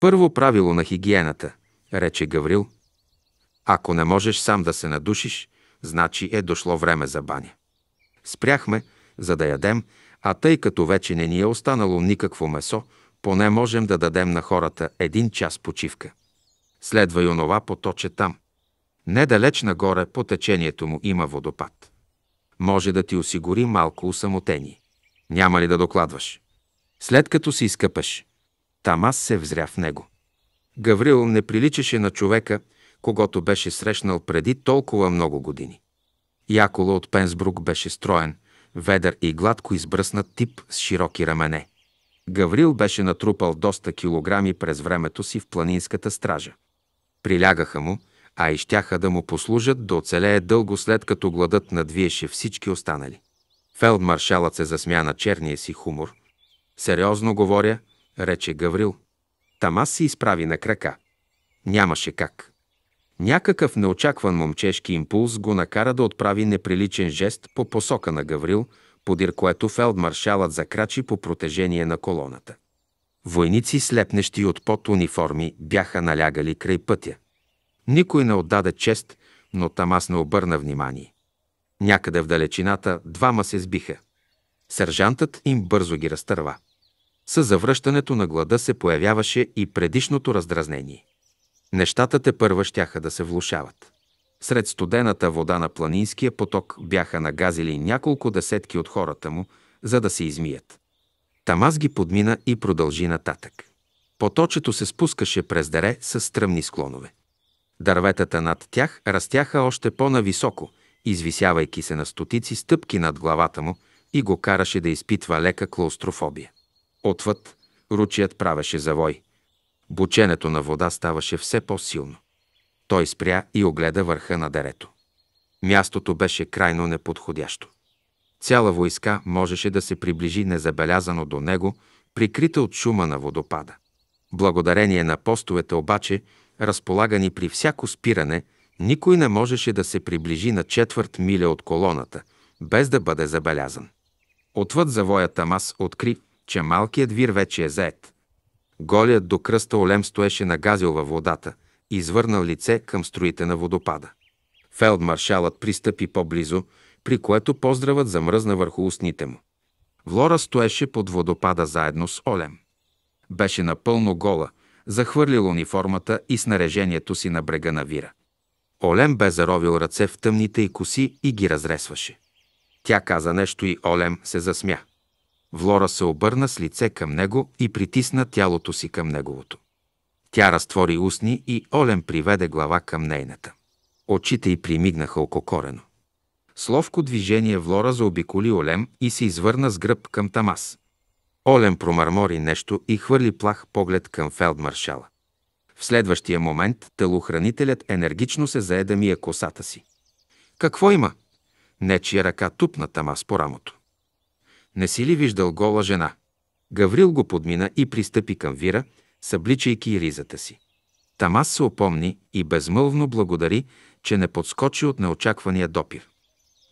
Първо правило на хигиената, рече Гаврил. Ако не можеш сам да се надушиш, значи е дошло време за баня. Спряхме, за да ядем, а тъй като вече не ни е останало никакво месо, поне можем да дадем на хората един час почивка. Следва и онова поточе там. Недалеч нагоре по течението му има водопад. Може да ти осигури малко усамотение. Няма ли да докладваш? След като си изкъпеш, там аз се взря в него. Гаврил не приличаше на човека, когато беше срещнал преди толкова много години. Якола от Пенсбрук беше строен, ведър и гладко избръснат тип с широки рамене. Гаврил беше натрупал доста килограми през времето си в планинската стража. Прилягаха му, а и щяха да му послужат да оцелее дълго след като гладът надвиеше всички останали. Фелдмаршалът се засмя на черния си хумор. Сериозно говоря, рече Гаврил. Тамас се изправи на крака. Нямаше как. Някакъв неочакван момчешки импулс го накара да отправи неприличен жест по посока на Гаврил, подир което фелдмаршалът закрачи по протежение на колоната. Войници, слепнещи от пот униформи, бяха налягали край пътя. Никой не отдаде чест, но Тамас не обърна внимание. Някъде в далечината двама се сбиха. Сержантът им бързо ги разтърва. С завръщането на глада се появяваше и предишното раздразнение. Нещата те първа щяха да се влушават. Сред студената вода на планинския поток бяха нагазили няколко десетки от хората му, за да се измият. Тамаз ги подмина и продължи нататък. Поточето се спускаше през дере с стръмни склонове. Дърветата над тях растяха още по-нависоко, извисявайки се на стотици стъпки над главата му и го караше да изпитва лека клаустрофобия. Отвъд ручият правеше завой. Бученето на вода ставаше все по-силно. Той спря и огледа върха на дерето. Мястото беше крайно неподходящо. Цяла войска можеше да се приближи незабелязано до него, прикрита от шума на водопада. Благодарение на постовете обаче, разполагани при всяко спиране, никой не можеше да се приближи на четвърт миля от колоната, без да бъде забелязан. Отвъд завоя Тамас откри че малкият вир вече е заед. Голият до кръста олем стоеше нагазил във водата, извърнал лице към строите на водопада. Фелдмаршалът пристъпи по-близо, при което поздравът замръзна върху устните му. Влора стоеше под водопада заедно с Олем. Беше напълно гола, захвърлил униформата и снарежението си на брега на вира. Олем бе заровил ръце в тъмните и коси и ги разресваше. Тя каза нещо и Олем се засмя. Влора се обърна с лице към него и притисна тялото си към неговото. Тя разтвори устни и Олен приведе глава към нейната. Очите й примигнаха ококорено. С ловко движение Влора заобиколи Олем и се извърна с гръб към Тамас. Олен промърмори нещо и хвърли плах поглед към фелдмаршала. В следващия момент телохранителят енергично се заеда мия косата си. Какво има? Нечия ръка тупна Тамас по рамото. Не си ли виждал гола жена? Гаврил го подмина и пристъпи към Вира, събличайки ризата си. Тамас се опомни и безмълвно благодари, че не подскочи от неочаквания допир.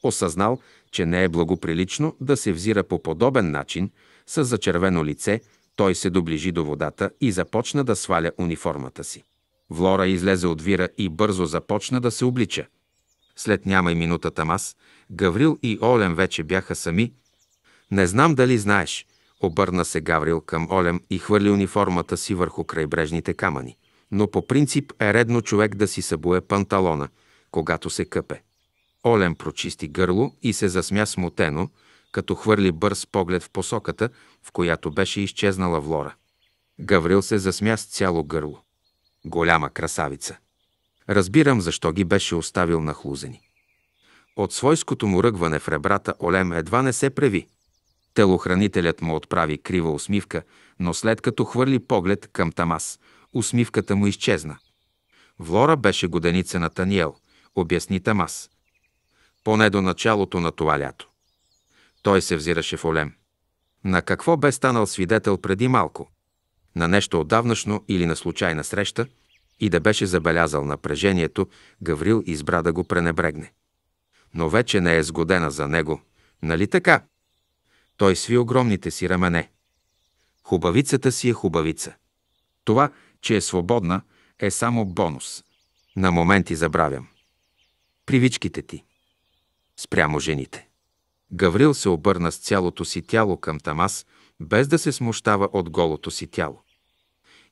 Осъзнал, че не е благоприлично да се взира по подобен начин, с зачервено лице, той се доближи до водата и започна да сваля униформата си. Влора излезе от вира и бързо започна да се облича. След няма и минута Тамас, Гаврил и Олен вече бяха сами не знам дали знаеш, обърна се Гаврил към Олем и хвърли униформата си върху крайбрежните камъни. Но по принцип е редно човек да си събуе панталона, когато се къпе. Олем прочисти гърло и се засмя смутено, като хвърли бърз поглед в посоката, в която беше изчезнала Влора. Гаврил се засмя с цяло гърло. Голяма красавица. Разбирам защо ги беше оставил нахлузени. От свойското му ръгване в ребрата Олем едва не се преви. Телохранителят му отправи крива усмивка, но след като хвърли поглед към Тамас, усмивката му изчезна. Влора беше годеница на Таниел, обясни Тамас. Поне до началото на това лято. Той се взираше в Олем. На какво бе станал свидетел преди малко? На нещо отдавнашно или на случайна среща – и да беше забелязал напрежението, Гаврил избра да го пренебрегне. Но вече не е сгодена за него, нали така? Той сви огромните си рамене. Хубавицата си е хубавица. Това, че е свободна, е само бонус. На моменти забравям. Привичките ти. Спрямо жените. Гаврил се обърна с цялото си тяло към Тамас, без да се смущава от голото си тяло.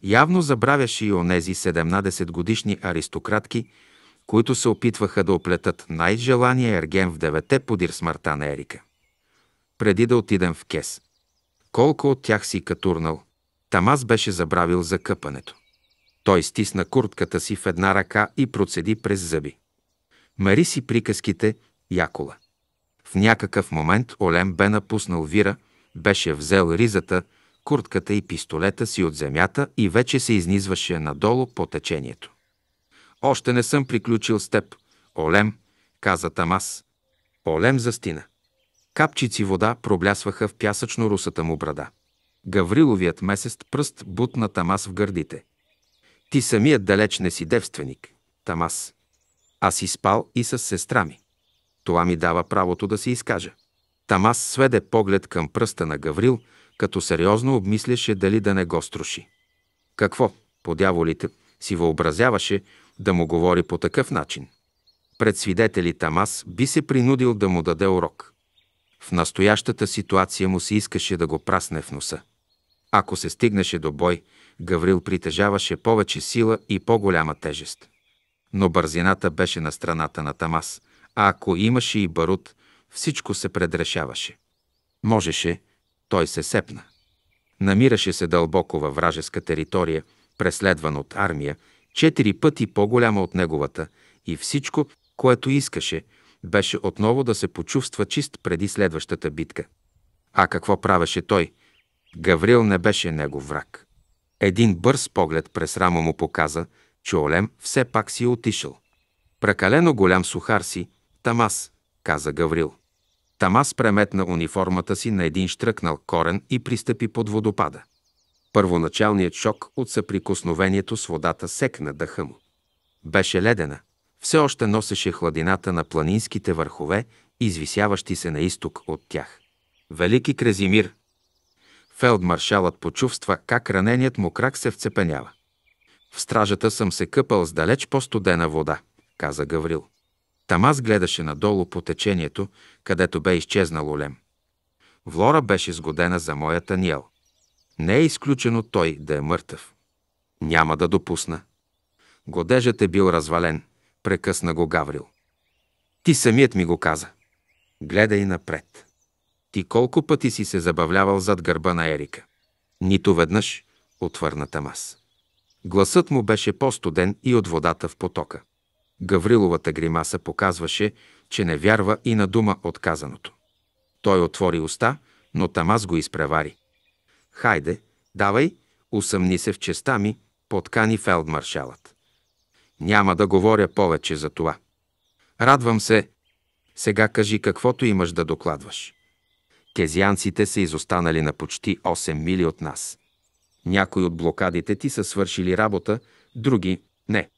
Явно забравяше и онези 17 годишни аристократки, които се опитваха да оплетат най-желания ерген в девете подир смъртта на Ерика преди да отидем в Кес. Колко от тях си катурнал? Тамас беше забравил за къпането. Той стисна куртката си в една ръка и процеди през зъби. Мари си приказките Якола. В някакъв момент Олем бе напуснал Вира, беше взел ризата, куртката и пистолета си от земята и вече се изнизваше надолу по течението. Още не съм приключил с теб, Олем, каза Тамас. Олем застина. Капчици вода проблясваха в пясъчно русата му брада. Гавриловият месест пръст бутна Тамас в гърдите. Ти самият далеч не си девственик, Тамас. Аз си спал и с сестра ми. Това ми дава правото да се изкажа. Тамас сведе поглед към пръста на Гаврил, като сериозно обмисляше дали да не го струши. Какво, по дяволите, си въобразяваше да му говори по такъв начин. Пред свидетели Тамас би се принудил да му даде урок. В настоящата ситуация му се искаше да го прасне в носа. Ако се стигнеше до бой, Гаврил притежаваше повече сила и по-голяма тежест. Но бързината беше на страната на Тамас, а ако имаше и барут, всичко се предрешаваше. Можеше, той се сепна. Намираше се дълбоко във вражеска територия, преследван от армия, четири пъти по-голяма от неговата, и всичко, което искаше – беше отново да се почувства чист преди следващата битка. А какво правеше той? Гаврил не беше негов враг. Един бърз поглед през рамо му показа, че Олем все пак си е отишъл. Прекалено голям сухар си, Тамас, каза Гаврил. Тамас преметна униформата си на един штръкнал корен и пристъпи под водопада. Първоначалният шок от съприкосновението с водата секна дъха му. Беше ледена – все още носеше хладината на планинските върхове, извисяващи се на изток от тях. Велики Крезимир. Фелдмаршалът почувства как раненият му крак се вцепенява. В стражата съм се къпал с далеч по-студена вода, каза Гаврил. Тамаз гледаше надолу по течението, където бе изчезнал Олем. Влора беше сгодена за моя Таниел. Не е изключено той да е мъртъв. Няма да допусна. Годежът е бил развален – прекъсна го Гаврил. Ти самият ми го каза. Гледай напред. Ти колко пъти си се забавлявал зад гърба на Ерика? Нито веднъж, отвърна Тамас. Гласът му беше по-студен и от водата в потока. Гавриловата гримаса показваше, че не вярва и на дума отказаното. Той отвори уста, но Тамас го изпревари. Хайде, давай, усъмни се в честа ми, поткани фелдмаршалът. Няма да говоря повече за това. Радвам се. Сега кажи каквото имаш да докладваш. Кезианците са изостанали на почти 8 мили от нас. Някои от блокадите ти са свършили работа, други – не.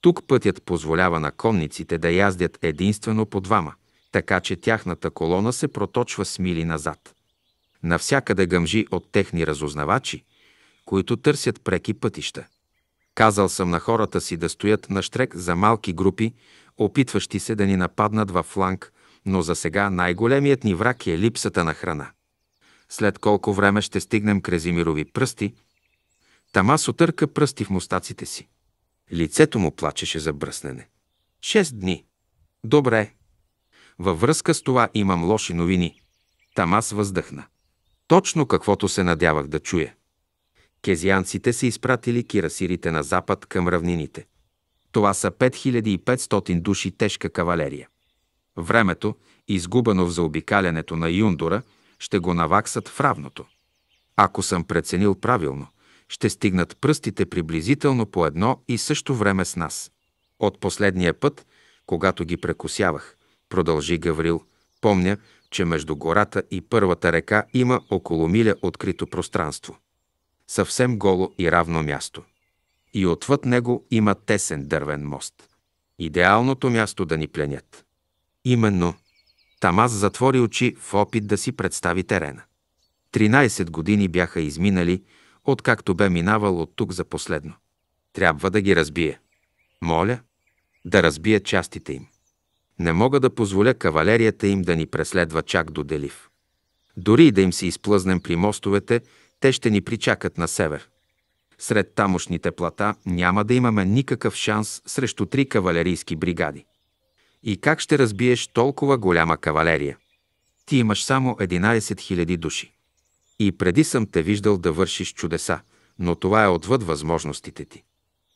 Тук пътят позволява на конниците да яздят единствено по двама, така че тяхната колона се проточва с мили назад. Навсякъде гъмжи от техни разузнавачи, които търсят преки пътища. Казал съм на хората си да стоят на штрек за малки групи, опитващи се да ни нападнат във фланг, но за сега най-големият ни враг е липсата на храна. След колко време ще стигнем Крезимирови пръсти? Тамас отърка пръсти в мустаците си. Лицето му плачеше за бръснене. Шест дни. Добре. Във връзка с това имам лоши новини. Тамас въздъхна. Точно каквото се надявах да чуя. Кезианците са изпратили кирасирите на запад към равнините. Това са 5500 души тежка кавалерия. Времето, изгубено в заобикалянето на Юндора, ще го наваксат в равното. Ако съм преценил правилно, ще стигнат пръстите приблизително по едно и също време с нас. От последния път, когато ги прекусявах, продължи Гаврил, помня, че между гората и първата река има около миля открито пространство съвсем голо и равно място. И отвъд него има тесен дървен мост. Идеалното място да ни пленят. Именно. Тамаз затвори очи в опит да си представи терена. 13 години бяха изминали, откакто бе минавал от тук за последно. Трябва да ги разбие. Моля, да разбие частите им. Не мога да позволя кавалерията им да ни преследва чак до Делив. Дори да им се изплъзнем при мостовете, те ще ни причакат на север. Сред тамошните плата няма да имаме никакъв шанс срещу три кавалерийски бригади. И как ще разбиеш толкова голяма кавалерия? Ти имаш само 11 000 души. И преди съм те виждал да вършиш чудеса, но това е отвъд възможностите ти.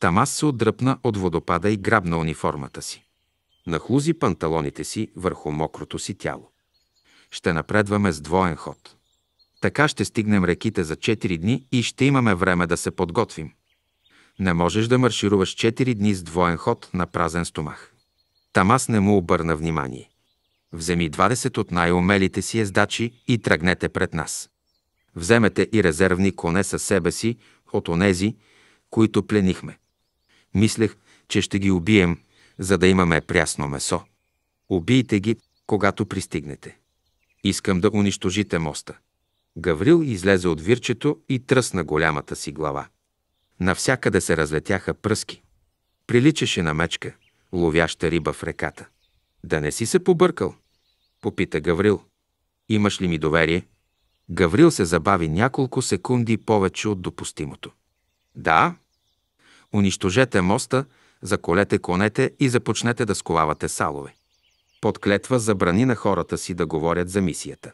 Тамас се отдръпна от водопада и грабна униформата си. Нахлузи панталоните си върху мокрото си тяло. Ще напредваме с двоен ход. Така ще стигнем реките за 4 дни и ще имаме време да се подготвим. Не можеш да маршируваш 4 дни с двоен ход на празен стомах. Тамас не му обърна внимание. Вземи 20 от най-умелите си ездачи и тръгнете пред нас. Вземете и резервни коне със себе си от онези, които пленихме. Мислех, че ще ги убием, за да имаме прясно месо. Убийте ги, когато пристигнете. Искам да унищожите моста. Гаврил излезе от вирчето и тръсна голямата си глава. Навсякъде се разлетяха пръски. Приличаше на мечка, ловяща риба в реката. Да не си се побъркал? Попита Гаврил. Имаш ли ми доверие? Гаврил се забави няколко секунди повече от допустимото. Да. Унищожете моста, заколете конете и започнете да сковавате салове. Под клетва забрани на хората си да говорят за мисията.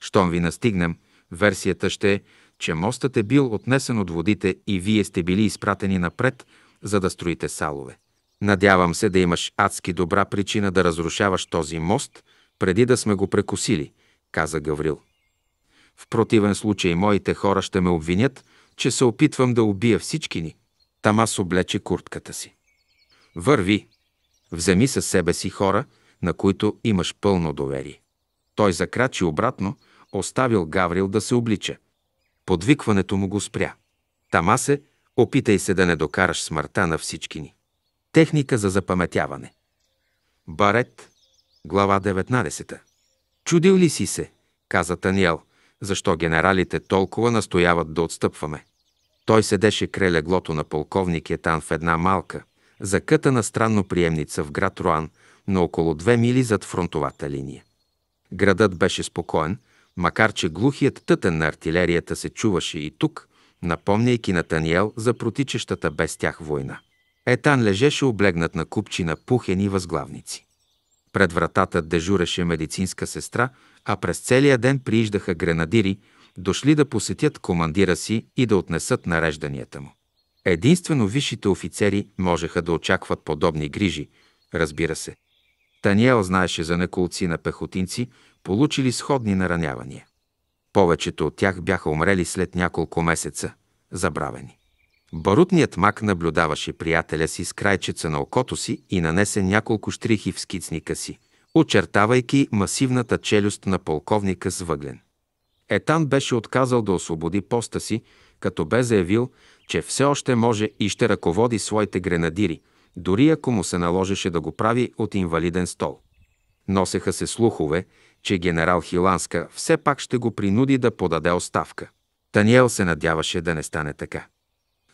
Щом ви настигнем, Версията ще е, че мостът е бил отнесен от водите и вие сте били изпратени напред, за да строите салове. Надявам се да имаш адски добра причина да разрушаваш този мост, преди да сме го прекусили, каза Гаврил. В противен случай моите хора ще ме обвинят, че се опитвам да убия всички ни. Тамас облече куртката си. Върви! Вземи със себе си хора, на които имаш пълно доверие. Той закрачи обратно, оставил Гаврил да се облича. Подвикването му го спря. Тамасе, опитай се да не докараш смъртта на всички ни. Техника за запаметяване. Барет, глава 19. Чудил ли си се, каза Таниел, защо генералите толкова настояват да отстъпваме? Той седеше леглото на полковник Етан в една малка, закътана странно приемница в град Руан, на около две мили зад фронтовата линия. Градът беше спокоен, макар че глухият тътен на артилерията се чуваше и тук, напомняйки на Таниел за протичащата без тях война. Етан лежеше облегнат на купчина пухени възглавници. Пред вратата дежуреше медицинска сестра, а през целия ден прииждаха гренадири, дошли да посетят командира си и да отнесат нарежданията му. Единствено висшите офицери можеха да очакват подобни грижи, разбира се. Таниел знаеше за неколци на пехотинци, получили сходни наранявания. Повечето от тях бяха умрели след няколко месеца, забравени. Барутният мак наблюдаваше приятеля си с крайчеца на окото си и нанесе няколко штрихи в скицника си, очертавайки масивната челюст на полковника с въглен. Етан беше отказал да освободи поста си, като бе заявил, че все още може и ще ръководи своите гренадири, дори ако му се наложеше да го прави от инвалиден стол. Носеха се слухове, че генерал Хиланска все пак ще го принуди да подаде оставка. Таниел се надяваше да не стане така.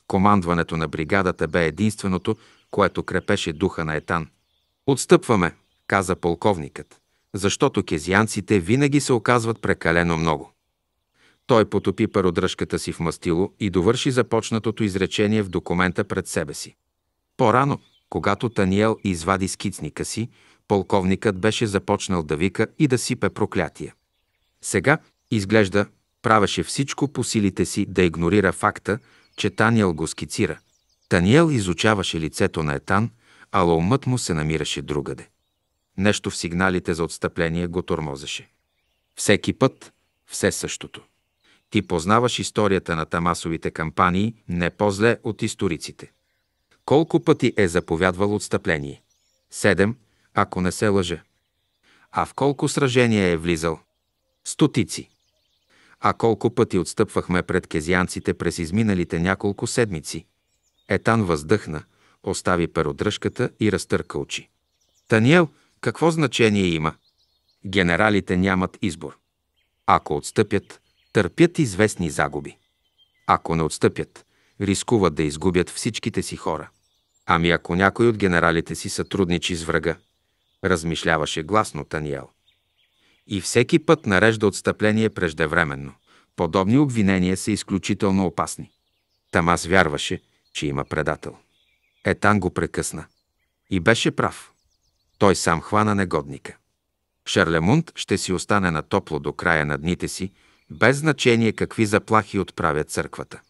Командването на бригадата бе единственото, което крепеше духа на Етан. Отстъпваме, каза полковникът, защото кезианците винаги се оказват прекалено много. Той потопи пародръжката си в мастило и довърши започнатото изречение в документа пред себе си. По-рано, когато Таниел извади скицника си, полковникът беше започнал да вика и да сипе проклятия. Сега, изглежда, правеше всичко по силите си да игнорира факта, че Таниел го скицира. Таниел изучаваше лицето на Етан, ала умът му се намираше другаде. Нещо в сигналите за отстъпление го тормозеше. Всеки път, все същото. Ти познаваш историята на Тамасовите кампании не по-зле от историците. Колко пъти е заповядвал отстъпление? Седем – ако не се лъжа. А в колко сражения е влизал? Стотици. А колко пъти отстъпвахме пред кезианците през изминалите няколко седмици? Етан въздъхна, остави перодръжката и разтърка очи. Таниел, какво значение има? Генералите нямат избор. Ако отстъпят, търпят известни загуби. Ако не отстъпят, рискуват да изгубят всичките си хора. Ами ако някой от генералите си сътрудничи с врага, размишляваше гласно Таниел. И всеки път нарежда отстъпление преждевременно. Подобни обвинения са изключително опасни. Тамас вярваше, че има предател. Етан го прекъсна. И беше прав. Той сам хвана негодника. Шарлемунд ще си остане на топло до края на дните си, без значение какви заплахи отправят църквата.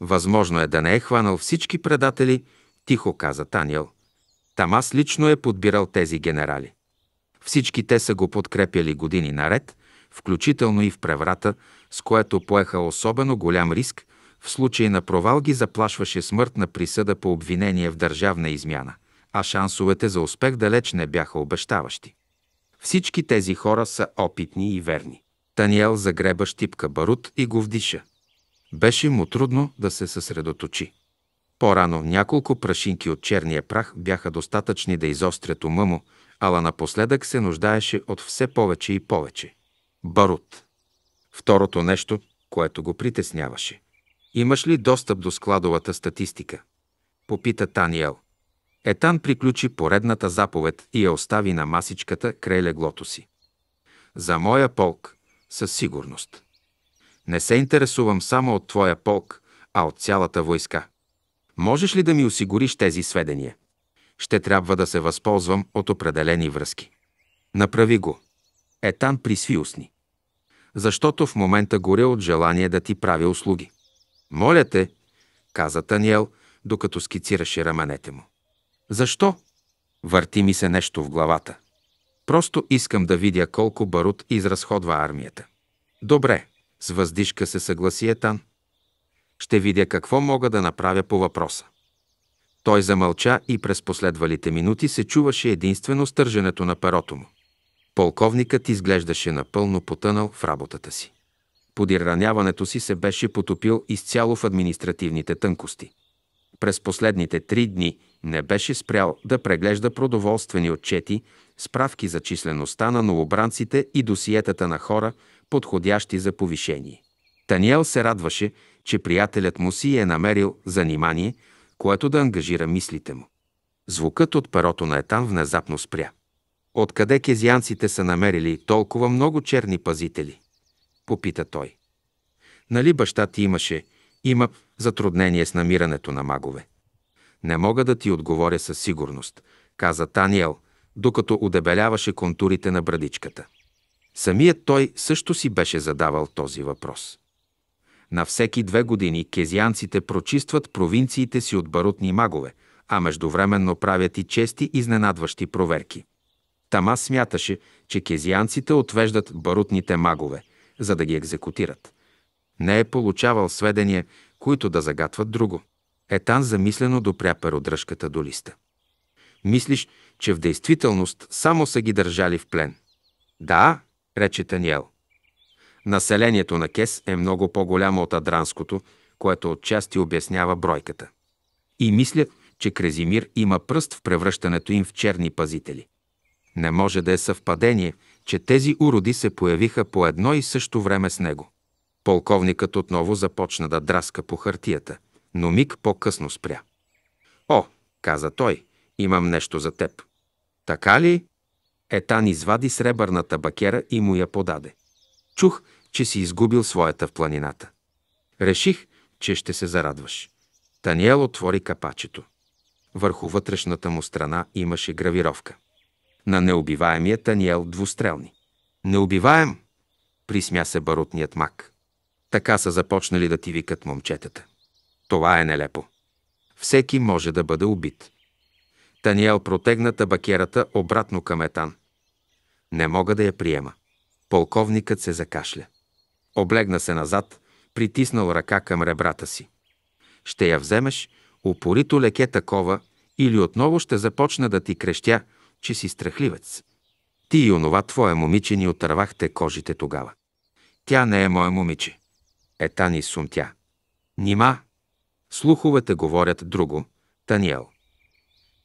Възможно е да не е хванал всички предатели, тихо каза Таниел – там аз лично е подбирал тези генерали. Всички те са го подкрепяли години наред, включително и в преврата, с което поеха особено голям риск, в случай на провал ги заплашваше смъртна присъда по обвинение в държавна измяна, а шансовете за успех далеч не бяха обещаващи. Всички тези хора са опитни и верни. Таниел загреба щипка барут и го вдиша. Беше му трудно да се съсредоточи. По-рано няколко прашинки от черния прах бяха достатъчни да изострят ума му, ала напоследък се нуждаеше от все повече и повече. Барут. Второто нещо, което го притесняваше. Имаш ли достъп до складовата статистика? Попита Таниел. Етан приключи поредната заповед и я остави на масичката край леглото си. За моя полк, със сигурност. Не се интересувам само от твоя полк, а от цялата войска. Можеш ли да ми осигуриш тези сведения? Ще трябва да се възползвам от определени връзки. Направи го. Етан присвиусни. Защото в момента горя от желание да ти правя услуги. Моля те, каза Таниел, докато скицираше раменете му. Защо? Върти ми се нещо в главата. Просто искам да видя колко барут изразходва армията. Добре, с въздишка се съгласи Етан – ще видя какво мога да направя по въпроса. Той замълча и през последвалите минути се чуваше единствено стърженето на перото му. Полковникът изглеждаше напълно потънал в работата си. Подир раняването си се беше потопил изцяло в административните тънкости. През последните три дни не беше спрял да преглежда продоволствени отчети, справки за числеността на новобранците и досиетата на хора, подходящи за повишение. Таниел се радваше, че приятелят му си е намерил занимание, което да ангажира мислите му. Звукът от перото на Етан внезапно спря. Откъде кезианците са намерили толкова много черни пазители? Попита той. Нали баща ти имаше, има затруднение с намирането на магове? Не мога да ти отговоря със сигурност, каза Таниел, докато удебеляваше контурите на брадичката. Самият той също си беше задавал този въпрос. На всеки две години кезианците прочистват провинциите си от барутни магове, а междувременно правят и чести изненадващи проверки. Тама смяташе, че кезианците отвеждат барутните магове, за да ги екзекутират. Не е получавал сведения, които да загатват друго. Етан замислено допря перодръжката до листа. Мислиш, че в действителност само са ги държали в плен. Да, рече Таниел. Населението на Кес е много по-голямо от Адранското, което отчасти обяснява бройката. И мисля, че Крезимир има пръст в превръщането им в черни пазители. Не може да е съвпадение, че тези уроди се появиха по едно и също време с него. Полковникът отново започна да драска по хартията, но миг по-късно спря. О, каза той, имам нещо за теб. Така ли? Етан извади сребърната бакера и му я подаде. Чух, че си изгубил своята в планината. Реших, че ще се зарадваш. Таниел отвори капачето. Върху вътрешната му страна имаше гравировка. На неубиваемия Таниел двустрелни. Неубиваем! Присмя се барутният мак. Така са започнали да ти викат момчетата. Това е нелепо. Всеки може да бъде убит. Таниел протегна табакерата обратно към Етан. Не мога да я приема. Полковникът се закашля. Облегна се назад, притиснал ръка към ребрата си. Ще я вземеш, упорито леке такова, или отново ще започна да ти крещя, че си страхливец. Ти и онова твое момиче ни отървахте кожите тогава. Тя не е мое момиче. Етани сумтя. Нима? Слуховете говорят друго. Таниел.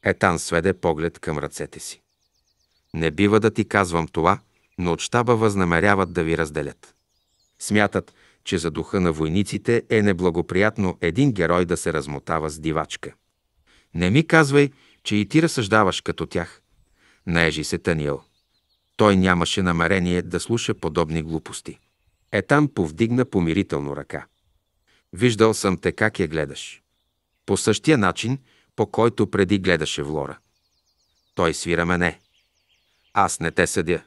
Етан сведе поглед към ръцете си. Не бива да ти казвам това, но от щаба възнамеряват да ви разделят. Смятат, че за духа на войниците е неблагоприятно един герой да се размотава с дивачка. Не ми казвай, че и ти разсъждаваш като тях. Наежи се Таниел. Той нямаше намерение да слуша подобни глупости. Етан повдигна помирително ръка. Виждал съм те как я гледаш. По същия начин, по който преди гледаше Влора. Той свира мене. Аз не те съдя.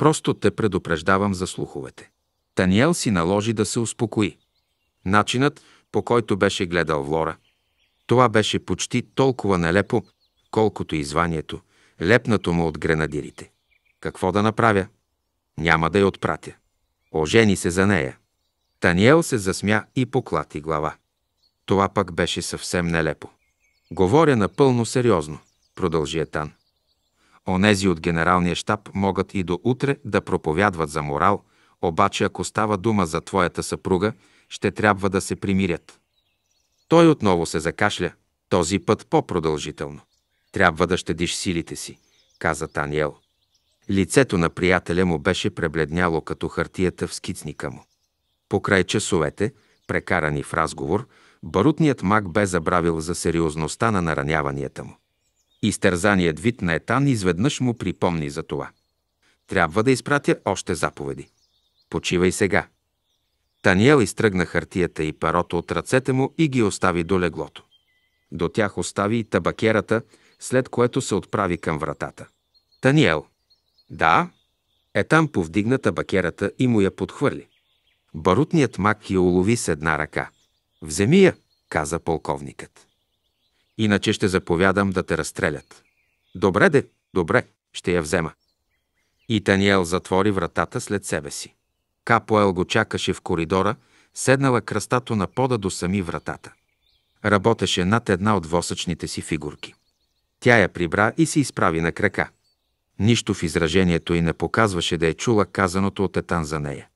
Просто те предупреждавам за слуховете. Таниел си наложи да се успокои. Начинът, по който беше гледал Влора, това беше почти толкова нелепо, колкото и званието, лепнато му от гренадирите. Какво да направя? Няма да я отпратя. Ожени се за нея. Таниел се засмя и поклати глава. Това пък беше съвсем нелепо. Говоря напълно сериозно, продължи Етан. Онези от генералния щаб могат и до утре да проповядват за морал, обаче ако става дума за твоята съпруга, ще трябва да се примирят. Той отново се закашля, този път по-продължително. Трябва да щадиш силите си, каза Таниел. Лицето на приятеля му беше пребледняло като хартията в скицника му. Покрай часовете, прекарани в разговор, барутният маг бе забравил за сериозността на нараняванията му. Изтерзаният вид на Етан изведнъж му припомни за това. Трябва да изпратя още заповеди. Почивай сега. Таниел изтръгна хартията и парото от ръцете му и ги остави до леглото. До тях остави и табакерата, след което се отправи към вратата. Таниел. Да. Етан повдигна табакерата и му я подхвърли. Барутният мак я улови с една ръка. Вземи я, каза полковникът. Иначе ще заповядам да те разстрелят. Добре де, добре, ще я взема. И Таниел затвори вратата след себе си. Капоел го чакаше в коридора, седнала кръстато на пода до сами вратата. Работеше над една от восъчните си фигурки. Тя я прибра и се изправи на крака. Нищо в изражението й не показваше да е чула казаното от Етан за нея.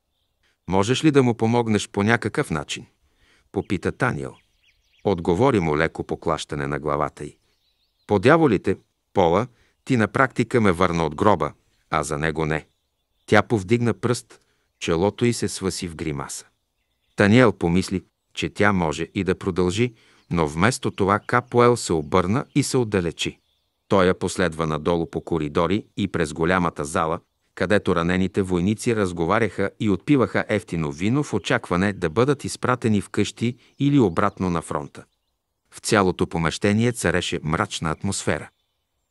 «Можеш ли да му помогнеш по някакъв начин?» Попита Таниел. Отговори му леко поклащане на главата й. По дяволите, Пола, ти на практика ме върна от гроба, а за него не. Тя повдигна пръст, челото й се свъси в гримаса. Таниел помисли, че тя може и да продължи, но вместо това Капуел се обърна и се отдалечи. Той я последва надолу по коридори и през голямата зала, където ранените войници разговаряха и отпиваха ефтино вино в очакване да бъдат изпратени в къщи или обратно на фронта. В цялото помещение цареше мрачна атмосфера.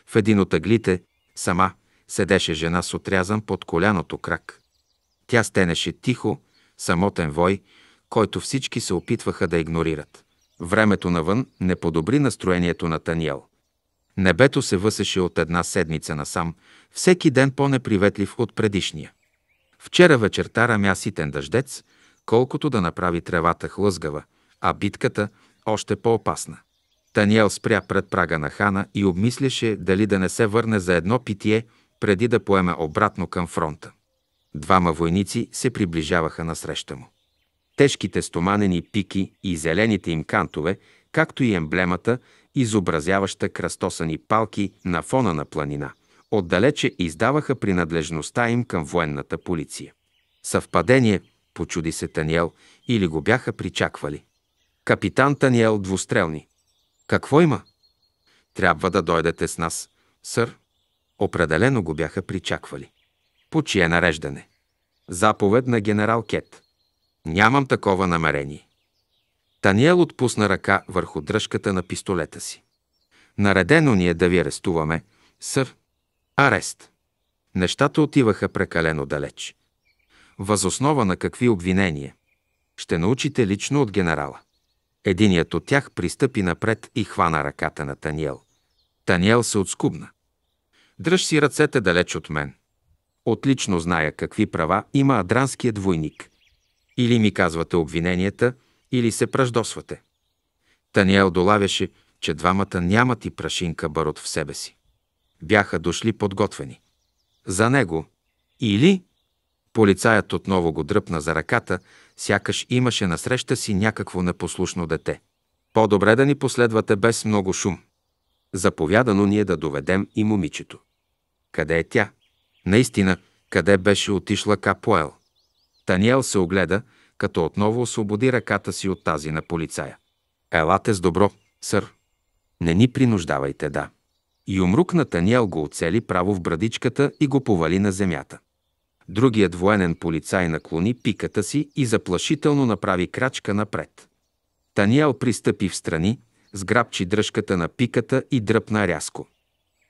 В един от аглите, сама, седеше жена с отрязан под коляното крак. Тя стенеше тихо, самотен вой, който всички се опитваха да игнорират. Времето навън не подобри настроението на Таниел. Небето се въсеше от една седмица насам, всеки ден по-неприветлив от предишния. Вчера вечерта рамя ситен дъждец, колкото да направи тревата хлъзгава, а битката още по-опасна. Таниел спря пред прага на хана и обмисляше дали да не се върне за едно питие, преди да поеме обратно към фронта. Двама войници се приближаваха насреща му. Тежките стоманени пики и зелените им кантове, както и емблемата, изобразяваща кръстосани палки на фона на планина. Отдалече издаваха принадлежността им към военната полиция. Съвпадение, почуди се Таниел, или го бяха причаквали. Капитан Таниел Двустрелни. Какво има? Трябва да дойдете с нас, сър. Определено го бяха причаквали. По чие нареждане? Заповед на генерал Кет. Нямам такова намерение. Таниел отпусна ръка върху дръжката на пистолета си. Наредено ни е да ви арестуваме, сър. Арест. Нещата отиваха прекалено далеч. Възоснова на какви обвинения? Ще научите лично от генерала. Единият от тях пристъпи напред и хвана ръката на Таниел. Таниел се отскубна. Дръж си ръцете далеч от мен. Отлично зная какви права има адранският двойник. Или ми казвате обвиненията – или се пръждосвате. Таниел долавяше, че двамата нямат и прашинка барот в себе си. Бяха дошли подготвени. За него или... Полицаят отново го дръпна за ръката, сякаш имаше насреща си някакво непослушно дете. По-добре да ни последвате без много шум. Заповядано ние да доведем и момичето. Къде е тя? Наистина, къде беше отишла Капоел? Таниел се огледа, като отново освободи ръката си от тази на полицая. Елате с добро, сър. Не ни принуждавайте, да. И умрук на Таниел го оцели право в брадичката и го повали на земята. Другият военен полицай наклони пиката си и заплашително направи крачка напред. Таниел пристъпи в страни, сграбчи дръжката на пиката и дръпна рязко.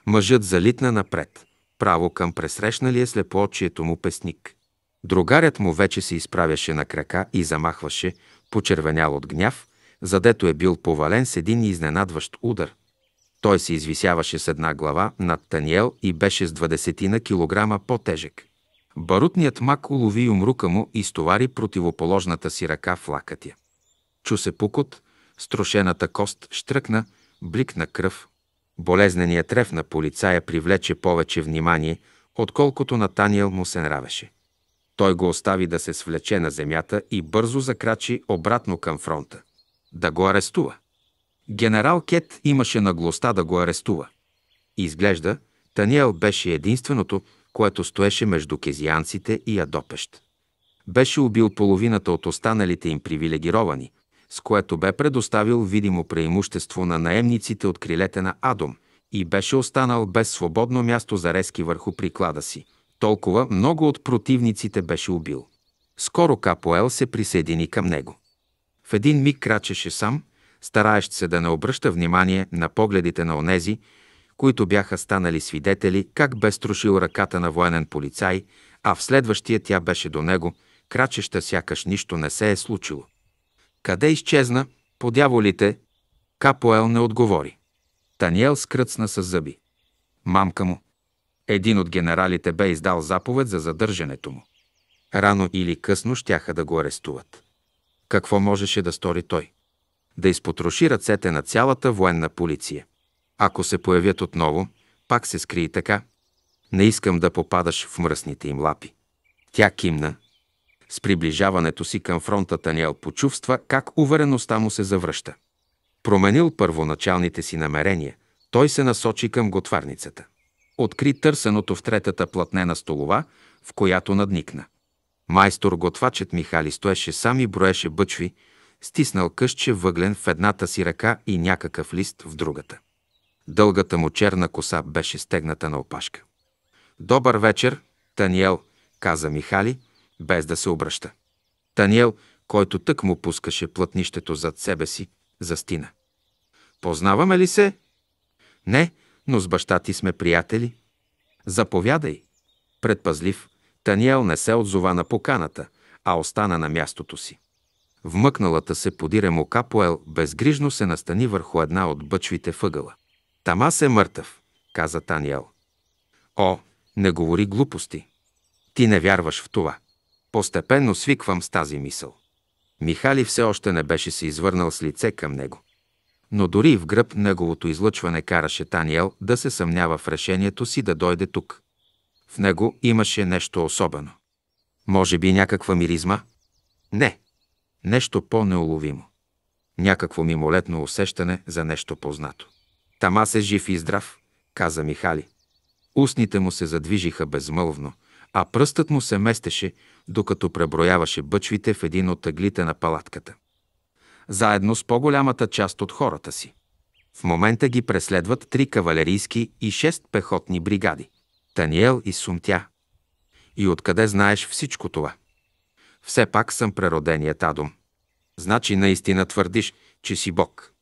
Мъжът залитна напред, право към пресрещналия слепоочието му песник. Другарят му вече се изправяше на крака и замахваше, почервенял от гняв, задето е бил повален с един изненадващ удар. Той се извисяваше с една глава над Таниел и беше с 20 на килограма по-тежък. Барутният мак улови умрука му и стовари противоположната си ръка в лакътя. Чу се пукот, строшената кост штръкна, бликна кръв. Болезненият треф на полицая привлече повече внимание, отколкото на Таниел му се нравеше. Той го остави да се свлече на земята и бързо закрачи обратно към фронта. Да го арестува. Генерал Кет имаше наглостта да го арестува. Изглежда, Таниел беше единственото, което стоеше между кезианците и Адопещ. Беше убил половината от останалите им привилегировани, с което бе предоставил видимо преимущество на наемниците от крилете на Адом и беше останал без свободно място за резки върху приклада си – толкова много от противниците беше убил. Скоро Капоел се присъедини към него. В един миг крачеше сам, стараещ се да не обръща внимание на погледите на онези, които бяха станали свидетели как бе струшил ръката на военен полицай, а в следващия тя беше до него, крачеща сякаш нищо не се е случило. Къде изчезна? По дяволите! Капоел не отговори. Таниел скръцна с зъби. Мамка му, един от генералите бе издал заповед за задържането му. Рано или късно щяха да го арестуват. Какво можеше да стори той? Да изпотроши ръцете на цялата военна полиция. Ако се появят отново, пак се скри и така. Не искам да попадаш в мръсните им лапи. Тя кимна. С приближаването си към фронта Таниел почувства как увереността му се завръща. Променил първоначалните си намерения, той се насочи към готварницата откри търсеното в третата платнена столова, в която надникна. Майстор-готвачът Михали стоеше сам и броеше бъчви, стиснал къщче въглен в едната си ръка и някакъв лист в другата. Дългата му черна коса беше стегната на опашка. «Добър вечер, Таниел», каза Михали, без да се обръща. Таниел, който тък му пускаше плътнището зад себе си, застина. «Познаваме ли се?» «Не», но с баща ти сме приятели. Заповядай. Предпазлив, Таниел не се отзова на поканата, а остана на мястото си. Вмъкналата се подире му капуел, безгрижно се настани върху една от бъчвите въгъла. Тамас е мъртъв, каза Таниел. О, не говори глупости. Ти не вярваш в това. Постепенно свиквам с тази мисъл. Михали все още не беше се извърнал с лице към него но дори и в гръб неговото излъчване караше Таниел да се съмнява в решението си да дойде тук. В него имаше нещо особено. Може би някаква миризма? Не. Нещо по-неуловимо. Някакво мимолетно усещане за нещо познато. Тама се жив и здрав, каза Михали. Устните му се задвижиха безмълвно, а пръстът му се местеше, докато преброяваше бъчвите в един от тъглите на палатката заедно с по-голямата част от хората си. В момента ги преследват три кавалерийски и шест пехотни бригади. Таниел и Сумтя. И откъде знаеш всичко това? Все пак съм прероденият Адом. Значи наистина твърдиш, че си Бог.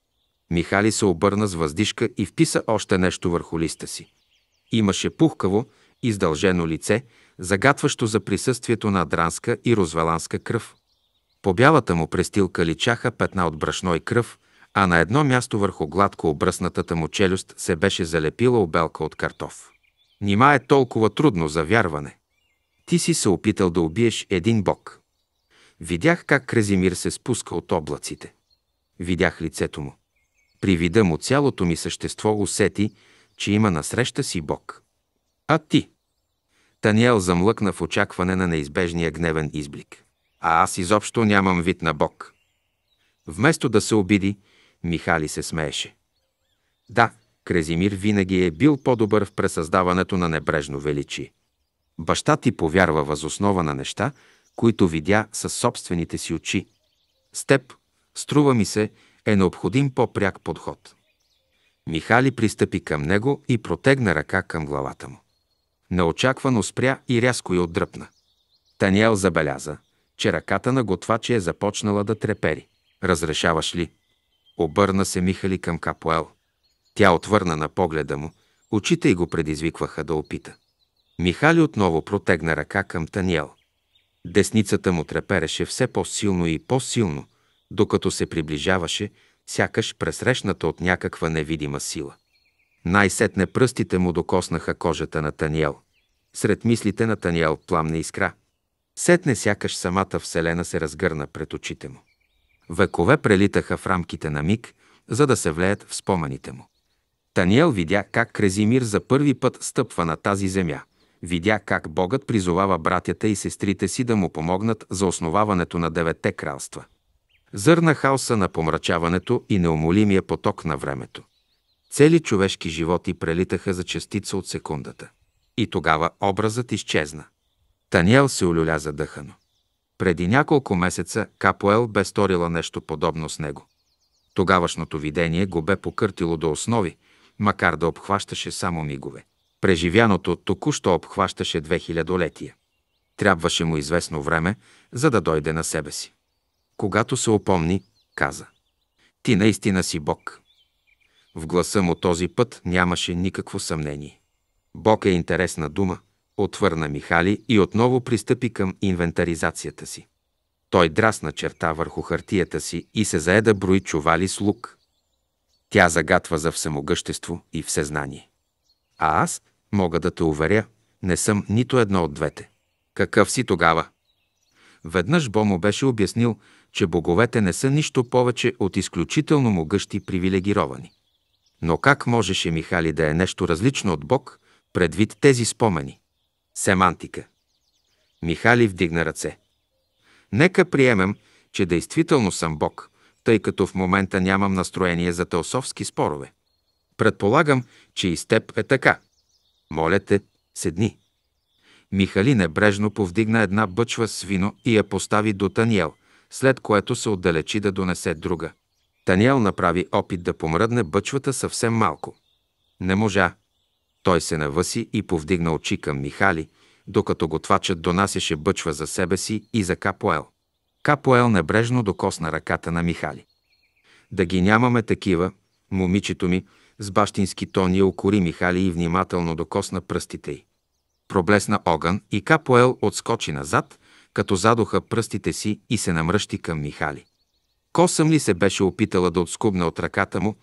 Михали се обърна с въздишка и вписа още нещо върху листа си. Имаше пухкаво, издължено лице, загатващо за присъствието на дранска и розвеланска кръв – по бялата му престилка личаха петна от брашно и кръв, а на едно място върху гладко обръснатата му челюст се беше залепила обелка от картоф. Нима е толкова трудно за вярване. Ти си се опитал да убиеш един бог. Видях как Кразимир се спуска от облаците. Видях лицето му. При вида му цялото ми същество усети, че има насреща си Бог. А ти? Таниел замлъкна в очакване на неизбежния гневен изблик а аз изобщо нямам вид на Бог. Вместо да се обиди, Михали се смееше. Да, Крезимир винаги е бил по-добър в пресъздаването на небрежно величие. Баща ти повярва възоснова на неща, които видя със собствените си очи. С теб, струва ми се, е необходим по-пряк подход. Михали пристъпи към него и протегна ръка към главата му. Неочаквано спря и рязко я отдръпна. Таниел забеляза, че ръката на готвача е започнала да трепери. Разрешаваш ли? Обърна се Михали към Капоел. Тя отвърна на погледа му, очите й го предизвикваха да опита. Михали отново протегна ръка към Таниел. Десницата му трепереше все по-силно и по-силно, докато се приближаваше, сякаш пресрещната от някаква невидима сила. Най-сетне пръстите му докоснаха кожата на Таниел. Сред мислите на Таниел пламна искра. Сетне сякаш самата Вселена се разгърна пред очите му. Векове прелитаха в рамките на миг, за да се влеят в спомените му. Таниел видя как Крезимир за първи път стъпва на тази земя. Видя как Богът призовава братята и сестрите си да му помогнат за основаването на девете кралства. Зърна хаоса на помрачаването и неумолимия поток на времето. Цели човешки животи прелитаха за частица от секундата. И тогава образът изчезна. Таниел се олюля задъхано. Преди няколко месеца Капоел бе сторила нещо подобно с него. Тогавашното видение го бе покъртило до основи, макар да обхващаше само мигове. Преживяното току-що обхващаше 2000-летия. Трябваше му известно време, за да дойде на себе си. Когато се опомни, каза «Ти наистина си Бог». В гласа му този път нямаше никакво съмнение. Бог е интересна дума – отвърна Михали и отново пристъпи към инвентаризацията си. Той драсна черта върху хартията си и се зае да брои чували с лук. Тя загатва за всемогъщество и всезнание. А аз, мога да те уверя, не съм нито едно от двете. Какъв си тогава? Веднъж Бо му беше обяснил, че боговете не са нищо повече от изключително могъщи привилегировани. Но как можеше Михали да е нещо различно от Бог, предвид тези спомени? Семантика. Михали вдигна ръце. Нека приемем, че действително съм Бог, тъй като в момента нямам настроение за теософски спорове. Предполагам, че и с теб е така. Моля те, седни. Михали небрежно повдигна една бъчва с вино и я постави до Таниел, след което се отдалечи да донесе друга. Таниел направи опит да помръдне бъчвата съвсем малко. Не можа. Той се навъси и повдигна очи към Михали, докато готвачът донасяше бъчва за себе си и за Капоел. Капоел небрежно докосна ръката на Михали. Да ги нямаме такива, момичето ми, с бащински тони окори Михали и внимателно докосна пръстите й. Проблесна огън и Капоел отскочи назад, като задоха пръстите си и се намръщи към Михали. Косъм ли се беше опитала да отскубне от ръката му,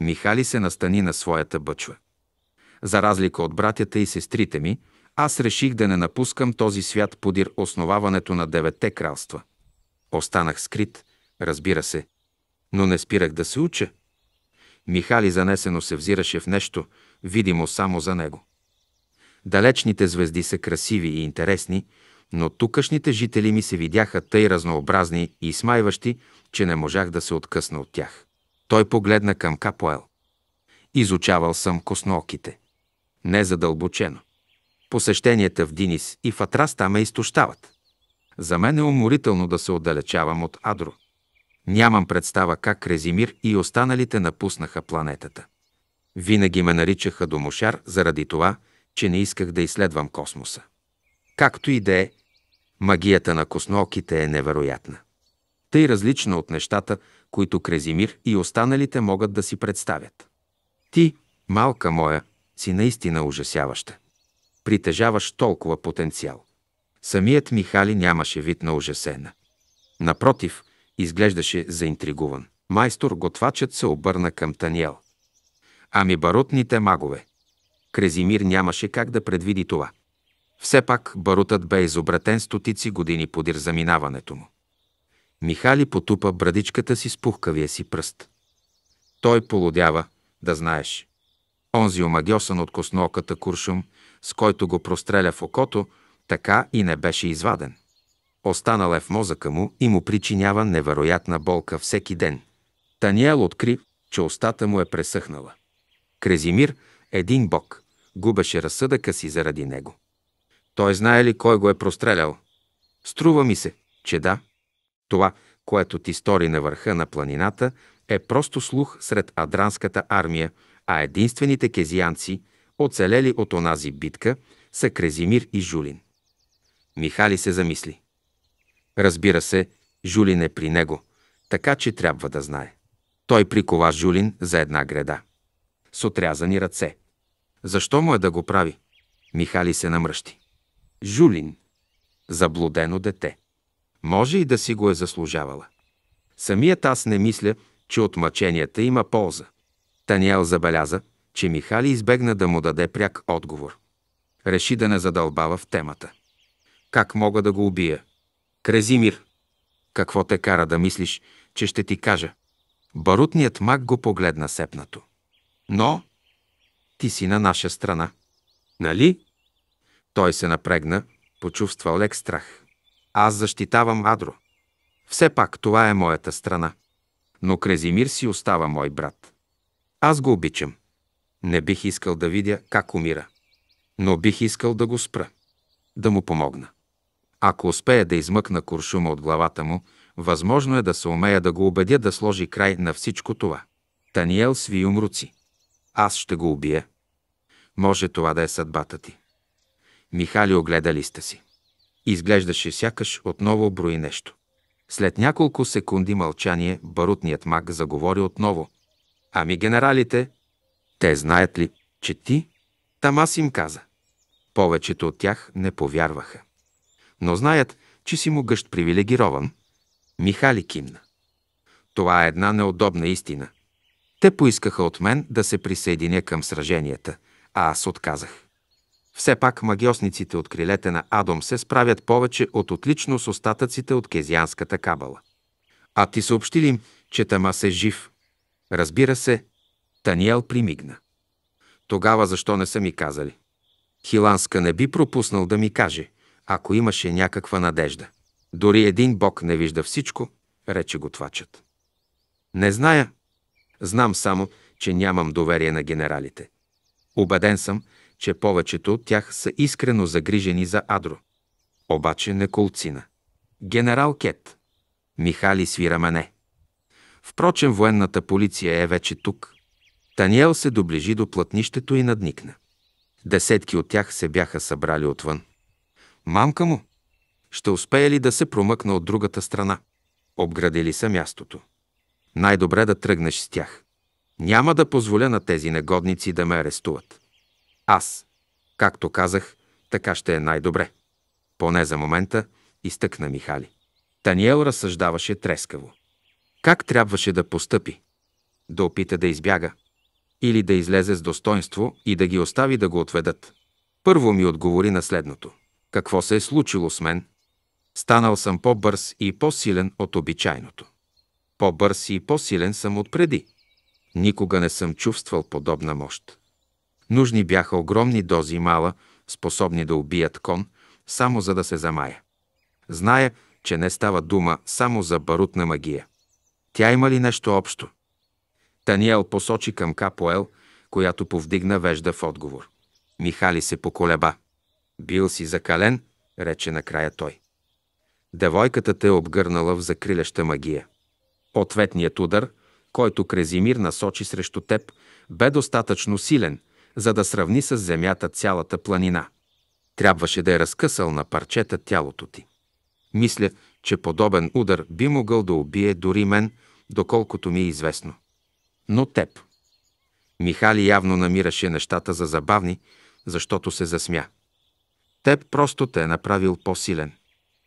Михали се настани на своята бъчва. За разлика от братята и сестрите ми, аз реших да не напускам този свят подир основаването на Девете кралства. Останах скрит, разбира се, но не спирах да се уча. Михали занесено се взираше в нещо, видимо само за него. Далечните звезди са красиви и интересни, но тукашните жители ми се видяха тъй разнообразни и смайващи, че не можах да се откъсна от тях. Той погледна към Капоел. Изучавал съм косноките незадълбочено. Посещенията в Динис и в Атраста ме изтощават. За мен е уморително да се отдалечавам от Адро. Нямам представа как Резимир и останалите напуснаха планетата. Винаги ме наричаха домошар заради това, че не исках да изследвам космоса. Както и да е, магията на коснооките е невероятна. Тъй различна от нещата, които Крезимир и останалите могат да си представят. Ти, малка моя, си наистина ужасяваща. Притежаваш толкова потенциал. Самият Михали нямаше вид на ужасена. Напротив, изглеждаше заинтригуван. Майстор готвачът се обърна към Таниел. Ами барутните магове. Крезимир нямаше как да предвиди това. Все пак барутът бе изобретен стотици години подир заминаването му. Михали потупа брадичката си с пухкавия си пръст. Той полудява, да знаеш. Онзи омагьосан от косноката куршум, с който го простреля в окото, така и не беше изваден. Останал е в мозъка му и му причинява невероятна болка всеки ден. Таниел откри, че устата му е пресъхнала. Крезимир, един бог, губеше разсъдъка си заради него. Той знае ли кой го е прострелял? Струва ми се, че да. Това, което ти стори на върха на планината, е просто слух сред адранската армия, а единствените кезианци, оцелели от онази битка, са Крезимир и Жулин. Михали се замисли. Разбира се, Жулин е при него, така че трябва да знае. Той прикова Жулин за една града. С отрязани ръце. Защо му е да го прави? Михали се намръщи. Жулин. Заблудено дете. Може и да си го е заслужавала. Самият аз не мисля, че от мъченията има полза. Таниел забеляза, че Михали избегна да му даде пряк отговор. Реши да не задълбава в темата. Как мога да го убия? Крезимир, какво те кара да мислиш, че ще ти кажа? Барутният мак го погледна сепнато. Но ти си на наша страна. Нали? Той се напрегна, почувства лек страх. Аз защитавам Адро. Все пак това е моята страна. Но Крезимир си остава мой брат. Аз го обичам. Не бих искал да видя как умира, но бих искал да го спра, да му помогна. Ако успея да измъкна куршума от главата му, възможно е да се умея да го убедя да сложи край на всичко това. Таниел сви умруци. Аз ще го убия. Може това да е съдбата ти. Михали огледа листа си. Изглеждаше сякаш отново брои нещо. След няколко секунди мълчание, барутният маг заговори отново, Ами генералите, те знаят ли, че ти? Там аз им каза. Повечето от тях не повярваха. Но знаят, че си му гъщ привилегирован. Михали кимна. Това е една неудобна истина. Те поискаха от мен да се присъединя към сраженията, а аз отказах. Все пак магиосниците от крилете на Адом се справят повече от отлично с остатъците от Кезианската кабала. А ти съобщи ли им, че Тамас е жив Разбира се, Таниел примигна. Тогава защо не са ми казали? Хиланска не би пропуснал да ми каже, ако имаше някаква надежда. Дори един бог не вижда всичко, рече готвачът. Не зная. Знам само, че нямам доверие на генералите. Обеден съм, че повечето от тях са искрено загрижени за Адро. Обаче не колцина. Генерал Кет. Михали свира мене. Впрочем, военната полиция е вече тук. Таниел се доближи до плътнището и надникна. Десетки от тях се бяха събрали отвън. Мамка му! Ще успее ли да се промъкна от другата страна? Обградили са мястото. Най-добре да тръгнеш с тях. Няма да позволя на тези негодници да ме арестуват. Аз, както казах, така ще е най-добре. Поне за момента, изтъкна Михали. Таниел разсъждаваше трескаво. Как трябваше да постъпи? Да опита да избяга. Или да излезе с достоинство и да ги остави да го отведат. Първо ми отговори на следното. Какво се е случило с мен? Станал съм по-бърз и по-силен от обичайното. По-бърз и по-силен съм отпреди. Никога не съм чувствал подобна мощ. Нужни бяха огромни дози мала, способни да убият кон, само за да се замая. Зная, че не става дума само за барутна магия. Тя има ли нещо общо? Таниел посочи към Капоел, която повдигна вежда в отговор. Михали се поколеба. Бил си закален, рече накрая той. Девойката те е обгърнала в закриляща магия. Ответният удар, който Крезимир насочи срещу теб, бе достатъчно силен, за да сравни с земята цялата планина. Трябваше да е разкъсал на парчета тялото ти. Мисля, че подобен удар би могъл да убие дори мен – доколкото ми е известно. Но теб. Михали явно намираше нещата за забавни, защото се засмя. Теб просто те е направил по-силен.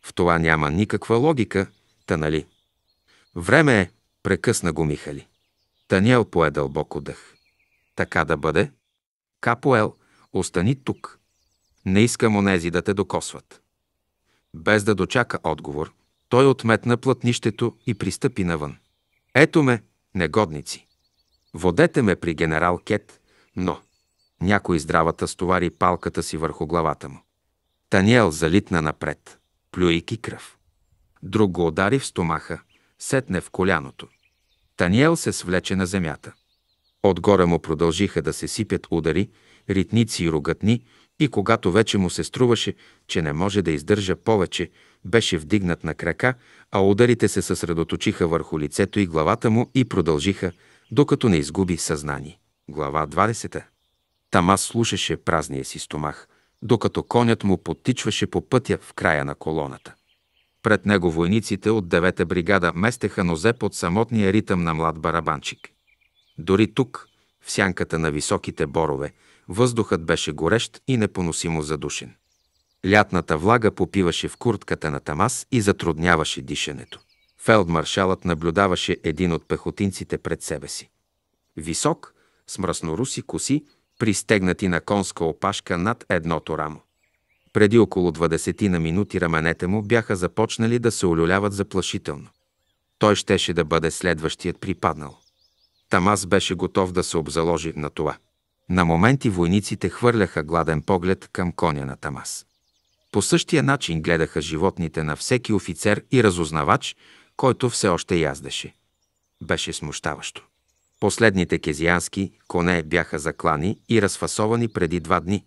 В това няма никаква логика, та нали? Време е, прекъсна го Михали. Таниел пое дълбоко дъх. Така да бъде. Капоел, остани тук. Не искам онези да те докосват. Без да дочака отговор, той отметна плътнището и пристъпи навън. Ето ме, негодници. Водете ме при генерал Кет, но... Някой здравата стовари палката си върху главата му. Таниел залитна напред, плюйки кръв. Друг го удари в стомаха, сетне в коляното. Таниел се свлече на земята. Отгоре му продължиха да се сипят удари, ритници и рогатни, и когато вече му се струваше, че не може да издържа повече, беше вдигнат на крака, а ударите се съсредоточиха върху лицето и главата му и продължиха, докато не изгуби съзнание. Глава 20. Тамас слушаше празния си стомах, докато конят му подтичваше по пътя в края на колоната. Пред него войниците от девета бригада местеха нозе под самотния ритъм на млад барабанчик. Дори тук, в сянката на високите борове, въздухът беше горещ и непоносимо задушен. Лятната влага попиваше в куртката на Тамас и затрудняваше дишането. Фелдмаршалът наблюдаваше един от пехотинците пред себе си. Висок, с мръсноруси коси, пристегнати на конска опашка над едното рамо. Преди около 20 на минути раменете му бяха започнали да се олюляват заплашително. Той щеше да бъде следващият припаднал. Тамас беше готов да се обзаложи на това. На моменти войниците хвърляха гладен поглед към коня на Тамас. По същия начин гледаха животните на всеки офицер и разузнавач, който все още яздеше. Беше смущаващо. Последните кезиански коне бяха заклани и разфасовани преди два дни.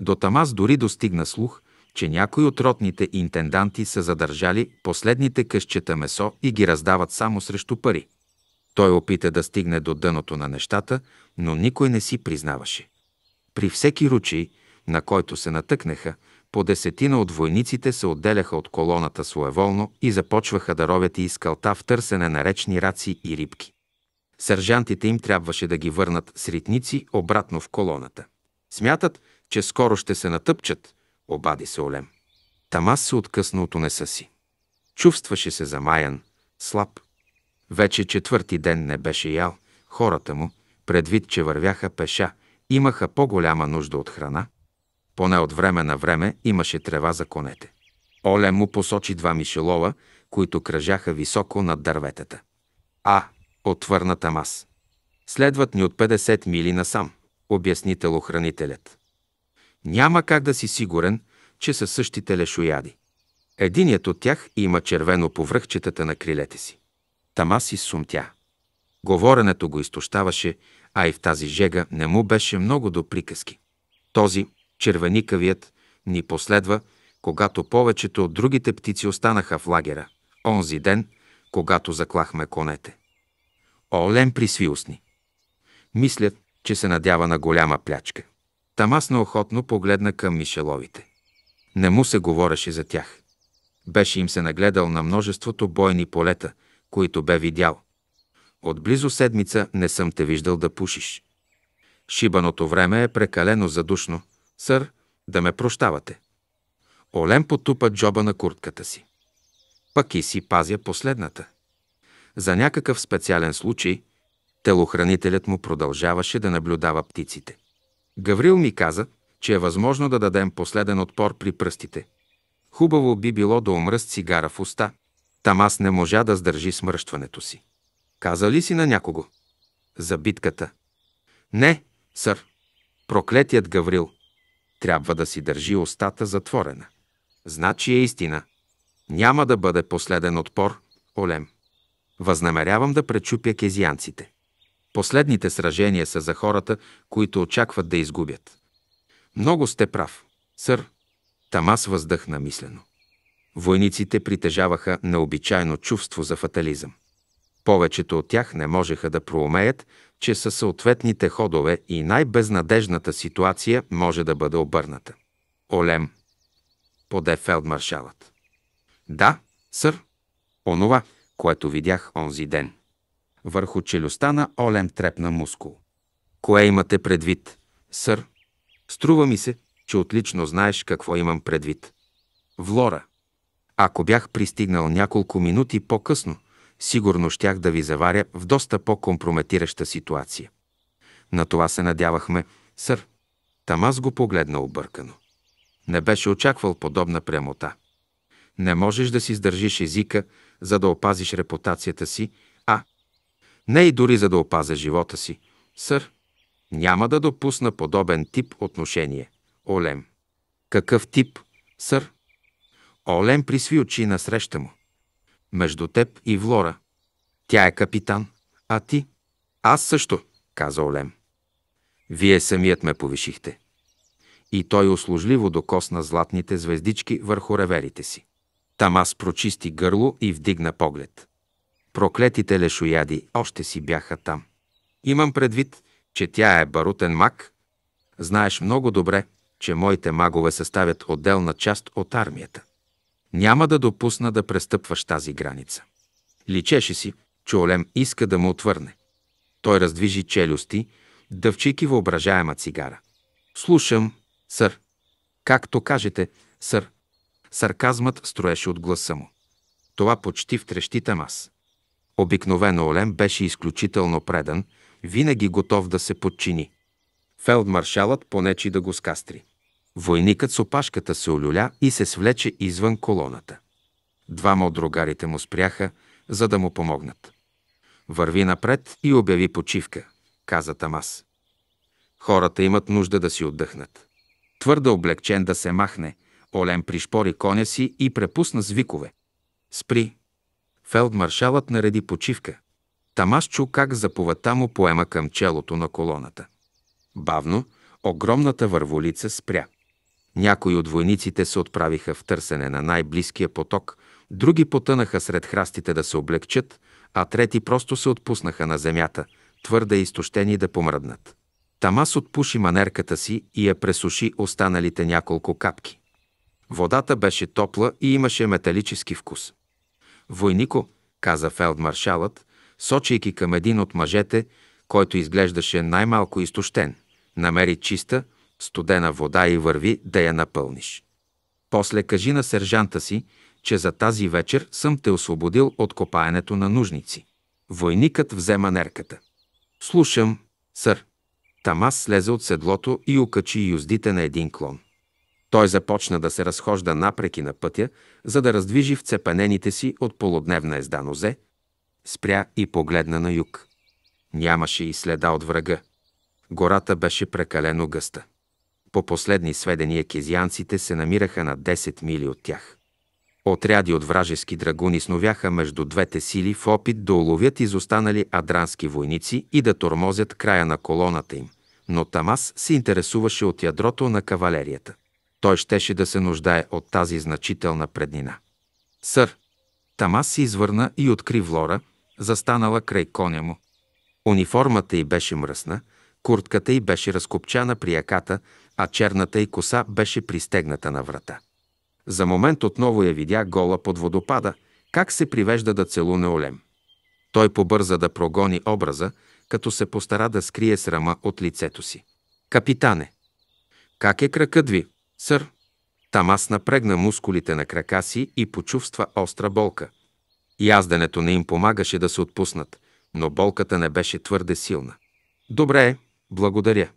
До Тамас дори достигна слух, че някои от ротните интенданти са задържали последните къщета месо и ги раздават само срещу пари. Той опита да стигне до дъното на нещата, но никой не си признаваше. При всеки ручей, на който се натъкнеха, по десетина от войниците се отделяха от колоната своеволно и започваха да ровят и изкълта в търсене на речни раци и рибки. Сержантите им трябваше да ги върнат с ритници обратно в колоната. Смятат, че скоро ще се натъпчат, обади се Олем. Тамас се откъсна от унеса си. Чувстваше се замаян, слаб. Вече четвърти ден не беше ял. Хората му, предвид, че вървяха пеша, имаха по-голяма нужда от храна – поне от време на време имаше трева за конете. Оле му посочи два мишелова, които кръжаха високо над дърветата. А, отвърна Тамас. Следват ни от 50 мили насам, обясни телохранителят. Няма как да си сигурен, че са същите лешояди. Единият от тях има червено повръхчетата на крилете си. Тамас сумтя. Говоренето го изтощаваше, а и в тази жега не му беше много до приказки. Този Червеникавият ни последва, когато повечето от другите птици останаха в лагера. Онзи ден, когато заклахме конете. Олен при усни. Мислят, че се надява на голяма плячка. Тамас неохотно погледна към Мишеловите. Не му се говореше за тях. Беше им се нагледал на множеството бойни полета, които бе видял. От близо седмица не съм те виждал да пушиш. Шибаното време е прекалено задушно, Сър, да ме прощавате. Олен потупа джоба на куртката си. Пък и си пазя последната. За някакъв специален случай телохранителят му продължаваше да наблюдава птиците. Гаврил ми каза, че е възможно да дадем последен отпор при пръстите. Хубаво би било да умра с цигара в уста. Там аз не можа да сдържи смръщването си. Каза ли си на някого? За битката. Не, сър. Проклетият Гаврил трябва да си държи устата затворена. Значи е истина. Няма да бъде последен отпор, Олем. Възнамерявам да пречупя кезианците. Последните сражения са за хората, които очакват да изгубят. Много сте прав, сър. Тамас въздъхна мислено. Войниците притежаваха необичайно чувство за фатализъм. Повечето от тях не можеха да проумеят, че със съответните ходове и най-безнадежната ситуация може да бъде обърната. Олем, поде фелдмаршалът. Да, сър, онова, което видях онзи ден. Върху челюстта на Олем трепна мускул. Кое имате предвид, сър? Струва ми се, че отлично знаеш какво имам предвид. Влора. Ако бях пристигнал няколко минути по-късно – сигурно щях да ви заваря в доста по-компрометираща ситуация. На това се надявахме, сър. Тамас го погледна объркано. Не беше очаквал подобна прямота. Не можеш да си сдържиш езика, за да опазиш репутацията си, а не и дори за да опазя живота си. Сър, няма да допусна подобен тип отношение. Олем. Какъв тип, сър? Олем присви очи насреща му между теб и Влора. Тя е капитан, а ти? Аз също, каза Олем. Вие самият ме повишихте. И той услужливо докосна златните звездички върху реверите си. Тамас прочисти гърло и вдигна поглед. Проклетите лешояди още си бяха там. Имам предвид, че тя е барутен маг. Знаеш много добре, че моите магове съставят отделна част от армията. Няма да допусна да престъпваш тази граница. Личеше си, че Олем иска да му отвърне. Той раздвижи челюсти, дъвчики въображаема цигара. Слушам, сър. Както кажете, сър. Сарказмът строеше от гласа му. Това почти в трещита мас. Обикновено Олем беше изключително предан, винаги готов да се подчини. Фелдмаршалът понечи да го скастри. Войникът с опашката се олюля и се свлече извън колоната. Двама от другарите му спряха, за да му помогнат. Върви напред и обяви почивка, каза Тамас. Хората имат нужда да си отдъхнат. Твърда облегчен да се махне, Олен пришпори коня си и препусна звикове. Спри! Фелдмаршалът нареди почивка. Тамас чу как заповедта му поема към челото на колоната. Бавно, огромната върволица спря. Някои от войниците се отправиха в търсене на най-близкия поток, други потънаха сред храстите да се облегчат, а трети просто се отпуснаха на земята, твърде изтощени да помръднат. Тамас отпуши манерката си и я пресуши останалите няколко капки. Водата беше топла и имаше металически вкус. Войнико, каза фелдмаршалът, сочейки към един от мъжете, който изглеждаше най-малко изтощен, намери чиста, студена вода и върви да я напълниш. После кажи на сержанта си, че за тази вечер съм те освободил от копаенето на нужници. Войникът взема нерката. Слушам, сър. Тамас слезе от седлото и окачи юздите на един клон. Той започна да се разхожда напреки на пътя, за да раздвижи вцепенените си от полудневна езда нозе, спря и погледна на юг. Нямаше и следа от врага. Гората беше прекалено гъста. По последни сведения кезианците се намираха на 10 мили от тях. Отряди от вражески драгуни сновяха между двете сили в опит да уловят изостанали адрански войници и да тормозят края на колоната им. Но Тамас се интересуваше от ядрото на кавалерията. Той щеше да се нуждае от тази значителна преднина. Сър, Тамас се извърна и откри Влора, застанала край коня му. Униформата й беше мръсна, куртката й беше разкопчана при яката, а черната й коса беше пристегната на врата. За момент отново я видя гола под водопада, как се привежда да целуне Олем. Той побърза да прогони образа, като се постара да скрие срама от лицето си. Капитане! Как е кракът ви, сър? Тамас напрегна мускулите на крака си и почувства остра болка. Яздането не им помагаше да се отпуснат, но болката не беше твърде силна. Добре, благодаря.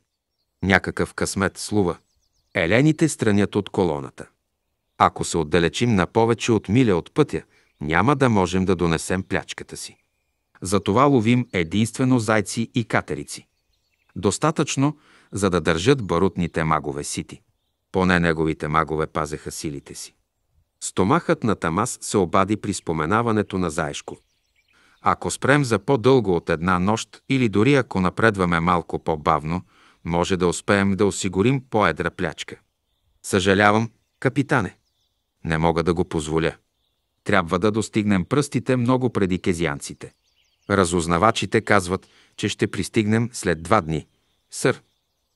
Някакъв късмет слува. Елените странят от колоната. Ако се отдалечим на повече от миля от пътя, няма да можем да донесем плячката си. Затова ловим единствено зайци и катерици. Достатъчно, за да държат барутните магове сити. Поне неговите магове пазеха силите си. Стомахът на Тамас се обади при споменаването на Заешко. Ако спрем за по-дълго от една нощ или дори ако напредваме малко по-бавно, може да успеем да осигурим по-едра плячка. Съжалявам, капитане. Не мога да го позволя. Трябва да достигнем пръстите много преди кезианците. Разузнавачите казват, че ще пристигнем след два дни. Сър,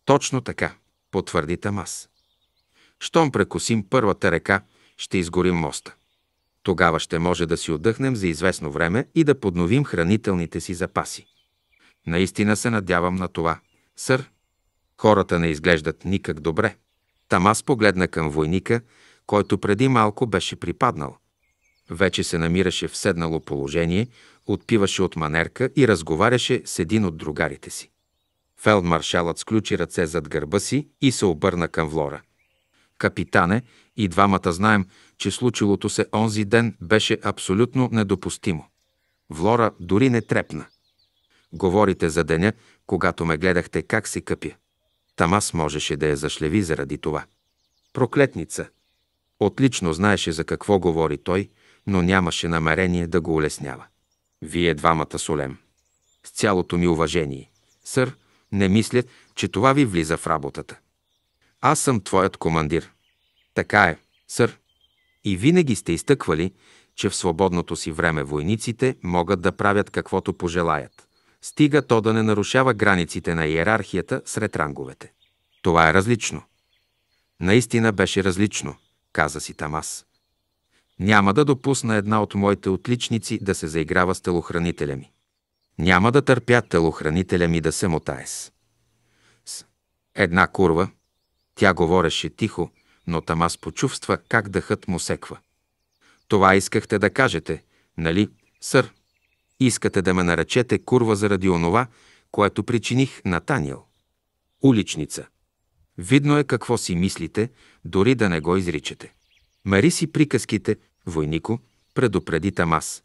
точно така, потвърди Тамас. Щом прекусим първата река, ще изгорим моста. Тогава ще може да си отдъхнем за известно време и да подновим хранителните си запаси. Наистина се надявам на това, сър, Хората не изглеждат никак добре. Там аз погледна към войника, който преди малко беше припаднал. Вече се намираше в седнало положение, отпиваше от манерка и разговаряше с един от другарите си. Фелдмаршалът сключи ръце зад гърба си и се обърна към Влора. Капитане, и двамата знаем, че случилото се онзи ден беше абсолютно недопустимо. Влора дори не трепна. Говорите за деня, когато ме гледахте как се къпя. Тамас можеше да я зашлеви заради това. Проклетница! Отлично знаеше за какво говори той, но нямаше намерение да го улеснява. Вие двамата солем. С цялото ми уважение. Сър, не мисля, че това ви влиза в работата. Аз съм твоят командир. Така е, сър. И винаги сте изтъквали, че в свободното си време войниците могат да правят каквото пожелаят стига то да не нарушава границите на иерархията сред ранговете. Това е различно. Наистина беше различно, каза си Тамас. Няма да допусна една от моите отличници да се заиграва с телохранителя ми. Няма да търпя телохранителя ми да се мотае с. с. Една курва. Тя говореше тихо, но Тамас почувства как дъхът му секва. Това искахте да кажете, нали, сър? Искате да ме наречете курва заради онова, което причиних на Таниел. Уличница. Видно е какво си мислите, дори да не го изричате. Мари си приказките, войнико, предупреди Тамас.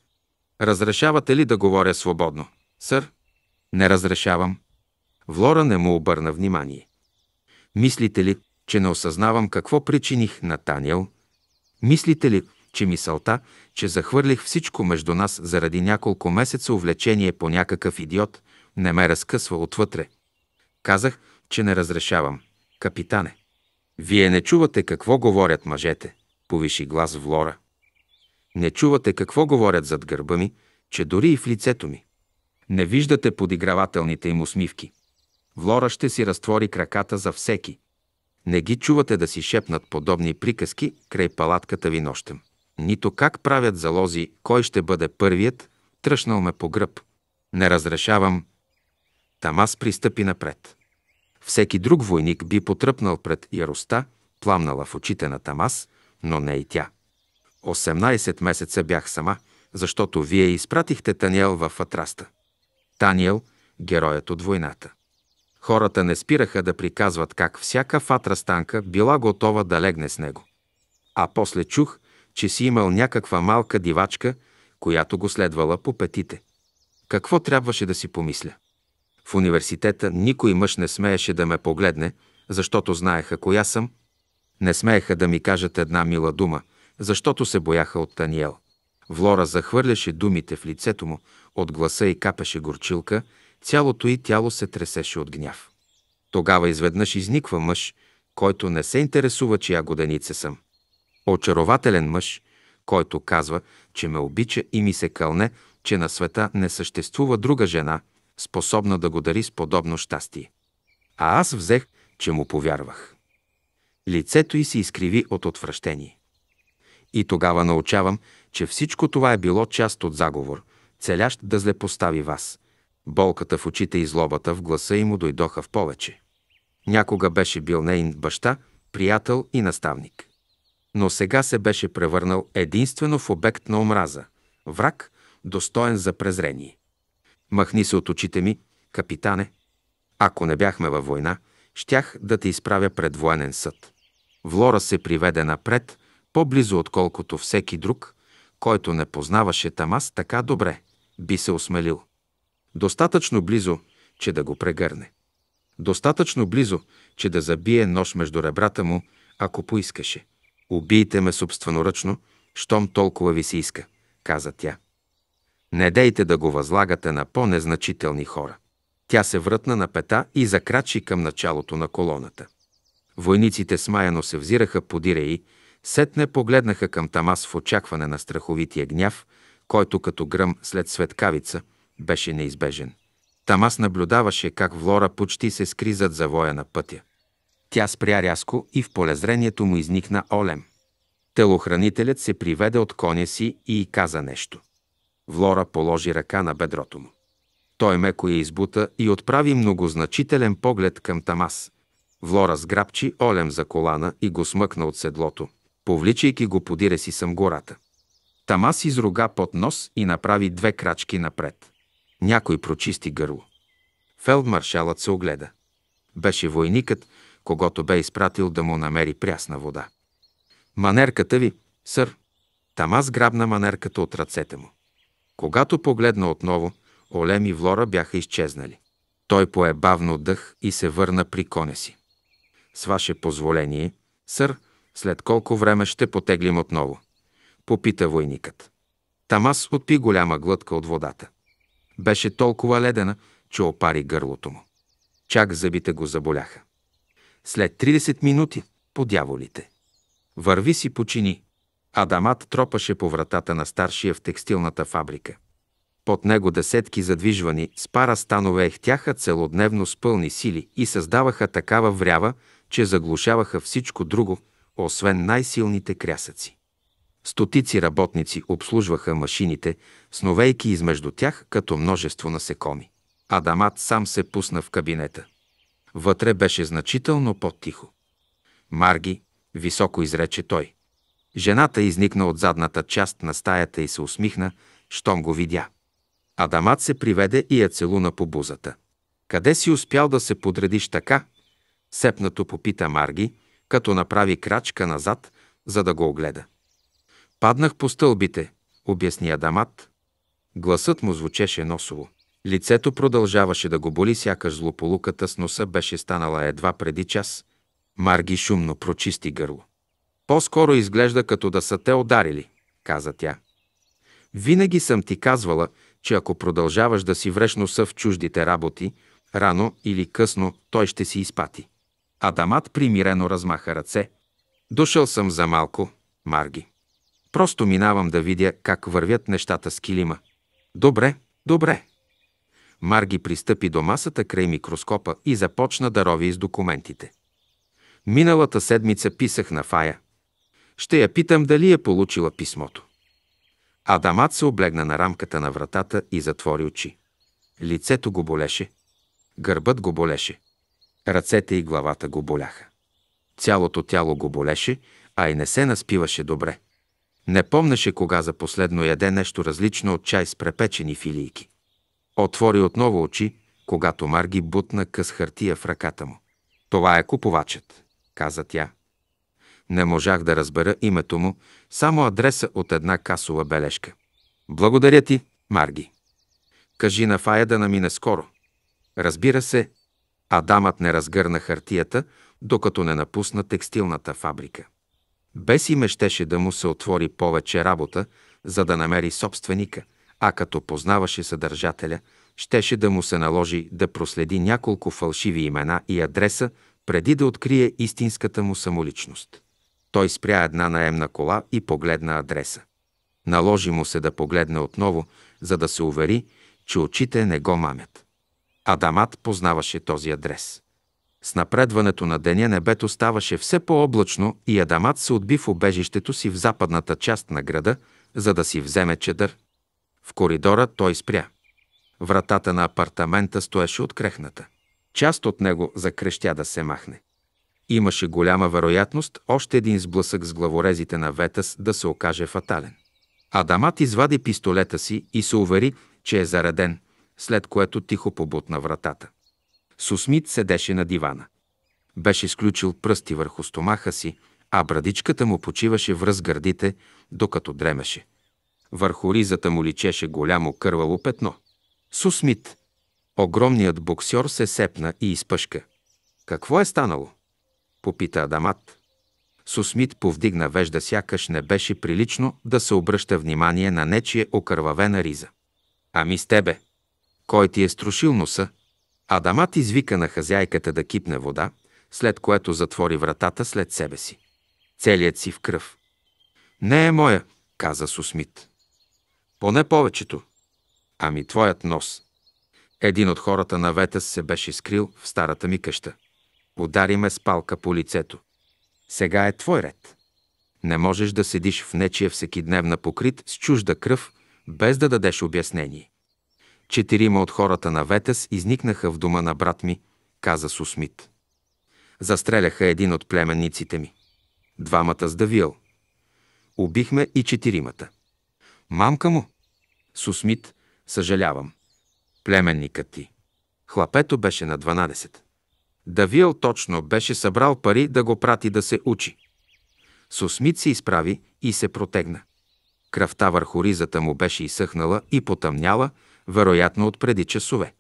Разрешавате ли да говоря свободно? Сър? Не разрешавам. Влора не му обърна внимание. Мислите ли, че не осъзнавам какво причиних на Таниел? Мислите ли, че мисълта, че захвърлих всичко между нас заради няколко месеца увлечение по някакъв идиот, не ме разкъсва отвътре. Казах, че не разрешавам. Капитане, вие не чувате какво говорят мъжете, повиши глас в лора. Не чувате какво говорят зад гърба ми, че дори и в лицето ми. Не виждате подигравателните им усмивки. Влора ще си разтвори краката за всеки. Не ги чувате да си шепнат подобни приказки край палатката ви нощем нито как правят залози, кой ще бъде първият, тръшнал ме по гръб. Не разрешавам. Тамас пристъпи напред. Всеки друг войник би потръпнал пред яроста, пламнала в очите на Тамас, но не и тя. 18 месеца бях сама, защото вие изпратихте Таниел в Атраста. Таниел – героят от войната. Хората не спираха да приказват как всяка фатрастанка била готова да легне с него. А после чух, че си имал някаква малка дивачка, която го следвала по петите. Какво трябваше да си помисля? В университета никой мъж не смееше да ме погледне, защото знаеха коя съм. Не смееха да ми кажат една мила дума, защото се бояха от Таниел. Влора захвърляше думите в лицето му, от гласа и капеше горчилка, цялото и тяло се тресеше от гняв. Тогава изведнъж изниква мъж, който не се интересува, чия годеница съм очарователен мъж, който казва, че ме обича и ми се кълне, че на света не съществува друга жена, способна да го дари с подобно щастие. А аз взех, че му повярвах. Лицето й се изкриви от отвращение. И тогава научавам, че всичко това е било част от заговор, целящ да зле постави вас. Болката в очите и злобата в гласа й му дойдоха в повече. Някога беше бил нейн баща, приятел и наставник но сега се беше превърнал единствено в обект на омраза, враг, достоен за презрение. Махни се от очите ми, капитане. Ако не бяхме във война, щях да те изправя пред военен съд. Влора се приведе напред, по-близо отколкото всеки друг, който не познаваше Тамас така добре, би се осмелил. Достатъчно близо, че да го прегърне. Достатъчно близо, че да забие нож между ребрата му, ако поискаше. Убийте ме собственоръчно, щом толкова ви се иска, каза тя. Не дейте да го възлагате на по-незначителни хора. Тя се врътна на пета и закрачи към началото на колоната. Войниците смаяно се взираха по Диреи, сетне погледнаха към Тамас в очакване на страховития гняв, който като гръм след светкавица беше неизбежен. Тамас наблюдаваше как Влора почти се скри зад завоя на пътя. Тя спря рязко и в полезрението му изникна Олем. Телохранителят се приведе от коня си и й каза нещо. Влора положи ръка на бедрото му. Той меко я избута и отправи многозначителен поглед към Тамас. Влора сграбчи Олем за колана и го смъкна от седлото, повличайки го подире си съм гората. Тамас изруга под нос и направи две крачки напред. Някой прочисти гърло. Фелдмаршалът се огледа. Беше войникът, когато бе изпратил да му намери прясна вода. Манерката ви, сър. Тамас грабна манерката от ръцете му. Когато погледна отново, Олем и Влора бяха изчезнали. Той пое бавно дъх и се върна при коня си. С ваше позволение, сър, след колко време ще потеглим отново? Попита войникът. Тамас отпи голяма глътка от водата. Беше толкова ледена, че опари гърлото му. Чак зъбите го заболяха. След 30 минути по дяволите. Върви си почини. Адамат тропаше по вратата на старшия в текстилната фабрика. Под него десетки задвижвани с пара станове ехтяха целодневно с пълни сили и създаваха такава врява, че заглушаваха всичко друго, освен най-силните крясъци. Стотици работници обслужваха машините, сновейки измежду тях като множество насекоми. Адамат сам се пусна в кабинета. Вътре беше значително по-тихо. Марги, високо изрече той. Жената изникна от задната част на стаята и се усмихна, щом го видя. Адамат се приведе и я целуна по бузата. Къде си успял да се подредиш така? Сепнато попита Марги, като направи крачка назад, за да го огледа. Паднах по стълбите, обясни Адамат. Гласът му звучеше носово. Лицето продължаваше да го боли, сякаш злополуката с носа беше станала едва преди час. Марги шумно прочисти гърло. По-скоро изглежда като да са те ударили, каза тя. Винаги съм ти казвала, че ако продължаваш да си вреш носа в чуждите работи, рано или късно той ще си изпати. Адамат примирено размаха ръце. Дошъл съм за малко, Марги. Просто минавам да видя как вървят нещата с килима. Добре, добре, Марги пристъпи до масата край микроскопа и започна да рови из документите. Миналата седмица писах на Фая. Ще я питам дали е получила писмото. Адамат се облегна на рамката на вратата и затвори очи. Лицето го болеше. Гърбът го болеше. Ръцете и главата го боляха. Цялото тяло го болеше, а и не се наспиваше добре. Не помнеше кога за последно яде нещо различно от чай с препечени филийки. Отвори отново очи, когато Марги бутна къс хартия в ръката му. Това е купувачът, каза тя. Не можах да разбера името му, само адреса от една касова бележка. Благодаря ти, Марги. Кажи на Фая да намине скоро. Разбира се, Адамът не разгърна хартията, докато не напусна текстилната фабрика. Беси ме щеше да му се отвори повече работа, за да намери собственика – а като познаваше съдържателя, щеше да му се наложи да проследи няколко фалшиви имена и адреса, преди да открие истинската му самоличност. Той спря една наемна кола и погледна адреса. Наложи му се да погледне отново, за да се увери, че очите не го мамят. Адамат познаваше този адрес. С напредването на деня небето ставаше все по-облачно и Адамат се отби в обежището си в западната част на града, за да си вземе чедър. В коридора той спря. Вратата на апартамента стоеше открехната. Част от него закрещя да се махне. Имаше голяма вероятност още един сблъсък с главорезите на Ветас да се окаже фатален. Адамат извади пистолета си и се увери, че е зареден, след което тихо побутна вратата. Сусмит седеше на дивана. Беше сключил пръсти върху стомаха си, а брадичката му почиваше връз гърдите, докато дремеше. Върху ризата му личеше голямо кървало петно. Сусмит. Огромният боксьор се сепна и изпъшка. Какво е станало? Попита Адамат. Сусмит повдигна вежда, сякаш не беше прилично да се обръща внимание на нечие окървавена риза. Ами с тебе! Кой ти е струшил носа? Адамат извика на хазяйката да кипне вода, след което затвори вратата след себе си. Целият си в кръв. Не е моя, каза Сусмит. Поне повечето. Ами твоят нос. Един от хората на Ветес се беше скрил в старата ми къща. Удари ме с палка по лицето. Сега е твой ред. Не можеш да седиш в нечия всекидневна покрит с чужда кръв, без да дадеш обяснение. Четирима от хората на Ветес изникнаха в дома на брат ми, каза Сусмит. Застреляха един от племенниците ми. Двамата с Давил. Убихме и четиримата. Мамка му, Сусмит, съжалявам. Племенникът ти. Хлапето беше на 12. Давил точно беше събрал пари да го прати да се учи. Сусмит се изправи и се протегна. Кръвта върху ризата му беше изсъхнала и потъмняла, вероятно от преди часове.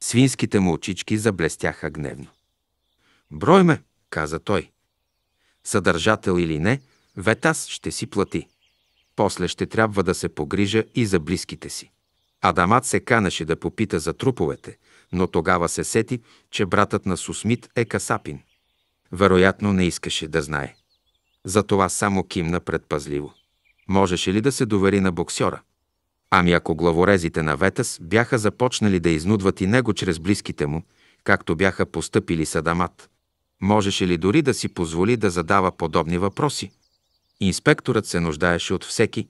Свинските му очички заблестяха гневно. «Брой ме!» каза той. Съдържател или не, Ветас ще си плати. После ще трябва да се погрижа и за близките си. Адамат се канеше да попита за труповете, но тогава се сети, че братът на Сусмит е Касапин. Вероятно не искаше да знае. Затова само кимна предпазливо. Можеше ли да се довери на боксера? Ами ако главорезите на Ветас бяха започнали да изнудват и него чрез близките му, както бяха постъпили с Адамат, можеше ли дори да си позволи да задава подобни въпроси – Инспекторът се нуждаеше от всеки,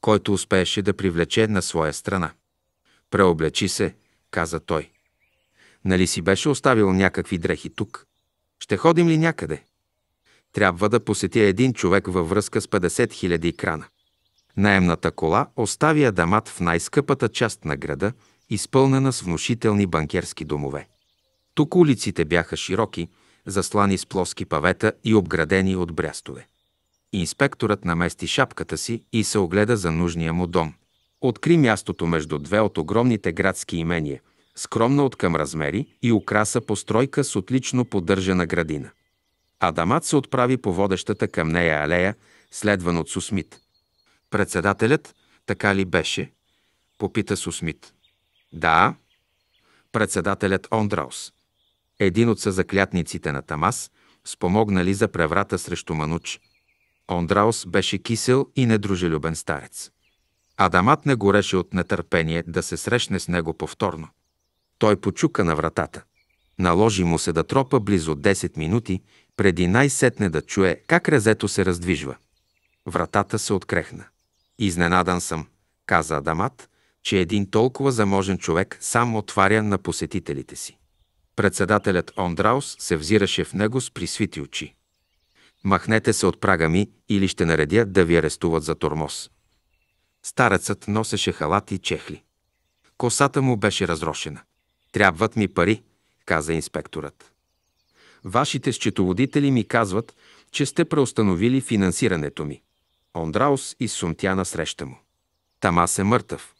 който успееше да привлече на своя страна. Преоблечи се, каза той. Нали си беше оставил някакви дрехи тук? Ще ходим ли някъде? Трябва да посетя един човек във връзка с 50 000 крана. Наемната кола остави Адамат в най-скъпата част на града, изпълнена с внушителни банкерски домове. Тук улиците бяха широки, заслани с плоски павета и обградени от брястове. Инспекторът намести шапката си и се огледа за нужния му дом. Откри мястото между две от огромните градски имения, скромна от към размери и украса постройка с отлично поддържана градина. Адамат се отправи по водещата към нея алея, следван от Сусмит. Председателят, така ли беше? Попита Сусмит. Да. Председателят Ондраус. Един от съзаклятниците на Тамас, спомогнали за преврата срещу Мануч – Ондраус беше кисел и недружелюбен старец. Адамат не гореше от нетърпение да се срещне с него повторно. Той почука на вратата. Наложи му се да тропа близо 10 минути, преди най-сетне да чуе как резето се раздвижва. Вратата се открехна. Изненадан съм, каза Адамат, че един толкова заможен човек сам отваря на посетителите си. Председателят Ондраус се взираше в него с присвити очи. Махнете се от прага ми или ще наредя да ви арестуват за тормоз. Старецът носеше халат и чехли. Косата му беше разрошена. Трябват ми пари, каза инспекторът. Вашите счетоводители ми казват, че сте преустановили финансирането ми. Ондраус и Сунтяна среща му. Тамас е мъртъв.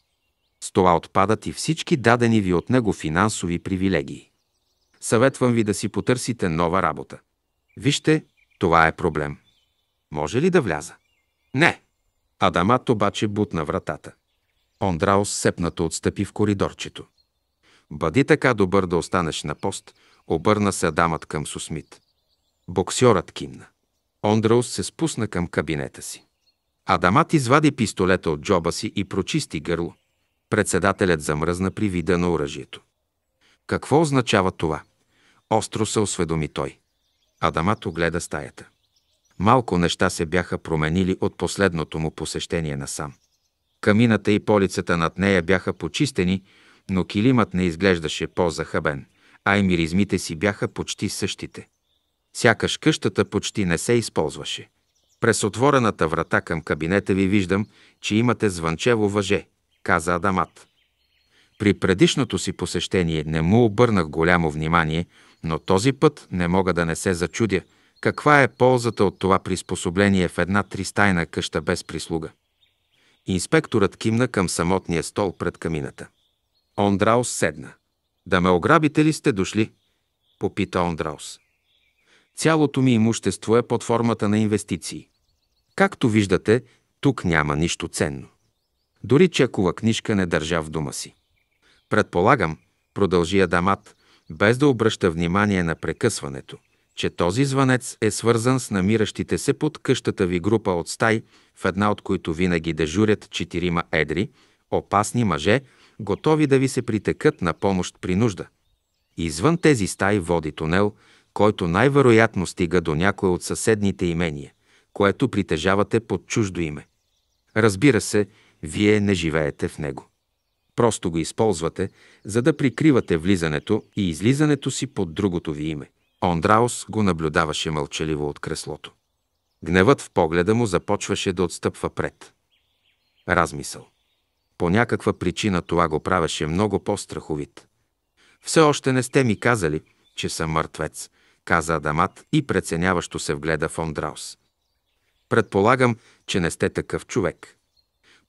С това отпадат и всички дадени ви от него финансови привилегии. Съветвам ви да си потърсите нова работа. Вижте това е проблем. Може ли да вляза? Не. Адамат обаче бутна вратата. Ондраус сепнато отстъпи в коридорчето. Бъди така добър да останеш на пост, обърна се Адамът към Сусмит. Боксьорът кимна. Ондраус се спусна към кабинета си. Адамат извади пистолета от джоба си и прочисти гърло. Председателят замръзна при вида на оръжието. Какво означава това? Остро се осведоми той. Адамат огледа стаята. Малко неща се бяха променили от последното му посещение на сам. Камината и полицата над нея бяха почистени, но килимът не изглеждаше по-захабен, а и миризмите си бяха почти същите. Сякаш къщата почти не се използваше. През отворената врата към кабинета ви виждам, че имате звънчево въже, каза Адамат. При предишното си посещение не му обърнах голямо внимание, но този път не мога да не се зачудя каква е ползата от това приспособление в една тристайна къща без прислуга. Инспекторът кимна към самотния стол пред камината. Ондраус седна. Да ме ограбите ли сте дошли? Попита Ондраус. Цялото ми имущество е под формата на инвестиции. Както виждате, тук няма нищо ценно. Дори чекова книжка не държа в дома си. Предполагам, продължи Адамат, без да обръща внимание на прекъсването, че този звънец е свързан с намиращите се под къщата ви група от стай, в една от които винаги дежурят четирима едри, опасни мъже, готови да ви се притекат на помощ при нужда. Извън тези стаи води тунел, който най-вероятно стига до някое от съседните имения, което притежавате под чуждо име. Разбира се, вие не живеете в него. Просто го използвате, за да прикривате влизането и излизането си под другото ви име. Ондраус го наблюдаваше мълчаливо от креслото. Гневът в погледа му започваше да отстъпва пред. Размисъл. По някаква причина това го правеше много по-страховит. Все още не сте ми казали, че съм мъртвец, каза Адамат и преценяващо се вгледа в Ондраус. Предполагам, че не сте такъв човек.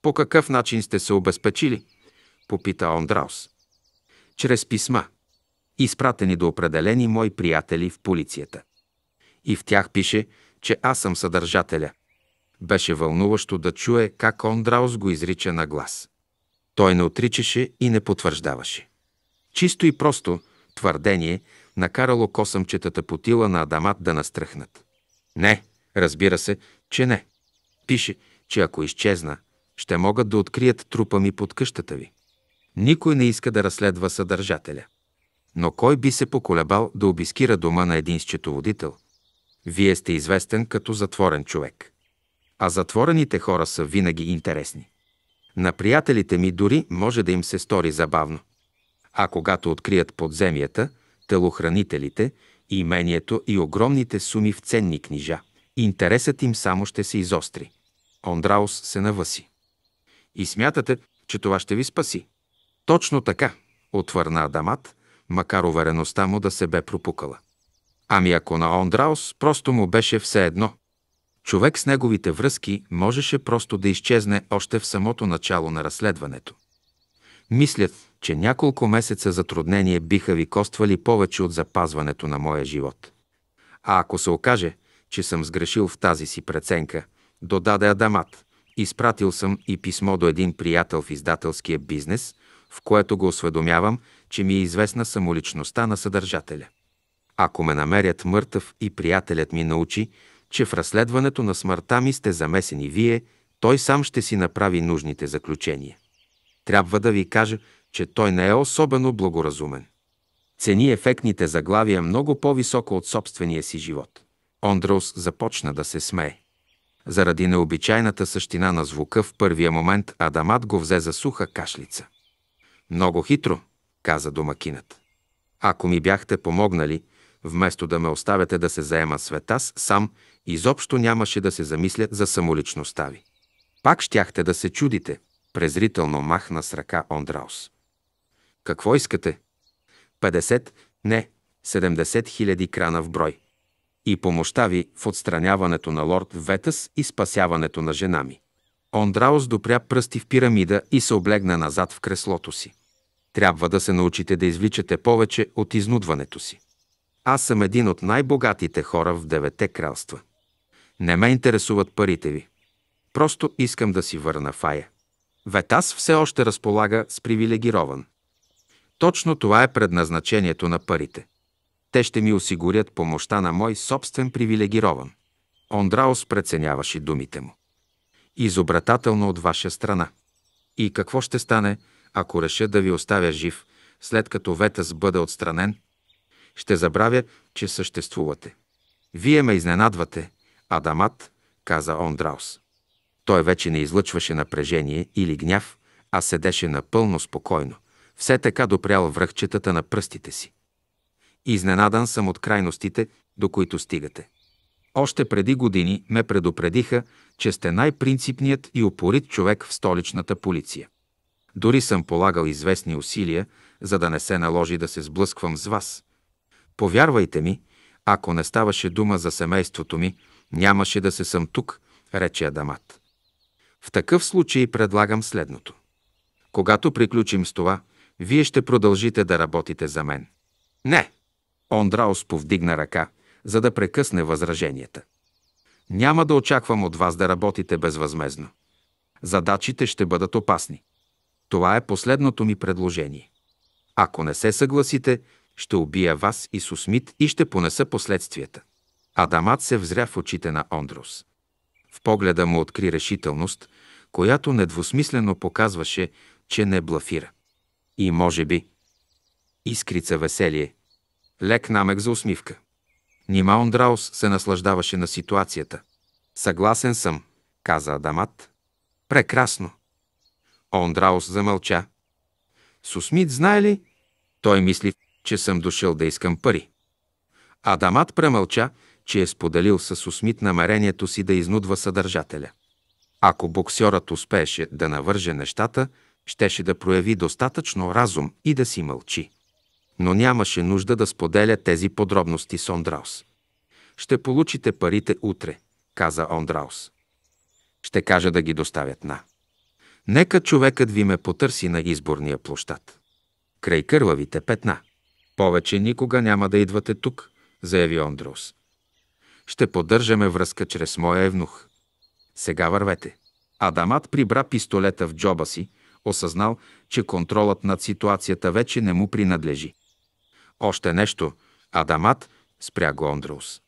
По какъв начин сте се обезпечили – Попита Ондраус. Чрез писма, изпратени до определени мои приятели в полицията. И в тях пише, че аз съм съдържателя. Беше вълнуващо да чуе как Ондраус го изрича на глас. Той не отричаше и не потвърждаваше. Чисто и просто твърдение накарало косъмчетата потила на Адамат да настръхнат. Не, разбира се, че не. Пише, че ако изчезна, ще могат да открият трупа ми под къщата ви. Никой не иска да разследва съдържателя. Но кой би се поколебал да обискира дома на един счетоводител? Вие сте известен като затворен човек. А затворените хора са винаги интересни. На приятелите ми дори може да им се стори забавно. А когато открият подземията, телохранителите, имението и огромните суми в ценни книжа, интересът им само ще се изостри. Ондраус се навъси. И смятате, че това ще ви спаси. Точно така, отвърна Адамат, макар увереността му да се бе пропукала. Ами ако на Ондраус просто му беше все едно. Човек с неговите връзки можеше просто да изчезне още в самото начало на разследването. Мислят, че няколко месеца затруднение биха ви коствали повече от запазването на моя живот. А ако се окаже, че съм сгрешил в тази си преценка, додаде Адамат, изпратил съм и писмо до един приятел в издателския бизнес – в което го осведомявам, че ми е известна самоличността на съдържателя. Ако ме намерят мъртъв и приятелят ми научи, че в разследването на смъртта ми сте замесени вие, той сам ще си направи нужните заключения. Трябва да ви кажа, че той не е особено благоразумен. Цени ефектните заглавия много по-високо от собствения си живот. Ондрълс започна да се смее. Заради необичайната същина на звука в първия момент Адамат го взе за суха кашлица. Много хитро, каза домакинът. Ако ми бяхте помогнали, вместо да ме оставяте да се заема света сам, изобщо нямаше да се замисля за самоличността ви. Пак щяхте да се чудите, презрително махна с ръка Ондраус. Какво искате? 50, не, 70 хиляди крана в брой. И помощта ви в отстраняването на лорд Ветъс и спасяването на жена ми. Ондраус допря пръсти в пирамида и се облегна назад в креслото си. Трябва да се научите да извличате повече от изнудването си. Аз съм един от най-богатите хора в девете кралства. Не ме интересуват парите ви. Просто искам да си върна фая. Ветас все още разполага с привилегирован. Точно това е предназначението на парите. Те ще ми осигурят помощта на мой собствен привилегирован. Ондраус преценяваше думите му. Изобретателно от ваша страна. И какво ще стане, ако реша да ви оставя жив, след като Ветъс бъде отстранен, ще забравя, че съществувате. Вие ме изненадвате, Адамат, каза Ондраус. Той вече не излъчваше напрежение или гняв, а седеше напълно спокойно, все така допрял връхчетата на пръстите си. Изненадан съм от крайностите, до които стигате. Още преди години ме предупредиха, че сте най-принципният и упорит човек в столичната полиция. Дори съм полагал известни усилия, за да не се наложи да се сблъсквам с вас. Повярвайте ми, ако не ставаше дума за семейството ми, нямаше да се съм тук, рече Адамат. В такъв случай предлагам следното. Когато приключим с това, вие ще продължите да работите за мен. Не! Ондраус повдигна ръка, за да прекъсне възраженията. Няма да очаквам от вас да работите безвъзмезно. Задачите ще бъдат опасни. Това е последното ми предложение. Ако не се съгласите, ще убия вас и Сусмит и ще понеса последствията. Адамат се взря в очите на Ондрус. В погледа му откри решителност, която недвусмислено показваше, че не блафира. И може би... Искрица веселие. Лек намек за усмивка. Нима Ондраус се наслаждаваше на ситуацията. Съгласен съм, каза Адамат. Прекрасно. Ондраус замълча. Сусмит знае ли? Той мисли, че съм дошъл да искам пари. Адамат премълча, че е споделил с Сусмит намерението си да изнудва съдържателя. Ако боксьорът успееше да навърже нещата, щеше да прояви достатъчно разум и да си мълчи. Но нямаше нужда да споделя тези подробности с Ондраус. Ще получите парите утре, каза Ондраус. Ще кажа да ги доставят на. Нека човекът ви ме потърси на изборния площад. Край кървавите петна. Повече никога няма да идвате тук, заяви Ондрус. Ще поддържаме връзка чрез моя евнух. Сега вървете. Адамат прибра пистолета в джоба си, осъзнал, че контролът над ситуацията вече не му принадлежи. Още нещо. Адамат спря го Ондрус.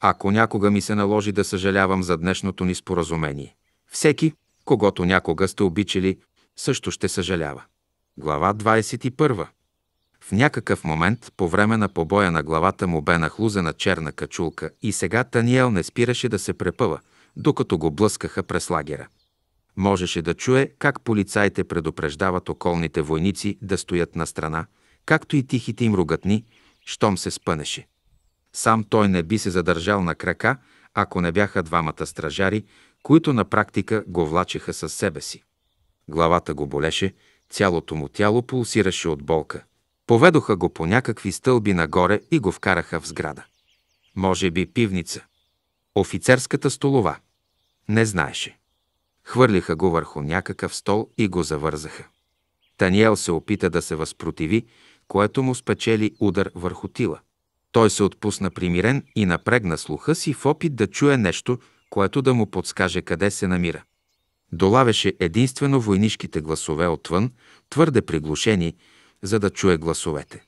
Ако някога ми се наложи да съжалявам за днешното ни споразумение. Всеки, когато някога сте обичали, също ще съжалява. Глава 21. В някакъв момент, по време на побоя на главата му бе нахлузена черна качулка и сега Таниел не спираше да се препъва, докато го блъскаха през лагера. Можеше да чуе как полицаите предупреждават околните войници да стоят на страна, както и тихите им ругатни, щом се спънеше. Сам той не би се задържал на крака, ако не бяха двамата стражари, които на практика го влачеха със себе си. Главата го болеше, цялото му тяло пулсираше от болка. Поведоха го по някакви стълби нагоре и го вкараха в сграда. Може би пивница. Офицерската столова. Не знаеше. Хвърлиха го върху някакъв стол и го завързаха. Таниел се опита да се възпротиви, което му спечели удар върху тила. Той се отпусна примирен и напрегна слуха си в опит да чуе нещо, което да му подскаже къде се намира. Долавяше единствено войнишките гласове отвън, твърде приглушени, за да чуе гласовете.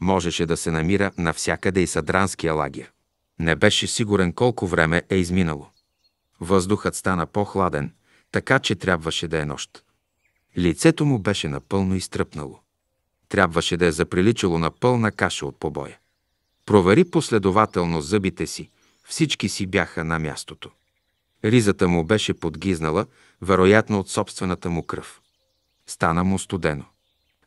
Можеше да се намира навсякъде и Садранския лагер. Не беше сигурен колко време е изминало. Въздухът стана по-хладен, така че трябваше да е нощ. Лицето му беше напълно изтръпнало. Трябваше да е заприличало на пълна каша от побоя. Провери последователно зъбите си, всички си бяха на мястото. Ризата му беше подгизнала, вероятно от собствената му кръв. Стана му студено.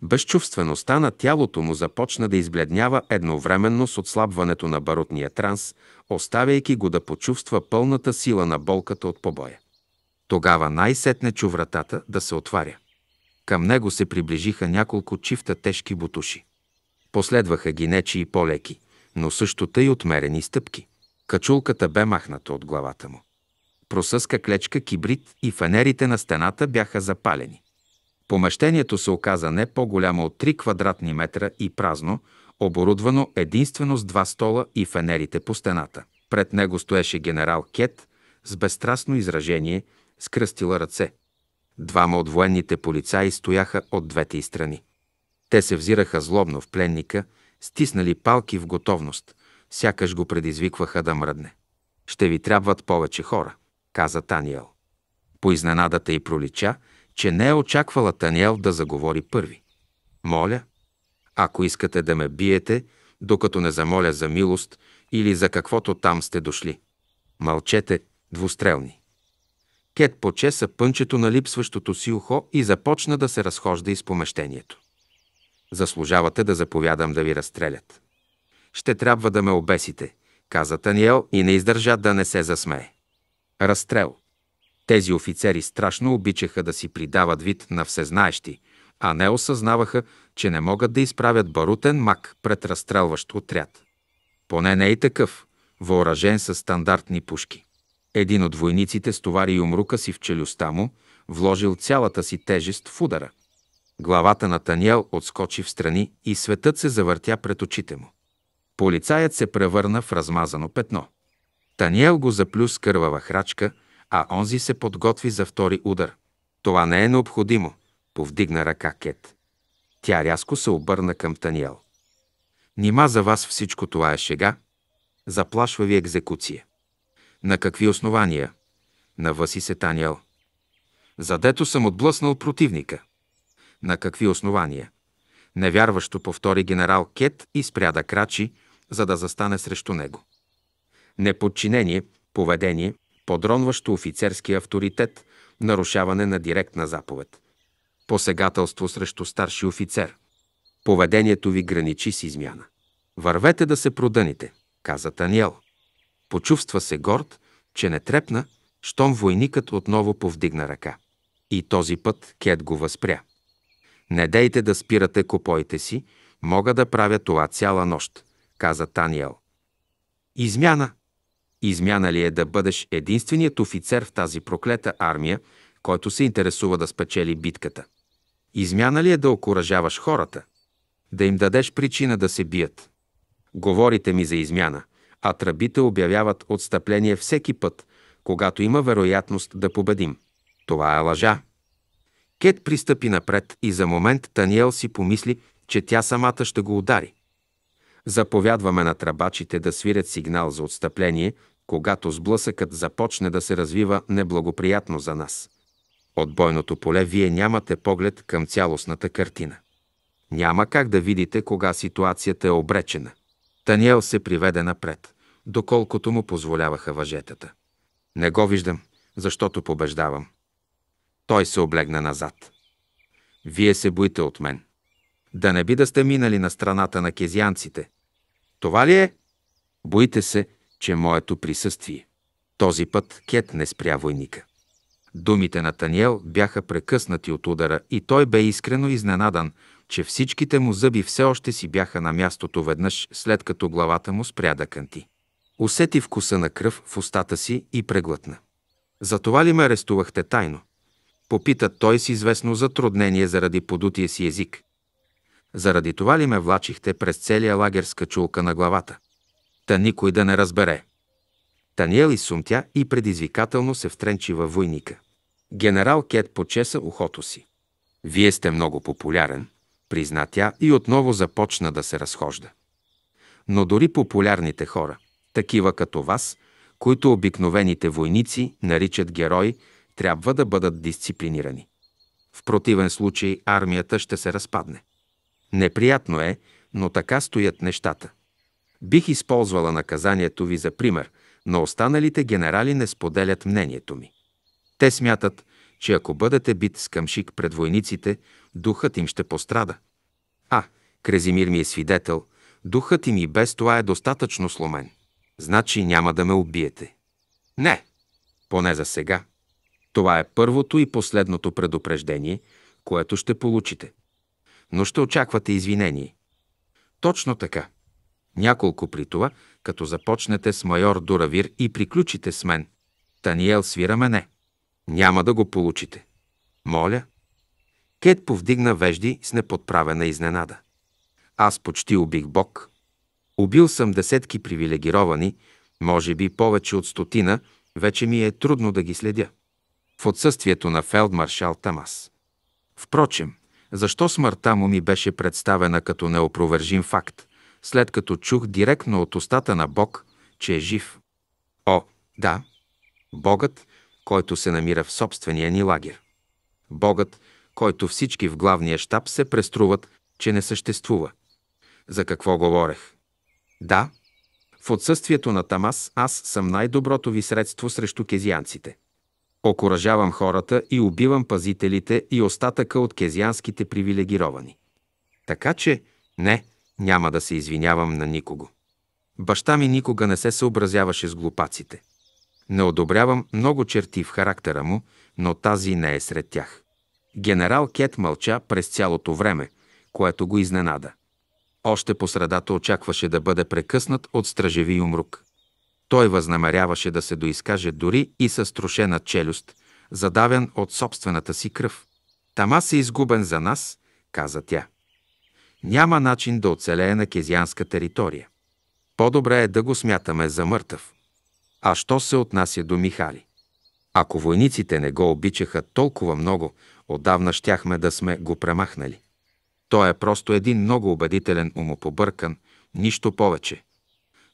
Безчувствеността на тялото му започна да избледнява едновременно с отслабването на баротния транс, оставяйки го да почувства пълната сила на болката от побоя. Тогава най-сетне чу вратата да се отваря. Към него се приближиха няколко чифта тежки бутуши. Последваха ги нечи и по-леки, но също тъй отмерени стъпки. Качулката бе махната от главата му. Просъска клечка кибрид и фенерите на стената бяха запалени. Помещението се оказа не по-голямо от 3 квадратни метра и празно, оборудвано единствено с два стола и фенерите по стената. Пред него стоеше генерал Кет с безстрастно изражение, скръстила ръце. Двама от военните полицаи стояха от двете и страни. Те се взираха злобно в пленника, стиснали палки в готовност. Сякаш го предизвикваха да мръдне. Ще ви трябват повече хора, каза Таниел. По изненадата й пролича, че не е очаквала Таниел да заговори първи. Моля, ако искате да ме биете, докато не замоля за милост или за каквото там сте дошли. Мълчете, двустрелни. Кет почеса пънчето на липсващото си ухо и започна да се разхожда из помещението. Заслужавате да заповядам да ви разстрелят. Ще трябва да ме обесите, каза Таниел и не издържа да не се засмее. Разстрел. Тези офицери страшно обичаха да си придават вид на всезнаещи, а не осъзнаваха, че не могат да изправят барутен мак пред разстрелващ отряд. Поне не е и такъв, въоръжен с стандартни пушки. Един от войниците стовари умрука си в челюста му, вложил цялата си тежест в удара. Главата на Таниел отскочи в страни и светът се завъртя пред очите му. Полицаят се превърна в размазано петно. Таниел го заплю с кървава храчка, а онзи се подготви за втори удар. Това не е необходимо, повдигна ръка Кет. Тя рязко се обърна към Таниел. Нима за вас всичко това е шега? Заплашва ви екзекуция. На какви основания? Навъси се Таниел. Задето съм отблъснал противника. На какви основания? Невярващо повтори генерал Кет и спря да крачи, за да застане срещу него. Неподчинение, поведение, подронващо офицерски авторитет, нарушаване на директна заповед. Посегателство срещу старши офицер. Поведението ви граничи с измяна. Вървете да се продъните, каза Таниел. Почувства се горд, че не трепна, щом войникът отново повдигна ръка. И този път Кет го възпря. Не дейте да спирате копоите си, мога да правя това цяла нощ каза Таниел. Измяна. Измяна ли е да бъдеш единственият офицер в тази проклета армия, който се интересува да спечели битката? Измяна ли е да окоръжаваш хората? Да им дадеш причина да се бият? Говорите ми за измяна, а тръбите обявяват отстъпление всеки път, когато има вероятност да победим. Това е лъжа. Кет пристъпи напред и за момент Таниел си помисли, че тя самата ще го удари. Заповядваме на тръбачите да свирят сигнал за отстъпление, когато сблъсъкът започне да се развива неблагоприятно за нас. От бойното поле вие нямате поглед към цялостната картина. Няма как да видите кога ситуацията е обречена. Таниел се приведе напред, доколкото му позволяваха въжетата. Не го виждам, защото побеждавам. Той се облегна назад. Вие се боите от мен. Да не би да сте минали на страната на кезианците. Това ли е? Боите се, че моето присъствие. Този път Кет не спря войника. Думите на Таниел бяха прекъснати от удара и той бе искрено изненадан, че всичките му зъби все още си бяха на мястото веднъж, след като главата му спря да кънти. Усети вкуса на кръв в устата си и преглътна. За това ли ме арестувахте тайно? Попита той с известно затруднение заради подутия си език. Заради това ли ме влачихте през целия лагер с качулка на главата? Та никой да не разбере. Таниел изсумтя и предизвикателно се втренчи във войника. Генерал Кет почеса ухото си. Вие сте много популярен, призна тя и отново започна да се разхожда. Но дори популярните хора, такива като вас, които обикновените войници наричат герои, трябва да бъдат дисциплинирани. В противен случай армията ще се разпадне. Неприятно е, но така стоят нещата. Бих използвала наказанието ви за пример, но останалите генерали не споделят мнението ми. Те смятат, че ако бъдете бит с къмшик пред войниците, духът им ще пострада. А, Крезимир ми е свидетел, духът им и без това е достатъчно сломен. Значи няма да ме убиете. Не, поне за сега. Това е първото и последното предупреждение, което ще получите но ще очаквате извинение. Точно така. Няколко при това, като започнете с майор Дуравир и приключите с мен. Таниел свира мене. Няма да го получите. Моля. Кет повдигна вежди с неподправена изненада. Аз почти убих Бог. Убил съм десетки привилегировани, може би повече от стотина, вече ми е трудно да ги следя. В отсъствието на фелдмаршал Тамас. Впрочем, защо смъртта му ми беше представена като неопровержим факт, след като чух директно от устата на Бог, че е жив. О, да, Богът, който се намира в собствения ни лагер. Богът, който всички в главния щаб се преструват, че не съществува. За какво говорех? Да, в отсъствието на Тамас аз съм най-доброто ви средство срещу кезианците. Окоръжавам хората и убивам пазителите и остатъка от кезианските привилегировани. Така че, не, няма да се извинявам на никого. Баща ми никога не се съобразяваше с глупаците. Не одобрявам много черти в характера му, но тази не е сред тях. Генерал Кет мълча през цялото време, което го изненада. Още по средата очакваше да бъде прекъснат от стражеви умрук. Той възнамеряваше да се доискаже дори и с трошена челюст, задавен от собствената си кръв. Тама се изгубен за нас, каза тя. Няма начин да оцелее на кезианска територия. По-добре е да го смятаме за мъртъв. А що се отнася до Михали? Ако войниците не го обичаха толкова много, отдавна щяхме да сме го премахнали. Той е просто един много убедителен умопобъркан, нищо повече.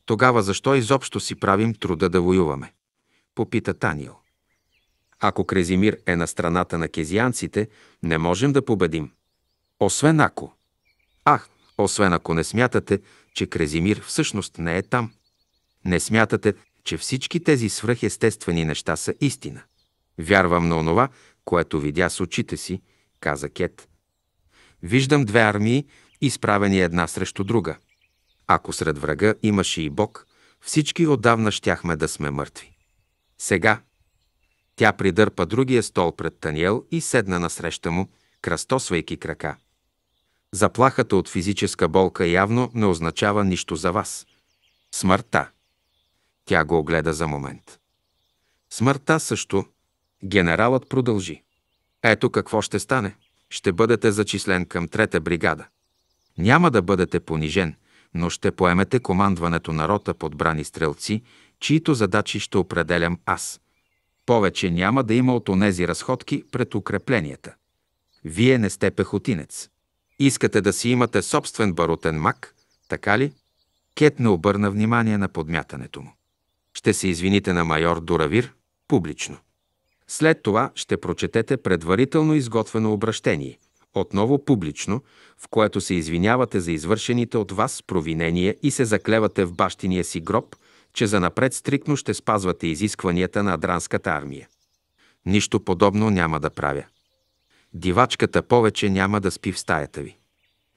Тогава защо изобщо си правим труда да воюваме? Попита Таниел. Ако Крезимир е на страната на кезианците, не можем да победим. Освен ако. Ах, освен ако не смятате, че Крезимир всъщност не е там. Не смятате, че всички тези свръхестествени неща са истина. Вярвам на онова, което видя с очите си, каза Кет. Виждам две армии, изправени една срещу друга – ако сред врага имаше и Бог, всички отдавна щяхме да сме мъртви. Сега. Тя придърпа другия стол пред Таниел и седна насреща му, кръстосвайки крака. Заплахата от физическа болка явно не означава нищо за вас. Смъртта. Тя го огледа за момент. Смъртта също. Генералът продължи. Ето какво ще стане. Ще бъдете зачислен към трета бригада. Няма да бъдете понижен – но ще поемете командването на рота подбрани стрелци, чието задачи ще определям аз. Повече няма да има от онези разходки пред укрепленията. Вие не сте пехотинец. Искате да си имате собствен барутен мак, така ли? Кет не обърна внимание на подмятането му. Ще се извините на майор Дуравир публично. След това ще прочетете предварително изготвено обращение, отново публично, в което се извинявате за извършените от вас провинения и се заклевате в бащиния си гроб, че занапред стрикно ще спазвате изискванията на Адранската армия. Нищо подобно няма да правя. Дивачката повече няма да спи в стаята ви.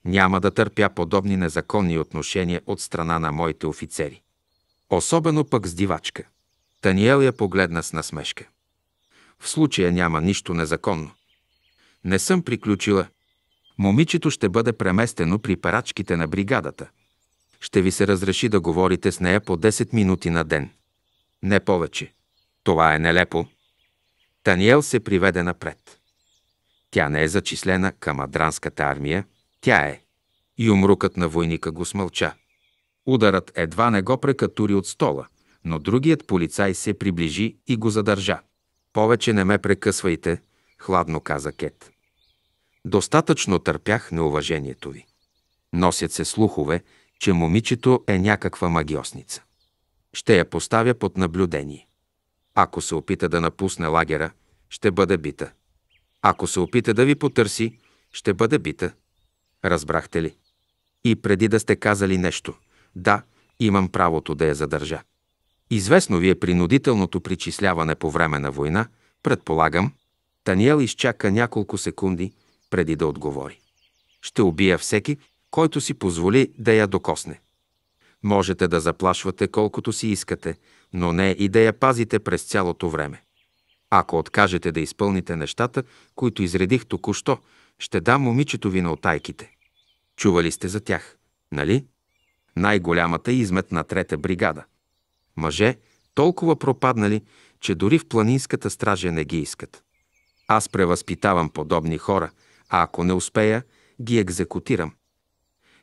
Няма да търпя подобни незаконни отношения от страна на моите офицери. Особено пък с дивачка. Таниел я погледна с насмешка. В случая няма нищо незаконно. Не съм приключила. Момичето ще бъде преместено при парачките на бригадата. Ще ви се разреши да говорите с нея по 10 минути на ден. Не повече. Това е нелепо. Таниел се приведе напред. Тя не е зачислена към Адранската армия, тя е. И умрукът на войника го смълча. Ударът едва не го прекатури от стола, но другият полицай се приближи и го задържа. Повече не ме прекъсвайте, хладно каза Кет. Достатъчно търпях неуважението ви. Носят се слухове, че момичето е някаква магиосница. Ще я поставя под наблюдение. Ако се опита да напусне лагера, ще бъде бита. Ако се опита да ви потърси, ще бъде бита. Разбрахте ли? И преди да сте казали нещо, да, имам правото да я задържа. Известно ви е принудителното причисляване по време на война, предполагам. Таниел изчака няколко секунди – преди да отговори. Ще убия всеки, който си позволи да я докосне. Можете да заплашвате колкото си искате, но не и да я пазите през цялото време. Ако откажете да изпълните нещата, които изредих току-що, ще дам момичето ви на отайките. Чували сте за тях, нали? Най-голямата измет на трета бригада. Мъже, толкова пропаднали, че дори в планинската стража не ги искат. Аз превъзпитавам подобни хора – а ако не успея, ги екзекутирам.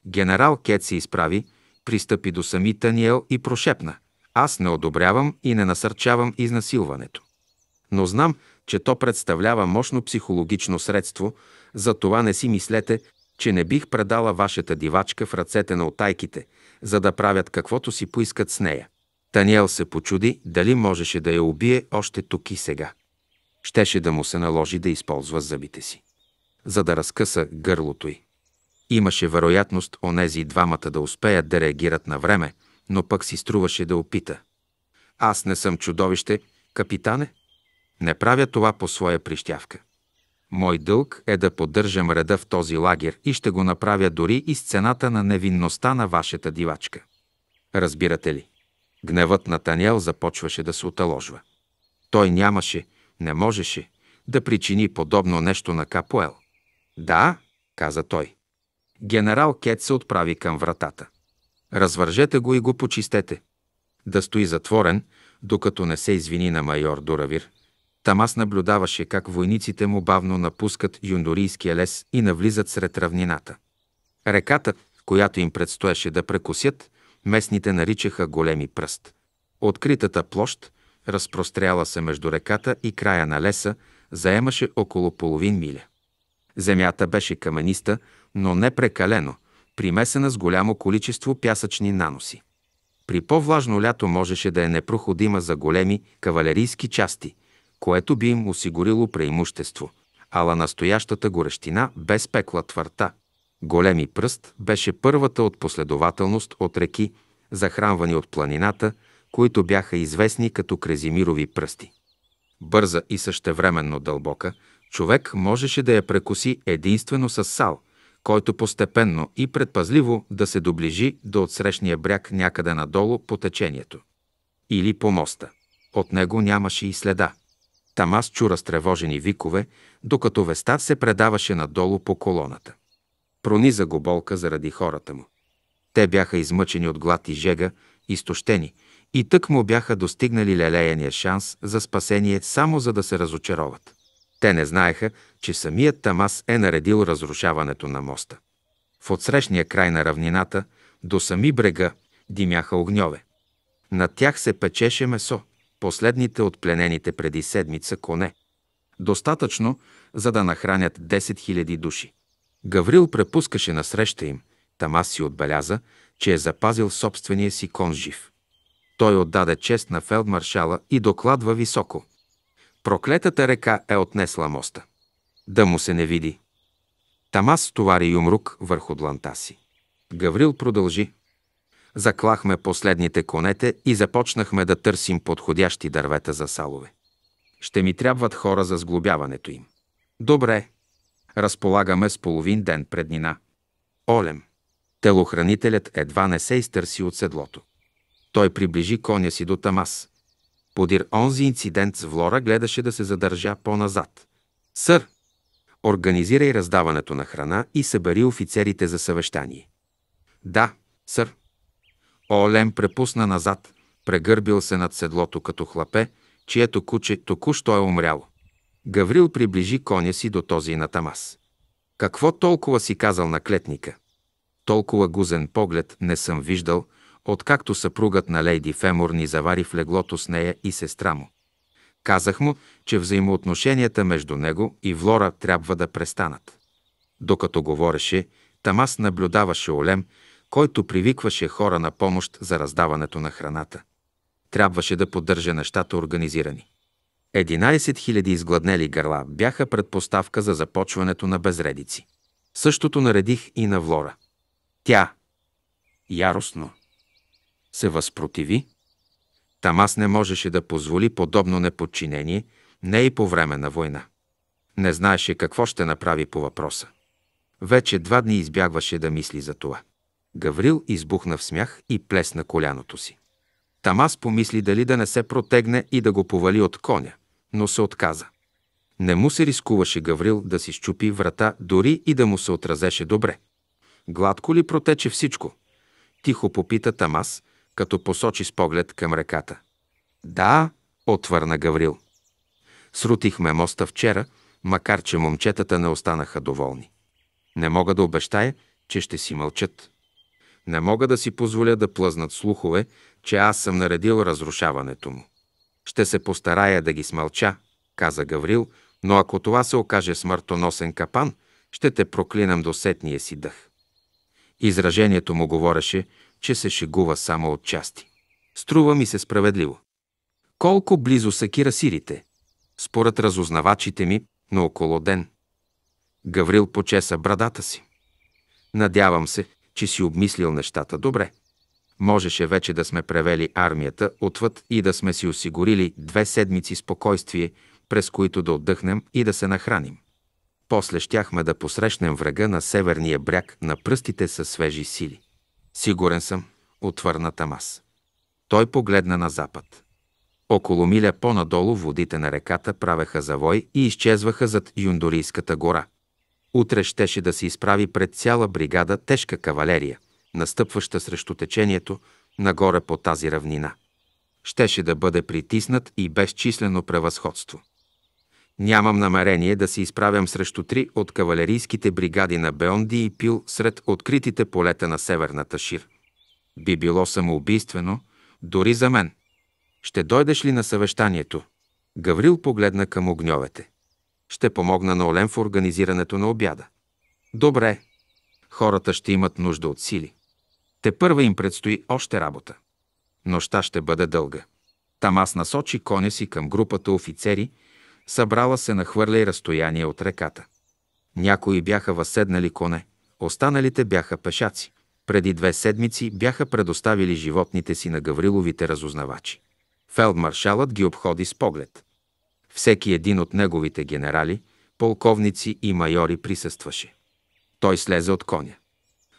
Генерал Кет се изправи, пристъпи до сами Таниел и прошепна. Аз не одобрявам и не насърчавам изнасилването. Но знам, че то представлява мощно психологично средство, за това не си мислете, че не бих предала вашата дивачка в ръцете на отайките, за да правят каквото си поискат с нея. Таниел се почуди дали можеше да я убие още тук и сега. Щеше да му се наложи да използва зъбите си за да разкъса гърлото й. Имаше вероятност онези двамата да успеят да реагират на време, но пък си струваше да опита. Аз не съм чудовище, капитане. Не правя това по своя прищявка. Мой дълг е да поддържам реда в този лагер и ще го направя дори и с цената на невинността на вашата дивачка. Разбирате ли? Гневът на Таниел започваше да се оталожва. Той нямаше, не можеше да причини подобно нещо на Капоел. Да, каза той. Генерал Кет се отправи към вратата. Развържете го и го почистете. Да стои затворен, докато не се извини на майор Дуравир. Тамас наблюдаваше как войниците му бавно напускат юндорийския лес и навлизат сред равнината. Реката, която им предстоеше да прекусят, местните наричаха големи пръст. Откритата площ, разпростряла се между реката и края на леса, заемаше около половин миля. Земята беше камениста, но не прекалено, примесена с голямо количество пясъчни наноси. При по-влажно лято можеше да е непроходима за големи кавалерийски части, което би им осигурило преимущество, ала настоящата горещина без пекла твърта. Големи пръст беше първата от последователност от реки, захранвани от планината, които бяха известни като Крезимирови пръсти. Бърза и същевременно дълбока – Човек можеше да я прекуси единствено с сал, който постепенно и предпазливо да се доближи до отсрещния бряг някъде надолу по течението. Или по моста. От него нямаше и следа. Тамас чу разтревожени викове, докато веста се предаваше надолу по колоната. Прониза го болка заради хората му. Те бяха измъчени от глад и жега, изтощени, и тък му бяха достигнали лелеяния шанс за спасение само за да се разочароват. Те не знаеха, че самият Тамас е наредил разрушаването на моста. В отсрещния край на равнината, до сами брега, димяха огньове. На тях се печеше месо, последните от пленените преди седмица коне. Достатъчно, за да нахранят 10 000 души. Гаврил препускаше насреща им. Тамас си отбеляза, че е запазил собствения си кон жив. Той отдаде чест на фелдмаршала и докладва високо – Проклетата река е отнесла моста. Да му се не види. Тамас товари юмрук върху дланта си. Гаврил продължи. Заклахме последните конете и започнахме да търсим подходящи дървета за салове. Ще ми трябват хора за сглобяването им. Добре. Разполагаме с половин ден преднина. Олем. Телохранителят едва не се изтърси от седлото. Той приближи коня си до Тамас. Подир онзи инцидент с Влора гледаше да се задържа по-назад. Сър, организирай раздаването на храна и събери офицерите за съвещание. Да, сър. Олем препусна назад, прегърбил се над седлото като хлапе, чието куче току-що е умряло. Гаврил приближи коня си до този на Тамас. Какво толкова си казал на клетника? Толкова гузен поглед не съм виждал – откакто съпругът на лейди Фемор ни завари в леглото с нея и сестра му. Казах му, че взаимоотношенията между него и Влора трябва да престанат. Докато говореше, Тамас наблюдаваше Олем, който привикваше хора на помощ за раздаването на храната. Трябваше да поддържа нещата организирани. 11 000 изгладнели гърла бяха предпоставка за започването на безредици. Същото наредих и на Влора. Тя, яростно, се възпротиви. Тамас не можеше да позволи подобно неподчинение, не и по време на война. Не знаеше какво ще направи по въпроса. Вече два дни избягваше да мисли за това. Гаврил избухна в смях и плесна коляното си. Тамас помисли дали да не се протегне и да го повали от коня, но се отказа. Не му се рискуваше Гаврил да си щупи врата, дори и да му се отразеше добре. Гладко ли протече всичко? Тихо попита Тамас, като посочи с поглед към реката. Да, отвърна Гаврил. Срутихме моста вчера, макар че момчетата не останаха доволни. Не мога да обещая, че ще си мълчат. Не мога да си позволя да плъзнат слухове, че аз съм наредил разрушаването му. Ще се постарая да ги смълча, каза Гаврил, но ако това се окаже смъртоносен капан, ще те проклинам до сетния си дъх. Изражението му говореше, че се шегува само от части. Струва ми се справедливо. Колко близо са кирасирите? Според разузнавачите ми, но около ден. Гаврил почеса брадата си. Надявам се, че си обмислил нещата добре. Можеше вече да сме превели армията отвъд и да сме си осигурили две седмици спокойствие, през които да отдъхнем и да се нахраним. После щяхме да посрещнем врага на северния бряг на пръстите със свежи сили. Сигурен съм, отвърна Тамас. Той погледна на запад. Около миля по-надолу водите на реката правеха завой и изчезваха зад Юндорийската гора. Утре щеше да се изправи пред цяла бригада тежка кавалерия, настъпваща срещу течението нагоре по тази равнина. Щеше да бъде притиснат и безчислено превъзходство. Нямам намерение да се изправям срещу три от кавалерийските бригади на Беонди и Пил сред откритите полета на Северната Шир. Би било самоубийствено, дори за мен. Ще дойдеш ли на съвещанието? Гаврил погледна към огньовете. Ще помогна на Олен в организирането на обяда. Добре. Хората ще имат нужда от сили. Те първа им предстои още работа. Нощта ще бъде дълга. Там аз насочи коня си към групата офицери – събрала се нахвърля и разстояние от реката. Някои бяха възседнали коне, останалите бяха пешаци. Преди две седмици бяха предоставили животните си на Гавриловите разузнавачи. Фелдмаршалът ги обходи с поглед. Всеки един от неговите генерали, полковници и майори присъстваше. Той слезе от коня.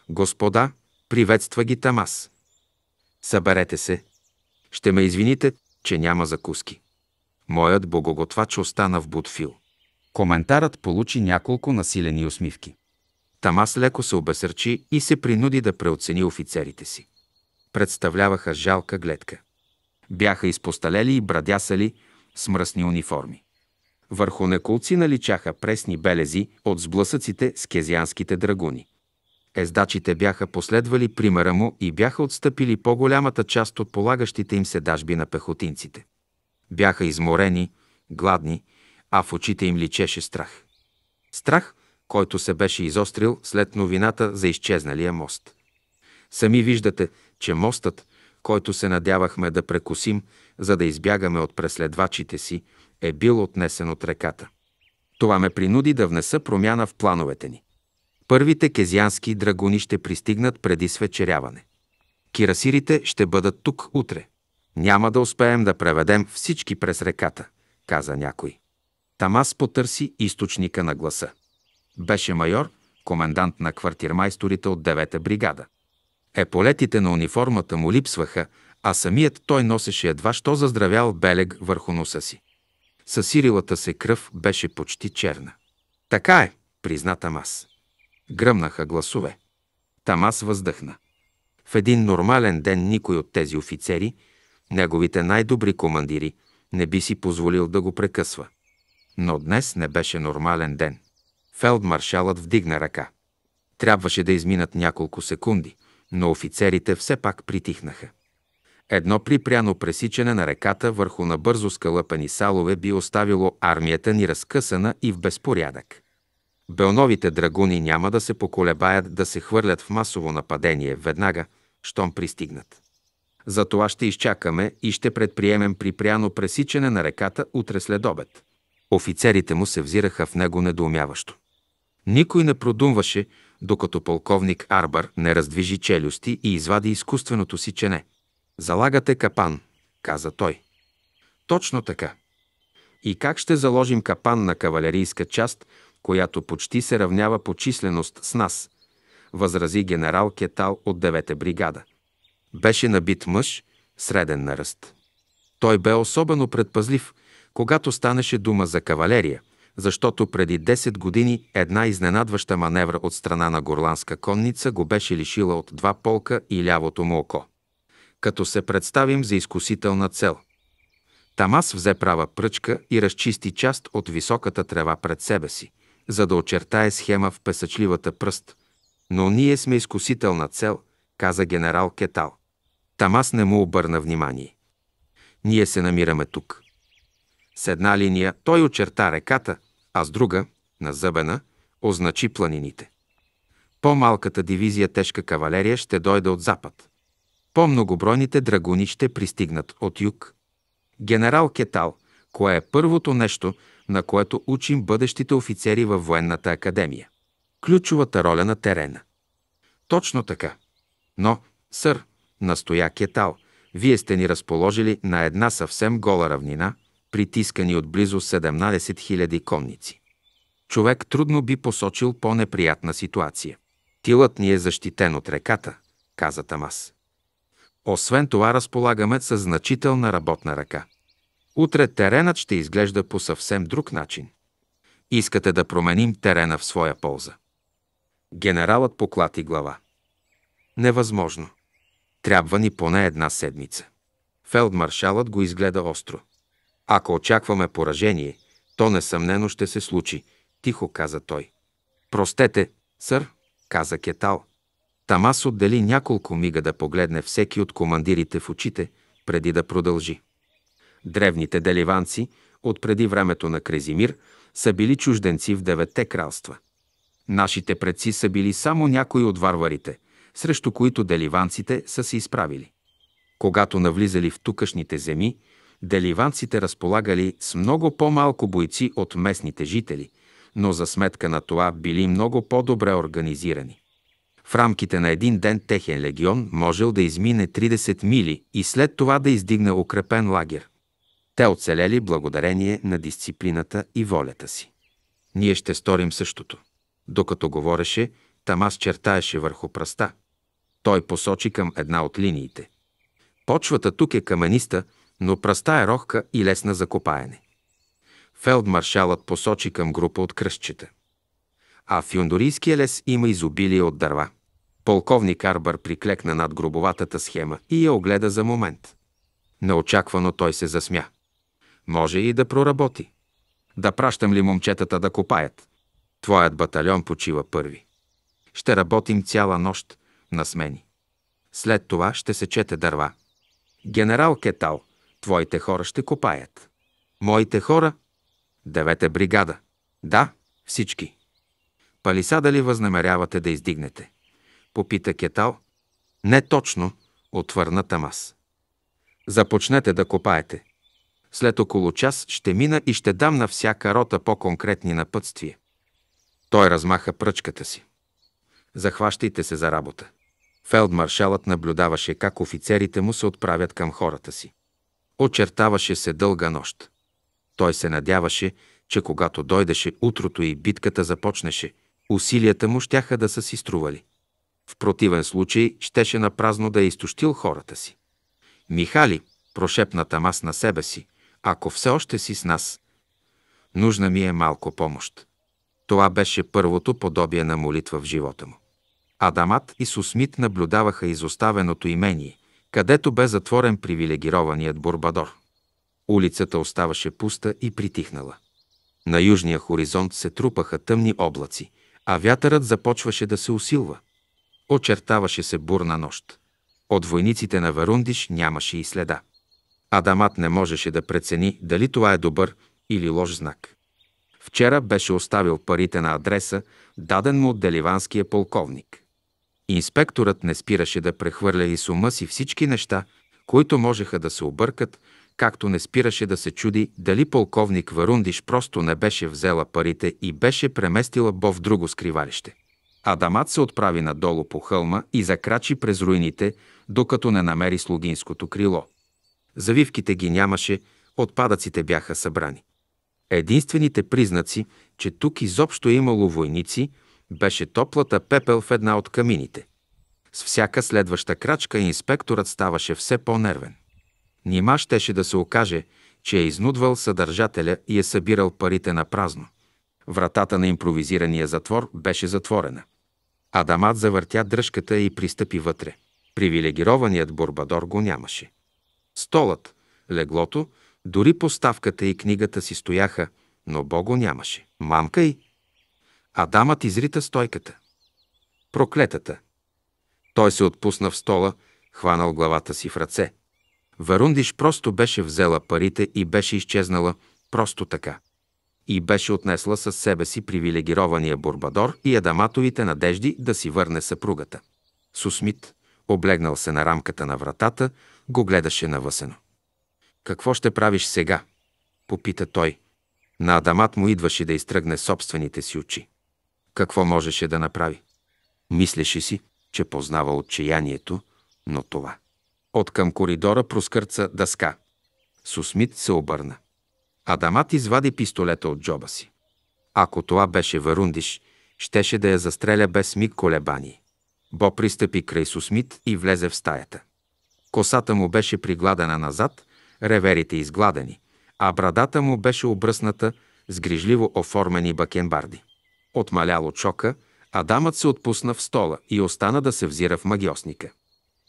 Господа, приветства ги Тамас. Съберете се. Ще ме извините, че няма закуски. Моят богоготвач остана в Бутфил. Коментарът получи няколко насилени усмивки. Тамас леко се обесърчи и се принуди да преоцени офицерите си. Представляваха жалка гледка. Бяха изпосталели и брадясали с мръсни униформи. Върху неколци наличаха пресни белези от сблъсъците с кезианските драгуни. Ездачите бяха последвали примера му и бяха отстъпили по-голямата част от полагащите им седажби на пехотинците. Бяха изморени, гладни, а в очите им личеше страх. Страх, който се беше изострил след новината за изчезналия мост. Сами виждате, че мостът, който се надявахме да прекусим, за да избягаме от преследвачите си, е бил отнесен от реката. Това ме принуди да внеса промяна в плановете ни. Първите кезиански драгони ще пристигнат преди свечеряване. Кирасирите ще бъдат тук утре. Няма да успеем да преведем всички през реката, каза някой. Тамас потърси източника на гласа. Беше майор, комендант на квартирмайсторите от 9-та бригада. Еполетите на униформата му липсваха, а самият той носеше едва що заздравял белег върху носа си. Съсирилата се кръв беше почти черна. Така е, призна Тамас. Гръмнаха гласове. Тамас въздъхна. В един нормален ден никой от тези офицери – неговите най-добри командири, не би си позволил да го прекъсва. Но днес не беше нормален ден. Фелдмаршалът вдигна ръка. Трябваше да изминат няколко секунди, но офицерите все пак притихнаха. Едно припряно пресичане на реката върху набързо скалъпани салове би оставило армията ни разкъсана и в безпорядък. Белновите драгуни няма да се поколебаят да се хвърлят в масово нападение веднага, щом пристигнат. За това ще изчакаме и ще предприемем припряно пресичане на реката утре след обед. Офицерите му се взираха в него недоумяващо. Никой не продумваше, докато полковник Арбър не раздвижи челюсти и извади изкуственото си чене. Залагате капан, каза той. Точно така. И как ще заложим капан на кавалерийска част, която почти се равнява по численост с нас, възрази генерал Кетал от 9-та бригада – беше набит мъж, среден на ръст. Той бе особено предпазлив, когато станеше дума за кавалерия, защото преди 10 години една изненадваща маневра от страна на горландска конница го беше лишила от два полка и лявото му око. Като се представим за изкусителна цел. Тамас взе права пръчка и разчисти част от високата трева пред себе си, за да очертае схема в песъчливата пръст. Но ние сме изкусителна цел, каза генерал Кетал. Там аз не му обърна внимание. Ние се намираме тук. С една линия той очерта реката, а с друга, на зъбена, означи планините. По-малката дивизия тежка кавалерия ще дойде от запад. По-многобройните драгони ще пристигнат от юг. Генерал Кетал, кое е първото нещо, на което учим бъдещите офицери във военната академия? Ключовата роля на терена. Точно така. Но, сър, настоя Кетал. Вие сте ни разположили на една съвсем гола равнина, притискани от близо 17 000 конници. Човек трудно би посочил по-неприятна ситуация. Тилът ни е защитен от реката, каза Тамас. Освен това разполагаме с значителна работна ръка. Утре теренът ще изглежда по съвсем друг начин. Искате да променим терена в своя полза. Генералът поклати глава. Невъзможно. Трябва ни поне една седмица. Фелдмаршалът го изгледа остро. Ако очакваме поражение, то несъмнено ще се случи, тихо каза той. Простете, сър, каза Кетал. Тамас отдели няколко мига да погледне всеки от командирите в очите, преди да продължи. Древните деливанци от преди времето на Крезимир са били чужденци в девете кралства. Нашите предци са били само някои от варварите, срещу които деливанците са се изправили. Когато навлизали в тукашните земи, деливанците разполагали с много по-малко бойци от местните жители, но за сметка на това били много по-добре организирани. В рамките на един ден техен легион можел да измине 30 мили и след това да издигне укрепен лагер. Те оцелели благодарение на дисциплината и волята си. Ние ще сторим същото. Докато говореше, Тамас чертаеше върху пръста – той посочи към една от линиите. Почвата тук е камениста, но пръста е рохка и лесна за копаене. Фелдмаршалът посочи към група от кръщчета. А в Юндорийския лес има изобилие от дърва. Полковник Арбър приклекна над гробоватата схема и я огледа за момент. Неочаквано той се засмя. Може и да проработи. Да пращам ли момчетата да копаят? Твоят батальон почива първи. Ще работим цяла нощ, на смени. След това ще сечете дърва. Генерал Кетал, твоите хора ще копаят. Моите хора? Девете бригада. Да, всички. Палисада ли възнамерявате да издигнете? Попита Кетал. Не точно, отвърна Тамас. Започнете да копаете. След около час ще мина и ще дам на всяка рота по-конкретни напътствия. Той размаха пръчката си. Захващайте се за работа. Фелдмаршалът наблюдаваше как офицерите му се отправят към хората си. Очертаваше се дълга нощ. Той се надяваше, че когато дойдеше утрото и битката започнеше, усилията му щяха да са си стрували. В противен случай щеше на празно да е изтощил хората си. Михали, прошепна Тамас на себе си, ако все още си с нас, нужна ми е малко помощ. Това беше първото подобие на молитва в живота му. Адамат и Сусмит наблюдаваха изоставеното имение, където бе затворен привилегированият Бурбадор. Улицата оставаше пуста и притихнала. На южния хоризонт се трупаха тъмни облаци, а вятърът започваше да се усилва. Очертаваше се бурна нощ. От войниците на Варундиш нямаше и следа. Адамат не можеше да прецени дали това е добър или лош знак. Вчера беше оставил парите на адреса, даден му от деливанския полковник. Инспекторът не спираше да прехвърля и с ума си всички неща, които можеха да се объркат, както не спираше да се чуди дали полковник Варундиш просто не беше взела парите и беше преместила Бо в друго скривалище. Адамат се отправи надолу по хълма и закрачи през руините, докато не намери слугинското крило. Завивките ги нямаше, отпадъците бяха събрани. Единствените признаци, че тук изобщо е имало войници – беше топлата пепел в една от камините. С всяка следваща крачка инспекторът ставаше все по-нервен. Нима щеше да се окаже, че е изнудвал съдържателя и е събирал парите на празно. Вратата на импровизирания затвор беше затворена. Адамат завъртя дръжката и пристъпи вътре. Привилегированият Борбадор го нямаше. Столът, леглото, дори поставката и книгата си стояха, но го нямаше. Мамка й, Адамът изрита стойката. Проклетата. Той се отпусна в стола, хванал главата си в ръце. Варундиш просто беше взела парите и беше изчезнала просто така. И беше отнесла със себе си привилегирования Бурбадор и адаматовите надежди да си върне съпругата. Сусмит, облегнал се на рамката на вратата, го гледаше навъсено. «Какво ще правиш сега?» попита той. На Адамат му идваше да изтръгне собствените си очи. Какво можеше да направи? Мислеше си, че познава отчаянието, но това. От към коридора проскърца дъска. Сусмит се обърна. Адамат извади пистолета от джоба си. Ако това беше Варундиш, щеше да я застреля без миг колебани. Бо пристъпи край Сусмит и влезе в стаята. Косата му беше пригладена назад, реверите изгладени, а брадата му беше обръсната с грижливо оформени бакенбарди. Отмалял от шока, Адамът се отпусна в стола и остана да се взира в магиосника.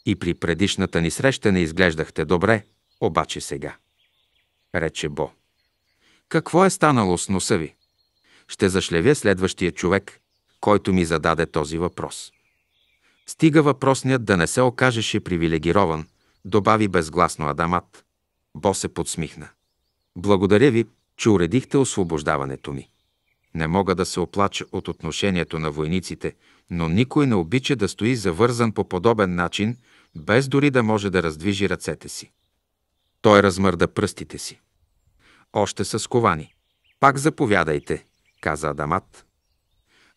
И при предишната ни среща не изглеждахте добре, обаче сега. Рече Бо. Какво е станало с носа ви? Ще зашлевя следващия човек, който ми зададе този въпрос. Стига въпросният да не се окажеше привилегирован, добави безгласно Адамат. Бо се подсмихна. Благодаря ви, че уредихте освобождаването ми. Не мога да се оплача от отношението на войниците, но никой не обича да стои завързан по подобен начин, без дори да може да раздвижи ръцете си. Той размърда пръстите си. Още са сковани. Пак заповядайте, каза Адамат.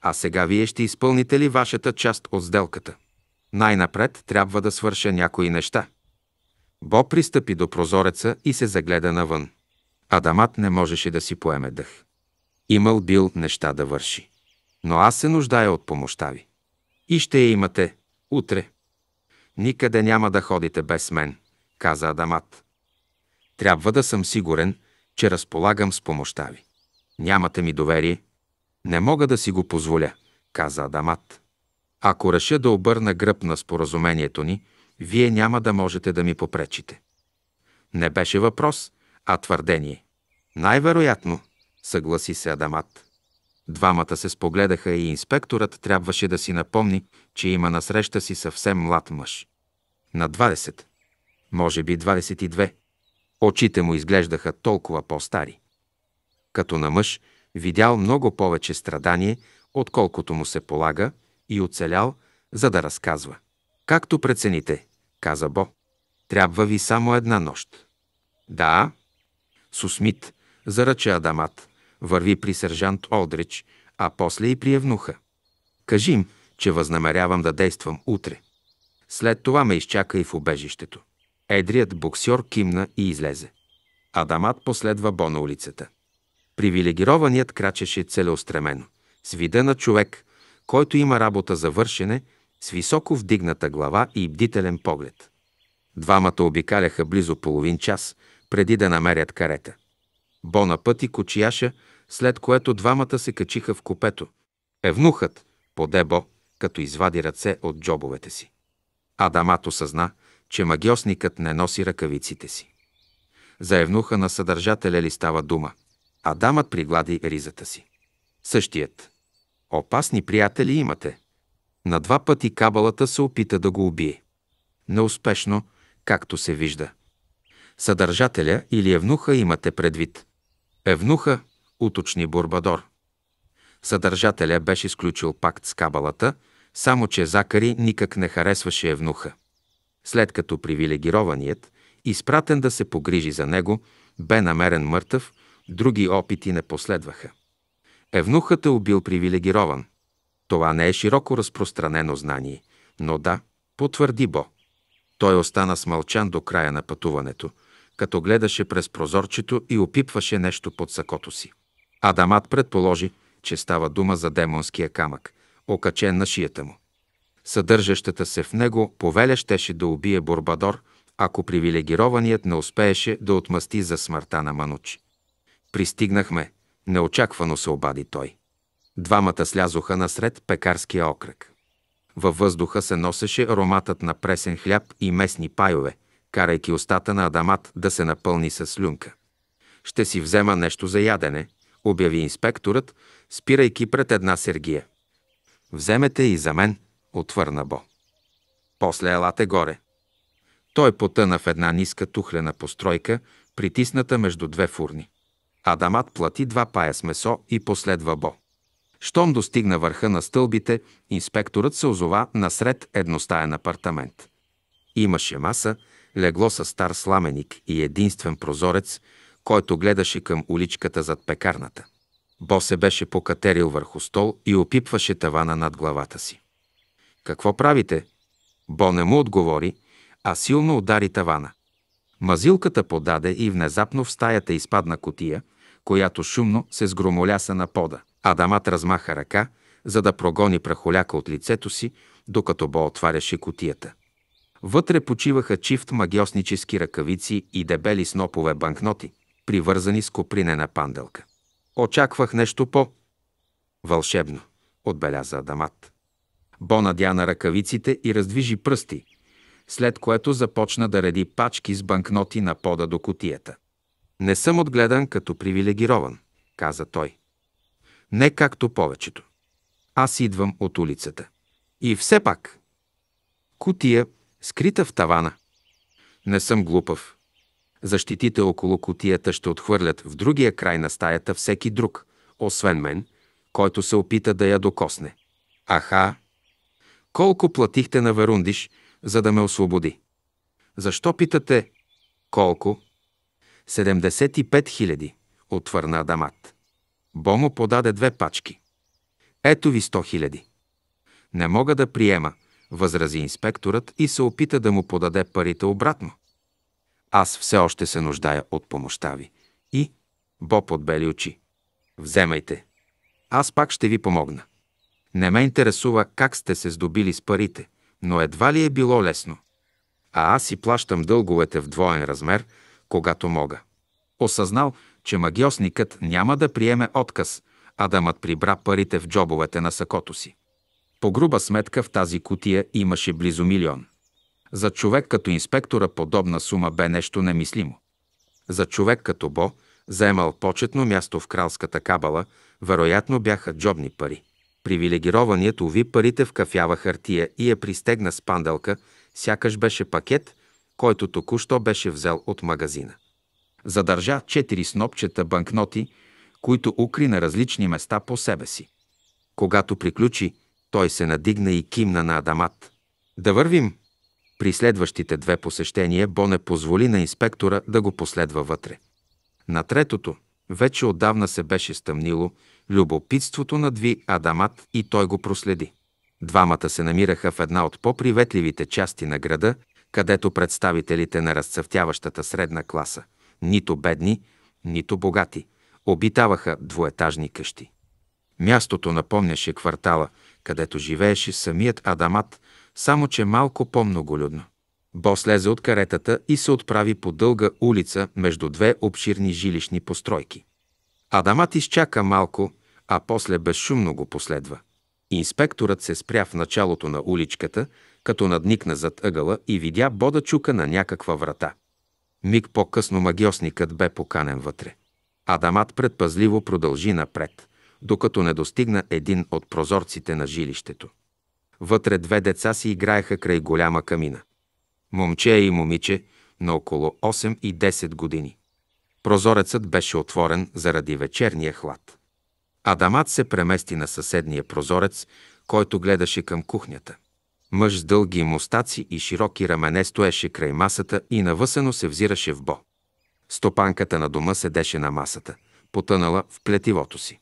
А сега вие ще изпълните ли вашата част от сделката? Най-напред трябва да свърша някои неща. Бо пристъпи до прозореца и се загледа навън. Адамат не можеше да си поеме дъх. Имал бил неща да върши. Но аз се нуждая от помощта ви. И ще я имате утре. Никъде няма да ходите без мен, каза Адамат. Трябва да съм сигурен, че разполагам с помощта ви. Нямате ми доверие. Не мога да си го позволя, каза Адамат. Ако реша да обърна гръб на споразумението ни, вие няма да можете да ми попречите. Не беше въпрос, а твърдение. Най-вероятно, съгласи се Адамат. Двамата се спогледаха и инспекторът трябваше да си напомни, че има насреща си съвсем млад мъж. На 20, може би 22. Очите му изглеждаха толкова по-стари. Като на мъж видял много повече страдание, отколкото му се полага, и оцелял, за да разказва. Както прецените, каза Бо. Трябва ви само една нощ. Да, Сусмит, заръча Адамат върви при сержант Олдрич, а после и при Евнуха. Кажи им, че възнамерявам да действам утре. След това ме изчака и в убежището. Едрият боксьор кимна и излезе. Адамат последва Бо на улицата. Привилегированият крачеше целеустремено, с вида на човек, който има работа за вършене, с високо вдигната глава и бдителен поглед. Двамата обикаляха близо половин час, преди да намерят карета. Бона пъти кочияша, след което двамата се качиха в купето. Евнухът, подебо, като извади ръце от джобовете си. Адамат осъзна, че магиосникът не носи ръкавиците си. За евнуха на съдържателя ли става дума? Адамът приглади ризата си. Същият. Опасни приятели имате. На два пъти кабалата се опита да го убие. Неуспешно, както се вижда. Съдържателя или евнуха имате предвид. Евнуха, уточни Бурбадор. Съдържателя беше сключил пакт с кабалата, само че Закари никак не харесваше Евнуха. След като привилегированият, изпратен да се погрижи за него, бе намерен мъртъв, други опити не последваха. Евнухът е убил привилегирован. Това не е широко разпространено знание, но да, потвърди Бо. Той остана смълчан до края на пътуването – като гледаше през прозорчето и опипваше нещо под сакото си. Адамат предположи, че става дума за демонския камък, окачен на шията му. Съдържащата се в него повеля щеше да убие Борбадор, ако привилегированият не успееше да отмъсти за смъртта на Мануч. Пристигнахме, неочаквано се обади той. Двамата слязоха насред пекарския окръг. Във въздуха се носеше ароматът на пресен хляб и местни пайове – карайки устата на Адамат да се напълни с слюнка. Ще си взема нещо за ядене, обяви инспекторът, спирайки пред една сергия. Вземете и за мен, отвърна Бо. После елате горе. Той потъна в една ниска тухлена постройка, притисната между две фурни. Адамат плати два пая с месо и последва Бо. Щом достигна върха на стълбите, инспекторът се озова насред едностаен апартамент. Имаше маса, легло със стар сламеник и единствен прозорец, който гледаше към уличката зад пекарната. Бо се беше покатерил върху стол и опипваше тавана над главата си. «Какво правите?» Бо не му отговори, а силно удари тавана. Мазилката подаде и внезапно в стаята изпадна котия, която шумно се сгромоляса на пода. Адамат размаха ръка, за да прогони прахоляка от лицето си, докато Бо отваряше котията. Вътре почиваха чифт магиоснически ръкавици и дебели снопове банкноти, привързани с копринена панделка. Очаквах нещо по... Вълшебно, отбеляза Адамат. Бо надя на ръкавиците и раздвижи пръсти, след което започна да реди пачки с банкноти на пода до котията. Не съм отгледан като привилегирован, каза той. Не както повечето. Аз идвам от улицата. И все пак. Кутия, скрита в тавана. Не съм глупав. Защитите около котията ще отхвърлят в другия край на стаята всеки друг, освен мен, който се опита да я докосне. Аха! Колко платихте на Верундиш, за да ме освободи? Защо питате? Колко? 75 хиляди, отвърна Адамат. Бомо подаде две пачки. Ето ви 100 хиляди. Не мога да приема, възрази инспекторът и се опита да му подаде парите обратно. Аз все още се нуждая от помощта ви. И Боб отбели очи. Вземайте. Аз пак ще ви помогна. Не ме интересува как сте се здобили с парите, но едва ли е било лесно. А аз си плащам дълговете в двоен размер, когато мога. Осъзнал, че магиосникът няма да приеме отказ, а да мът прибра парите в джобовете на сакото си. По груба сметка в тази кутия имаше близо милион. За човек като инспектора подобна сума бе нещо немислимо. За човек като Бо, заемал почетно място в кралската кабала, вероятно бяха джобни пари. Привилегированият уви парите в кафява хартия и я пристегна с панделка, сякаш беше пакет, който току-що беше взел от магазина. Задържа четири снопчета банкноти, които укри на различни места по себе си. Когато приключи, той се надигна и кимна на Адамат. Да вървим! При следващите две посещения Боне позволи на инспектора да го последва вътре. На третото, вече отдавна се беше стъмнило, любопитството надви Адамат и той го проследи. Двамата се намираха в една от по-приветливите части на града, където представителите на разцъфтяващата средна класа, нито бедни, нито богати, обитаваха двоетажни къщи. Мястото напомняше квартала – където живееше самият Адамат, само че малко по-многолюдно. Бо слезе от каретата и се отправи по дълга улица между две обширни жилищни постройки. Адамат изчака малко, а после безшумно го последва. Инспекторът се спря в началото на уличката, като надникна зад ъгъла и видя Бода чука на някаква врата. Миг по-късно магиосникът бе поканен вътре. Адамат предпазливо продължи напред докато не достигна един от прозорците на жилището. Вътре две деца си играеха край голяма камина. Момче и момиче на около 8 и 10 години. Прозорецът беше отворен заради вечерния хлад. Адамат се премести на съседния прозорец, който гледаше към кухнята. Мъж с дълги мустаци и широки рамене стоеше край масата и навъсено се взираше в бо. Стопанката на дома седеше на масата, потънала в плетивото си.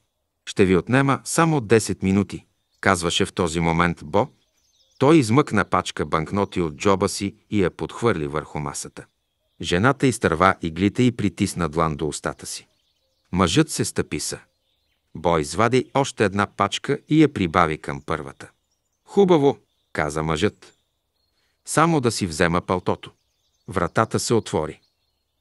Ще ви отнема само 10 минути, казваше в този момент Бо. Той измъкна пачка банкноти от джоба си и я подхвърли върху масата. Жената изтърва иглите и притисна длан до устата си. Мъжът се стъписа. Бо извади още една пачка и я прибави към първата. Хубаво, каза мъжът. Само да си взема палтото. Вратата се отвори.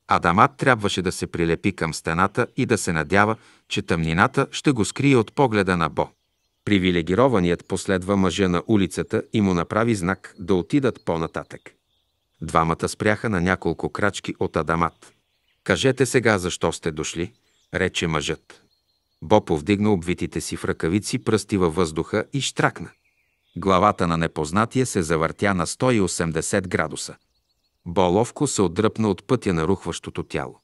Адамат трябваше да се прилепи към стената и да се надява, че тъмнината ще го скрие от погледа на Бо. Привилегированият последва мъжа на улицата и му направи знак да отидат по-нататък. Двамата спряха на няколко крачки от Адамат. «Кажете сега защо сте дошли», рече мъжът. Бо повдигна обвитите си в ръкавици пръсти във въздуха и штракна. Главата на непознатия се завъртя на 180 градуса – Боловко се отдръпна от пътя на рухващото тяло.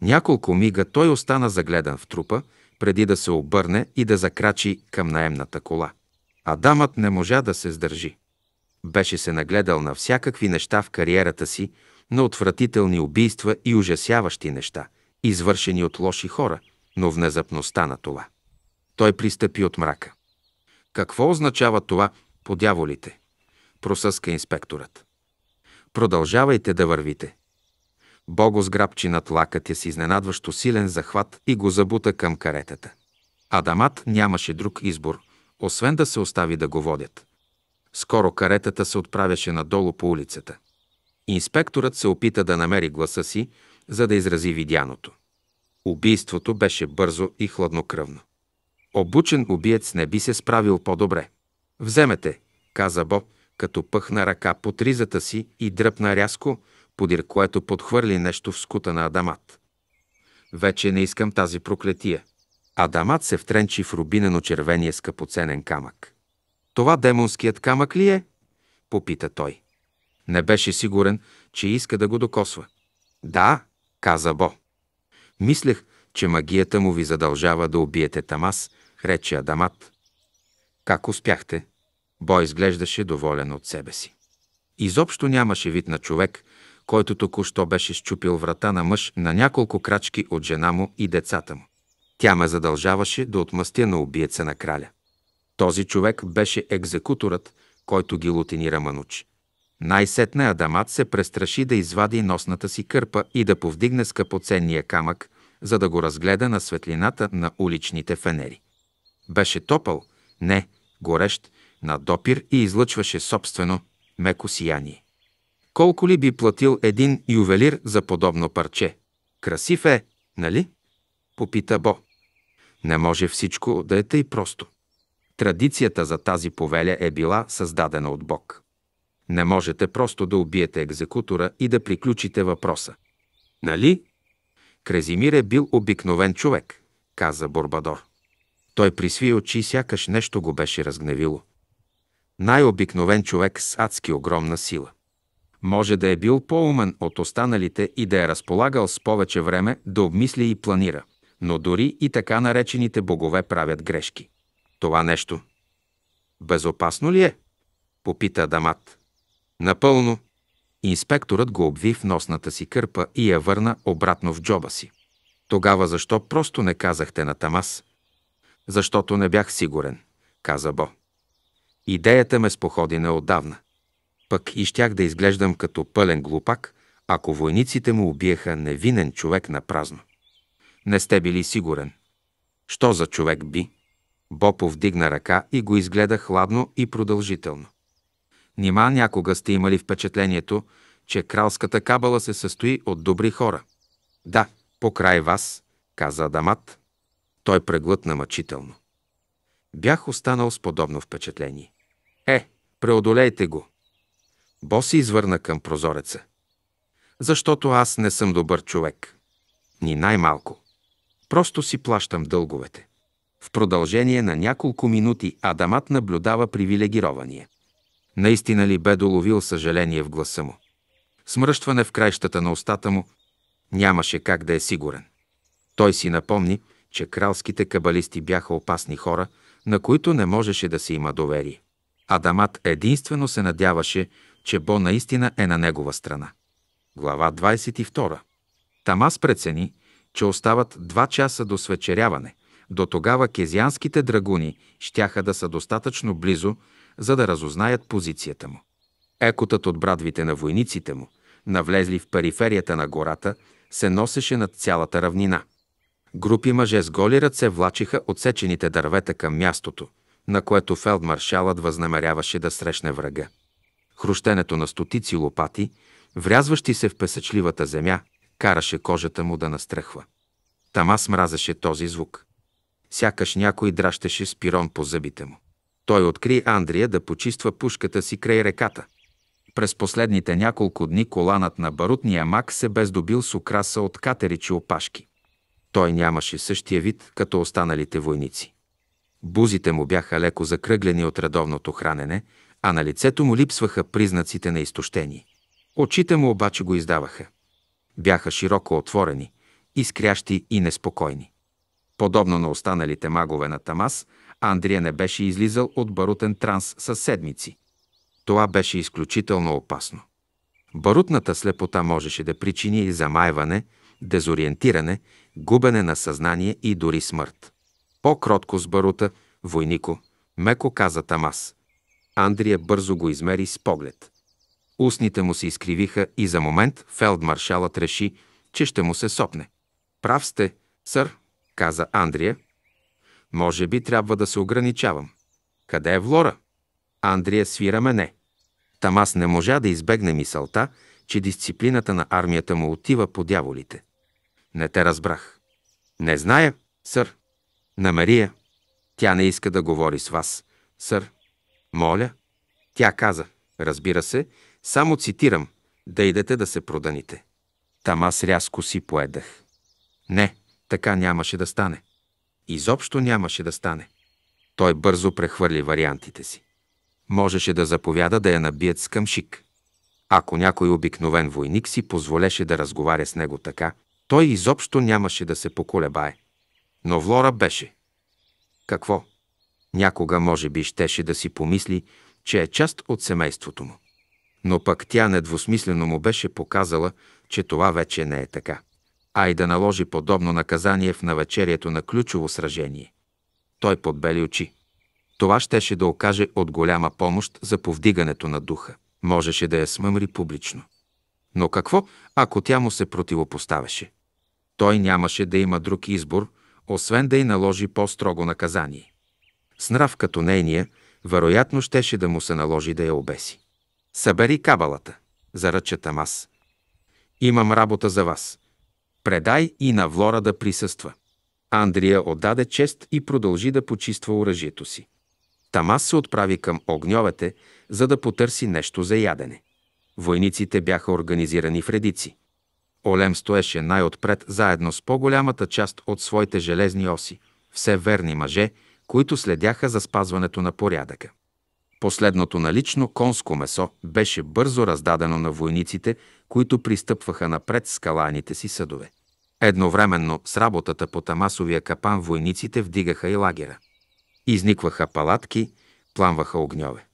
Няколко мига той остана загледан в трупа, преди да се обърне и да закрачи към наемната кола. Адамът не можа да се сдържи. Беше се нагледал на всякакви неща в кариерата си, на отвратителни убийства и ужасяващи неща, извършени от лоши хора, но внезапността на това. Той пристъпи от мрака. Какво означава това по дяволите? Просъска инспекторът. Продължавайте да вървите. Бого сграбчи над лакътя с изненадващо силен захват и го забута към каретата. Адамат нямаше друг избор, освен да се остави да го водят. Скоро каретата се отправяше надолу по улицата. Инспекторът се опита да намери гласа си, за да изрази видяното. Убийството беше бързо и хладнокръвно. Обучен убиец не би се справил по-добре. Вземете, каза Бо, като пъхна ръка под ризата си и дръпна рязко, подир което подхвърли нещо в скута на Адамат. Вече не искам тази проклетия. Адамат се втренчи в рубинено червения скъпоценен камък. Това демонският камък ли е? попита той. Не беше сигурен, че иска да го докосва. Да, каза Бо. Мислех, че магията му ви задължава да убиете Тамас, рече Адамат. Как успяхте? Бой изглеждаше доволен от себе си. Изобщо нямаше вид на човек, който току-що беше щупил врата на мъж на няколко крачки от жена му и децата му. Тя ме задължаваше да отмъстя на убиеца на краля. Този човек беше екзекуторът, който ги лутинира Мануч. Най-сетне Адамат се престраши да извади носната си кърпа и да повдигне скъпоценния камък, за да го разгледа на светлината на уличните фенери. Беше топъл, не, горещ на допир и излъчваше собствено меко сияние. Колко ли би платил един ювелир за подобно парче? Красив е, нали? Попита Бо. Не може всичко да е тъй просто. Традицията за тази повеля е била създадена от Бог. Не можете просто да убиете екзекутора и да приключите въпроса. Нали? Крезимир е бил обикновен човек, каза Борбадор. Той присви очи, сякаш нещо го беше разгневило най-обикновен човек с адски огромна сила. Може да е бил по-умен от останалите и да е разполагал с повече време да обмисли и планира, но дори и така наречените богове правят грешки. Това нещо. Безопасно ли е? Попита Дамат. Напълно. Инспекторът го обви в носната си кърпа и я върна обратно в джоба си. Тогава защо просто не казахте на Тамас? Защото не бях сигурен, каза Бо. Идеята ме споходи неотдавна. Пък и щях да изглеждам като пълен глупак, ако войниците му убиеха невинен човек на празно. Не сте били сигурен. Що за човек би? Бо повдигна ръка и го изгледа хладно и продължително. Нима някога сте имали впечатлението, че кралската кабала се състои от добри хора. Да, покрай вас, каза Адамат. Той преглътна мъчително. Бях останал с подобно впечатление. Е, преодолейте го. Бо се извърна към прозореца. Защото аз не съм добър човек. Ни най-малко. Просто си плащам дълговете. В продължение на няколко минути Адамат наблюдава привилегирования. Наистина ли бе доловил съжаление в гласа му? Смръщване в краищата на устата му нямаше как да е сигурен. Той си напомни, че кралските кабалисти бяха опасни хора, на които не можеше да се има доверие. Адамат единствено се надяваше, че Бо наистина е на негова страна. Глава 22. Тамас прецени, че остават два часа до свечеряване. До тогава кезианските драгуни щяха да са достатъчно близо, за да разузнаят позицията му. Екотът от брадвите на войниците му, навлезли в периферията на гората, се носеше над цялата равнина. Групи мъже с голи ръце влачиха отсечените дървета към мястото – на което фелдмаршалът възнамеряваше да срещне врага. Хрущенето на стотици лопати, врязващи се в песъчливата земя, караше кожата му да настръхва. Тама смразеше този звук. Сякаш някой дращеше с пирон по зъбите му. Той откри Андрия да почиства пушката си край реката. През последните няколко дни коланът на барутния мак се бездобил с украса от катеричи опашки. Той нямаше същия вид, като останалите войници. Бузите му бяха леко закръглени от редовното хранене, а на лицето му липсваха признаците на изтощение. Очите му обаче го издаваха. Бяха широко отворени, изкрящи и неспокойни. Подобно на останалите магове на Тамас, Андрия не беше излизал от барутен транс със седмици. Това беше изключително опасно. Барутната слепота можеше да причини замайване, дезориентиране, губене на съзнание и дори смърт. По-кротко с барута, войнико, меко каза Тамас. Андрия бързо го измери с поглед. Устните му се изкривиха и за момент фелдмаршалът реши, че ще му се сопне. Прав сте, сър, каза Андрия. Може би трябва да се ограничавам. Къде е Влора? Андрия свира мене. Тамас не можа да избегне мисълта, че дисциплината на армията му отива по дяволите. Не те разбрах. Не зная, сър, на Мария. Тя не иска да говори с вас. Сър, моля. Тя каза, разбира се, само цитирам, да идете да се проданите. Там аз рязко си поедах. Не, така нямаше да стане. Изобщо нямаше да стане. Той бързо прехвърли вариантите си. Можеше да заповяда да я набият с къмшик. Ако някой обикновен войник си позволеше да разговаря с него така, той изобщо нямаше да се поколебае. Но Влора беше. Какво? Някога, може би, щеше да си помисли, че е част от семейството му. Но пък тя недвусмислено му беше показала, че това вече не е така. А и да наложи подобно наказание в навечерието на ключово сражение. Той подбели очи. Това щеше да окаже от голяма помощ за повдигането на духа. Можеше да я смъмри публично. Но какво, ако тя му се противопоставяше? Той нямаше да има друг избор, освен да й наложи по-строго наказание. С нрав като нейния, вероятно щеше да му се наложи да я обеси. Събери кабалата, заръча Тамас. Имам работа за вас. Предай и на Влора да присъства. Андрия отдаде чест и продължи да почиства оръжието си. Тамас се отправи към огньовете, за да потърси нещо за ядене. Войниците бяха организирани в редици. Олем стоеше най-отпред заедно с по-голямата част от своите железни оси, все верни мъже, които следяха за спазването на порядъка. Последното налично конско месо беше бързо раздадено на войниците, които пристъпваха напред скаланите си съдове. Едновременно с работата по тамасовия капан войниците вдигаха и лагера. Изникваха палатки, пламваха огньове.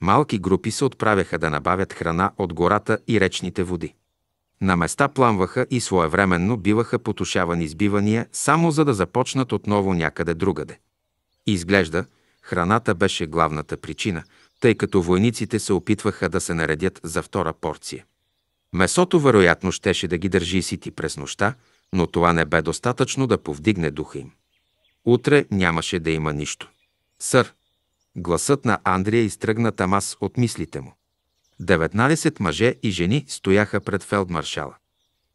Малки групи се отправяха да набавят храна от гората и речните води. На места пламваха и своевременно биваха потушавани сбивания, само за да започнат отново някъде другаде. Изглежда, храната беше главната причина, тъй като войниците се опитваха да се наредят за втора порция. Месото вероятно щеше да ги държи сити през нощта, но това не бе достатъчно да повдигне духа им. Утре нямаше да има нищо. Сър, гласът на Андрия изтръгна Тамас от мислите му. 19 мъже и жени стояха пред фелдмаршала.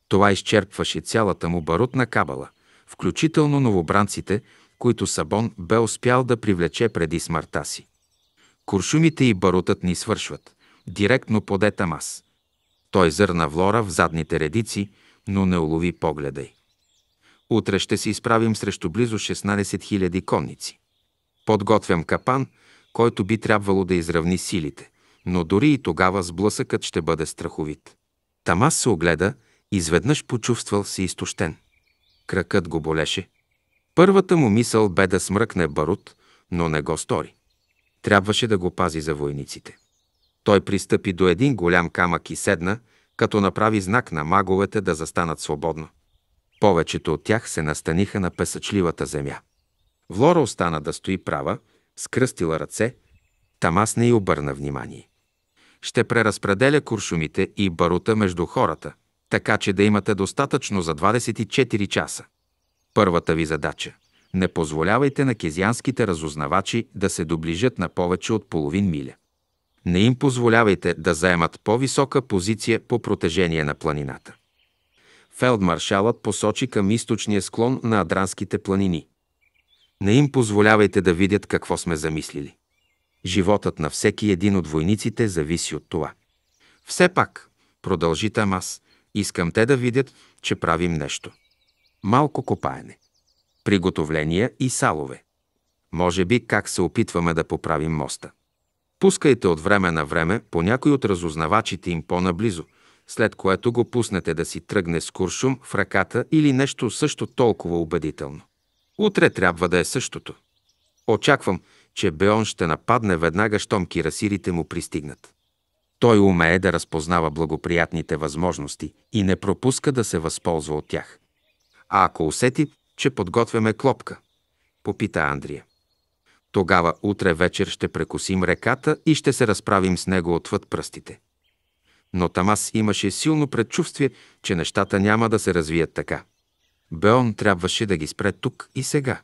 Това изчерпваше цялата му барутна кабала, включително новобранците, които Сабон бе успял да привлече преди смъртта си. Куршумите и барутът ни свършват, директно поде Тамас. Той зърна Влора в задните редици, но не улови погледа й. Утре ще се изправим срещу близо 16 000 конници. Подготвям капан, който би трябвало да изравни силите – но дори и тогава сблъсъкът ще бъде страховит. Тамас се огледа и изведнъж почувствал се изтощен. Кракът го болеше. Първата му мисъл бе да смръкне барут, но не го стори. Трябваше да го пази за войниците. Той пристъпи до един голям камък и седна, като направи знак на маговете да застанат свободно. Повечето от тях се настаниха на песъчливата земя. Влора остана да стои права, скръстила ръце, Тамас не й обърна внимание ще преразпределя куршумите и барута между хората, така че да имате достатъчно за 24 часа. Първата ви задача – не позволявайте на кезианските разузнавачи да се доближат на повече от половин миля. Не им позволявайте да заемат по-висока позиция по протежение на планината. Фелдмаршалът посочи към източния склон на Адранските планини. Не им позволявайте да видят какво сме замислили. Животът на всеки един от войниците зависи от това. Все пак, продължи там аз, искам те да видят, че правим нещо. Малко копаене. Приготовления и салове. Може би как се опитваме да поправим моста. Пускайте от време на време по някой от разузнавачите им по-наблизо, след което го пуснете да си тръгне с куршум в ръката или нещо също толкова убедително. Утре трябва да е същото. Очаквам, че Беон ще нападне веднага, щом кирасирите му пристигнат. Той умее да разпознава благоприятните възможности и не пропуска да се възползва от тях. А ако усети, че подготвяме клопка? Попита Андрия. Тогава утре вечер ще прекусим реката и ще се разправим с него отвъд пръстите. Но Тамас имаше силно предчувствие, че нещата няма да се развият така. Беон трябваше да ги спре тук и сега.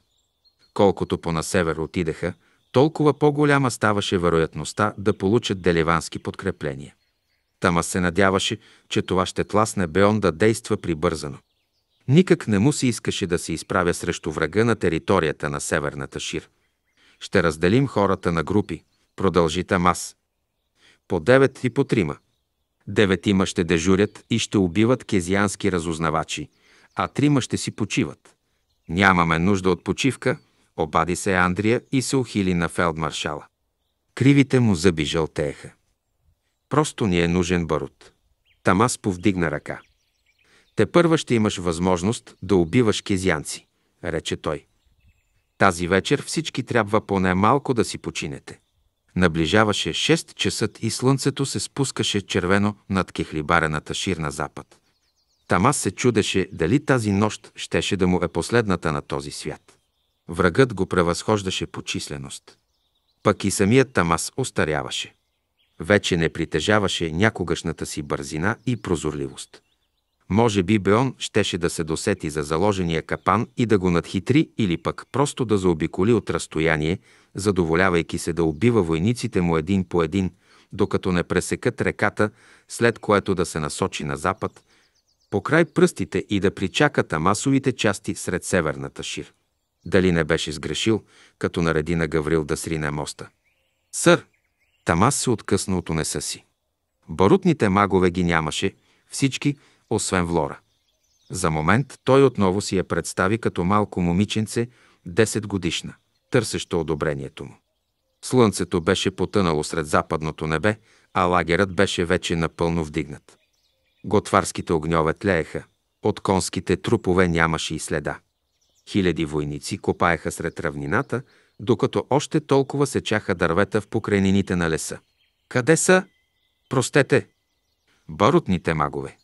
Колкото по-насевер отидеха, толкова по-голяма ставаше вероятността да получат деливански подкрепления. Тама се надяваше, че това ще тласне Беон да действа прибързано. Никак не му се искаше да се изправя срещу врага на територията на Северната Шир. Ще разделим хората на групи, продължи Тамас. По девет и по трима. Деветима ще дежурят и ще убиват кезиански разузнавачи, а трима ще си почиват. Нямаме нужда от почивка, обади се Андрия и се ухили на фелдмаршала. Кривите му зъби жълтееха. Просто ни е нужен барут. Тамас повдигна ръка. Те първа ще имаш възможност да убиваш кезянци, рече той. Тази вечер всички трябва поне малко да си починете. Наближаваше 6 часа и слънцето се спускаше червено над кехлибарената шир на запад. Тамас се чудеше дали тази нощ щеше да му е последната на този свят. Врагът го превъзхождаше по численост. Пък и самият Тамас остаряваше. Вече не притежаваше някогашната си бързина и прозорливост. Може би Беон щеше да се досети за заложения капан и да го надхитри или пък просто да заобиколи от разстояние, задоволявайки се да убива войниците му един по един, докато не пресекат реката, след което да се насочи на запад, покрай пръстите и да причака тамасовите части сред северната шир дали не беше сгрешил, като нареди на Гаврил да срине моста. Сър! Тамас се откъсна от унеса си. Барутните магове ги нямаше, всички, освен Влора. За момент той отново си я представи като малко момиченце, 10 годишна, търсещо одобрението му. Слънцето беше потънало сред западното небе, а лагерът беше вече напълно вдигнат. Готварските огньове тлееха, от конските трупове нямаше и следа. Хиляди войници копаеха сред равнината, докато още толкова сечаха дървета в покрайнините на леса. Къде са? Простете! Барутните магове.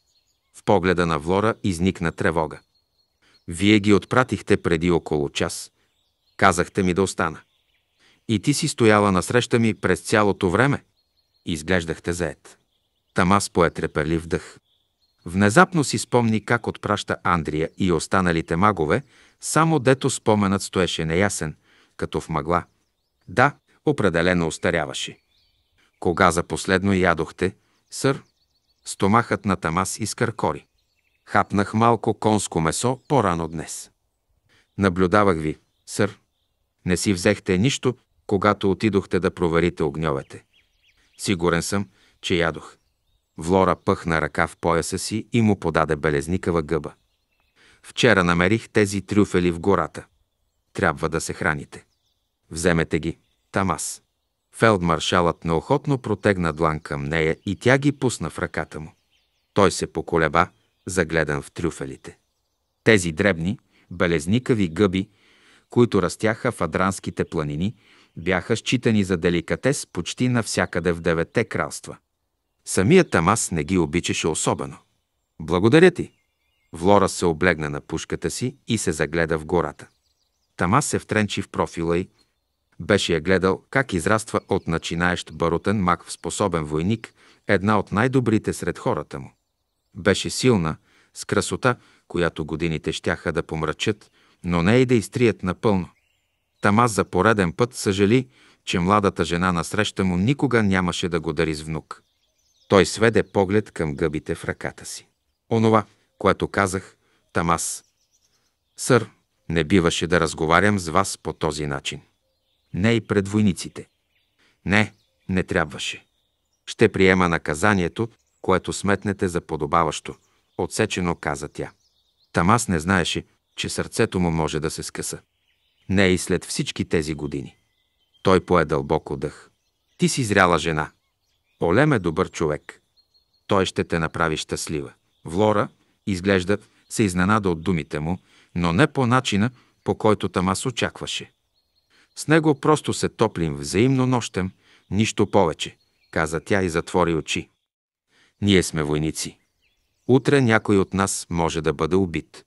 В погледа на Влора изникна тревога. Вие ги отпратихте преди около час. Казахте ми да остана. И ти си стояла насреща ми през цялото време. Изглеждахте заед. Тамас пое треперлив дъх. Внезапно си спомни как отпраща Андрия и останалите магове само дето споменът стоеше неясен, като в мъгла. Да, определено остаряваше. Кога за последно ядохте, сър? Стомахът на Тамас изкъркори. Хапнах малко конско месо по-рано днес. Наблюдавах ви, сър. Не си взехте нищо, когато отидохте да проверите огньовете. Сигурен съм, че ядох. Влора пъхна ръка в пояса си и му подаде белезникава гъба. Вчера намерих тези трюфели в гората. Трябва да се храните. Вземете ги. Там аз. Фелдмаршалът неохотно протегна длан към нея и тя ги пусна в ръката му. Той се поколеба, загледан в трюфелите. Тези дребни, белезникави гъби, които растяха в адранските планини, бяха считани за деликатес почти навсякъде в девете кралства. Самият Тамас не ги обичаше особено. Благодаря ти, Влора се облегна на пушката си и се загледа в гората. Тама се втренчи в профила й. Беше я гледал как израства от начинаещ барутен мак в способен войник, една от най-добрите сред хората му. Беше силна, с красота, която годините щяха да помрачат, но не и да изтрият напълно. Тама за пореден път съжали, че младата жена насреща му никога нямаше да го дари с внук. Той сведе поглед към гъбите в ръката си. Онова, което казах, там аз. Сър, не биваше да разговарям с вас по този начин. Не и пред войниците. Не, не трябваше. Ще приема наказанието, което сметнете за подобаващо, отсечено каза тя. Тамас не знаеше, че сърцето му може да се скъса. Не и след всички тези години. Той пое дълбоко дъх. Ти си зряла жена. Олем е добър човек. Той ще те направи щастлива. Влора, Изглежда се изненада от думите му, но не по начина, по който Тамас очакваше. С него просто се топлим взаимно нощем, нищо повече, каза тя и затвори очи. Ние сме войници. Утре някой от нас може да бъде убит.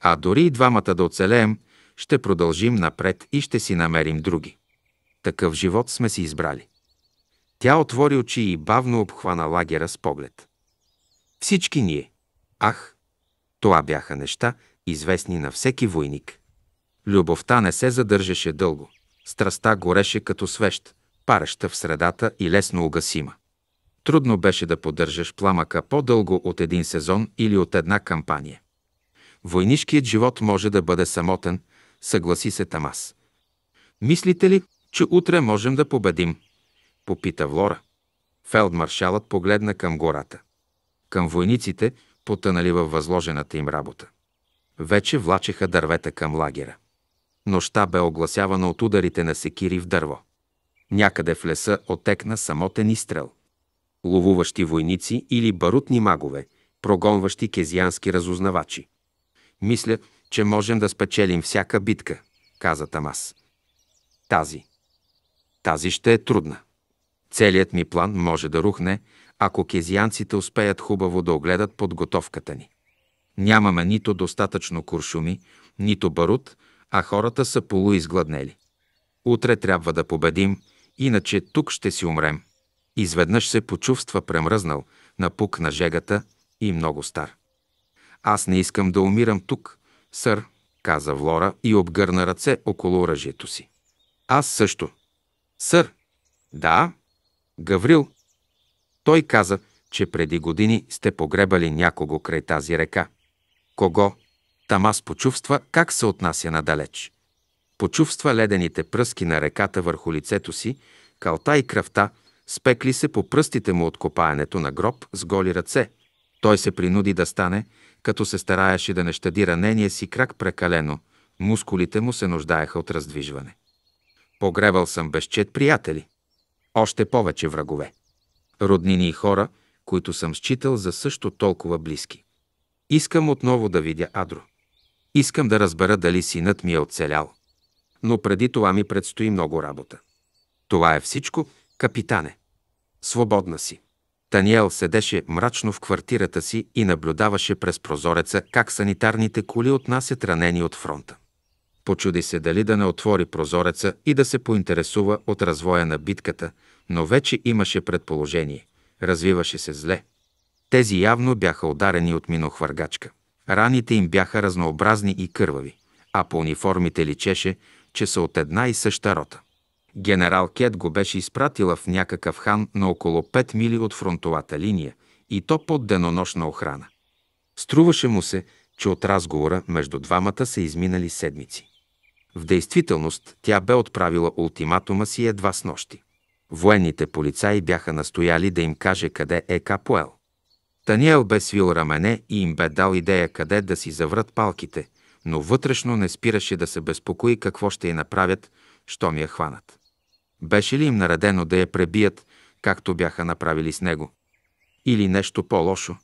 А дори и двамата да оцелеем, ще продължим напред и ще си намерим други. Такъв живот сме си избрали. Тя отвори очи и бавно обхвана лагера с поглед. Всички ние, Ах, това бяха неща, известни на всеки войник. Любовта не се задържаше дълго. Страста гореше като свещ, пареща в средата и лесно угасима. Трудно беше да поддържаш пламъка по-дълго от един сезон или от една кампания. Войнишкият живот може да бъде самотен, съгласи се Тамас. Мислите ли, че утре можем да победим? Попита Влора. Фелдмаршалът погледна към гората. Към войниците – потънали във възложената им работа. Вече влачеха дървета към лагера. Нощта бе огласявана от ударите на секири в дърво. Някъде в леса отекна самотен изстрел. Ловуващи войници или барутни магове, прогонващи кезиански разузнавачи. Мисля, че можем да спечелим всяка битка, каза Тамас. Тази. Тази ще е трудна. Целият ми план може да рухне, ако кезианците успеят хубаво да огледат подготовката ни. Нямаме нито достатъчно куршуми, нито барут, а хората са полуизгладнели. Утре трябва да победим, иначе тук ще си умрем. Изведнъж се почувства премръзнал, напук на жегата и много стар. Аз не искам да умирам тук, сър, каза Влора и обгърна ръце около оръжието си. Аз също. Сър. Да. Гаврил, той каза, че преди години сте погребали някого край тази река. Кого? Тамас почувства как се отнася надалеч. Почувства ледените пръски на реката върху лицето си, калта и кръвта, спекли се по пръстите му от копаенето на гроб с голи ръце. Той се принуди да стане, като се стараеше да не щади ранения си крак прекалено, мускулите му се нуждаеха от раздвижване. Погребал съм безчет приятели. Още повече врагове роднини и хора, които съм считал за също толкова близки. Искам отново да видя Адро. Искам да разбера дали синът ми е оцелял. Но преди това ми предстои много работа. Това е всичко, капитане. Свободна си. Таниел седеше мрачно в квартирата си и наблюдаваше през прозореца как санитарните коли отнасят ранени от фронта. Почуди се дали да не отвори прозореца и да се поинтересува от развоя на битката – но вече имаше предположение. Развиваше се зле. Тези явно бяха ударени от минохвъргачка. Раните им бяха разнообразни и кървави, а по униформите личеше, че са от една и съща рота. Генерал Кет го беше изпратила в някакъв хан на около 5 мили от фронтовата линия и то под денонощна охрана. Струваше му се, че от разговора между двамата са изминали седмици. В действителност тя бе отправила ултиматума си едва с нощи. Военните полицаи бяха настояли да им каже къде е Капуел. Таниел бе свил рамене и им бе дал идея къде да си заврат палките, но вътрешно не спираше да се безпокои какво ще я направят, що ми я хванат. Беше ли им наредено да я пребият, както бяха направили с него? Или нещо по-лошо?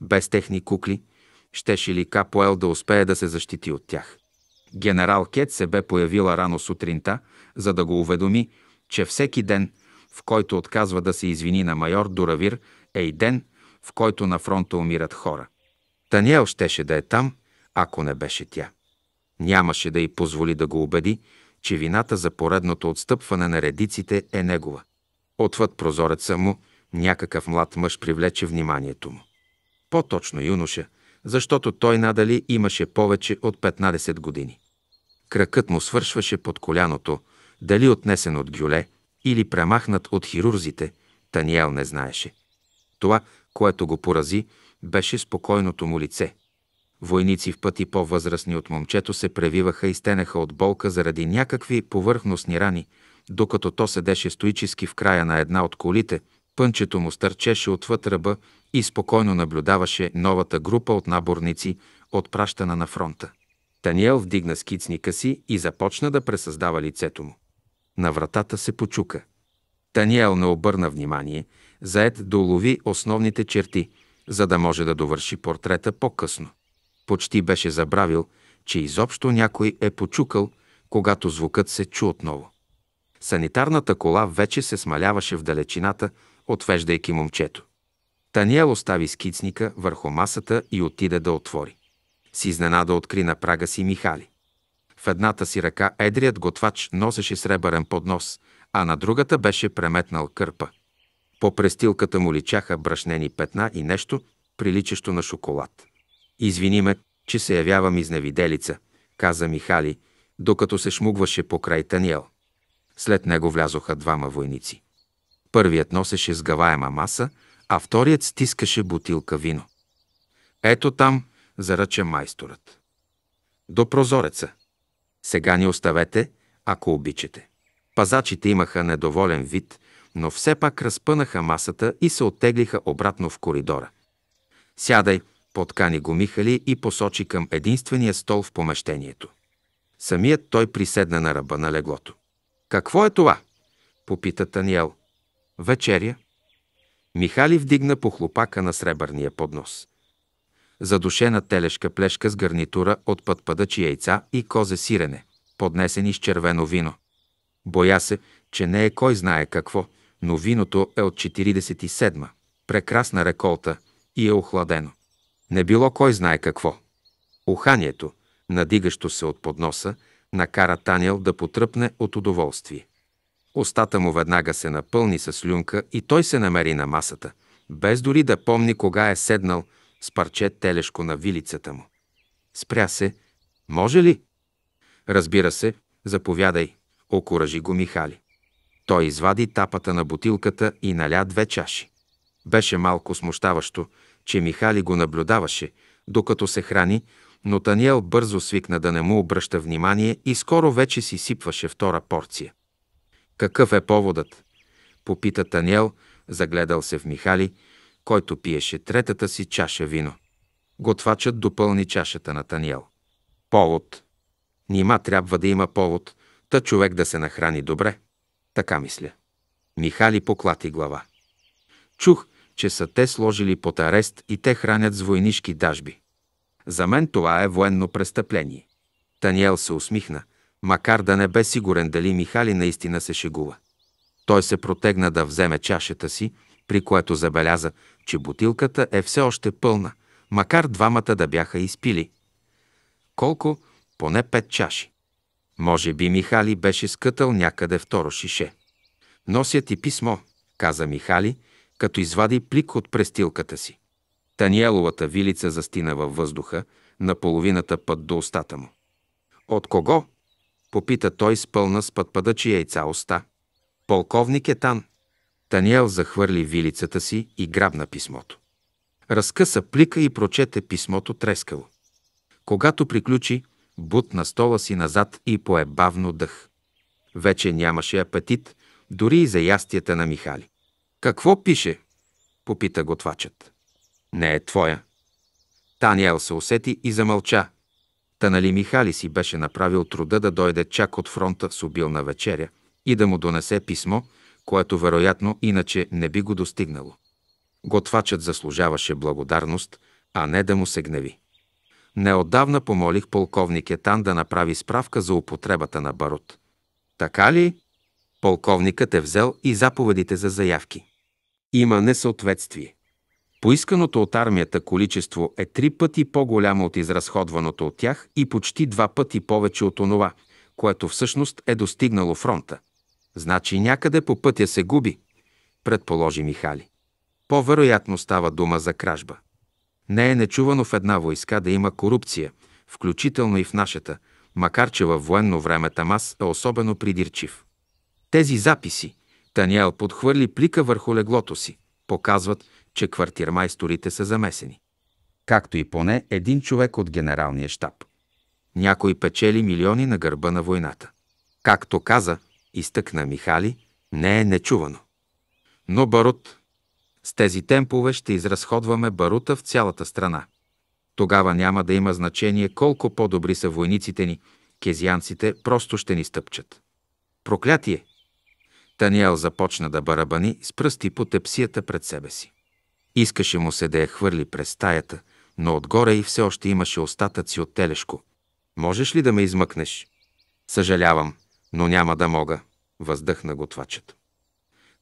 Без техни кукли, щеше ли Капоел да успее да се защити от тях? Генерал Кет се бе появила рано сутринта, за да го уведоми, че всеки ден, в който отказва да се извини на майор Дуравир, е и ден, в който на фронта умират хора. Таниел щеше да е там, ако не беше тя. Нямаше да й позволи да го убеди, че вината за поредното отстъпване на редиците е негова. Отвъд прозореца му някакъв млад мъж привлече вниманието му. По-точно юноша, защото той надали имаше повече от 15 години. Кракът му свършваше под коляното, дали отнесен от гюле или премахнат от хирурзите, Таниел не знаеше. Това, което го порази, беше спокойното му лице. Войници в пъти по-възрастни от момчето се превиваха и стенаха от болка заради някакви повърхностни рани, докато то седеше стоически в края на една от колите, пънчето му стърчеше отвъд ръба и спокойно наблюдаваше новата група от наборници, отпращана на фронта. Таниел вдигна скицника си и започна да пресъздава лицето му. На вратата се почука. Таниел не обърна внимание, заед да улови основните черти, за да може да довърши портрета по-късно. Почти беше забравил, че изобщо някой е почукал, когато звукът се чу отново. Санитарната кола вече се смаляваше в далечината, отвеждайки момчето. Таниел остави скицника върху масата и отиде да отвори. С изненада откри на прага си Михали. В едната си ръка едрият готвач носеше сребърен поднос, а на другата беше преметнал кърпа. По престилката му личаха брашнени петна и нещо, приличащо на шоколад. «Извини ме, че се явявам изневиделица», каза Михали, докато се шмугваше покрай Таниел. След него влязоха двама войници. Първият носеше сгъваема маса, а вторият стискаше бутилка вино. Ето там, заръча майсторът. До прозореца. Сега ни оставете, ако обичате. Пазачите имаха недоволен вид, но все пак разпънаха масата и се оттеглиха обратно в коридора. Сядай, подкани го Михали и посочи към единствения стол в помещението. Самият той приседна на ръба на леглото. Какво е това? попита Таниел. Вечеря. Михали вдигна по хлопака на сребърния поднос задушена телешка плешка с гарнитура от пътпадъчи яйца и козе сирене, поднесени с червено вино. Боя се, че не е кой знае какво, но виното е от 47-ма, прекрасна реколта и е охладено. Не било кой знае какво. Уханието, надигащо се от подноса, накара Танял да потръпне от удоволствие. Остата му веднага се напълни с люнка и той се намери на масата, без дори да помни кога е седнал – с парче телешко на вилицата му. Спря се. Може ли? Разбира се, заповядай, окоръжи го Михали. Той извади тапата на бутилката и наля две чаши. Беше малко смущаващо, че Михали го наблюдаваше, докато се храни, но Таниел бързо свикна да не му обръща внимание и скоро вече си сипваше втора порция. Какъв е поводът? Попита Таниел, загледал се в Михали – който пиеше третата си чаша вино. Готвачът допълни чашата на Таниел. Повод. Нима трябва да има повод, та човек да се нахрани добре. Така мисля. Михали поклати глава. Чух, че са те сложили под арест и те хранят с войнишки дажби. За мен това е военно престъпление. Таниел се усмихна, макар да не бе сигурен дали Михали наистина се шегува. Той се протегна да вземе чашата си при което забеляза, че бутилката е все още пълна, макар двамата да бяха изпили. Колко? Поне пет чаши. Може би Михали беше скътал някъде второ шише. Нося ти писмо, каза Михали, като извади плик от престилката си. Таниеловата вилица застина във въздуха, на половината път до устата му. От кого? Попита той с пълна с подпадъчи яйца уста. Полковник Етан. Таниел захвърли вилицата си и грабна писмото. Разкъса плика и прочете писмото трескаво. Когато приключи, бутна стола си назад и пое бавно дъх. Вече нямаше апетит, дори и за ястията на Михали. «Какво пише?» – попита готвачът. «Не е твоя». Таниел се усети и замълча. Та нали Михали си беше направил труда да дойде чак от фронта с обилна вечеря и да му донесе писмо – което вероятно иначе не би го достигнало. Готвачът заслужаваше благодарност, а не да му се гневи. Неотдавна помолих полковник Етан да направи справка за употребата на барут. Така ли? Полковникът е взел и заповедите за заявки. Има несъответствие. Поисканото от армията количество е три пъти по-голямо от изразходваното от тях и почти два пъти повече от онова, което всъщност е достигнало фронта – Значи някъде по пътя се губи, предположи Михали. По-вероятно става дума за кражба. Не е нечувано в една войска да има корупция, включително и в нашата, макар че във военно време Тамас е особено придирчив. Тези записи, Таниел подхвърли плика върху леглото си, показват, че квартирмайсторите са замесени. Както и поне един човек от генералния щаб. Някой печели милиони на гърба на войната. Както каза, изтъкна Михали, не е нечувано. Но барут. С тези темпове ще изразходваме барута в цялата страна. Тогава няма да има значение колко по-добри са войниците ни, кезианците просто ще ни стъпчат. Проклятие! Таниел започна да барабани с пръсти по тепсията пред себе си. Искаше му се да я хвърли през стаята, но отгоре и все още имаше остатъци от телешко. Можеш ли да ме измъкнеш? Съжалявам, но няма да мога, въздъхна готвачът.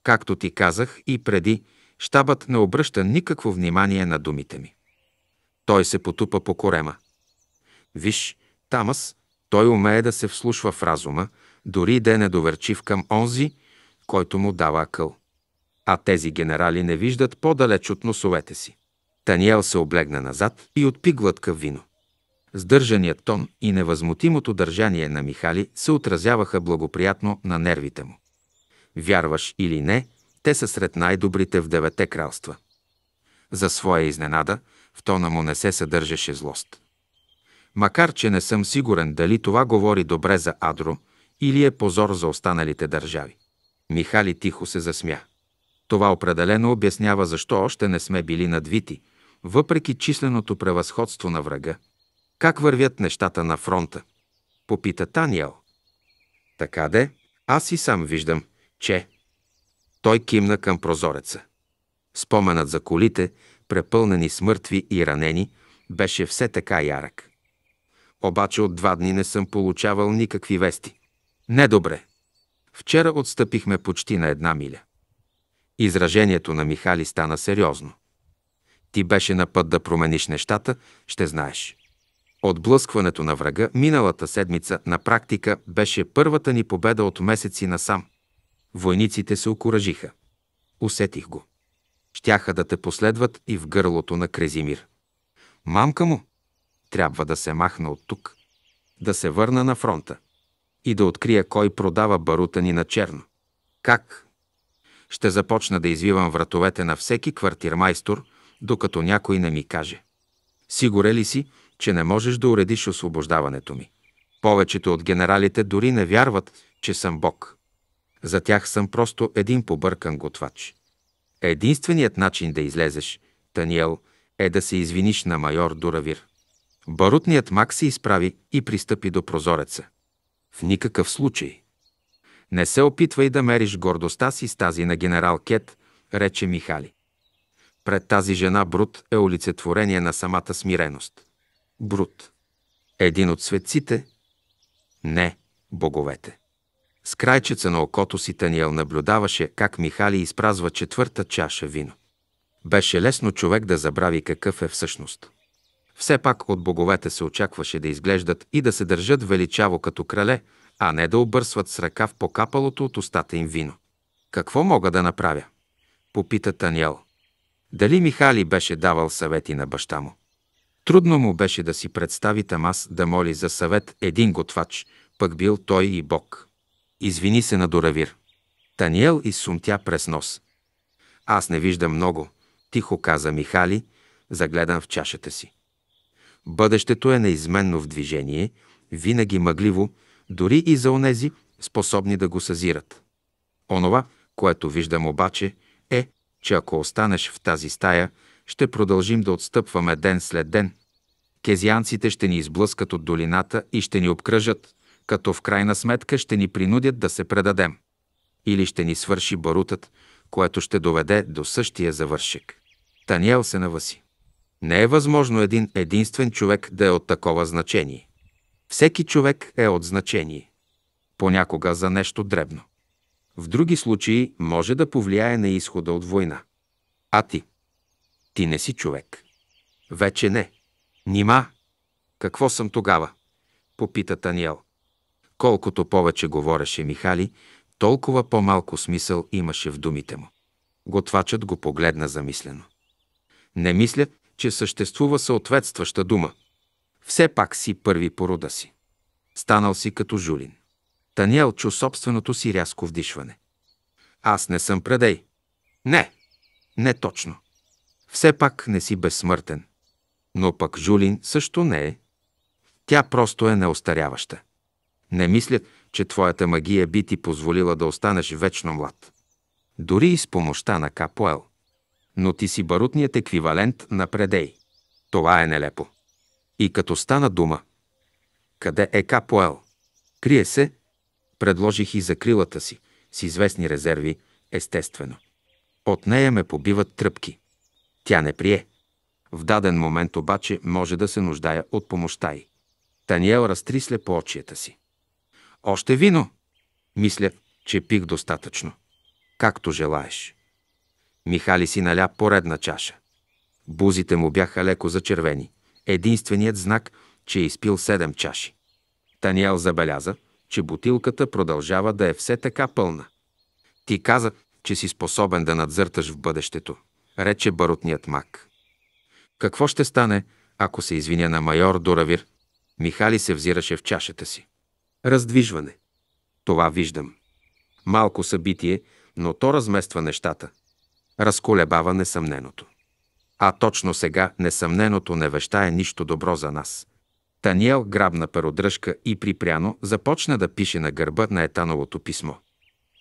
Както ти казах и преди, щабът не обръща никакво внимание на думите ми. Той се потупа по корема. Виж, Тамас, той умее да се вслушва в разума, дори да е недоверчив към онзи, който му дава акъл. А тези генерали не виждат по-далеч от носовете си. Таниел се облегна назад и отпи глътка вино. Сдържаният тон и невъзмутимото държание на Михали се отразяваха благоприятно на нервите му. Вярваш или не, те са сред най-добрите в девете кралства. За своя изненада, в тона му не се съдържаше злост. Макар, че не съм сигурен дали това говори добре за Адро или е позор за останалите държави. Михали тихо се засмя. Това определено обяснява защо още не сме били надвити, въпреки численото превъзходство на врага, как вървят нещата на фронта? Попита Таниел. Така де, аз и сам виждам, че... Той кимна към прозореца. Споменът за колите, препълнени с мъртви и ранени, беше все така ярък. Обаче от два дни не съм получавал никакви вести. Недобре. Вчера отстъпихме почти на една миля. Изражението на Михали стана сериозно. Ти беше на път да промениш нещата, ще знаеш. Отблъскването на врага миналата седмица на практика беше първата ни победа от месеци насам. Войниците се окоръжиха. Усетих го. Щяха да те последват и в гърлото на Крезимир. Мамка му! Трябва да се махна от тук. Да се върна на фронта. И да открия кой продава барута ни на черно. Как? Ще започна да извивам вратовете на всеки квартирмайстор, докато някой не ми каже. Сигурен ли си, че не можеш да уредиш освобождаването ми. Повечето от генералите дори не вярват, че съм Бог. За тях съм просто един побъркан готвач. Единственият начин да излезеш, Таниел, е да се извиниш на майор Дуравир. Барутният мак се изправи и пристъпи до прозореца. В никакъв случай. Не се опитвай да мериш гордостта си с тази на генерал Кет, рече Михали. Пред тази жена Брут е олицетворение на самата смиреност. Брут. Един от светците? Не, боговете. С крайчеца на окото си Таниел наблюдаваше как Михали изпразва четвърта чаша вино. Беше лесно човек да забрави какъв е всъщност. Все пак от боговете се очакваше да изглеждат и да се държат величаво като крале, а не да обърсват с ръка в покапалото от устата им вино. Какво мога да направя? Попита Таниел. Дали Михали беше давал съвети на баща му? Трудно му беше да си представи Тамас да моли за съвет един готвач, пък бил той и Бог. Извини се на Доравир. Таниел изсумтя през нос. Аз не виждам много, тихо каза Михали, загледан в чашата си. Бъдещето е неизменно в движение, винаги мъгливо, дори и за онези, способни да го съзират. Онова, което виждам обаче, е, че ако останеш в тази стая, ще продължим да отстъпваме ден след ден, Кезианците ще ни изблъскат от долината и ще ни обкръжат, като в крайна сметка ще ни принудят да се предадем. Или ще ни свърши барутът, което ще доведе до същия завършик. Таниел се наваси. Не е възможно един единствен човек да е от такова значение. Всеки човек е от значение. Понякога за нещо дребно. В други случаи може да повлияе на изхода от война. А ти? Ти не си човек. Вече не. Нима, какво съм тогава? Попита Таниел. Колкото повече говореше Михали, толкова по-малко смисъл имаше в думите му. Готвачът го погледна замислено. Не мисля, че съществува съответстваща дума. Все пак си първи по рода си. Станал си като жулин. Таниел чу собственото си рязко вдишване. Аз не съм предей. Не, не точно. Все пак не си безсмъртен но пък Жулин също не е. Тя просто е неостаряваща. Не мислят, че твоята магия би ти позволила да останеш вечно млад. Дори и с помощта на Капуел. Но ти си барутният еквивалент на Предей. Това е нелепо. И като стана дума. Къде е Капуел? Крие се. Предложих и закрилата си, с известни резерви, естествено. От нея ме побиват тръпки. Тя не прие. В даден момент обаче може да се нуждая от помощта й. Таниел разтри слепо очията си. Още вино! Мисля, че пих достатъчно. Както желаеш. Михали си наля поредна чаша. Бузите му бяха леко зачервени. Единственият знак, че е изпил седем чаши. Таниел забеляза, че бутилката продължава да е все така пълна. Ти каза, че си способен да надзърташ в бъдещето, рече барутният мак. Какво ще стане, ако се извиня на майор Дуравир? Михали се взираше в чашата си. Раздвижване. Това виждам. Малко събитие, но то размества нещата. Разколебава несъмненото. А точно сега несъмненото не вещае нищо добро за нас. Таниел грабна перодръжка и припряно започна да пише на гърба на етановото писмо.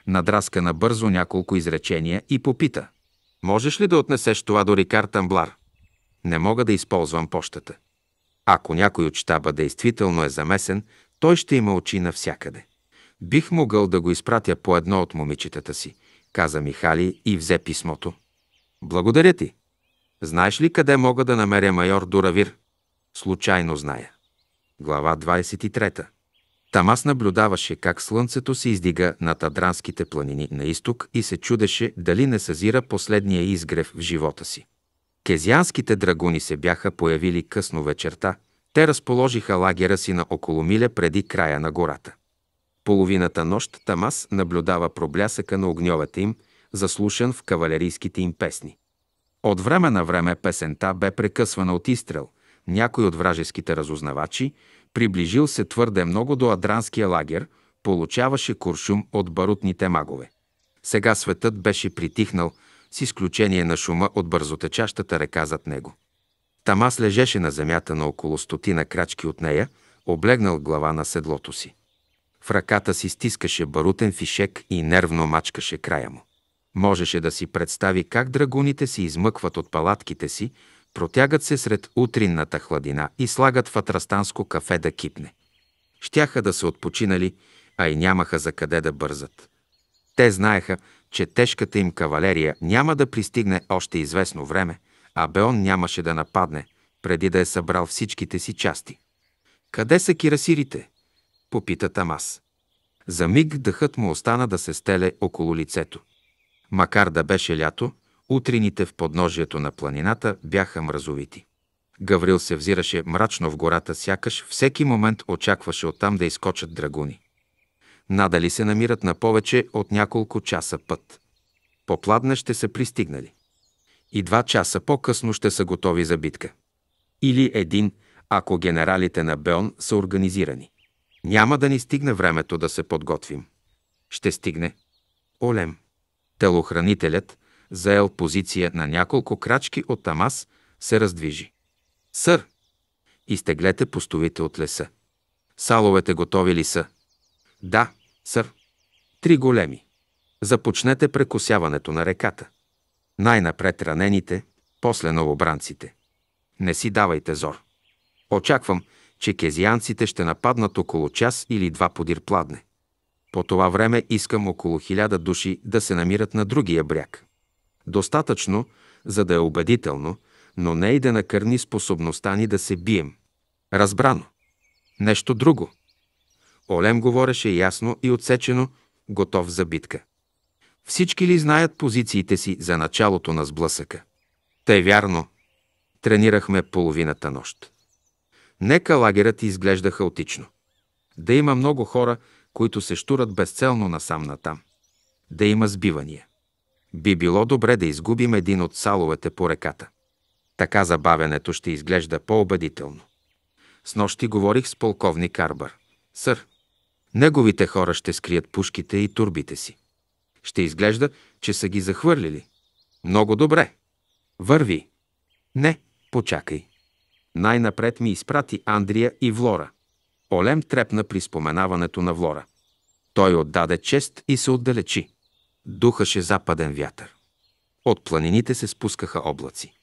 Надраска набързо няколко изречения и попита. Можеш ли да отнесеш това до Рикар Тамблар? не мога да използвам почтата. Ако някой от щаба действително е замесен, той ще има очи навсякъде. Бих могъл да го изпратя по едно от момичетата си, каза Михали и взе писмото. Благодаря ти. Знаеш ли къде мога да намеря майор Дуравир? Случайно зная. Глава 23. Тамас наблюдаваше как слънцето се издига над Адранските планини на изток и се чудеше дали не съзира последния изгрев в живота си. Кезианските драгуни се бяха появили късно вечерта. Те разположиха лагера си на около миля преди края на гората. Половината нощ Тамас наблюдава проблясъка на огньовете им, заслушан в кавалерийските им песни. От време на време песента бе прекъсвана от изстрел. Някой от вражеските разузнавачи, приближил се твърде много до адранския лагер, получаваше куршум от барутните магове. Сега светът беше притихнал – с изключение на шума от бързотечащата река зад него. Тамас лежеше на земята на около стотина крачки от нея, облегнал глава на седлото си. В ръката си стискаше барутен фишек и нервно мачкаше края му. Можеше да си представи как драгуните се измъкват от палатките си, протягат се сред утринната хладина и слагат в атрастанско кафе да кипне. Щяха да се отпочинали, а и нямаха за къде да бързат. Те знаеха, че тежката им кавалерия няма да пристигне още известно време, а Беон нямаше да нападне, преди да е събрал всичките си части. «Къде са кирасирите?» – попита Тамас. За миг дъхът му остана да се стеле около лицето. Макар да беше лято, утрините в подножието на планината бяха мразовити. Гаврил се взираше мрачно в гората, сякаш всеки момент очакваше оттам да изкочат драгуни надали се намират на повече от няколко часа път. По Пладне ще са пристигнали. И два часа по-късно ще са готови за битка. Или един, ако генералите на Беон са организирани. Няма да ни стигне времето да се подготвим. Ще стигне. Олем. Телохранителят, заел позиция на няколко крачки от Тамас, се раздвижи. Сър! Изтеглете постовите от леса. Саловете готови ли са? Да, Сър, три големи. Започнете прекосяването на реката. Най-напред ранените, после новобранците. Не си давайте зор. Очаквам, че кезианците ще нападнат около час или два подир пладне. По това време искам около хиляда души да се намират на другия бряг. Достатъчно, за да е убедително, но не и да накърни способността ни да се бием. Разбрано. Нещо друго – Олем говореше ясно и отсечено, готов за битка. Всички ли знаят позициите си за началото на сблъсъка? Тъй вярно. Тренирахме половината нощ. Нека лагерът изглежда хаотично. Да има много хора, които се штурат безцелно насам натам. Да има сбивания. Би било добре да изгубим един от саловете по реката. Така забавянето ще изглежда по-убедително. С нощи говорих с полковник Арбър. Сър, Неговите хора ще скрият пушките и турбите си. Ще изглежда, че са ги захвърлили. Много добре. Върви. Не, почакай. Най-напред ми изпрати Андрия и Влора. Олем трепна при споменаването на Влора. Той отдаде чест и се отдалечи. Духаше западен вятър. От планините се спускаха облаци.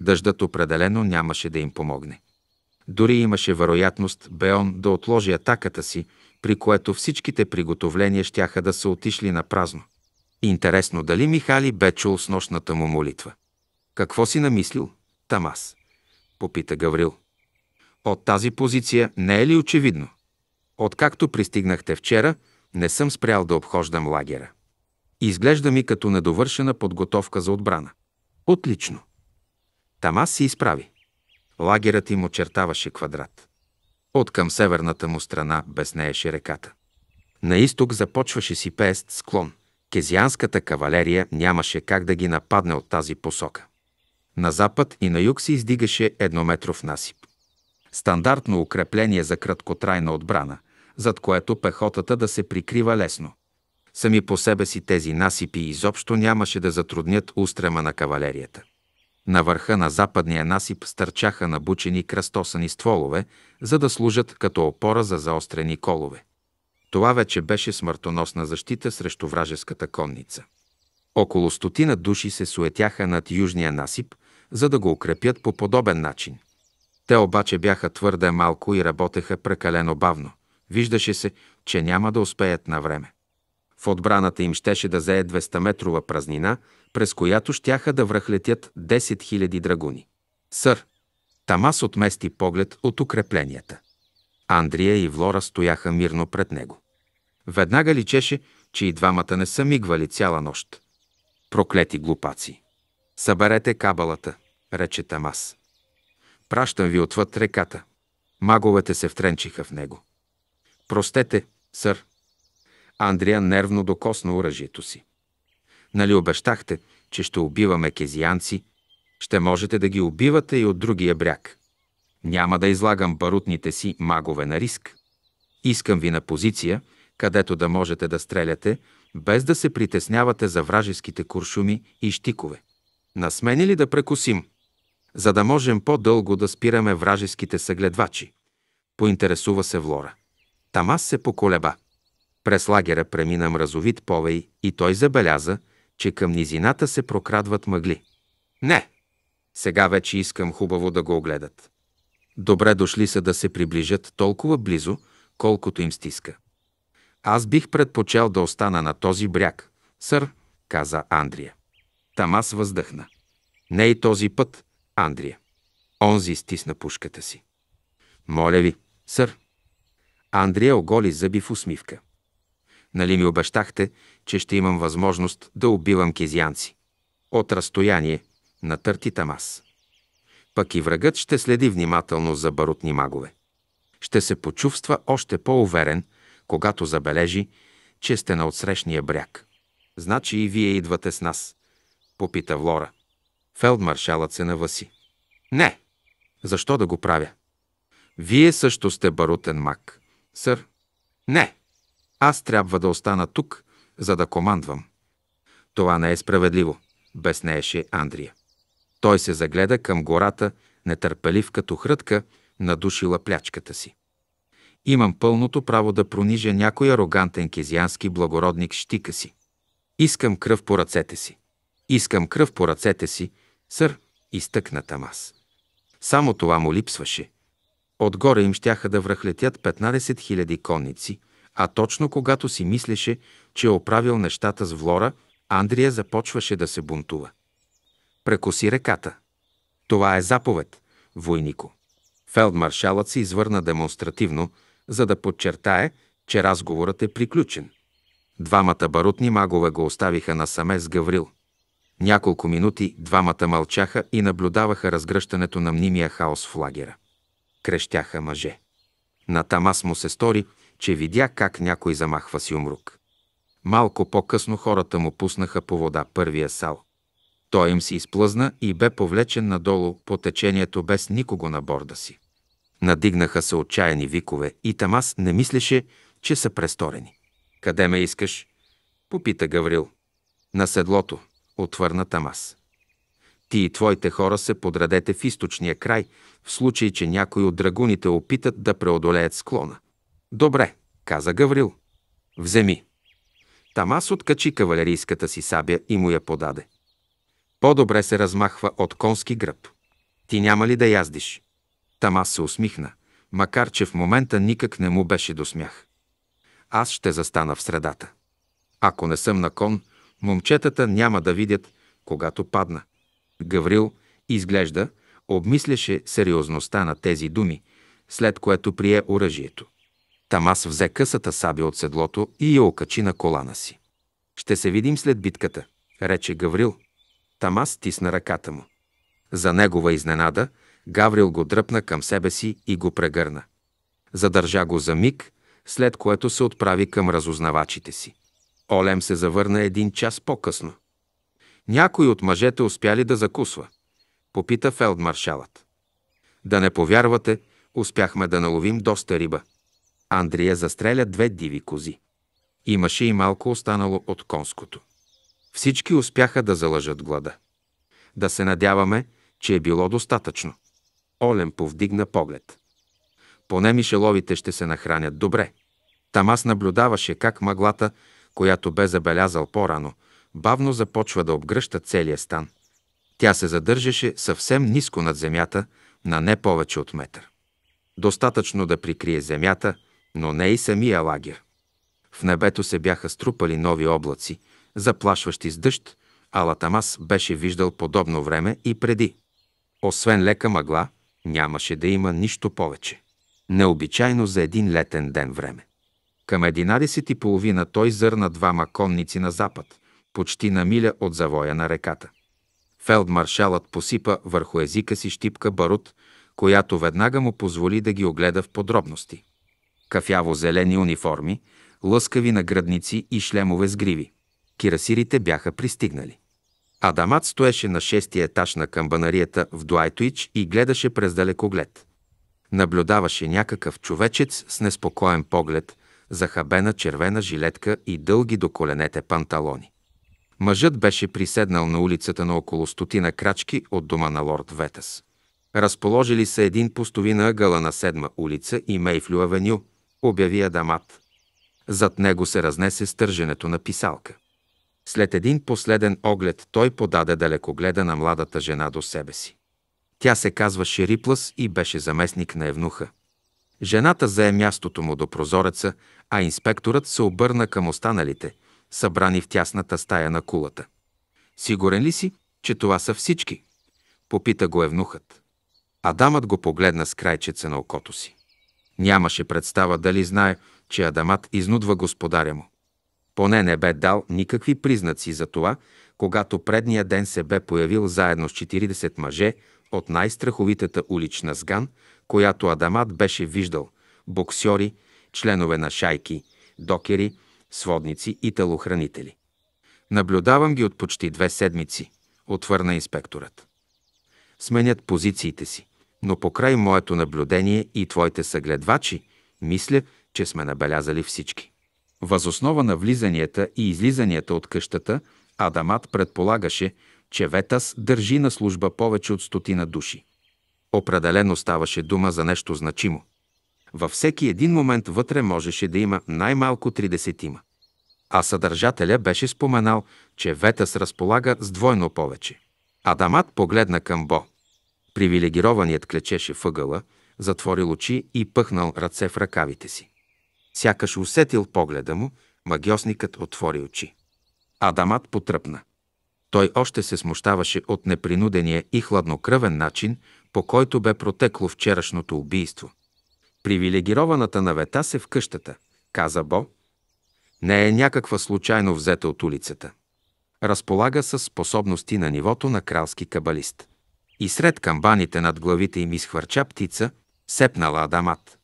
Дъждът определено нямаше да им помогне. Дори имаше вероятност Беон да отложи атаката си при което всичките приготовления щяха да са отишли на празно. Интересно дали Михали бе чул с нощната му молитва. Какво си намислил, Тамас? Попита Гаврил. От тази позиция не е ли очевидно? Откакто пристигнахте вчера, не съм спрял да обхождам лагера. Изглежда ми като недовършена подготовка за отбрана. Отлично. Тамас се изправи. Лагерът им очертаваше квадрат. От към северната му страна беснееше реката. На изток започваше си пеест склон. Кезианската кавалерия нямаше как да ги нападне от тази посока. На запад и на юг се издигаше еднометров насип. Стандартно укрепление за краткотрайна отбрана, зад което пехотата да се прикрива лесно. Сами по себе си тези насипи изобщо нямаше да затруднят устрема на кавалерията. На върха на западния насип стърчаха набучени кръстосани стволове, за да служат като опора за заострени колове. Това вече беше смъртоносна защита срещу вражеската конница. Около стотина души се суетяха над южния насип, за да го укрепят по подобен начин. Те обаче бяха твърде малко и работеха прекалено бавно. Виждаше се, че няма да успеят на време. В отбраната им щеше да зае 200-метрова празнина през която щяха да връхлетят 10 000 драгуни. Сър, Тамас отмести поглед от укрепленията. Андрия и Влора стояха мирно пред него. Веднага личеше, че и двамата не са мигвали цяла нощ. Проклети глупаци! Съберете кабалата, рече Тамас. Пращам ви отвъд реката. Маговете се втренчиха в него. Простете, сър. Андрия нервно докосна оръжието си. Нали обещахте, че ще убиваме кезианци? Ще можете да ги убивате и от другия бряг. Няма да излагам барутните си магове на риск. Искам ви на позиция, където да можете да стреляте, без да се притеснявате за вражеските куршуми и щикове. Насмени ли да прекусим? За да можем по-дълго да спираме вражеските съгледвачи. Поинтересува се Влора. Тамас се поколеба. През лагера премина мразовит повей и той забеляза, че към низината се прокрадват мъгли. Не! Сега вече искам хубаво да го огледат. Добре дошли са да се приближат толкова близо, колкото им стиска. Аз бих предпочел да остана на този бряг, сър, каза Андрия. Тамас въздъхна. Не и този път, Андрия. Онзи стисна пушката си. Моля ви, сър. Андрия оголи зъби в усмивка. Нали ми обещахте, че ще имам възможност да убивам кезианци? От разстояние, натърти тамас. Пък и врагът ще следи внимателно за барутни магове. Ще се почувства още по-уверен, когато забележи, че сте на отсрещния бряг. Значи и вие идвате с нас, попита Влора. Фелдмаршалът се наваси. Не! Защо да го правя? Вие също сте барутен мак, сър. Не! Аз трябва да остана тук, за да командвам. Това не е справедливо, безнееше е Андрия. Той се загледа към гората, нетърпелив като хрътка, надушила плячката си. Имам пълното право да пронижа някой арогантен кезиански благородник щика си. Искам кръв по ръцете си. Искам кръв по ръцете си, сър, изтъкна Тамас. Само това му липсваше. Отгоре им щяха да връхлетят 15 000 конници, а точно когато си мислеше, че е оправил нещата с Влора, Андрия започваше да се бунтува. Прекоси реката. Това е заповед, войнико. Фелдмаршалът се извърна демонстративно, за да подчертае, че разговорът е приключен. Двамата барутни магове го оставиха насаме с Гаврил. Няколко минути двамата мълчаха и наблюдаваха разгръщането на мнимия хаос в лагера. Крещяха мъже. На Тамас му се стори, че видя как някой замахва си умрук. Малко по-късно хората му пуснаха по вода първия сал. Той им се изплъзна и бе повлечен надолу по течението без никого на борда си. Надигнаха се отчаяни викове и Тамас не мислеше, че са престорени. «Къде ме искаш?» – попита Гаврил. «На седлото», отвърна Тамас. Ти и твоите хора се подредете в източния край, в случай, че някой от драгуните опитат да преодолеят склона. Добре, каза Гаврил. Вземи. Тамас откачи кавалерийската си сабя и му я подаде. По-добре се размахва от конски гръб. Ти няма ли да яздиш? Тамас се усмихна, макар че в момента никак не му беше до смях. Аз ще застана в средата. Ако не съм на кон, момчетата няма да видят, когато падна. Гаврил изглежда, обмисляше сериозността на тези думи, след което прие оръжието. Тамас взе късата саби от седлото и я окачи на колана си. Ще се видим след битката, рече Гаврил. Тамас тисна стисна ръката му. За негова изненада, Гаврил го дръпна към себе си и го прегърна. Задържа го за миг, след което се отправи към разузнавачите си. Олем се завърна един час по-късно. Някой от мъжете успяли да закусва? Попита фелдмаршалът. Да не повярвате, успяхме да наловим доста риба – Андрия застреля две диви кози. Имаше и малко останало от конското. Всички успяха да залъжат глада. Да се надяваме, че е било достатъчно. Олен повдигна поглед. Поне мишеловите ще се нахранят добре. Тамас наблюдаваше как мъглата, която бе забелязал по-рано, бавно започва да обгръща целия стан. Тя се задържаше съвсем ниско над земята, на не повече от метър. Достатъчно да прикрие земята, но не и самия лагер. В небето се бяха струпали нови облаци, заплашващи с дъжд, а Латамас беше виждал подобно време и преди. Освен лека мъгла, нямаше да има нищо повече. Необичайно за един летен ден време. Към 11.30 той зърна двама конници на запад, почти на миля от завоя на реката. Фелдмаршалът посипа върху езика си щипка барут, която веднага му позволи да ги огледа в подробности кафяво-зелени униформи, лъскави наградници и шлемове с гриви. Кирасирите бяха пристигнали. Адамат стоеше на шестия етаж на камбанарията в Дуайтуич и гледаше през далекоглед. Наблюдаваше някакъв човечец с неспокоен поглед, захабена червена жилетка и дълги до коленете панталони. Мъжът беше приседнал на улицата на около стотина крачки от дома на лорд Ветас. Разположили са един постовина ъгъла на седма улица и Мейфлю авеню – обяви Адамат. Зад него се разнесе стърженето на писалка. След един последен оглед той подаде далекогледа на младата жена до себе си. Тя се казваше Риплас и беше заместник на Евнуха. Жената зае мястото му до прозореца, а инспекторът се обърна към останалите, събрани в тясната стая на кулата. Сигурен ли си, че това са всички? Попита го Евнухът. Адамът го погледна с крайчеца на окото си. Нямаше представа дали знае, че Адамат изнудва господаря му. Поне не бе дал никакви признаци за това, когато предния ден се бе появил заедно с 40 мъже от най-страховитата улична сган, която Адамат беше виждал – боксьори, членове на шайки, докери, сводници и телохранители. Наблюдавам ги от почти две седмици, отвърна инспекторът. Сменят позициите си – но покрай моето наблюдение и твоите съгледвачи, мисля, че сме набелязали всички. Възоснова на влизанията и излизанията от къщата, Адамат предполагаше, че Ветас държи на служба повече от стотина души. Определено ставаше дума за нещо значимо. Във всеки един момент вътре можеше да има най-малко три десетима. А съдържателя беше споменал, че Ветас разполага с двойно повече. Адамат погледна към Бо – Привилегированият клечеше въгъла, затворил очи и пъхнал ръце в ръкавите си. Сякаш усетил погледа му, магиосникът отвори очи. Адамат потръпна. Той още се смущаваше от непринудения и хладнокръвен начин, по който бе протекло вчерашното убийство. Привилегированата навета се в къщата, каза Бо. Не е някаква случайно взета от улицата. Разполага с способности на нивото на кралски кабалист и сред камбаните над главите им изхвърча птица, сепнала Адамат.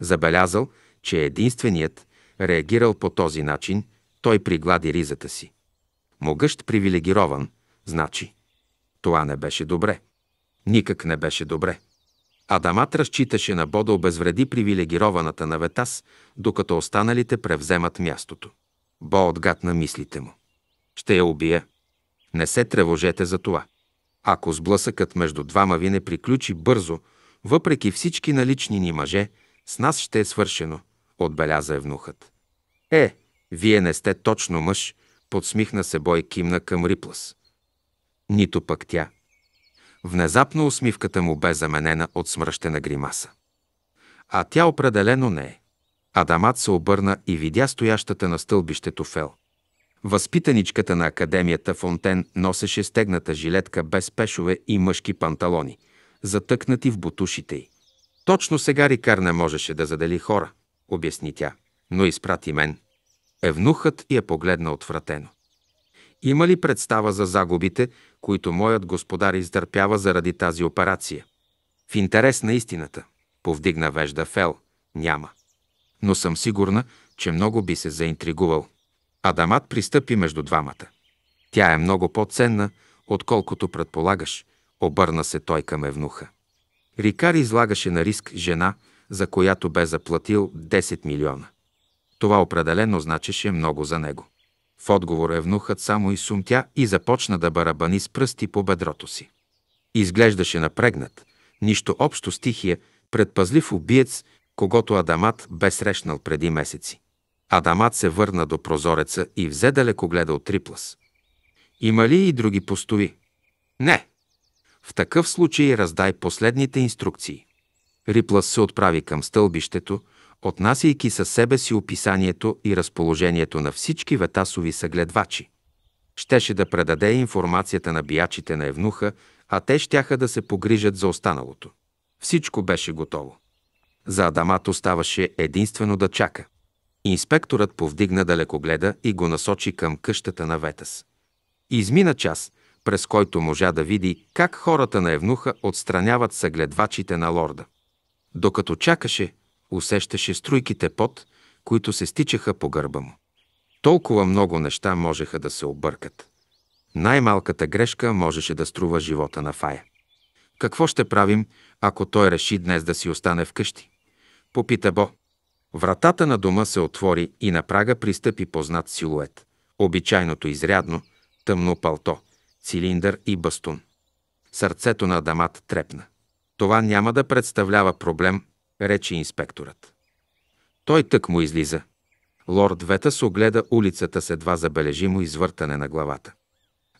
Забелязал, че единственият реагирал по този начин, той приглади ризата си. Могъщ привилегирован, значи. Това не беше добре. Никак не беше добре. Адамат разчиташе на Бода да обезвреди привилегированата на Ветас, докато останалите превземат мястото. Бо отгадна мислите му. Ще я убия. Не се тревожете за това. Ако сблъсъкът между двама ви не приключи бързо, въпреки всички налични ни мъже, с нас ще е свършено, отбеляза евнухът. Е, вие не сте точно мъж, подсмихна се бой кимна към Риплас. Нито пък тя. Внезапно усмивката му бе заменена от смръщена гримаса. А тя определено не е. Адамат се обърна и видя стоящата на стълбището Фел. Възпитаничката на Академията Фонтен носеше стегната жилетка без пешове и мъжки панталони, затъкнати в бутушите й. Точно сега Рикар не можеше да задели хора, обясни тя, но изпрати мен. Евнухът я погледна отвратено. Има ли представа за загубите, които моят господар издърпява заради тази операция? В интерес на истината, повдигна вежда Фел, няма. Но съм сигурна, че много би се заинтригувал. Адамат пристъпи между двамата. Тя е много по-ценна, отколкото предполагаш, обърна се той към Евнуха. Рикар излагаше на риск жена, за която бе заплатил 10 милиона. Това определено значеше много за него. В отговор Евнухът само и сумтя и започна да барабани с пръсти по бедрото си. Изглеждаше напрегнат, нищо общо стихия, предпазлив убиец, когато Адамат бе срещнал преди месеци. Адамат се върна до прозореца и взе далеко гледа от Триплас. Има ли и други постови? Не. В такъв случай раздай последните инструкции. Риплас се отправи към стълбището, отнасяйки със себе си описанието и разположението на всички ветасови съгледвачи. Щеше да предаде информацията на биячите на Евнуха, а те щяха да се погрижат за останалото. Всичко беше готово. За Адамат оставаше единствено да чака. Инспекторът повдигна далекогледа и го насочи към къщата на Ветас. Измина час, през който можа да види как хората на Евнуха отстраняват съгледвачите на лорда. Докато чакаше, усещаше струйките пот, които се стичаха по гърба му. Толкова много неща можеха да се объркат. Най-малката грешка можеше да струва живота на Фая. Какво ще правим, ако той реши днес да си остане вкъщи? Попита Бо. Вратата на дома се отвори и на прага пристъпи познат силует. Обичайното изрядно, тъмно палто, цилиндър и бастун. Сърцето на Адамат трепна. Това няма да представлява проблем, рече инспекторът. Той тък му излиза. Лорд Ветас огледа улицата с едва забележимо извъртане на главата.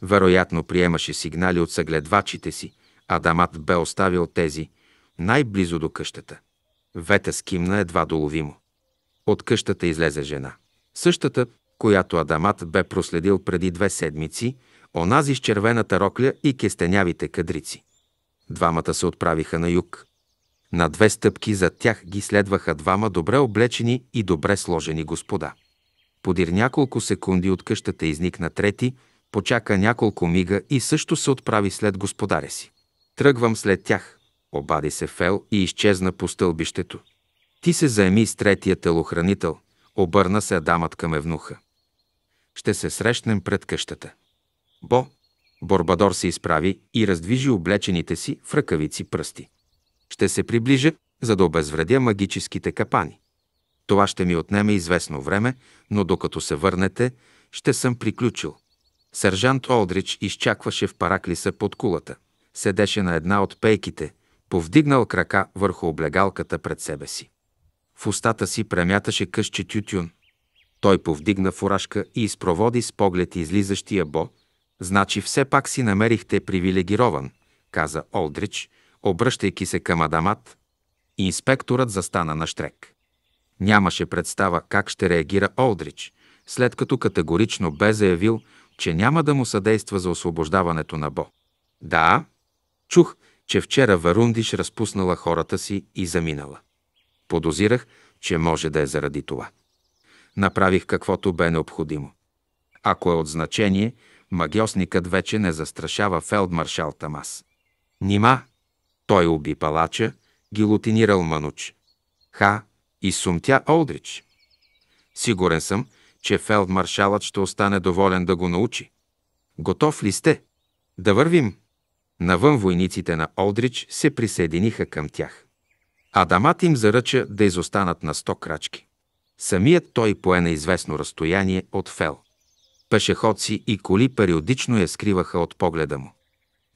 Вероятно приемаше сигнали от съгледвачите си, Адамат бе оставил тези най-близо до къщата. Вета скимна едва доловимо. От къщата излезе жена. Същата, която Адамат бе проследил преди две седмици, онази с червената рокля и кестенявите кадрици. Двамата се отправиха на юг. На две стъпки зад тях ги следваха двама добре облечени и добре сложени господа. Подир няколко секунди от къщата изникна трети, почака няколко мига и също се отправи след господаря си. Тръгвам след тях, обади се Фел и изчезна по стълбището. Ти се заеми с третия телохранител, обърна се Адамът към Евнуха. Ще се срещнем пред къщата. Бо, Борбадор се изправи и раздвижи облечените си в ръкавици пръсти. Ще се приближа, за да обезвредя магическите капани. Това ще ми отнеме известно време, но докато се върнете, ще съм приключил. Сержант Олдрич изчакваше в параклиса под кулата. Седеше на една от пейките, повдигнал крака върху облегалката пред себе си. В устата си премяташе късче тютюн. Той повдигна фуражка и изпроводи с поглед излизащия бо. Значи все пак си намерихте привилегирован, каза Олдрич, обръщайки се към Адамат. Инспекторът застана на штрек. Нямаше представа как ще реагира Олдрич, след като категорично бе заявил, че няма да му съдейства за освобождаването на Бо. Да, чух, че вчера Варундиш разпуснала хората си и заминала. Подозирах, че може да е заради това. Направих каквото бе необходимо. Ако е от значение, магиосникът вече не застрашава фелдмаршал Тамас. Нима, той уби палача, гилотинирал Мануч. Ха, и сумтя Олдрич. Сигурен съм, че фелдмаршалът ще остане доволен да го научи. Готов ли сте? Да вървим! Навън войниците на Олдрич се присъединиха към тях. Адамат им заръча да изостанат на сто крачки. Самият той пое на известно разстояние от Фел. Пешеходци и коли периодично я скриваха от погледа му.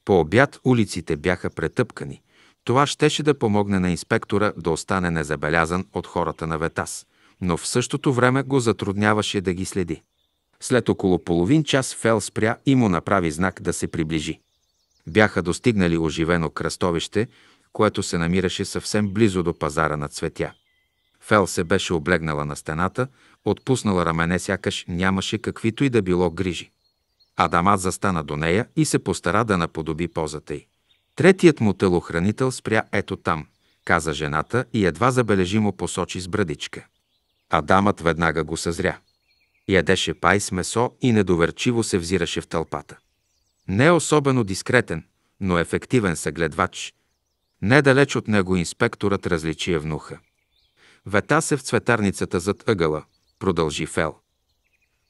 По обяд улиците бяха претъпкани. Това щеше да помогне на инспектора да остане незабелязан от хората на Ветас, но в същото време го затрудняваше да ги следи. След около половин час Фел спря и му направи знак да се приближи. Бяха достигнали оживено кръстовище, което се намираше съвсем близо до пазара на цветя. Фел се беше облегнала на стената, отпуснала рамене, сякаш нямаше каквито и да било грижи. Адамат застана до нея и се постара да наподоби позата й. Третият му телохранител спря ето там, каза жената и едва забележимо посочи с брадичка. Адамът веднага го съзря. Ядеше пай с месо и недоверчиво се взираше в тълпата. Не е особено дискретен, но ефективен съгледвач Недалеч от него инспекторът различи внуха. Вета се в цветарницата зад ъгъла, продължи Фел.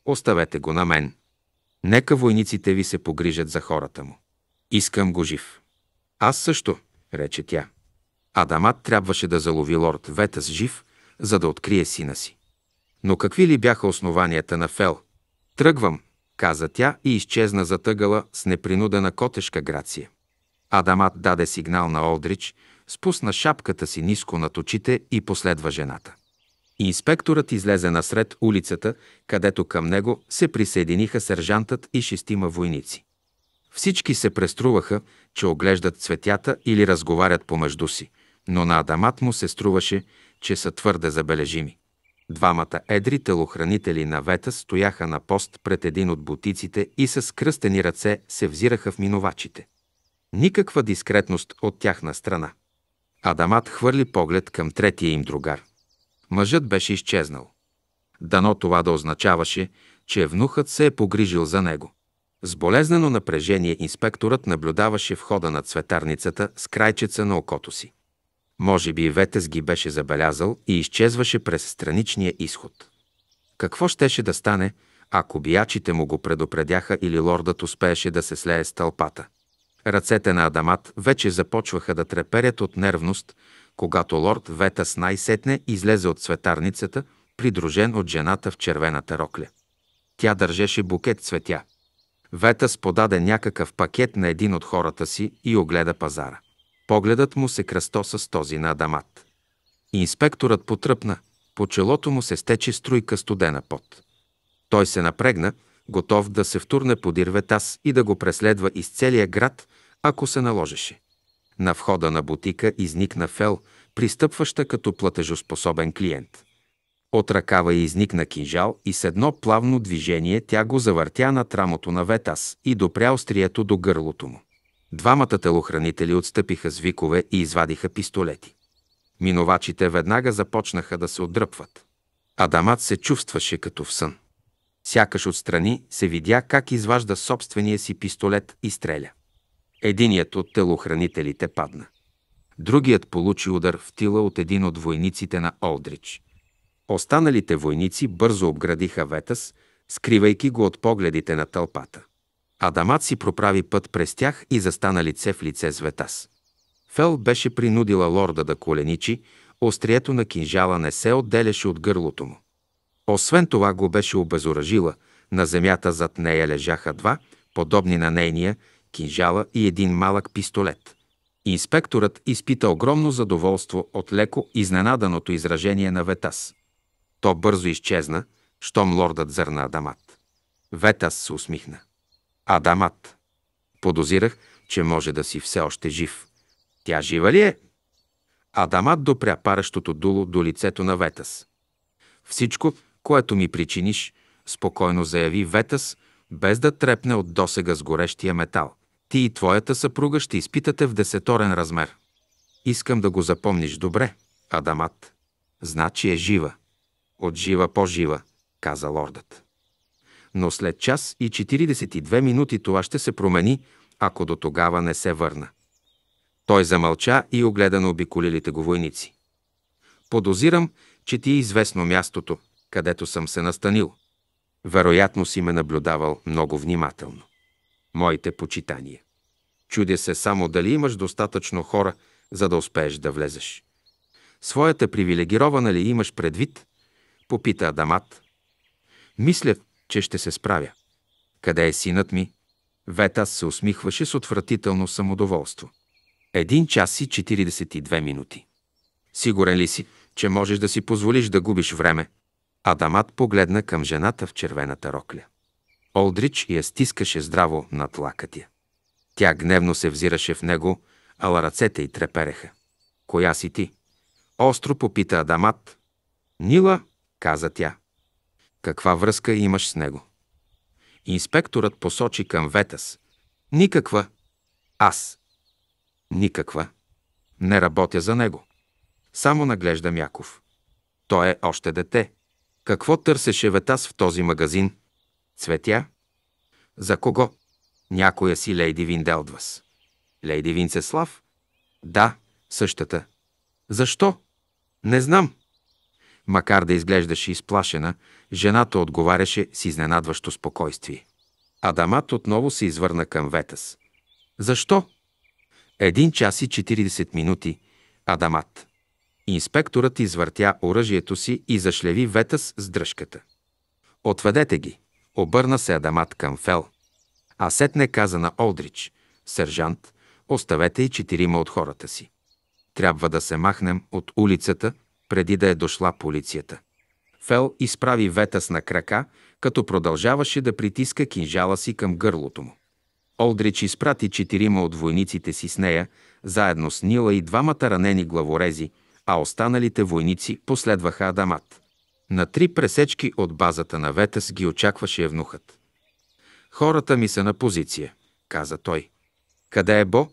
Оставете го на мен. Нека войниците ви се погрижат за хората му. Искам го жив. Аз също, рече тя. Адамат трябваше да залови лорд Ветас жив, за да открие сина си. Но какви ли бяха основанията на Фел? Тръгвам, каза тя и изчезна за тъгала с непринудена котешка грация. Адамат даде сигнал на Олдрич, спусна шапката си ниско над очите и последва жената. Инспекторът излезе насред улицата, където към него се присъединиха сержантът и шестима войници. Всички се преструваха, че оглеждат цветята или разговарят помежду си, но на Адамат му се струваше, че са твърде забележими. Двамата едри телохранители на Вета стояха на пост пред един от бутиците и с кръстени ръце се взираха в минувачите. Никаква дискретност от тяхна страна. Адамат хвърли поглед към третия им другар. Мъжът беше изчезнал. Дано това да означаваше, че внухът се е погрижил за него. С болезнено напрежение инспекторът наблюдаваше входа на цветарницата с крайчеца на окото си. Може би Ветес ги беше забелязал и изчезваше през страничния изход. Какво щеше да стане, ако биячите му го предупредяха или лордът успееше да се слее с тълпата? Ръцете на Адамат вече започваха да треперят от нервност, когато лорд Ветас най-сетне излезе от светарницата, придружен от жената в червената рокля. Тя държеше букет цветя. Ветас подаде някакъв пакет на един от хората си и огледа пазара. Погледът му се кръстоса с този на Адамат. Инспекторът потръпна, по челото му се стече струйка студена пот. Той се напрегна, готов да се втурне подир Ветас и да го преследва из целия град, ако се наложеше. На входа на бутика изникна Фел, пристъпваща като платежоспособен клиент. От ръкава изникна кинжал и с едно плавно движение тя го завъртя на трамото на Ветас и допря острието до гърлото му. Двамата телохранители отстъпиха с викове и извадиха пистолети. Миновачите веднага започнаха да се отдръпват. Адамат се чувстваше като в сън. Сякаш отстрани се видя как изважда собствения си пистолет и стреля. Единият от телохранителите падна. Другият получи удар в тила от един от войниците на Олдрич. Останалите войници бързо обградиха Ветас, скривайки го от погледите на тълпата. Адамат си проправи път през тях и застана лице в лице с Ветас. Фел беше принудила лорда да коленичи, острието на кинжала не се отделяше от гърлото му. Освен това го беше обезоръжила. На земята зад нея лежаха два, подобни на нейния, кинжала и един малък пистолет. Инспекторът изпита огромно задоволство от леко изненаданото изражение на Ветас. То бързо изчезна, щом лордът зърна Адамат. Ветас се усмихна. Адамат. Подозирах, че може да си все още жив. Тя жива ли е? Адамат допря парещото дуло до лицето на Ветас. Всичко, което ми причиниш, спокойно заяви Ветъс, без да трепне от досега с горещия метал. Ти и твоята съпруга ще изпитате в десеторен размер. Искам да го запомниш добре, Адамат. Значи е жива. От жива по-жива, каза лордът. Но след час и 42 минути това ще се промени, ако до тогава не се върна. Той замълча и огледа на обиколилите го войници. Подозирам, че ти е известно мястото, където съм се настанил. Вероятно си ме наблюдавал много внимателно. Моите почитания. Чудя се само дали имаш достатъчно хора, за да успееш да влезеш. Своята привилегирована ли имаш предвид? Попита Адамат. Мисля, че ще се справя. Къде е синът ми? Ветас се усмихваше с отвратително самодоволство. Един час и 42 минути. Сигурен ли си, че можеш да си позволиш да губиш време, Адамат погледна към жената в червената рокля. Олдрич я стискаше здраво над лакътя. Тя гневно се взираше в него, ала ръцете й трепереха. «Коя си ти?» Остро попита Адамат. «Нила», каза тя. «Каква връзка имаш с него?» Инспекторът посочи към Ветас. «Никаква». «Аз». «Никаква». «Не работя за него. Само наглеждам Яков. Той е още дете. Какво търсеше Ветас в този магазин? Цветя? За кого? Някоя си Лейди Винделдвас. Лейди Винцеслав? Да, същата. Защо? Не знам. Макар да изглеждаше изплашена, жената отговаряше с изненадващо спокойствие. Адамат отново се извърна към Ветас. Защо? Един час и 40 минути. Адамат. Инспекторът извъртя оръжието си и зашлеви Ветъс с дръжката. Отведете ги, обърна се Адамат към Фел. А сетне каза на Олдрич, сержант, оставете и четирима от хората си. Трябва да се махнем от улицата, преди да е дошла полицията. Фел изправи Ветъс на крака, като продължаваше да притиска кинжала си към гърлото му. Олдрич изпрати четирима от войниците си с нея, заедно с Нила и двамата ранени главорези – а останалите войници последваха Адамат. На три пресечки от базата на Ветас ги очакваше евнухът. «Хората ми са на позиция», каза той. «Къде е Бо?»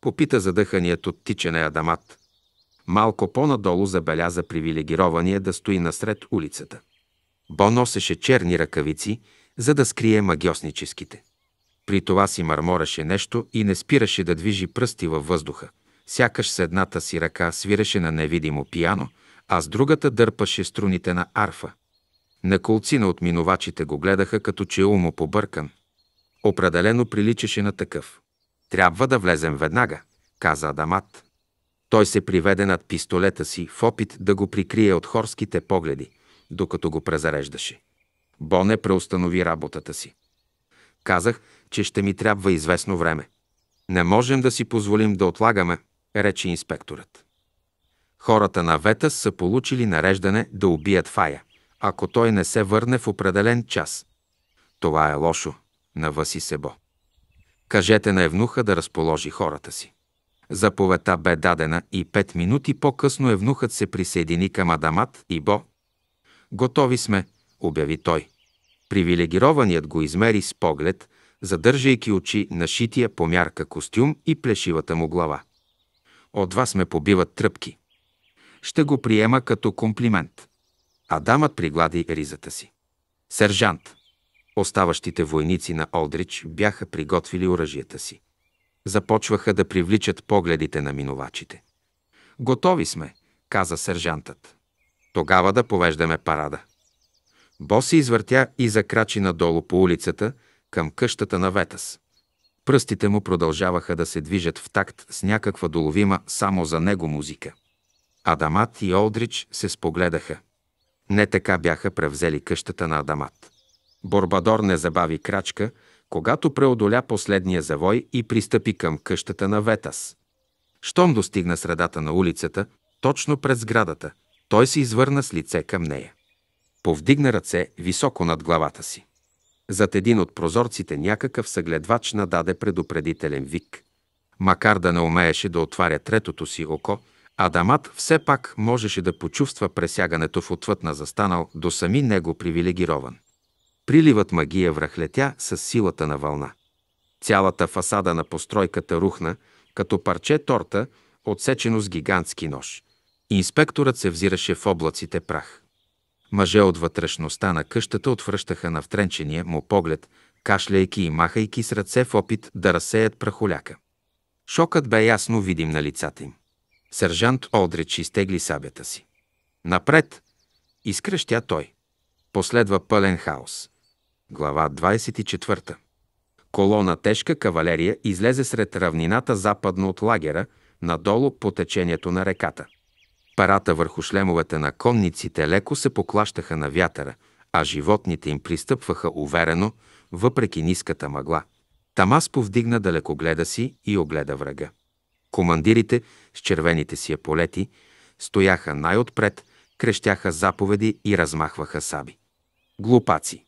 попита задъханият от тичане Адамат. Малко по-надолу забеляза привилегирования да стои насред улицата. Бо носеше черни ръкавици, за да скрие магиосническите. При това си мърмореше нещо и не спираше да движи пръсти във въздуха сякаш с едната си ръка свиреше на невидимо пияно, а с другата дърпаше струните на арфа. На колцина от минувачите го гледаха, като че умо побъркан. Определено приличаше на такъв. «Трябва да влезем веднага», каза Адамат. Той се приведе над пистолета си в опит да го прикрие от хорските погледи, докато го презареждаше. Боне преустанови работата си. Казах, че ще ми трябва известно време. Не можем да си позволим да отлагаме, рече инспекторът. Хората на вета са получили нареждане да убият Фая, ако той не се върне в определен час. Това е лошо, навъси Себо. Кажете на Евнуха да разположи хората си. Заповедта бе дадена и пет минути по-късно Евнухът се присъедини към Адамат и Бо. Готови сме, обяви той. Привилегированият го измери с поглед, задържайки очи на шития по мярка костюм и плешивата му глава от вас ме побиват тръпки. Ще го приема като комплимент. Адамът приглади ризата си. Сержант. Оставащите войници на Олдрич бяха приготвили оръжията си. Започваха да привличат погледите на минувачите. Готови сме, каза сержантът. Тогава да повеждаме парада. Боси се извъртя и закрачи надолу по улицата към къщата на Ветас. Пръстите му продължаваха да се движат в такт с някаква доловима само за него музика. Адамат и Олдрич се спогледаха. Не така бяха превзели къщата на Адамат. Борбадор не забави крачка, когато преодоля последния завой и пристъпи към къщата на Ветас. Щом достигна средата на улицата, точно пред сградата, той се извърна с лице към нея. Повдигна ръце високо над главата си. Зад един от прозорците някакъв съгледвач нададе предупредителен вик. Макар да не умееше да отваря третото си око, Адамат все пак можеше да почувства пресягането в отвъд на застанал до сами него привилегирован. Приливът магия връхлетя с силата на вълна. Цялата фасада на постройката рухна, като парче торта, отсечено с гигантски нож. Инспекторът се взираше в облаците прах. Мъже от вътрешността на къщата отвръщаха на втренчения му поглед, кашляйки и махайки с ръце в опит да разсеят прахоляка. Шокът бе ясно видим на лицата им. Сержант Олдрич изтегли сабята си. Напред! Изкръщя той. Последва пълен хаос. Глава 24. Колона тежка кавалерия излезе сред равнината западно от лагера, надолу по течението на реката. Парата върху шлемовете на конниците леко се поклащаха на вятъра, а животните им пристъпваха уверено, въпреки ниската мъгла. Тамас повдигна далекогледа си и огледа врага. Командирите с червените си еполети стояха най-отпред, крещяха заповеди и размахваха саби. Глупаци!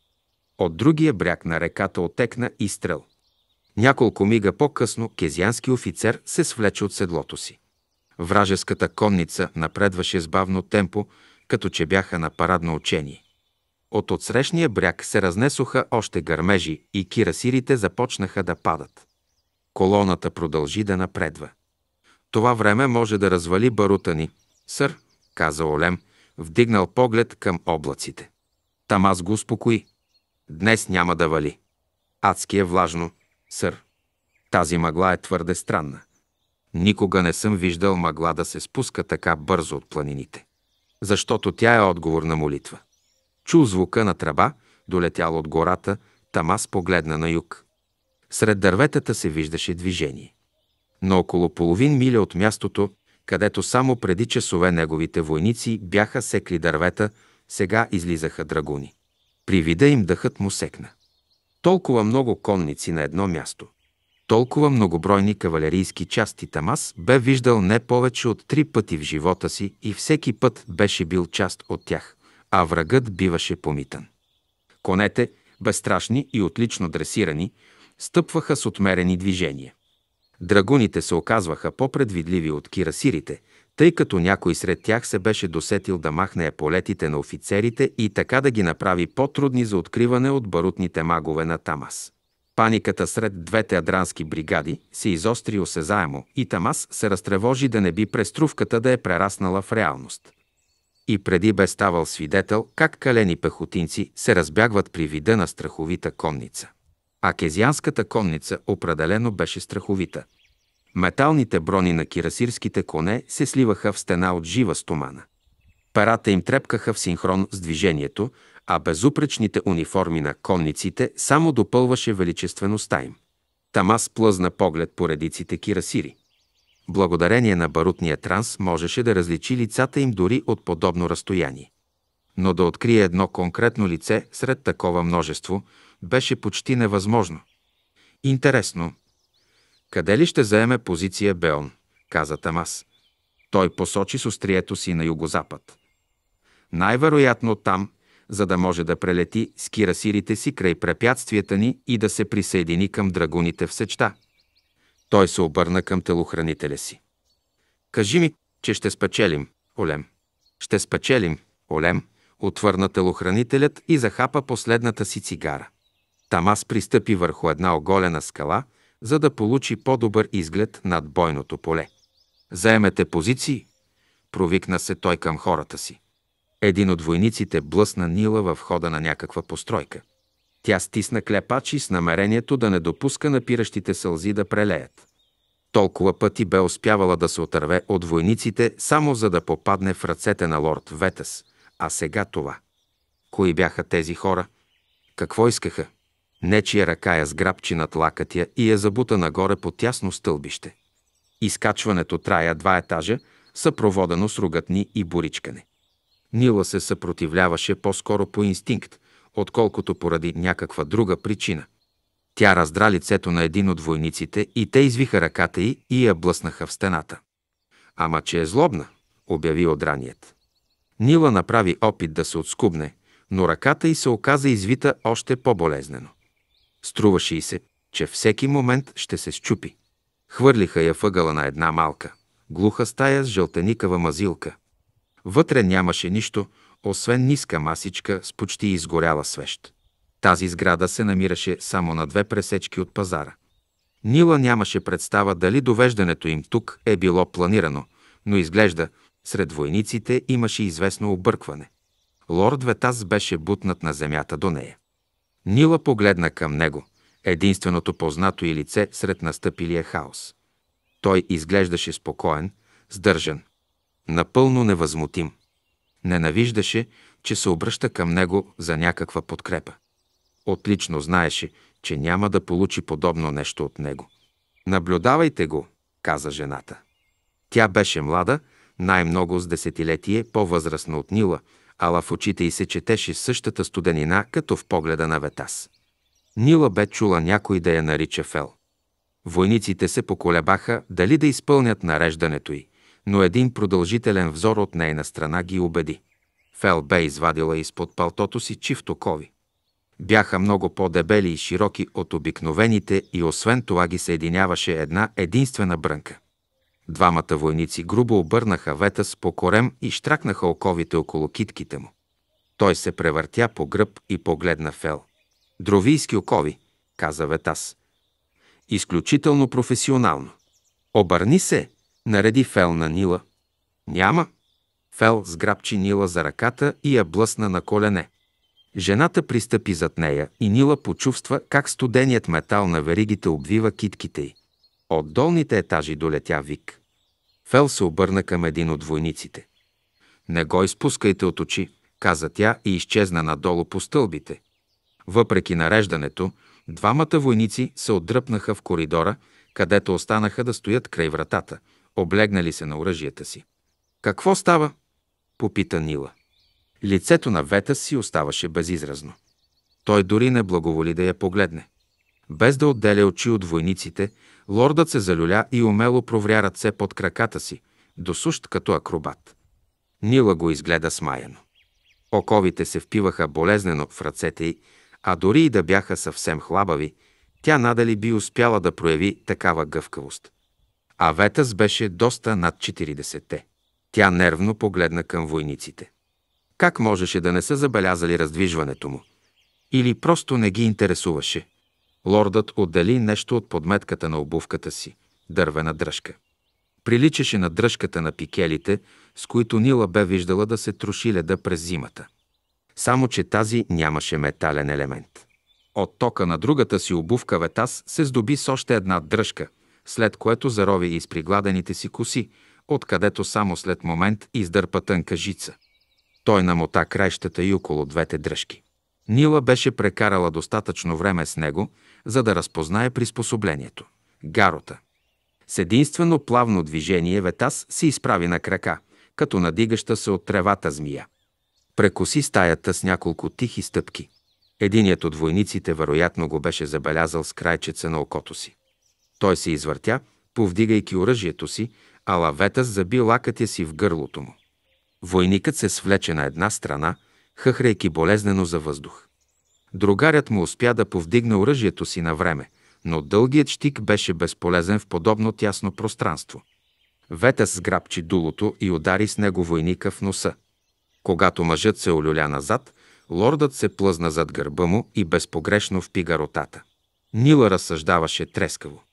От другия бряг на реката отекна стрел. Няколко мига по-късно кезиански офицер се свлече от седлото си. Вражеската конница напредваше с бавно темпо, като че бяха на парадно учение. От отсрещния бряг се разнесоха още гърмежи и кирасирите започнаха да падат. Колоната продължи да напредва. Това време може да развали барута ни, сър, каза Олем, вдигнал поглед към облаците. Там аз го успокои. Днес няма да вали. Адски е влажно, сър. Тази мъгла е твърде странна. Никога не съм виждал мъгла да се спуска така бързо от планините, защото тя е отговор на молитва. Чул звука на тръба, долетял от гората, Тамас погледна на юг. Сред дърветата се виждаше движение. Но около половин миля от мястото, където само преди часове неговите войници бяха секли дървета, сега излизаха драгуни. При вида им дъхът му секна. Толкова много конници на едно място – толкова многобройни кавалерийски части Тамас бе виждал не повече от три пъти в живота си и всеки път беше бил част от тях, а врагът биваше помитан. Конете, безстрашни и отлично дресирани, стъпваха с отмерени движения. Драгуните се оказваха по-предвидливи от кирасирите, тъй като някой сред тях се беше досетил да махне еполетите на офицерите и така да ги направи по-трудни за откриване от барутните магове на Тамас. Паниката сред двете адрански бригади се изостри осезаемо и Тамас се разтревожи да не би преструвката да е прераснала в реалност. И преди бе ставал свидетел как калени пехотинци се разбягват при вида на страховита конница. А кезианската конница определено беше страховита. Металните брони на кирасирските коне се сливаха в стена от жива стомана. Парата им трепкаха в синхрон с движението, а безупречните униформи на конниците само допълваше величествеността им. Тамас плъзна поглед по редиците кирасири. Благодарение на барутния транс можеше да различи лицата им дори от подобно разстояние. Но да открие едно конкретно лице сред такова множество беше почти невъзможно. Интересно. Къде ли ще заеме позиция Беон? каза Тамас. Той посочи с острието си на югозапад. Най-вероятно там, за да може да прелети с кирасирите си край препятствията ни и да се присъедини към драгуните в сечта. Той се обърна към телохранителя си. Кажи ми, че ще спечелим, Олем. Ще спечелим, Олем, отвърна телохранителят и захапа последната си цигара. Тамас пристъпи върху една оголена скала, за да получи по-добър изглед над бойното поле. Заемете позиции, провикна се той към хората си. Един от войниците блъсна Нила във входа на някаква постройка. Тя стисна клепачи с намерението да не допуска напиращите сълзи да прелеят. Толкова пъти бе успявала да се отърве от войниците, само за да попадне в ръцете на лорд Ветас, а сега това. Кои бяха тези хора? Какво искаха? Нечия ръка я сграбчи над лакътя и я забута нагоре по тясно стълбище. Изкачването трая два етажа, съпроводено с ругатни и боричкане. Нила се съпротивляваше по-скоро по инстинкт, отколкото поради някаква друга причина. Тя раздра лицето на един от войниците и те извиха ръката й и я блъснаха в стената. Ама че е злобна, обяви одраният. Нила направи опит да се отскубне, но ръката й се оказа извита още по-болезнено. Струваше й се, че всеки момент ще се щупи. Хвърлиха я въгъла на една малка, глуха стая с жълтеникава мазилка – Вътре нямаше нищо, освен ниска масичка с почти изгоряла свещ. Тази сграда се намираше само на две пресечки от пазара. Нила нямаше представа дали довеждането им тук е било планирано, но изглежда, сред войниците имаше известно объркване. Лорд Ветас беше бутнат на земята до нея. Нила погледна към него, единственото познато и лице сред настъпилия хаос. Той изглеждаше спокоен, сдържан, напълно невъзмутим. Ненавиждаше, че се обръща към него за някаква подкрепа. Отлично знаеше, че няма да получи подобно нещо от него. Наблюдавайте го, каза жената. Тя беше млада, най-много с десетилетие, по-възрастна от Нила, ала в очите й се четеше същата студенина, като в погледа на Ветас. Нила бе чула някой да я нарича Фел. Войниците се поколебаха дали да изпълнят нареждането й но един продължителен взор от нейна страна ги убеди. Фел бе извадила изпод палтото си чифтокови. Бяха много по-дебели и широки от обикновените и освен това ги съединяваше една единствена брънка. Двамата войници грубо обърнаха вета с покорем и штракнаха оковите около китките му. Той се превъртя по гръб и погледна Фел. Дровийски окови, каза Ветас. Изключително професионално. Обърни се, нареди Фел на Нила. Няма. Фел сграбчи Нила за ръката и я блъсна на колене. Жената пристъпи зад нея и Нила почувства как студеният метал на веригите обвива китките й. От долните етажи долетя вик. Фел се обърна към един от войниците. Не го изпускайте от очи, каза тя и изчезна надолу по стълбите. Въпреки нареждането, двамата войници се отдръпнаха в коридора, където останаха да стоят край вратата – облегнали се на оръжията си. Какво става? попита Нила. Лицето на Вета си оставаше безизразно. Той дори не благоволи да я погледне. Без да отделя очи от войниците, лордът се залюля и умело провря ръце под краката си, досущ като акробат. Нила го изгледа смаяно. Оковите се впиваха болезнено в ръцете й, а дори и да бяха съвсем хлабави, тя надали би успяла да прояви такава гъвкавост а Ветас беше доста над 40-те. Тя нервно погледна към войниците. Как можеше да не са забелязали раздвижването му? Или просто не ги интересуваше? Лордът отдели нещо от подметката на обувката си – дървена дръжка. Приличаше на дръжката на пикелите, с които Нила бе виждала да се троши леда през зимата. Само, че тази нямаше метален елемент. От тока на другата си обувка Ветас се здоби с още една дръжка – след което зарови и пригладените си коси, откъдето само след момент издърпа тънка жица. Той намота крайщата и около двете дръжки. Нила беше прекарала достатъчно време с него, за да разпознае приспособлението – гарота. С единствено плавно движение Ветас се изправи на крака, като надигаща се от тревата змия. Прекоси стаята с няколко тихи стъпки. Единият от войниците вероятно го беше забелязал с крайчеца на окото си. Той се извъртя, повдигайки оръжието си, а лавета заби лакътя си в гърлото му. Войникът се свлече на една страна, хъхрейки болезнено за въздух. Другарят му успя да повдигне оръжието си на време, но дългият щик беше безполезен в подобно тясно пространство. Ветъс сграбчи дулото и удари с него войника в носа. Когато мъжът се олюля назад, лордът се плъзна зад гърба му и безпогрешно впига ротата. Нила разсъждаваше трескаво.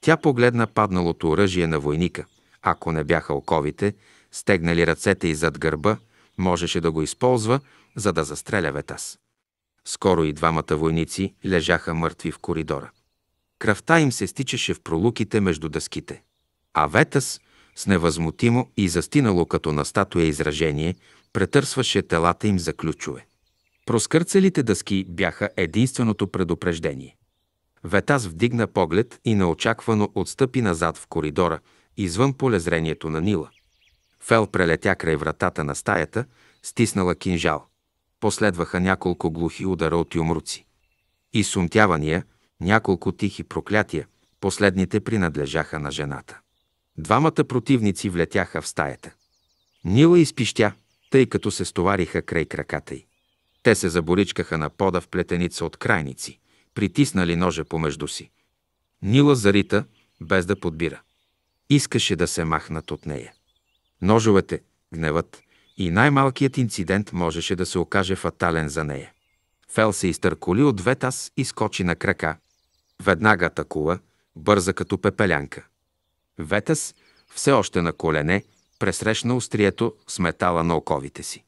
Тя погледна падналото оръжие на войника. Ако не бяха оковите, стегнали ръцете и зад гърба, можеше да го използва, за да застреля Ветас. Скоро и двамата войници лежаха мъртви в коридора. Кръвта им се стичаше в пролуките между дъските. А Ветас, с невъзмутимо и застинало като на статуя изражение, претърсваше телата им за ключове. Проскърцалите дъски бяха единственото предупреждение. Ветас вдигна поглед и неочаквано отстъпи назад в коридора, извън полезрението на Нила. Фел прелетя край вратата на стаята, стиснала кинжал. Последваха няколко глухи удара от юмруци. И сумтявания, няколко тихи проклятия, последните принадлежаха на жената. Двамата противници влетяха в стаята. Нила изпищя, тъй като се стовариха край краката й. Те се заборичкаха на пода в плетеница от крайници – притиснали ножа помежду си. Нила зарита, без да подбира. Искаше да се махнат от нея. Ножовете, гневът и най-малкият инцидент можеше да се окаже фатален за нея. Фел се изтърколи от две таз и скочи на крака. Веднага атакува, бърза като пепелянка. Ветас, все още на колене, пресрещна острието с метала на оковите си.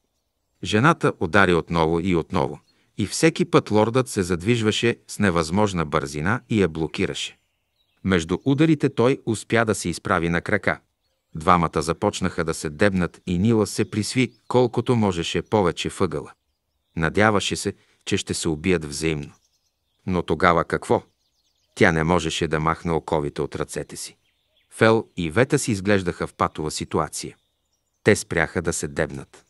Жената удари отново и отново. И всеки път лордът се задвижваше с невъзможна бързина и я блокираше. Между ударите той успя да се изправи на крака. Двамата започнаха да се дебнат и Нила се присви колкото можеше повече въгъла. Надяваше се, че ще се убият взаимно. Но тогава какво? Тя не можеше да махне оковите от ръцете си. Фел и Вета си изглеждаха в патова ситуация. Те спряха да се дебнат.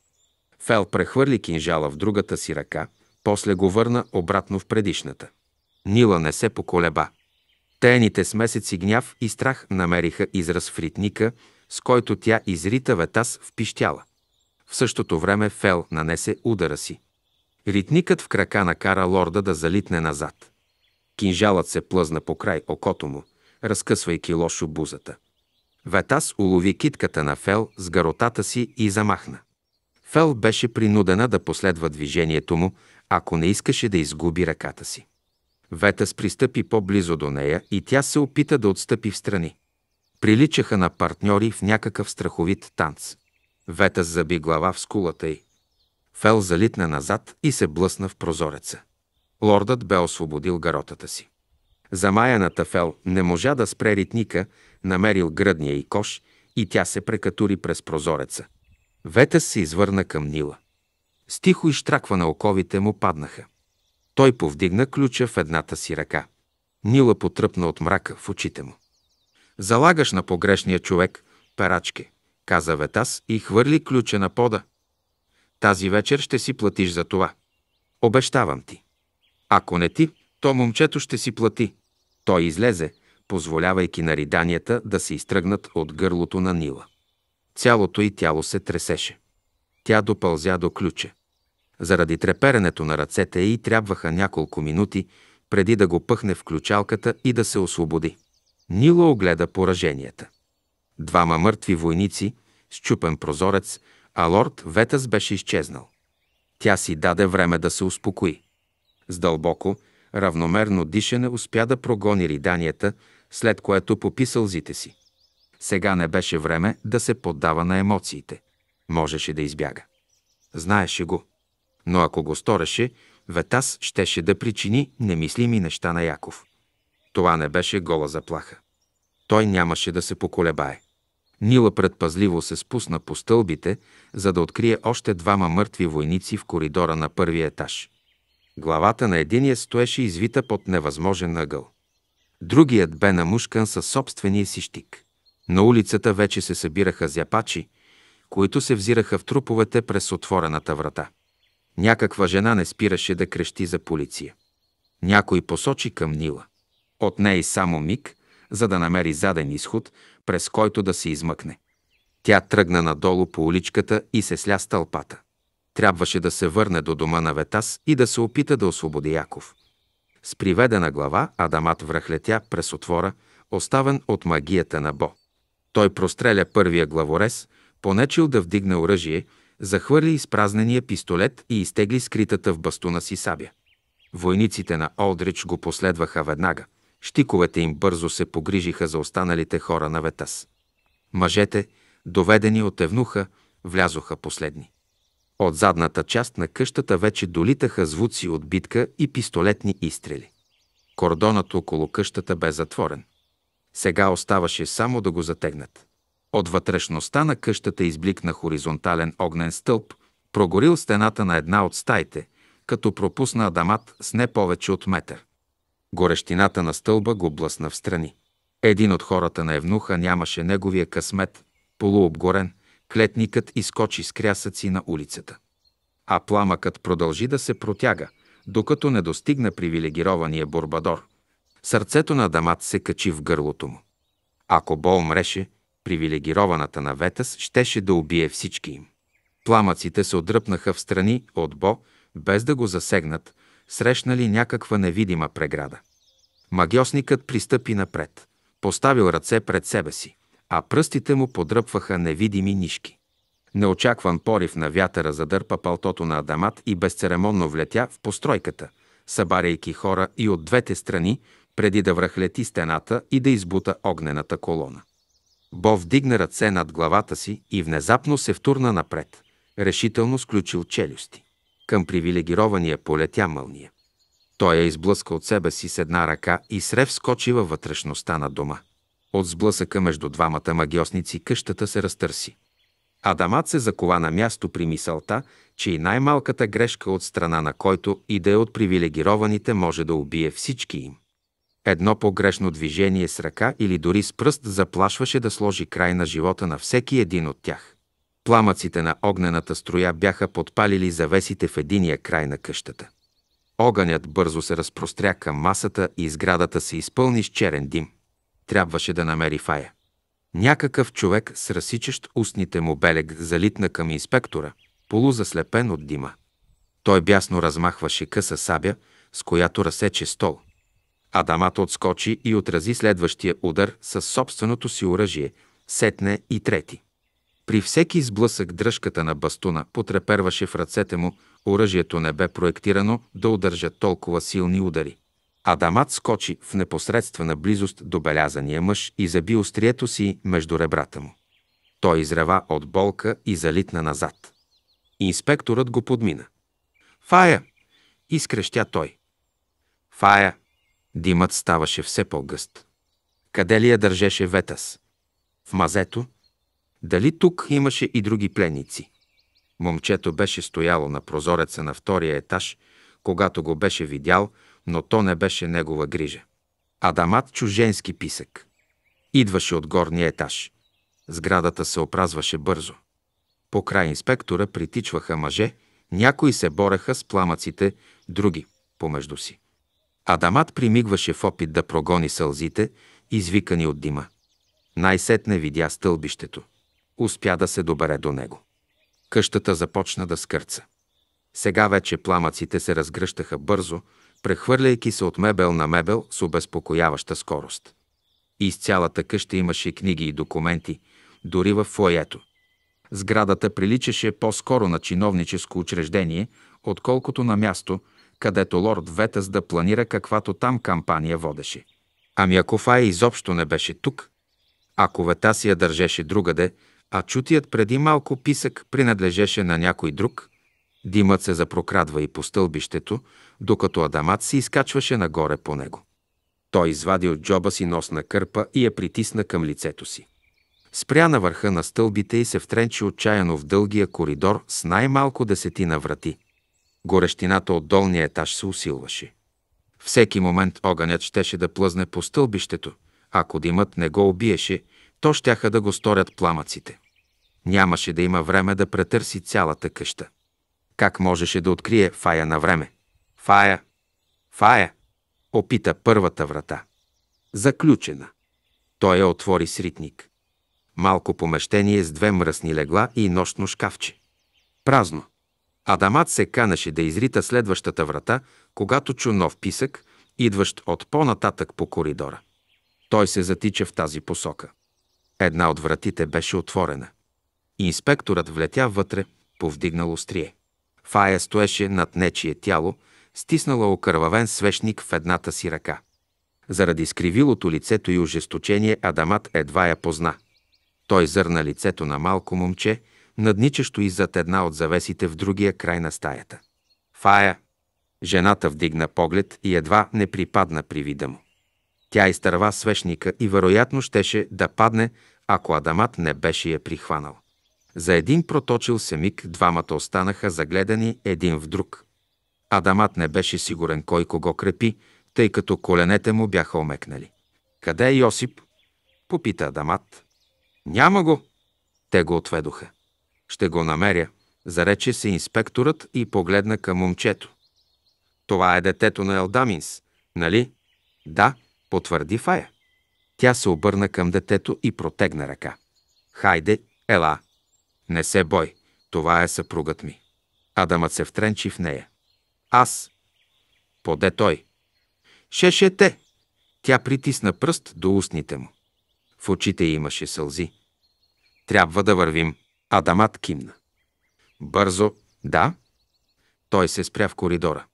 Фел прехвърли кинжала в другата си ръка после го върна обратно в предишната. Нила не се поколеба. Тейните смесеци гняв и страх намериха израз в ритника, с който тя изрита ветас в пищяла. В същото време Фел нанесе удара си. Ритникът в крака накара лорда да залитне назад. Кинжалът се плъзна по край окото му, разкъсвайки лошо бузата. Ветас улови китката на Фел с гаротата си и замахна. Фел беше принудена да последва движението му, ако не искаше да изгуби ръката си. Ветъс пристъпи по-близо до нея и тя се опита да отстъпи в страни. Приличаха на партньори в някакъв страховит танц. Ветъс заби глава в скулата й. Фел залитна назад и се блъсна в прозореца. Лордът бе освободил гаротата си. Замаяната Фел не можа да спре ритника, намерил гръдния и кош и тя се прекатури през прозореца. Ветъс се извърна към Нила стихо и штраква на оковите му паднаха. Той повдигна ключа в едната си ръка. Нила потръпна от мрака в очите му. Залагаш на погрешния човек, перачке, каза Ветас и хвърли ключа на пода. Тази вечер ще си платиш за това. Обещавам ти. Ако не ти, то момчето ще си плати. Той излезе, позволявайки на риданията да се изтръгнат от гърлото на Нила. Цялото й тяло се тресеше. Тя допълзя до ключа. Заради треперенето на ръцете и трябваха няколко минути, преди да го пъхне в ключалката и да се освободи. Нила огледа пораженията. Двама мъртви войници, щупен прозорец, а лорд Ветъс беше изчезнал. Тя си даде време да се успокои. С дълбоко, равномерно дишане успя да прогони риданията, след което попи сълзите си. Сега не беше време да се поддава на емоциите. Можеше да избяга. Знаеше го. Но ако го стореше, Ветас щеше да причини немислими неща на Яков. Това не беше гола заплаха. Той нямаше да се поколебае. Нила предпазливо се спусна по стълбите, за да открие още двама мъртви войници в коридора на първия етаж. Главата на единия стоеше извита под невъзможен ъгъл. Другият бе намушкан със собствения си щик. На улицата вече се събираха зяпачи, които се взираха в труповете през отворената врата. Някаква жена не спираше да крещи за полиция. Някой посочи към Нила. От нея само миг, за да намери заден изход, през който да се измъкне. Тя тръгна надолу по уличката и се сля с тълпата. Трябваше да се върне до дома на Ветас и да се опита да освободи Яков. С приведена глава Адамат връхлетя през отвора, оставен от магията на Бо. Той простреля първия главорез, понечил да вдигне оръжие – захвърли изпразнения пистолет и изтегли скритата в бастуна си сабя. Войниците на Олдрич го последваха веднага. Штиковете им бързо се погрижиха за останалите хора на Ветас. Мъжете, доведени от евнуха, влязоха последни. От задната част на къщата вече долитаха звуци от битка и пистолетни изстрели. Кордонът около къщата бе затворен. Сега оставаше само да го затегнат. От вътрешността на къщата избликна хоризонтален огнен стълб, прогорил стената на една от стаите, като пропусна адамат с не повече от метър. Горещината на стълба го блъсна в страни. Един от хората на Евнуха нямаше неговия късмет, полуобгорен, клетникът изкочи с крясъци на улицата. А пламъкът продължи да се протяга, докато не достигна привилегирования Борбадор. Сърцето на Адамат се качи в гърлото му. Ако Бо умреше, привилегированата наветъс щеше да убие всички им. Пламъците се отдръпнаха в страни от Бо, без да го засегнат, срещнали някаква невидима преграда. Магиосникът пристъпи напред, поставил ръце пред себе си, а пръстите му подръпваха невидими нишки. Неочакван порив на вятъра задърпа палтото на Адамат и безцеремонно влетя в постройката, събаряйки хора и от двете страни, преди да връхлети стената и да избута огнената колона. Бо вдигна ръце над главата си и внезапно се втурна напред. Решително сключил челюсти. Към привилегирования полетя мълния. Той я изблъска от себе си с една ръка и срев скочи във вътрешността на дома. От сблъсъка между двамата магиосници къщата се разтърси. Адамат се закова на място при мисълта, че и най-малката грешка от страна на който и да е от привилегированите може да убие всички им. Едно погрешно движение с ръка или дори с пръст заплашваше да сложи край на живота на всеки един от тях. Пламъците на огнената строя бяха подпалили завесите в единия край на къщата. Огънят бързо се разпростря към масата и сградата се изпълни с черен дим. Трябваше да намери фая. Някакъв човек с разсичащ устните му белег залитна към инспектора, полузаслепен от дима. Той бясно размахваше къса сабя, с която разсече стол – Адамат отскочи и отрази следващия удар със собственото си оръжие, сетне и трети. При всеки сблъсък дръжката на бастуна потреперваше в ръцете му, оръжието не бе проектирано да удържа толкова силни удари. Адамат скочи в непосредствена близост до белязания мъж и заби острието си между ребрата му. Той изрева от болка и залитна назад. Инспекторът го подмина. «Фая!» – изкрещя той. «Фая!» Димът ставаше все по-гъст. Къде ли я държеше Ветас? В мазето? Дали тук имаше и други пленници? Момчето беше стояло на прозореца на втория етаж, когато го беше видял, но то не беше негова грижа. Адамат чуженски писък. Идваше от горния етаж. Сградата се опразваше бързо. По край инспектора притичваха мъже, някои се бореха с пламъците, други помежду си. Адамат примигваше в опит да прогони сълзите, извикани от дима. Най-сетне видя стълбището. Успя да се добере до него. Къщата започна да скърца. Сега вече пламъците се разгръщаха бързо, прехвърляйки се от мебел на мебел с обезпокояваща скорост. Из цялата къща имаше книги и документи, дори в фойето. Сградата приличаше по-скоро на чиновническо учреждение, отколкото на място, където лорд Ветъс да планира каквато там кампания водеше. Ами ако Фай изобщо не беше тук, ако вета си я държеше другаде, а чутият преди малко писък принадлежеше на някой друг, димът се запрокрадва и по стълбището, докато Адамат се изкачваше нагоре по него. Той извади от джоба си носна кърпа и я притисна към лицето си. Спря на върха на стълбите и се втренчи отчаяно в дългия коридор с най-малко десетина врати – Горещината от долния етаж се усилваше. Всеки момент огънят щеше да плъзне по стълбището. Ако димът не го убиеше, то щяха да го сторят пламъците. Нямаше да има време да претърси цялата къща. Как можеше да открие фая на време? Фая! Фая! Опита първата врата. Заключена. Той я отвори с ритник. Малко помещение с две мръсни легла и нощно шкафче. Празно. Адамат се канеше да изрита следващата врата, когато чу нов писък, идващ от по-нататък по коридора. Той се затича в тази посока. Една от вратите беше отворена. Инспекторът влетя вътре, повдигнал острие. Фая стоеше над нечие тяло, стиснала окървавен свещник в едната си ръка. Заради скривилото лицето и ожесточение Адамат едва я позна. Той зърна лицето на малко момче надничащо и зад една от завесите в другия край на стаята. Фая! Жената вдигна поглед и едва не припадна при вида му. Тя изтърва свещника и вероятно щеше да падне, ако Адамат не беше я прихванал. За един проточил се миг двамата останаха загледани един в друг. Адамат не беше сигурен кой кого крепи, тъй като коленете му бяха омекнали. «Къде е Йосип?» – попита Адамат. «Няма го!» Те го отведоха. Ще го намеря, зарече се инспекторът и погледна към момчето. Това е детето на Елдаминс, нали? Да, потвърди Фая. Тя се обърна към детето и протегна ръка. Хайде, ела. Не се бой, това е съпругът ми. Адамът се втренчи в нея. Аз. Поде той. Шеше те. Тя притисна пръст до устните му. В очите имаше сълзи. Трябва да вървим. Адамат кимна. Бързо, да. Той се спря в коридора.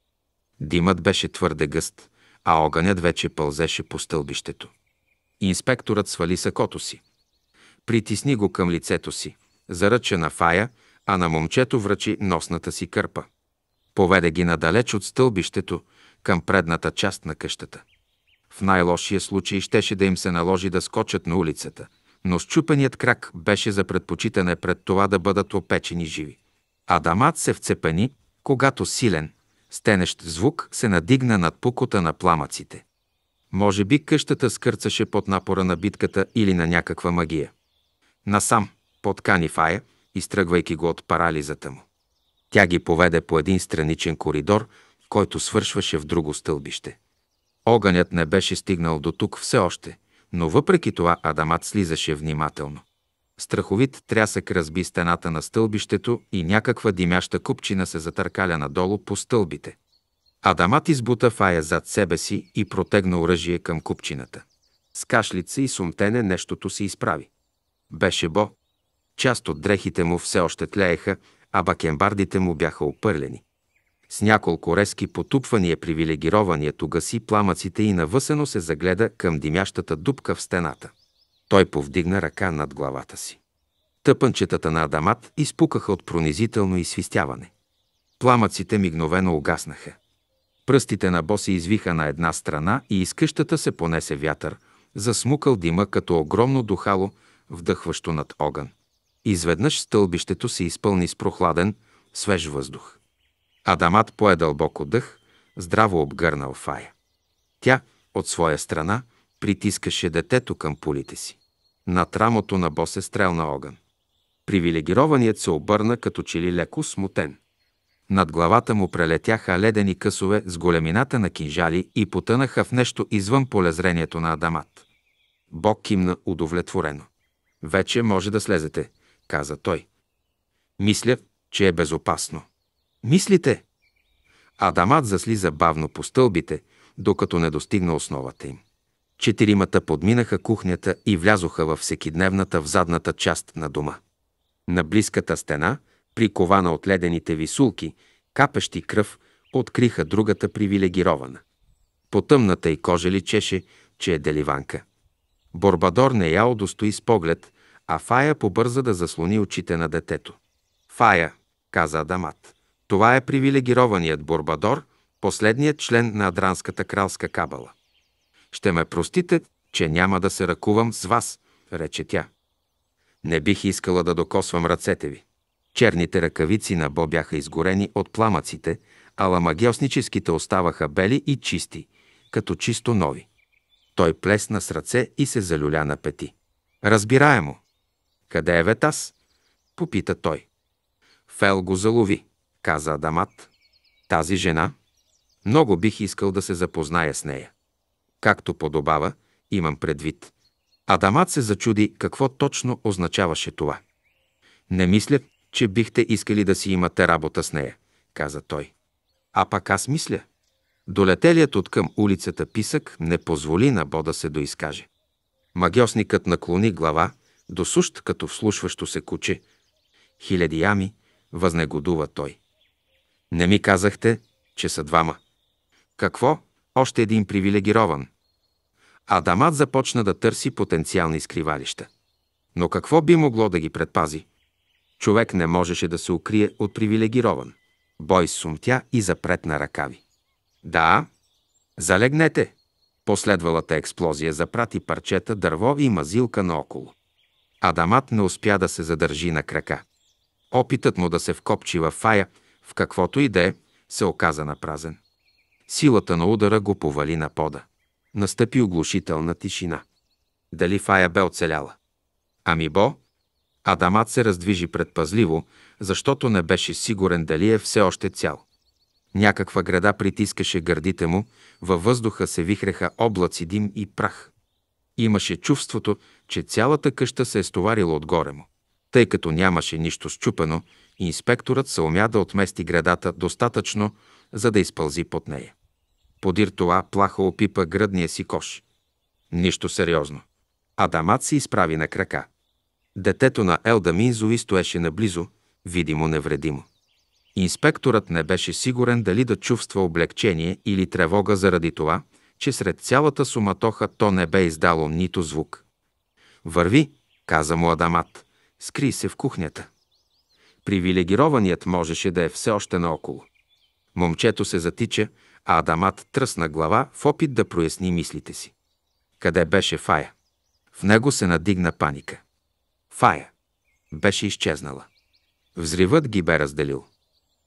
Димът беше твърде гъст, а огънят вече пълзеше по стълбището. Инспекторът свали сакото си. Притисни го към лицето си, заръча на фая, а на момчето връчи носната си кърпа. Поведе ги надалеч от стълбището към предната част на къщата. В най-лошия случай щеше да им се наложи да скочат на улицата, но счупеният крак беше за предпочитане пред това да бъдат опечени живи. Адамат се вцепени, когато силен, стенещ звук се надигна над пукота на пламъците. Може би къщата скърцаше под напора на битката или на някаква магия. Насам, под Фая, изтръгвайки го от парализата му. Тя ги поведе по един страничен коридор, който свършваше в друго стълбище. Огънят не беше стигнал до тук все още – но въпреки това Адамат слизаше внимателно. Страховит трясък разби стената на стълбището и някаква димяща купчина се затъркаля надолу по стълбите. Адамат избута фая зад себе си и протегна оръжие към купчината. С кашлица и сумтене нещото се изправи. Беше бо. Част от дрехите му все още тлееха, а бакенбардите му бяха опърлени. С няколко резки потупвания привилегированият угаси пламъците и навъсено се загледа към димящата дупка в стената. Той повдигна ръка над главата си. Тъпънчетата на Адамат изпукаха от пронизително изсвистяване. Пламъците мигновено угаснаха. Пръстите на Боси извиха на една страна и из къщата се понесе вятър, засмукал дима като огромно духало, вдъхващо над огън. Изведнъж стълбището се изпълни с прохладен, свеж въздух. Адамат пое дълбоко дъх, здраво обгърнал Фая. Тя, от своя страна, притискаше детето към полите си. Над рамото на босе стрелна огън. Привилегированият се обърна като че ли леко смутен. Над главата му прелетяха ледени късове с големината на кинжали и потънаха в нещо извън полезрението на Адамат. Бог кимна удовлетворено. Вече може да слезете, каза той. Мисля, че е безопасно. Мислите? Адамат заслиза бавно по стълбите, докато не достигна основата им. Четиримата подминаха кухнята и влязоха във всекидневната в задната част на дома. На близката стена, прикована от ледените висулки, капещи кръв, откриха другата привилегирована. По тъмната и кожа личеше, че е деливанка. Борбадор не я удостои с поглед, а Фая побърза да заслони очите на детето. Фая, каза Адамат. Това е привилегированият Бурбадор, последният член на Адранската кралска кабала. Ще ме простите, че няма да се ръкувам с вас, рече тя. Не бих искала да докосвам ръцете ви. Черните ръкавици на Бо бяха изгорени от пламъците, а ламагиосническите оставаха бели и чисти, като чисто нови. Той плесна с ръце и се залюля на пети. Разбираемо. Къде е Ветас? Попита той. Фел го залови каза Адамат. Тази жена? Много бих искал да се запозная с нея. Както подобава, имам предвид. Адамат се зачуди какво точно означаваше това. Не мисля, че бихте искали да си имате работа с нея, каза той. А пак аз мисля. Долетелият от към улицата писък не позволи на Бо да се доискаже. Магиосникът наклони глава, досущ като вслушващо се куче. Хиляди ями, възнегодува той. Не ми казахте, че са двама. Какво? Още един привилегирован. Адамат започна да търси потенциални скривалища. Но какво би могло да ги предпази? Човек не можеше да се укрие от привилегирован. Бой сумтя и запретна ръкави. Да, залегнете. Последвалата експлозия запрати парчета дърво и мазилка наоколо. Адамат не успя да се задържи на крака. Опитът му да се вкопчи в фая – в каквото и да е, се оказа на празен. Силата на удара го повали на пода. Настъпи оглушителна тишина. Дали Фая бе оцеляла? Ами бо, Адамат се раздвижи предпазливо, защото не беше сигурен дали е все още цял. Някаква града притискаше гърдите му, във въздуха се вихреха облаци дим и прах. Имаше чувството, че цялата къща се е стоварила отгоре му. Тъй като нямаше нищо счупено, инспекторът се умя да отмести градата достатъчно, за да изпълзи под нея. Подир това плаха опипа гръдния си кош. Нищо сериозно. Адамат се изправи на крака. Детето на Елда Минзови стоеше наблизо, видимо невредимо. Инспекторът не беше сигурен дали да чувства облегчение или тревога заради това, че сред цялата суматоха то не бе издало нито звук. «Върви!» каза му Адамат. «Скри се в кухнята!» привилегированият можеше да е все още наоколо. Момчето се затича, а Адамат тръсна глава в опит да проясни мислите си. Къде беше Фая? В него се надигна паника. Фая беше изчезнала. Взривът ги бе разделил.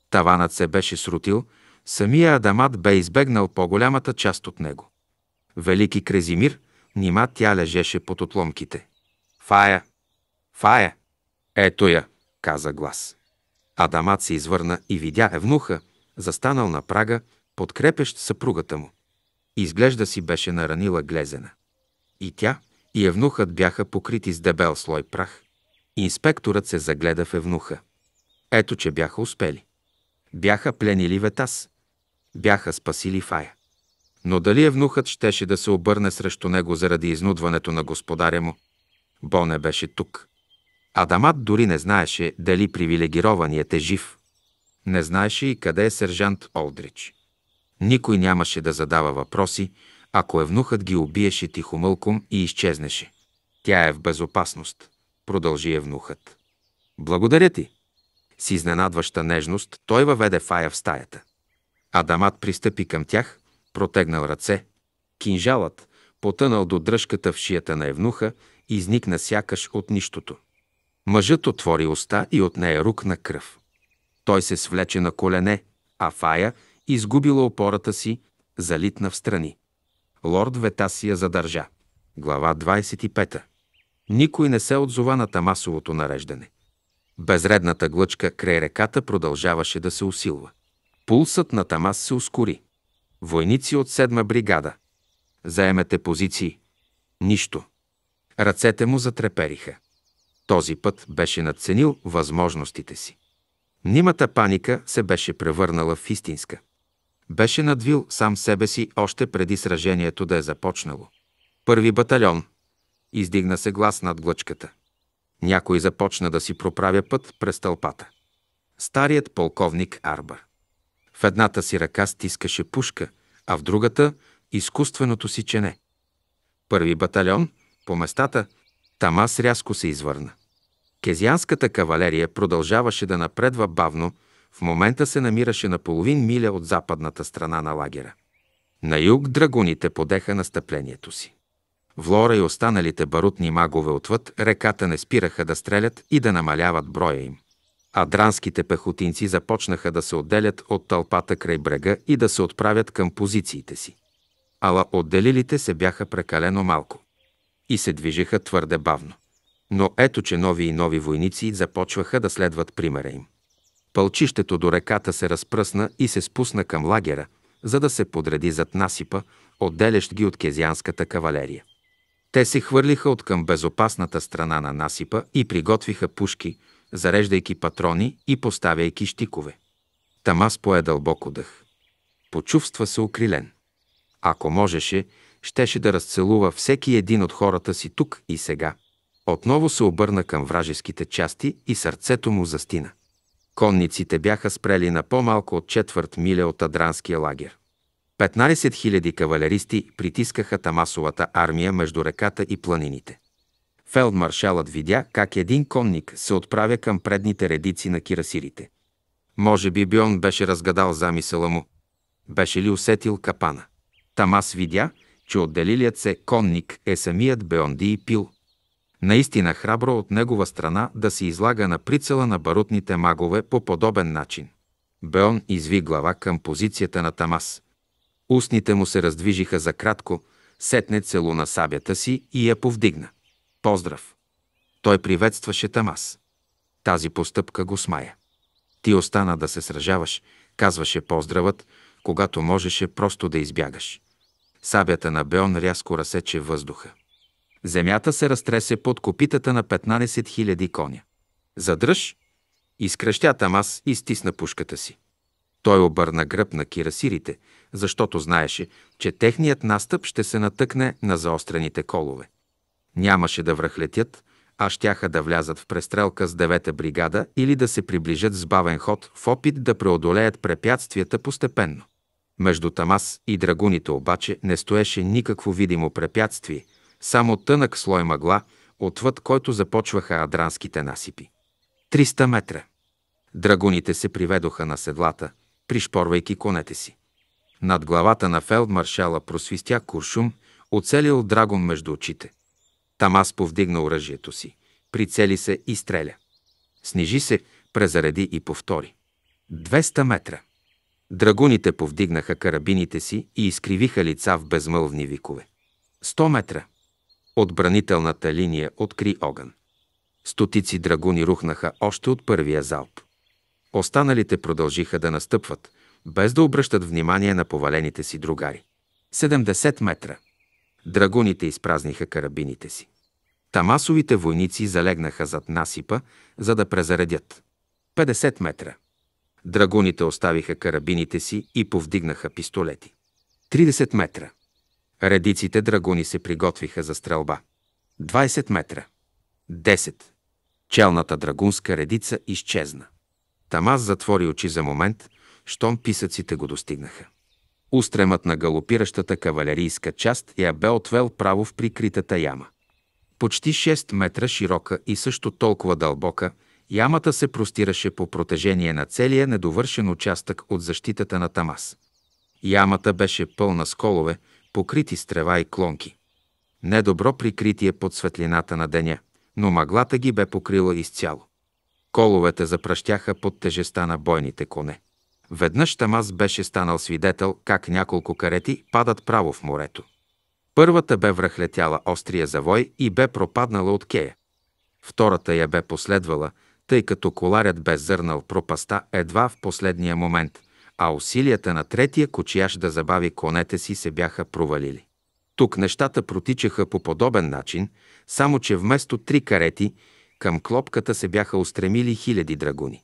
Таванът се беше срутил, самия Адамат бе избегнал по-голямата част от него. Велики Крезимир, нима тя лежеше под отломките. Фая! Фая! Ето я! каза глас. Адамат се извърна и видя Евнуха, застанал на прага, подкрепещ съпругата му. Изглежда си беше наранила глезена. И тя, и Евнухът бяха покрити с дебел слой прах. Инспекторът се загледа в Евнуха. Ето, че бяха успели. Бяха пленили Ветас. Бяха спасили Фая. Но дали Евнухът щеше да се обърне срещу него заради изнудването на господаря му? Боне беше тук – Адамат дори не знаеше дали привилегированият е жив. Не знаеше и къде е сержант Олдрич. Никой нямаше да задава въпроси, ако евнухът ги убиеше тихомълком и изчезнеше. Тя е в безопасност, продължи евнухът. Благодаря ти. С изненадваща нежност той въведе Фая в стаята. Адамат пристъпи към тях, протегнал ръце. Кинжалът, потънал до дръжката в шията на евнуха, изникна сякаш от нищото. Мъжът отвори уста и от нея рукна кръв. Той се свлече на колене, а Фая, изгубила опората си, залитна в страни. Лорд си я задържа. Глава 25. Никой не се отзова на Тамасовото нареждане. Безредната глъчка край реката продължаваше да се усилва. Пулсът на Тамас се ускори. Войници от седма бригада. Заемете позиции. Нищо. Ръцете му затрепериха. Този път беше надценил възможностите си. Нимата паника се беше превърнала в истинска. Беше надвил сам себе си още преди сражението да е започнало. Първи батальон. Издигна се глас над глъчката. Някой започна да си проправя път през тълпата. Старият полковник Арбър. В едната си ръка стискаше пушка, а в другата – изкуственото си чене. Първи батальон, по местата, Тамас рязко се извърна. Кезианската кавалерия продължаваше да напредва бавно, в момента се намираше на половин миля от западната страна на лагера. На юг драгоните подеха настъплението си. Влора и останалите барутни магове отвъд реката не спираха да стрелят и да намаляват броя им. Адранските пехотинци започнаха да се отделят от тълпата край брега и да се отправят към позициите си. Ала отделилите се бяха прекалено малко и се движеха твърде бавно. Но ето, че нови и нови войници започваха да следват примера им. Пълчището до реката се разпръсна и се спусна към лагера, за да се подреди зад насипа, отделящ ги от Кезианската кавалерия. Те се хвърлиха от към безопасната страна на насипа и приготвиха пушки, зареждайки патрони и поставяйки щикове. Тамас пое дълбоко дъх. Почувства се укрилен. Ако можеше, щеше да разцелува всеки един от хората си тук и сега – отново се обърна към вражеските части и сърцето му застина. Конниците бяха спрели на по-малко от четвърт миля от Адранския лагер. 15 000 кавалеристи притискаха Тамасовата армия между реката и планините. Фелдмаршалът видя как един конник се отправя към предните редици на кирасирите. Може би Бион беше разгадал замисъла му. Беше ли усетил капана? Тамас видя, че отделилият се конник е самият Беонди и Пил. Наистина храбро от негова страна да се излага на прицела на барутните магове по подобен начин. Беон изви глава към позицията на Тамас. Устните му се раздвижиха за кратко, сетне целу на сабята си и я повдигна. Поздрав! Той приветстваше Тамас. Тази постъпка го смая. Ти остана да се сражаваш, казваше поздравът, когато можеше просто да избягаш. Сабята на Беон рязко разсече въздуха. Земята се разтресе под копитата на 15 000 коня. Задръж! Изкръщя Тамас и стисна пушката си. Той обърна гръб на кирасирите, защото знаеше, че техният настъп ще се натъкне на заострените колове. Нямаше да връхлетят, а щяха да влязат в престрелка с девета бригада или да се приближат с бавен ход в опит да преодолеят препятствията постепенно. Между Тамас и драгуните обаче не стоеше никакво видимо препятствие – само тънък слой мъгла, отвъд който започваха адранските насипи. 300 метра. Драгуните се приведоха на седлата, пришпорвайки конете си. Над главата на фелдмаршала просвистя куршум, оцелил драгон между очите. Тамас повдигна оръжието си, прицели се и стреля. Снижи се, презареди и повтори. 200 метра. Драгуните повдигнаха карабините си и изкривиха лица в безмълвни викове. 100 метра. Отбранителната линия откри огън. Стотици драгуни рухнаха още от първия залп. Останалите продължиха да настъпват, без да обръщат внимание на повалените си другари. 70 метра. Драгуните изпразниха карабините си. Тамасовите войници залегнаха зад насипа, за да презаредят. 50 метра. Драгуните оставиха карабините си и повдигнаха пистолети. 30 метра. Редиците драгуни се приготвиха за стрелба. 20 метра. 10. Челната драгунска редица изчезна. Тамаз затвори очи за момент, щом писъците го достигнаха. Устремът на галопиращата кавалерийска част я бе отвел право в прикритата яма. Почти 6 метра широка и също толкова дълбока, ямата се простираше по протежение на целия недовършен участък от защитата на Тамас. Ямата беше пълна с колове, покрити с трева и клонки. Недобро прикритие под светлината на деня, но мъглата ги бе покрила изцяло. Коловете запращяха под тежеста на бойните коне. Веднъж Тамас беше станал свидетел как няколко карети падат право в морето. Първата бе връхлетяла острия завой и бе пропаднала от кея. Втората я бе последвала, тъй като коларят бе зърнал пропаста едва в последния момент – а усилията на третия кочияш да забави конете си се бяха провалили. Тук нещата протичаха по подобен начин, само че вместо три карети към клопката се бяха устремили хиляди драгуни.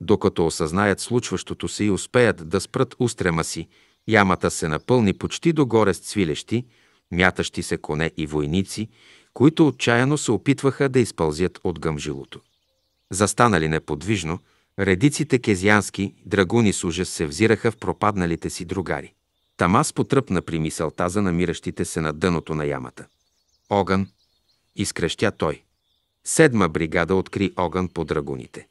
Докато осъзнаят случващото се и успеят да спрат устрема си, ямата се напълни почти догоре с цвилещи, мятащи се коне и войници, които отчаяно се опитваха да изпълзят от гъмжилото. Застанали неподвижно – Редиците кезиански, драгуни с ужас се взираха в пропадналите си другари. Тамас потръпна при мисълта за намиращите се на дъното на ямата. Огън, изкрещя той. Седма бригада откри огън по драгуните.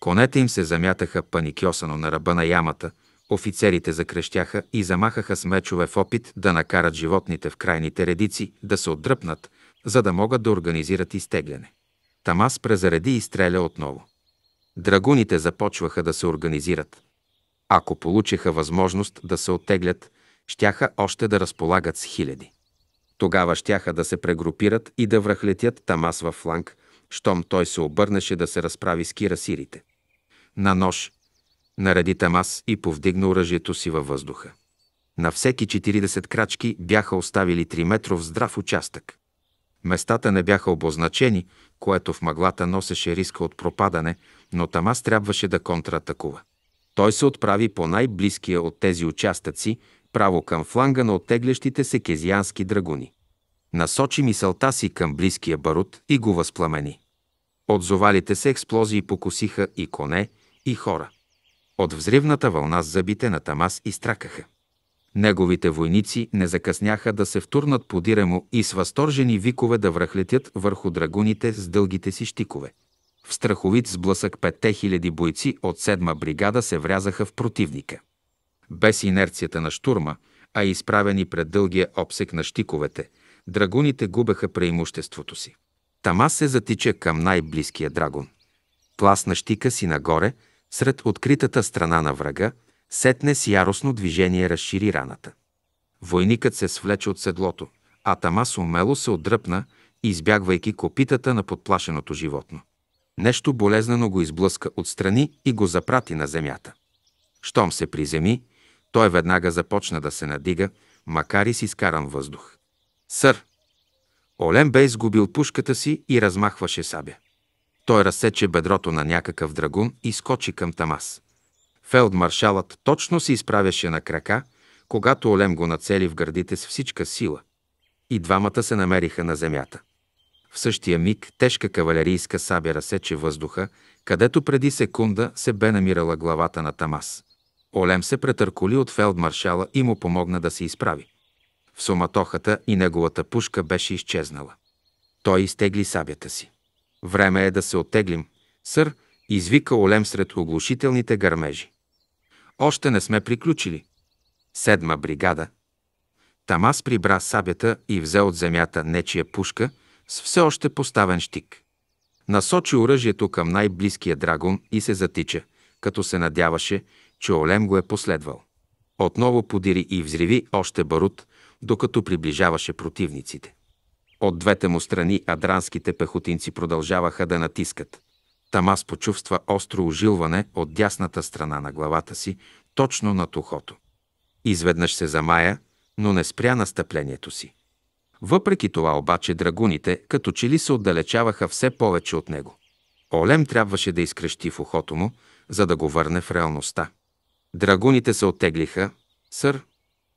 Конете им се замятаха паникьосано на ръба на ямата, офицерите закрещяха и замахаха с мечове в опит да накарат животните в крайните редици да се отдръпнат, за да могат да организират изтегляне. Тамас презареди и стреля отново драгуните започваха да се организират. Ако получиха възможност да се оттеглят, щяха още да разполагат с хиляди. Тогава щяха да се прегрупират и да връхлетят Тамас във фланг, щом той се обърнеше да се разправи с кирасирите. На нож нареди Тамас и повдигна оръжието си във въздуха. На всеки 40 крачки бяха оставили 3 метров здрав участък. Местата не бяха обозначени, което в мъглата носеше риска от пропадане, но Тамас трябваше да контратакува. Той се отправи по най-близкия от тези участъци, право към фланга на оттеглящите се кезиански драгуни. Насочи мисълта си към близкия барут и го възпламени. Отзовалите се експлозии покосиха и коне, и хора. От взривната вълна зъбите на Тамас изтракаха. Неговите войници не закъсняха да се втурнат подире и с възторжени викове да връхлетят върху драгуните с дългите си щикове. В страховит сблъсък 5000 бойци от 7-ма бригада се врязаха в противника. Без инерцията на штурма, а изправени пред дългия обсек на щиковете, драгуните губеха преимуществото си. Тама се затича към най-близкия драгун. Пласна щика си нагоре, сред откритата страна на врага, сетне с яростно движение разшири раната. Войникът се свлече от седлото, а Тамас умело се отдръпна, избягвайки копитата на подплашеното животно. Нещо болезнено го изблъска отстрани и го запрати на земята. Щом се приземи, той веднага започна да се надига, макар и с изкаран въздух. Сър! Олен бе изгубил пушката си и размахваше сабя. Той разсече бедрото на някакъв драгун и скочи към Тамас. Фелдмаршалът точно се изправяше на крака, когато Олем го нацели в гърдите с всичка сила. И двамата се намериха на земята. В същия миг тежка кавалерийска сабя разсече въздуха, където преди секунда се бе намирала главата на Тамас. Олем се претърколи от фелдмаршала и му помогна да се изправи. В суматохата и неговата пушка беше изчезнала. Той изтегли сабята си. Време е да се оттеглим, сър, извика Олем сред оглушителните гърмежи. Още не сме приключили. Седма бригада. Тамас прибра сабята и взе от земята нечия пушка, с все още поставен щик. Насочи оръжието към най-близкия драгон и се затича, като се надяваше, че Олем го е последвал. Отново подири и взриви още барут, докато приближаваше противниците. От двете му страни адранските пехотинци продължаваха да натискат. Тамас почувства остро ожилване от дясната страна на главата си, точно над ухото. Изведнъж се замая, но не спря настъплението си. Въпреки това обаче драгуните като че ли се отдалечаваха все повече от него. Олем трябваше да изкрещи в ухото му, за да го върне в реалността. Драгуните се отеглиха. Сър,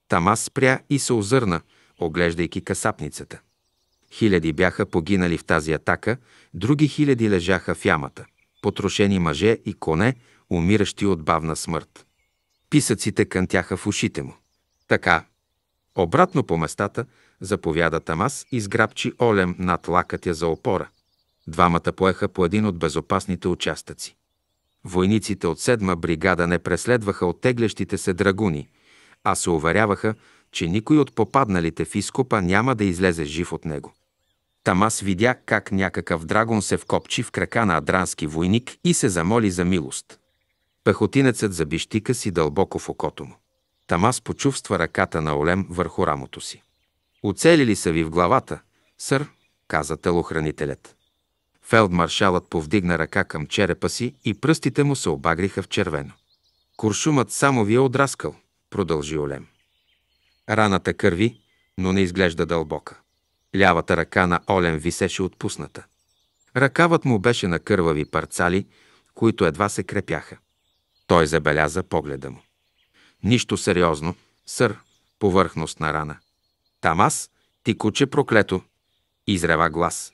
Тамас спря и се озърна, оглеждайки касапницата. Хиляди бяха погинали в тази атака, други хиляди лежаха в ямата, потрошени мъже и коне, умиращи от бавна смърт. Писъците кънтяха в ушите му. Така, обратно по местата, заповяда Тамас и сграбчи олем над лакътя за опора. Двамата поеха по един от безопасните участъци. Войниците от седма бригада не преследваха оттеглящите се драгуни, а се уверяваха, че никой от попадналите в изкопа няма да излезе жив от него. Тамас видя как някакъв драгон се вкопчи в крака на адрански войник и се замоли за милост. Пехотинецът забищика си дълбоко в окото му. Тамас почувства ръката на Олем върху рамото си. Оцелили са ви в главата, сър, каза телохранителят. Фелдмаршалът повдигна ръка към черепа си и пръстите му се обагриха в червено. Куршумът само ви е отраскал, продължи Олем. Раната кърви, но не изглежда дълбока. Лявата ръка на Олем висеше отпусната. Ръкавът му беше на кървави парцали, които едва се крепяха. Той забеляза погледа му. Нищо сериозно, сър, повърхност на рана. Там аз, ти куче проклето, изрева глас.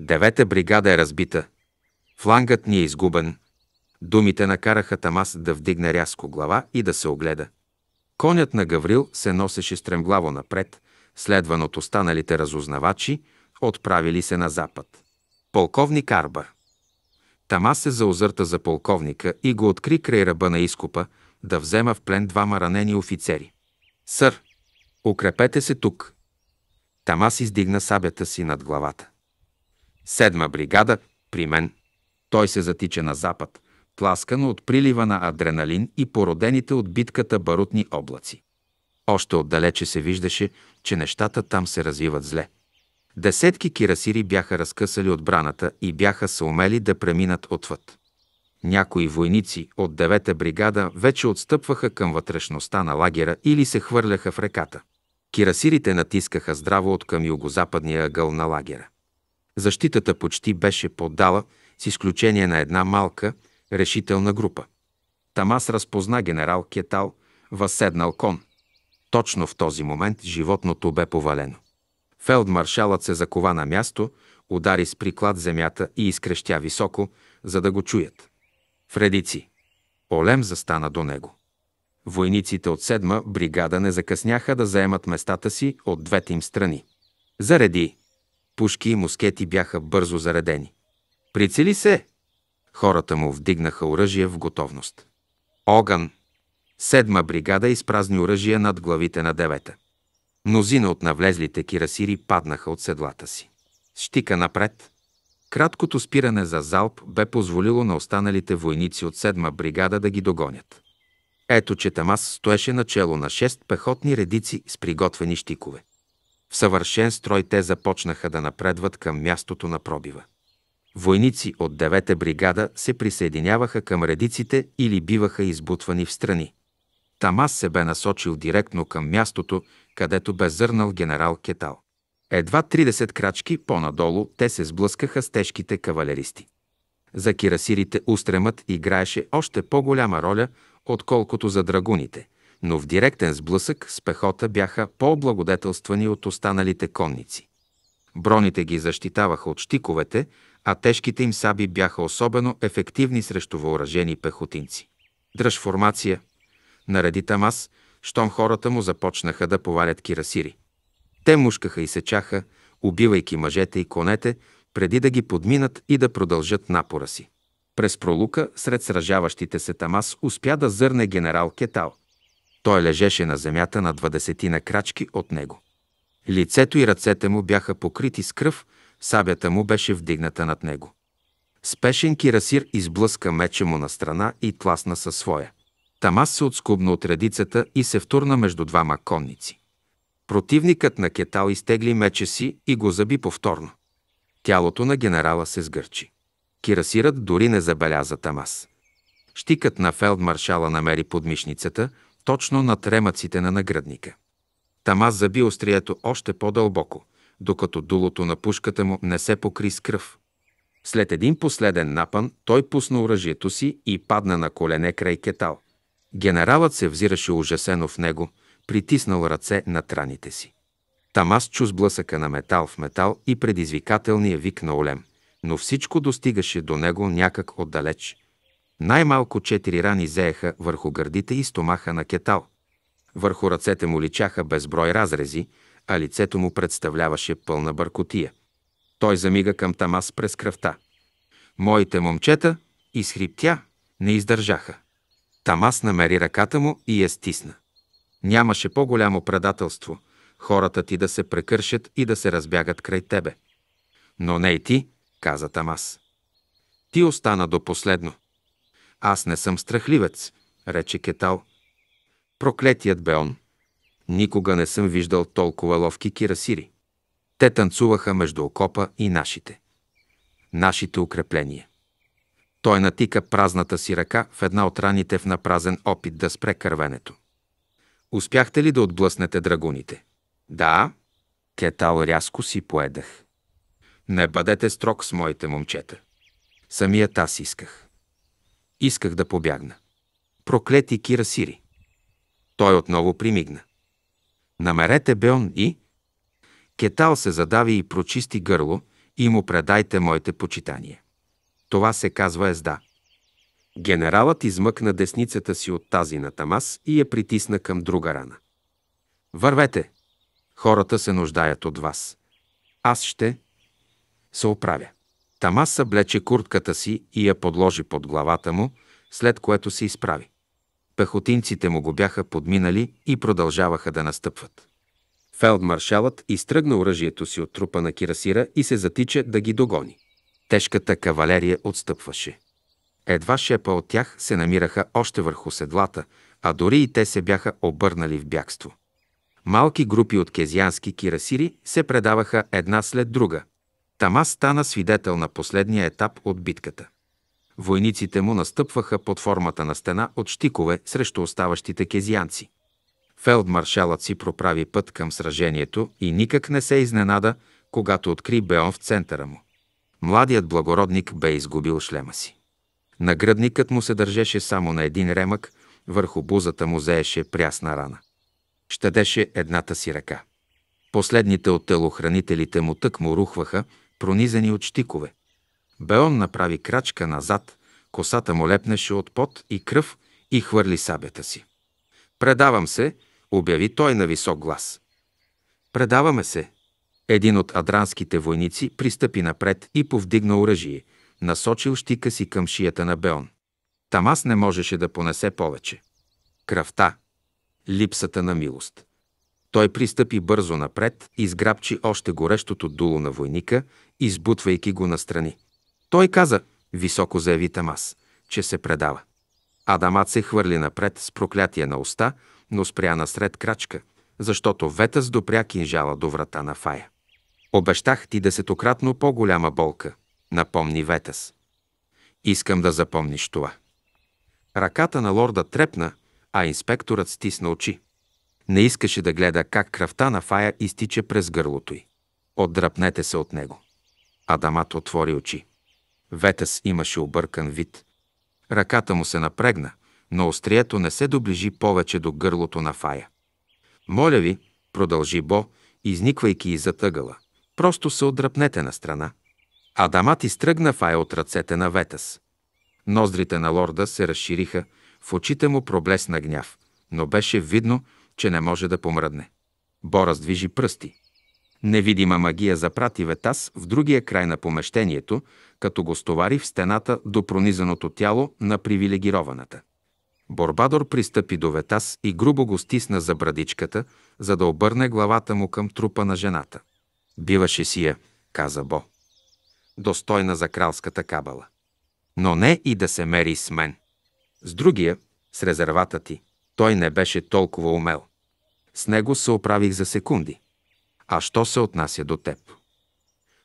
Девета бригада е разбита. Флангът ни е изгубен. Думите накараха Тамас да вдигне рязко глава и да се огледа. Конят на Гаврил се носеше стремглаво напред, следван от останалите разузнавачи, отправили се на запад. Полковник Арба. Тамас се заозърта за полковника и го откри край ръба на изкупа, да взема в плен двама ранени офицери. Сър, Укрепете се тук. Тамас издигна сабята си над главата. Седма бригада при мен. Той се затича на запад, тласкан от прилива на адреналин и породените от битката барутни облаци. Още отдалече се виждаше, че нещата там се развиват зле. Десетки кирасири бяха разкъсали отбраната и бяха се умели да преминат отвъд. Някои войници от девета бригада вече отстъпваха към вътрешността на лагера или се хвърляха в реката. Кирасирите натискаха здраво от към югозападния ъгъл на лагера. Защитата почти беше поддала, с изключение на една малка, решителна група. Тамас разпозна генерал Кетал, възседнал кон. Точно в този момент животното бе повалено. Фелдмаршалът се закова на място, удари с приклад земята и изкрещя високо, за да го чуят. Фредици Олем застана до него. Войниците от седма бригада не закъсняха да заемат местата си от двете им страни. Зареди! Пушки и мускети бяха бързо заредени. Прицели се! Хората му вдигнаха оръжие в готовност. Огън! Седма бригада изпразни оръжие над главите на девета. Мнозина от навлезлите кирасири паднаха от седлата си. Штика напред. Краткото спиране за залп бе позволило на останалите войници от седма бригада да ги догонят. Ето, че Тамас стоеше начело на шест пехотни редици с приготвени щикове. В съвършен строй те започнаха да напредват към мястото на пробива. Войници от девета бригада се присъединяваха към редиците или биваха избутвани в страни. Тамас се бе насочил директно към мястото, където бе зърнал генерал Кетал. Едва 30 крачки по-надолу те се сблъскаха с тежките кавалеристи. За кирасирите устремът играеше още по-голяма роля, отколкото за драгуните, но в директен сблъсък с пехота бяха по благодетелствани от останалите конници. Броните ги защитаваха от щиковете, а тежките им саби бяха особено ефективни срещу въоръжени пехотинци. Дръж формация, нареди Тамас, щом хората му започнаха да повалят кирасири. Те мушкаха и сечаха, убивайки мъжете и конете, преди да ги подминат и да продължат напора си. През пролука сред сражаващите се Тамас успя да зърне генерал Кетал. Той лежеше на земята на двадесетина крачки от него. Лицето и ръцете му бяха покрити с кръв, сабята му беше вдигната над него. Спешен кирасир изблъска меча му на страна и тласна със своя. Тамас се отскубна от редицата и се втурна между двама конници. Противникът на Кетал изтегли меча си и го заби повторно. Тялото на генерала се сгърчи. Кирасират дори не забеляза Тамас. Штикът на фелдмаршала намери подмишницата, точно над ремъците на наградника. Тамас заби острието още по-дълбоко, докато дулото на пушката му не се покри с кръв. След един последен напън, той пусна оръжието си и падна на колене край кетал. Генералът се взираше ужасено в него, притиснал ръце на траните си. Тамас чу сблъсъка на метал в метал и предизвикателния вик на Олем – но всичко достигаше до него някак отдалеч. Най-малко четири рани зееха върху гърдите и стомаха на кетал. Върху ръцете му личаха безброй разрези, а лицето му представляваше пълна бъркотия. Той замига към Тамас през кръвта. Моите момчета, изхриптя, не издържаха. Тамас намери ръката му и я стисна. Нямаше по-голямо предателство – хората ти да се прекършат и да се разбягат край тебе. Но не и ти, каза Тамас. Ти остана до последно. Аз не съм страхливец, рече Кетал. Проклетият бе он. Никога не съм виждал толкова ловки кирасири. Те танцуваха между окопа и нашите. Нашите укрепления. Той натика празната си ръка в една от раните в напразен опит да спре кървенето. Успяхте ли да отблъснете драгуните? Да. Кетал рязко си поедах. Не бъдете строг с моите момчета. Самият аз исках. Исках да побягна. Проклети Кира Сири. Той отново примигна. Намерете Беон и... Кетал се задави и прочисти гърло и му предайте моите почитания. Това се казва езда. Генералът измъкна десницата си от тази на Тамас и я притисна към друга рана. Вървете! Хората се нуждаят от вас. Аз ще се оправя. Тамас съблече куртката си и я подложи под главата му, след което се изправи. Пехотинците му го бяха подминали и продължаваха да настъпват. Фелдмаршалът изтръгна оръжието си от трупа на Кирасира и се затича да ги догони. Тежката кавалерия отстъпваше. Едва шепа от тях се намираха още върху седлата, а дори и те се бяха обърнали в бягство. Малки групи от кезиански кирасири се предаваха една след друга – Тама стана свидетел на последния етап от битката. Войниците му настъпваха под формата на стена от щикове срещу оставащите кезианци. Фелдмаршалът си проправи път към сражението и никак не се изненада, когато откри Беон в центъра му. Младият благородник бе изгубил шлема си. Нагръдникът му се държеше само на един ремък, върху бузата му зееше прясна рана. Щадеше едната си ръка. Последните от телохранителите му тък му рухваха, пронизани от щикове. Беон направи крачка назад, косата му лепнеше от пот и кръв и хвърли сабята си. «Предавам се», обяви той на висок глас. «Предаваме се». Един от адранските войници пристъпи напред и повдигна оръжие, насочил щика си към шията на Беон. Тамас не можеше да понесе повече. Кръвта. Липсата на милост. Той пристъпи бързо напред и сграбчи още горещото дуло на войника, избутвайки го настрани. Той каза, високо заяви Тамас, че се предава. Адамат се хвърли напред с проклятие на уста, но спря насред крачка, защото Ветъс допря кинжала до врата на Фая. Обещах ти десетократно по-голяма болка, напомни Ветъс. Искам да запомниш това. Ръката на лорда трепна, а инспекторът стисна очи. Не искаше да гледа как кръвта на Фая изтича през гърлото й. Отдръпнете се от него. Адамат отвори очи. Ветъс имаше объркан вид. Ръката му се напрегна, но острието не се доближи повече до гърлото на Фая. Моля ви, продължи Бо, изниквайки и затъгала. Просто се отдръпнете на страна. Адамат изтръгна Фая от ръцете на Ветъс. Ноздрите на лорда се разшириха, в очите му проблесна гняв, но беше видно, че не може да помръдне. Бора сдвижи пръсти. Невидима магия запрати Ветас в другия край на помещението, като го стовари в стената до пронизаното тяло на привилегированата. Борбадор пристъпи до Ветас и грубо го стисна за брадичката, за да обърне главата му към трупа на жената. «Биваше си я», каза Бо. Достойна за кралската кабала. Но не и да се мери с мен. С другия, с резервата ти, той не беше толкова умел. С него се оправих за секунди. А що се отнася до теб?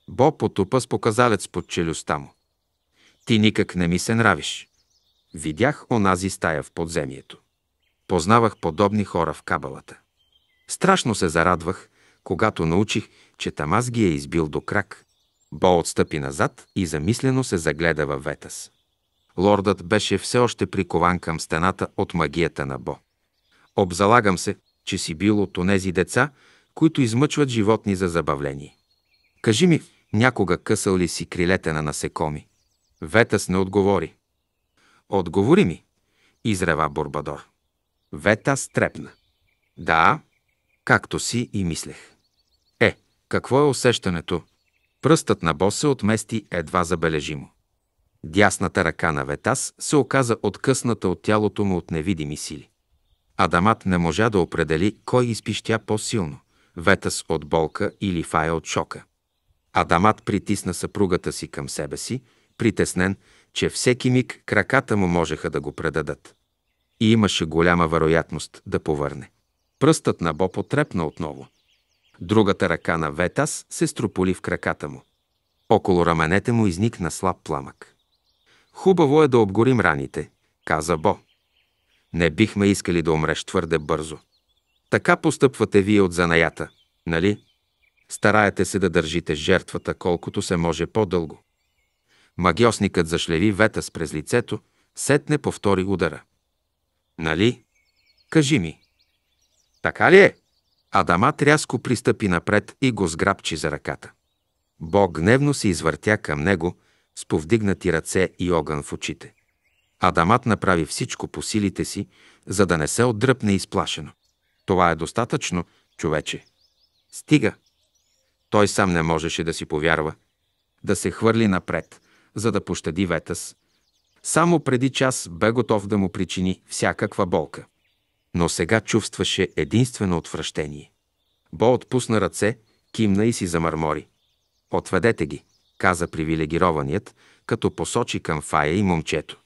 Бо потупа с показалец под челюстта му. Ти никак не ми се нравиш. Видях онази стая в подземието. Познавах подобни хора в кабалата. Страшно се зарадвах, когато научих, че Тамаз ги е избил до крак. Бо отстъпи назад и замислено се загледа във Ветас. Лордът беше все още прикован към стената от магията на Бо. Обзалагам се, че си бил от онези деца, които измъчват животни за забавление. Кажи ми, някога късал ли си крилете на насекоми? Ветас не отговори. Отговори ми, изрева Борбадор. Вета стрепна. Да, както си и мислех. Е, какво е усещането? Пръстът на бос се отмести едва забележимо. Дясната ръка на Ветас се оказа откъсната от тялото му от невидими сили. Адамат не можа да определи кой изпищя по-силно – Ветас от болка или Фая от шока. Адамат притисна съпругата си към себе си, притеснен, че всеки миг краката му можеха да го предадат. И имаше голяма вероятност да повърне. Пръстът на Бо потрепна отново. Другата ръка на Ветас се строполи в краката му. Около раменете му изникна слаб пламък. Хубаво е да обгорим раните, каза Бо. Не бихме искали да умреш твърде бързо. Така постъпвате вие от занаята, нали? Стараете се да държите жертвата колкото се може по-дълго. Магиосникът зашлеви ветъс през лицето, сетне повтори удара. Нали? Кажи ми. Така ли е? Адамат рязко пристъпи напред и го сграбчи за ръката. Бог гневно се извъртя към него с повдигнати ръце и огън в очите. Адамат направи всичко по силите си, за да не се отдръпне изплашено. Това е достатъчно, човече. Стига! Той сам не можеше да си повярва, да се хвърли напред, за да пощади Ветъс. Само преди час бе готов да му причини всякаква болка. Но сега чувстваше единствено отвращение. Бо отпусна ръце, кимна и си замърмори. Отведете ги, каза привилегированият, като посочи към Фая и момчето.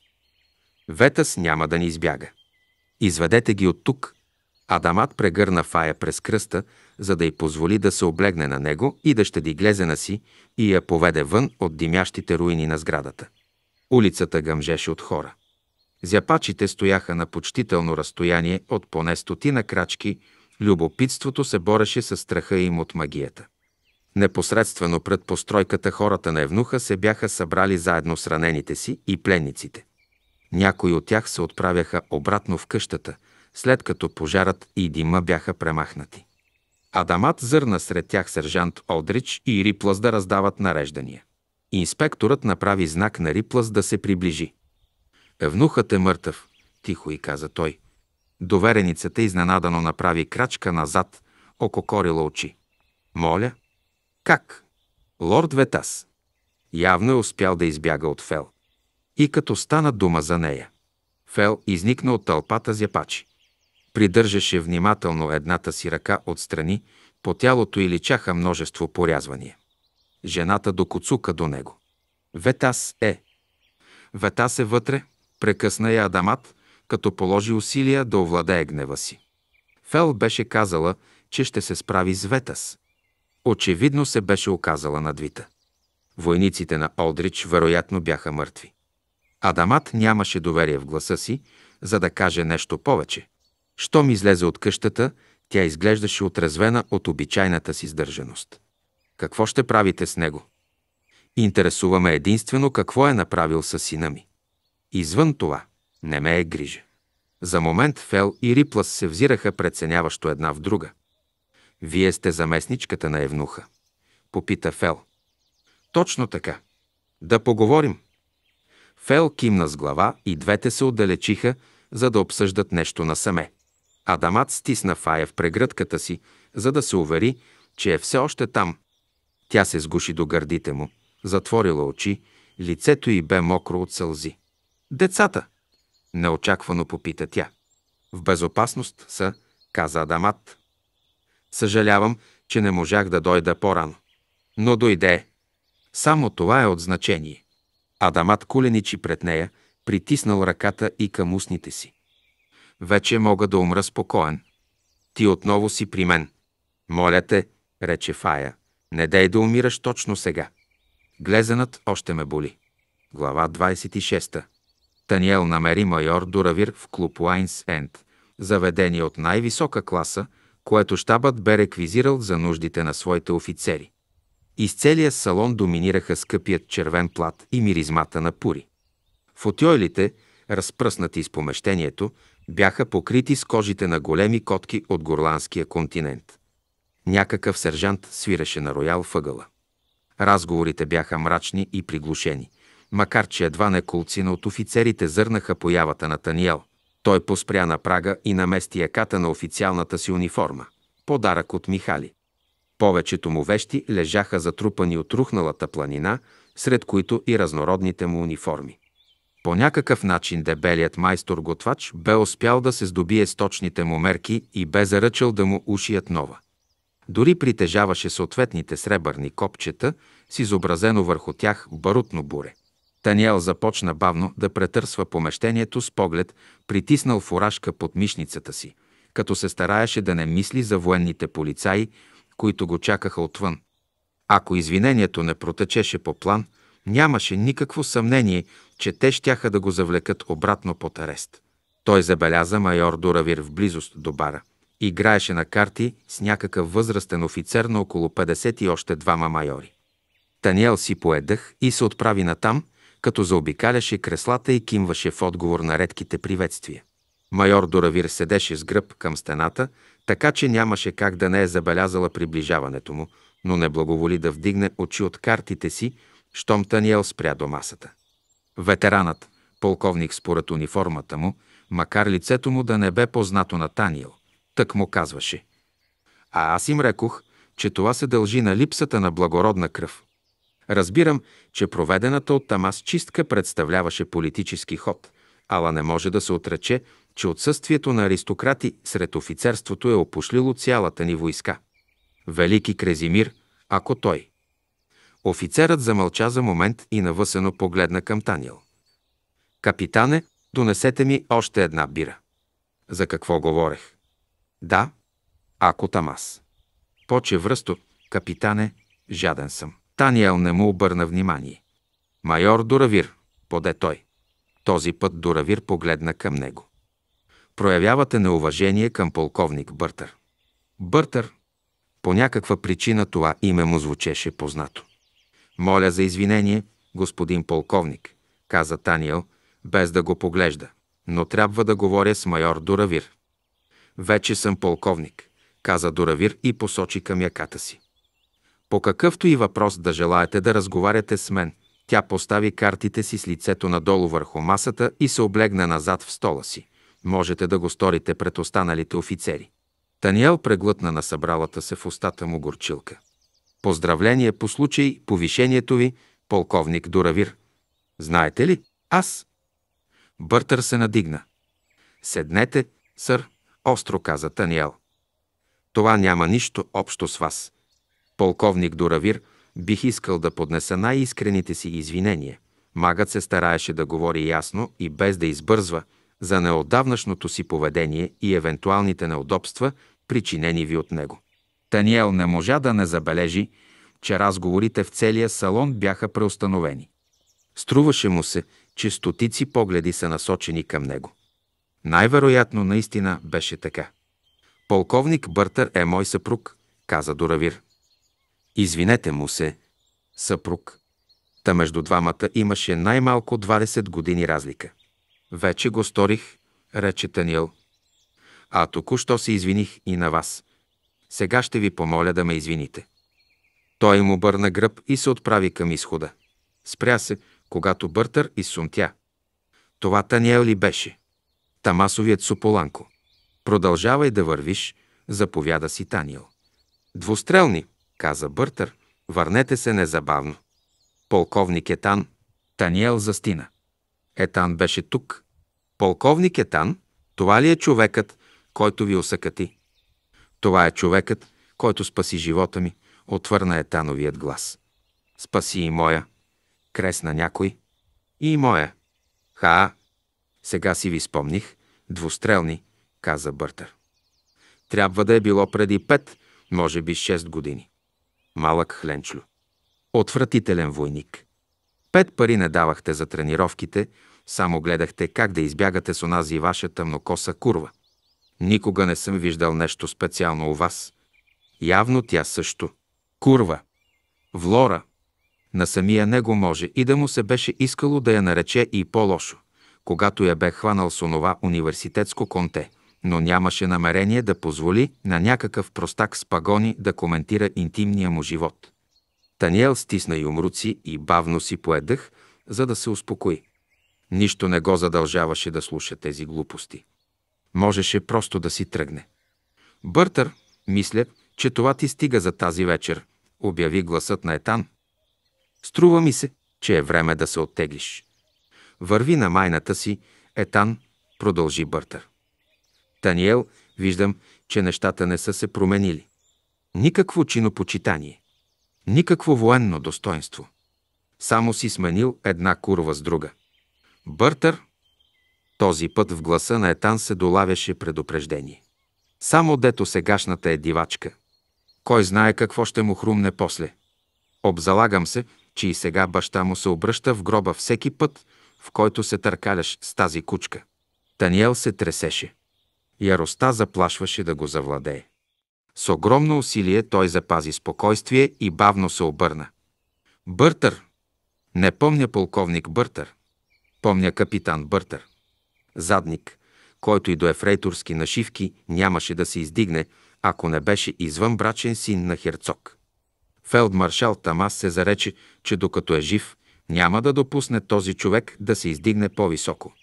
Ветъс няма да ни избяга. Изведете ги от тук. Адамат прегърна Фая през кръста, за да й позволи да се облегне на него и да щади глезена си и я поведе вън от димящите руини на сградата. Улицата гъмжеше от хора. Зяпачите стояха на почтително разстояние от поне стотина крачки, любопитството се бореше с страха им от магията. Непосредствено пред постройката хората на Евнуха се бяха събрали заедно с ранените си и пленниците. Някои от тях се отправяха обратно в къщата, след като пожарът и дима бяха премахнати. Адамат зърна сред тях сержант Одрич и Риплас да раздават нареждания. Инспекторът направи знак на Риплас да се приближи. Евнухът е мъртъв, тихо и каза той. Довереницата изненадано направи крачка назад, ококорила очи. Моля? Как? Лорд Ветас. Явно е успял да избяга от Фел. И като стана дума за нея, Фел изникна от тълпата зяпачи. Придържаше внимателно едната си ръка отстрани, по тялото и личаха множество порязвания. Жената докоцука до него. Ветас е. Ветас е вътре, прекъсна я Адамат, като положи усилия да овладее гнева си. Фел беше казала, че ще се справи с Ветас. Очевидно се беше оказала надвита. Войниците на Олдрич вероятно бяха мъртви. Адамат нямаше доверие в гласа си, за да каже нещо повече. Щом излезе от къщата, тя изглеждаше отрезвена от обичайната си сдържаност. Какво ще правите с него? Интересуваме единствено какво е направил със сина ми. Извън това, не ме е грижа. За момент Фел и Риплас се взираха преценяващо една в друга. Вие сте заместничката на Евнуха. Попита Фел. Точно така. Да поговорим. Фел кимна с глава и двете се отдалечиха, за да обсъждат нещо насаме. Адамат стисна Фая в прегръдката си, за да се увери, че е все още там. Тя се сгуши до гърдите му, затворила очи, лицето й бе мокро от сълзи. Децата! Неочаквано попита тя. В безопасност са, каза Адамат. Съжалявам, че не можах да дойда по-рано. Но дойде. Само това е от значение. Адамат коленичи пред нея, притиснал ръката и към устните си. Вече мога да умра спокоен. Ти отново си при мен. Моля те, рече Фая, не дай да умираш точно сега. Глезенът още ме боли. Глава 26. Таниел намери майор Дуравир в клуб Лайнс Енд, заведение от най-висока класа, което щабът бе реквизирал за нуждите на своите офицери. Из целия салон доминираха скъпият червен плат и миризмата на пури. Фотиойлите, разпръснати из помещението, бяха покрити с кожите на големи котки от горландския континент. Някакъв сержант свиреше на роял въгъла. Разговорите бяха мрачни и приглушени, макар че едва не колцина от офицерите зърнаха появата на Таниел. Той поспря на прага и намести яката на официалната си униформа – подарък от Михали. Повечето му вещи лежаха затрупани от рухналата планина, сред които и разнородните му униформи. По някакъв начин дебелият майстор-готвач бе успял да се здобие с точните му мерки и бе заръчал да му ушият нова. Дори притежаваше съответните сребърни копчета с изобразено върху тях барутно буре. Таниел започна бавно да претърсва помещението с поглед, притиснал фуражка под мишницата си, като се стараеше да не мисли за военните полицаи, които го чакаха отвън. Ако извинението не протечеше по план, нямаше никакво съмнение, че те щяха да го завлекат обратно под арест. Той забеляза майор Дуравир в близост до бара. Играеше на карти с някакъв възрастен офицер на около 50 и още двама майори. Таниел си поедах и се отправи натам, като заобикаляше креслата и кимваше в отговор на редките приветствия. Майор Доравир седеше с гръб към стената така че нямаше как да не е забелязала приближаването му, но не благоволи да вдигне очи от картите си, щом Таниел спря до масата. Ветеранът, полковник според униформата му, макар лицето му да не бе познато на Таниел, тък му казваше. А аз им рекох, че това се дължи на липсата на благородна кръв. Разбирам, че проведената от Тамас чистка представляваше политически ход, ала не може да се отрече, че отсъствието на аристократи сред офицерството е опошлило цялата ни войска. Велики Крезимир, ако той. Офицерът замълча за момент и навъсено погледна към Таниел. Капитане, донесете ми още една бира. За какво говорех? Да, ако там аз. Поче връсто, капитане, жаден съм. Таниел не му обърна внимание. Майор Доравир, поде той. Този път Доравир погледна към него проявявате неуважение към полковник Бъртър. Бъртър, по някаква причина това име му звучеше познато. Моля за извинение, господин полковник, каза Таниел, без да го поглежда, но трябва да говоря с майор Дуравир. Вече съм полковник, каза Дуравир и посочи към яката си. По какъвто и въпрос да желаете да разговаряте с мен, тя постави картите си с лицето надолу върху масата и се облегна назад в стола си. Можете да го сторите пред останалите офицери. Таниел преглътна на събралата се в устата му горчилка. Поздравление по случай повишението ви, полковник Дуравир. Знаете ли, аз... Бъртър се надигна. Седнете, сър, остро каза Таниел. Това няма нищо общо с вас. Полковник Дуравир, бих искал да поднеса най-искрените си извинения. Магът се стараеше да говори ясно и без да избързва – за неодавнашното си поведение и евентуалните неудобства, причинени ви от него. Таниел не можа да не забележи, че разговорите в целия салон бяха преустановени. Струваше му се, че стотици погледи са насочени към него. Най-вероятно наистина беше така. Полковник Бъртър е мой съпруг, каза Доравир. Извинете му се, съпруг. Та между двамата имаше най-малко 20 години разлика. Вече го сторих, рече Таниел. А току-що се извиних и на вас. Сега ще ви помоля да ме извините. Той му бърна гръб и се отправи към изхода. Спря се, когато Бъртър сумтя. Това Таниел ли беше? Тамасовият Сополанко. Продължавай да вървиш, заповяда си Таниел. Двустрелни, каза Бъртър, върнете се незабавно. Полковник Етан, Таниел застина. Етан беше тук. Полковник Етан, това ли е човекът, който ви осъкати? Това е човекът, който спаси живота ми, отвърна Етановият глас. Спаси и моя. Кресна някой. И моя. Ха, сега си ви спомних. Двустрелни, каза Бъртър. Трябва да е било преди пет, може би шест години. Малък хленчлю. Отвратителен войник. Пет пари не давахте за тренировките, само гледахте как да избягате с онази ваша тъмнокоса курва. Никога не съм виждал нещо специално у вас. Явно тя също. Курва. Влора. На самия него може и да му се беше искало да я нарече и по-лошо, когато я бе хванал с онова университетско конте, но нямаше намерение да позволи на някакъв простак с пагони да коментира интимния му живот – Таниел стисна юмруци и бавно си поедъх, за да се успокои. Нищо не го задължаваше да слуша тези глупости. Можеше просто да си тръгне. Бъртър, мисля, че това ти стига за тази вечер, обяви гласът на Етан. Струва ми се, че е време да се оттеглиш. Върви на майната си, Етан, продължи Бъртър. Таниел, виждам, че нещата не са се променили. Никакво чинопочитание. Никакво военно достоинство. Само си сменил една курва с друга. Бъртър, този път в гласа на Етан се долавяше предупреждение. Само дето сегашната е дивачка. Кой знае какво ще му хрумне после. Обзалагам се, че и сега баща му се обръща в гроба всеки път, в който се търкаляш с тази кучка. Таниел се тресеше. Яростта заплашваше да го завладее. С огромно усилие той запази спокойствие и бавно се обърна. Бъртър. Не помня полковник Бъртър. Помня капитан Бъртър. Задник, който и до ефрейторски нашивки нямаше да се издигне, ако не беше извън брачен син на херцог. Фелдмаршал Тамас се зарече, че докато е жив, няма да допусне този човек да се издигне по-високо.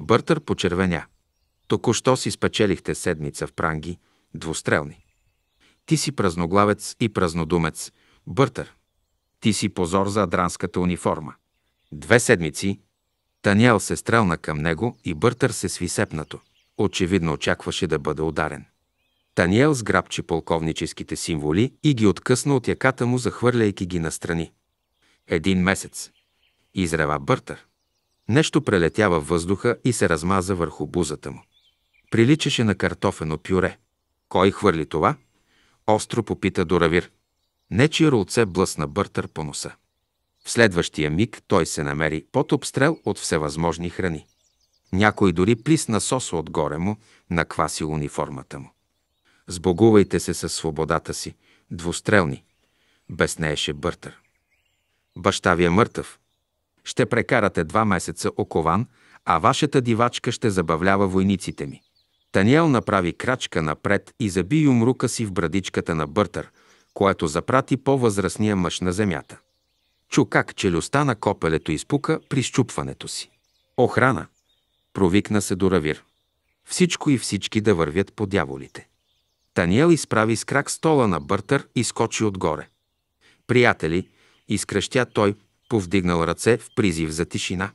Бъртър почервеня. Току-що си спечелихте седмица в пранги, двустрелни. Ти си празноглавец и празнодумец, бъртър. Ти си позор за адранската униформа. Две седмици Таниел се стрелна към него и бъртър се сви сепнато. Очевидно очакваше да бъде ударен. Таниел сграбчи полковническите символи и ги откъсна от яката му, захвърляйки ги настрани. Един месец. Изрева бъртър. Нещо прелетява въздуха и се размаза върху бузата му. Приличаше на картофено пюре. Кой хвърли това? Остро попита Доравир. Нечие рулце блъсна бъртър по носа. В следващия миг той се намери под обстрел от всевъзможни храни. Някой дори плисна сос отгоре му, накваси униформата му. Сбогувайте се със свободата си, двустрелни. Беснееше бъртър. Баща ви е мъртъв. Ще прекарате два месеца окован, а вашата дивачка ще забавлява войниците ми. Таниел направи крачка напред и заби юмрука си в брадичката на Бъртър, което запрати по-възрастния мъж на земята. Чу как челюста на копелето изпука при щупването си. Охрана! Провикна се Доравир. Всичко и всички да вървят по дяволите. Таниел изправи с крак стола на Бъртър и скочи отгоре. Приятели, изкръщя той, повдигнал ръце в призив за тишина.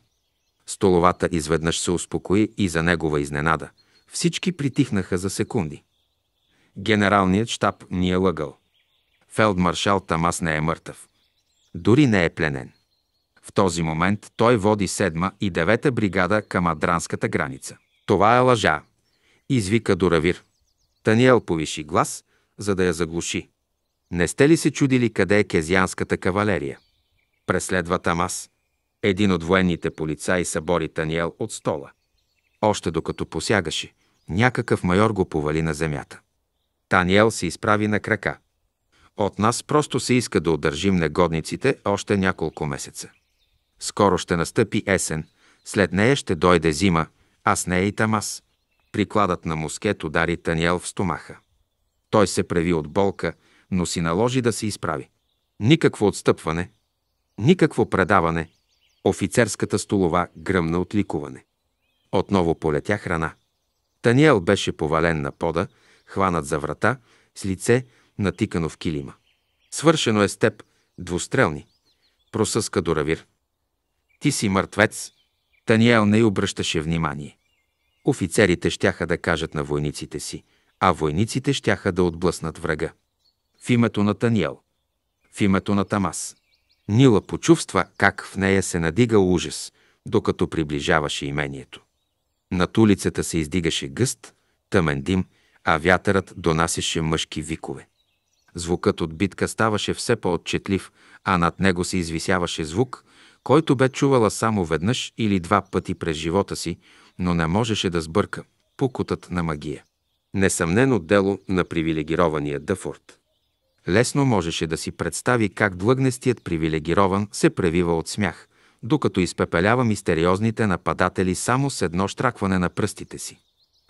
Столовата изведнъж се успокои и за негова изненада – всички притихнаха за секунди. Генералният штаб ни е лъгал. Фелдмаршал Тамас не е мъртъв. Дори не е пленен. В този момент той води седма и девета бригада към адранската граница. Това е лъжа, извика Доравир. Таниел повиши глас, за да я заглуши. Не сте ли се чудили къде е кезианската кавалерия? Преследва Тамас. Един от военните полицаи събори Таниел от стола. Още докато посягаше, Някакъв майор го повали на земята. Таниел се изправи на крака. От нас просто се иска да удържим негодниците още няколко месеца. Скоро ще настъпи есен, след нея ще дойде зима, а с нея и Тамас. Прикладът на мускет удари Таниел в стомаха. Той се преви от болка, но си наложи да се изправи. Никакво отстъпване, никакво предаване. Офицерската столова гръмна от ликуване. Отново полетя храна. Таниел беше повален на пода, хванат за врата, с лице натикано в килима. Свършено е с теб, двустрелни. Просъска Доравир. Ти си мъртвец. Таниел не й обръщаше внимание. Офицерите щяха да кажат на войниците си, а войниците щяха да отблъснат врага. В името на Таниел. В името на Тамас. Нила почувства как в нея се надига ужас, докато приближаваше имението. Над улицата се издигаше гъст, тъмен дим, а вятърът донасяше мъжки викове. Звукът от битка ставаше все по-отчетлив, а над него се извисяваше звук, който бе чувала само веднъж или два пъти през живота си, но не можеше да сбърка – пукотът на магия. Несъмнено дело на привилегирования Дъфорд. Лесно можеше да си представи как длъгнестият привилегирован се превива от смях – докато изпепелява мистериозните нападатели само с едно штракване на пръстите си.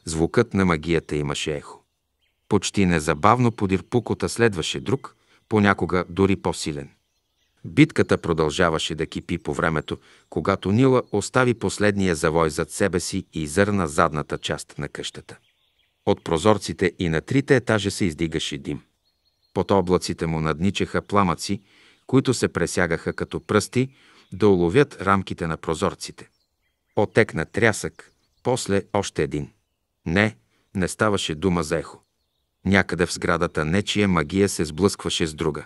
Звукът на магията имаше ехо. Почти незабавно подир пукота следваше друг, понякога дори по-силен. Битката продължаваше да кипи по времето, когато Нила остави последния завой зад себе си и зърна задната част на къщата. От прозорците и на трите етажа се издигаше дим. Под облаците му надничаха пламъци, които се пресягаха като пръсти, да уловят рамките на прозорците. Отекна трясък, после още един. Не, не ставаше дума за ехо. Някъде в сградата нечия магия се сблъскваше с друга.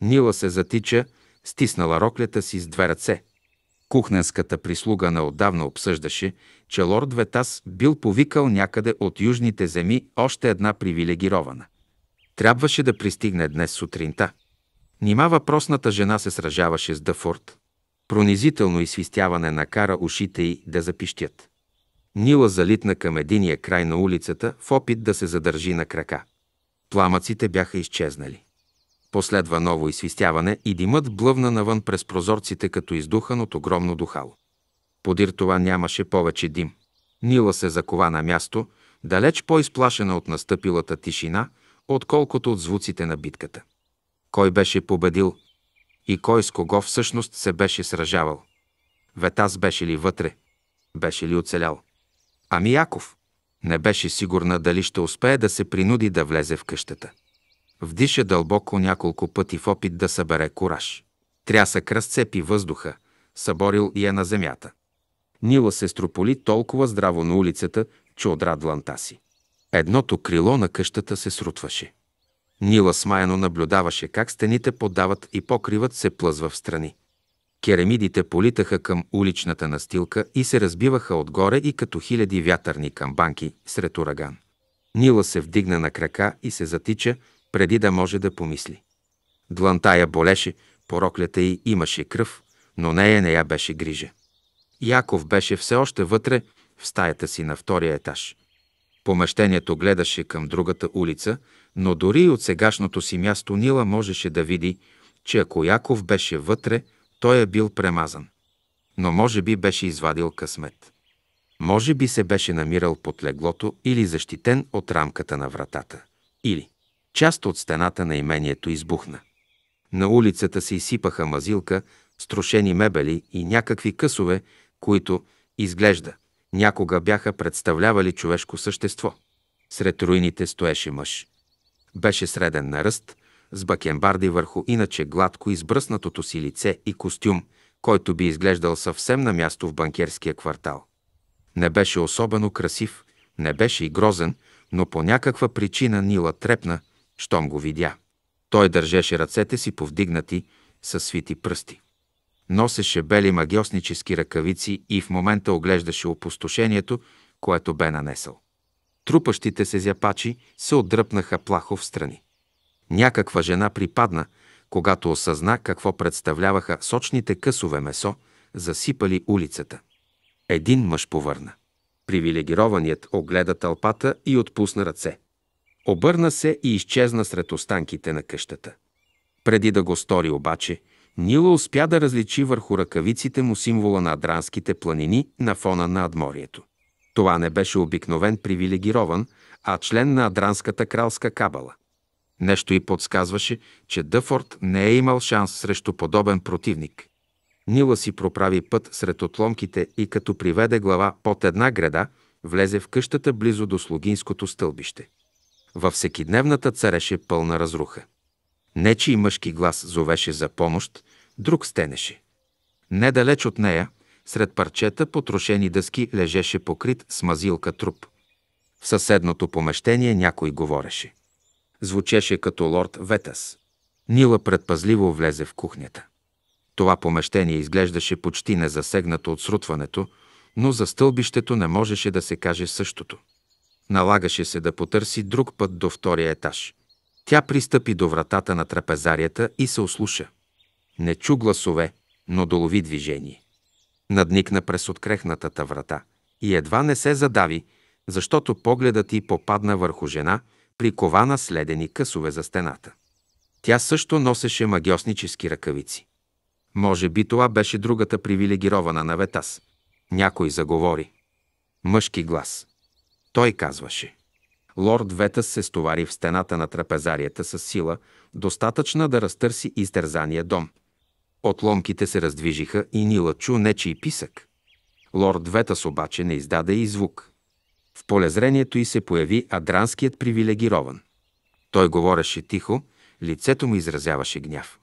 Нила се затича, стиснала роклята си с две ръце. Кухненската прислуга наотдавна обсъждаше, че лорд Ветас бил повикал някъде от южните земи още една привилегирована. Трябваше да пристигне днес сутринта. Нима въпросната жена се сражаваше с Дафорд. Пронизително изсвистяване накара ушите й да запищят. Нила залитна към единия край на улицата в опит да се задържи на крака. Пламъците бяха изчезнали. Последва ново изсвистяване и димът блъвна навън през прозорците като издухан от огромно духало. Подир това нямаше повече дим. Нила се закова на място, далеч по-изплашена от настъпилата тишина, отколкото от звуците на битката. Кой беше победил, и кой с кого всъщност се беше сражавал. Ветас беше ли вътре? Беше ли оцелял? Ами Яков не беше сигурна дали ще успее да се принуди да влезе в къщата. Вдиша дълбоко няколко пъти в опит да събере кураж. Тряса кръстцепи въздуха, съборил я на земята. Нила се строполи толкова здраво на улицата, че одра си. Едното крило на къщата се срутваше. Нила смаяно наблюдаваше как стените подават и покриват се плъзва в страни. Керамидите политаха към уличната настилка и се разбиваха отгоре и като хиляди вятърни камбанки сред ураган. Нила се вдигна на крака и се затича, преди да може да помисли. Дланта я болеше, пороклята й имаше кръв, но нея не я беше грижа. Яков беше все още вътре в стаята си на втория етаж. Помещението гледаше към другата улица, но дори и от сегашното си място Нила можеше да види, че ако Яков беше вътре, той е бил премазан. Но може би беше извадил късмет. Може би се беше намирал под леглото или защитен от рамката на вратата. Или част от стената на имението избухна. На улицата се изсипаха мазилка, струшени мебели и някакви късове, които, изглежда, някога бяха представлявали човешко същество. Сред руините стоеше мъж. Беше среден на ръст, с бакенбарди върху иначе гладко избръснатото си лице и костюм, който би изглеждал съвсем на място в банкерския квартал. Не беше особено красив, не беше и грозен, но по някаква причина Нила трепна, щом го видя. Той държеше ръцете си повдигнати със свити пръсти. Носеше бели магиоснически ръкавици и в момента оглеждаше опустошението, което бе нанесъл. Трупащите се зяпачи се отдръпнаха плахо в страни. Някаква жена припадна, когато осъзна какво представляваха сочните късове месо, засипали улицата. Един мъж повърна. Привилегированият огледа тълпата и отпусна ръце. Обърна се и изчезна сред останките на къщата. Преди да го стори обаче, Нила успя да различи върху ръкавиците му символа на адранските планини на фона на Адморието. Това не беше обикновен привилегирован, а член на Адранската кралска кабала. Нещо и подсказваше, че Дъфорд не е имал шанс срещу подобен противник. Нила си проправи път сред отломките и като приведе глава под една града, влезе в къщата близо до слугинското стълбище. Във всекидневната цареше пълна разруха. Нечи и мъжки глас зовеше за помощ, друг стенеше. Недалеч от нея, сред парчета потрошени дъски лежеше покрит с мазилка труп. В съседното помещение някой говореше. Звучеше като лорд Ветас. Нила предпазливо влезе в кухнята. Това помещение изглеждаше почти незасегнато от срутването, но за стълбището не можеше да се каже същото. Налагаше се да потърси друг път до втория етаж. Тя пристъпи до вратата на трапезарията и се ослуша. Не чу гласове, но долови движение надникна през открехнатата врата и едва не се задави, защото погледът ти попадна върху жена, прикована с ледени късове за стената. Тя също носеше магиоснически ръкавици. Може би това беше другата привилегирована на Ветас. Някой заговори. Мъжки глас. Той казваше. Лорд Ветас се стовари в стената на трапезарията с сила, достатъчна да разтърси издързания дом – Отломките се раздвижиха и Нила чу нечий писък. Лорд Ветас обаче не издаде и звук. В полезрението й се появи адранският привилегирован. Той говореше тихо, лицето му изразяваше гняв.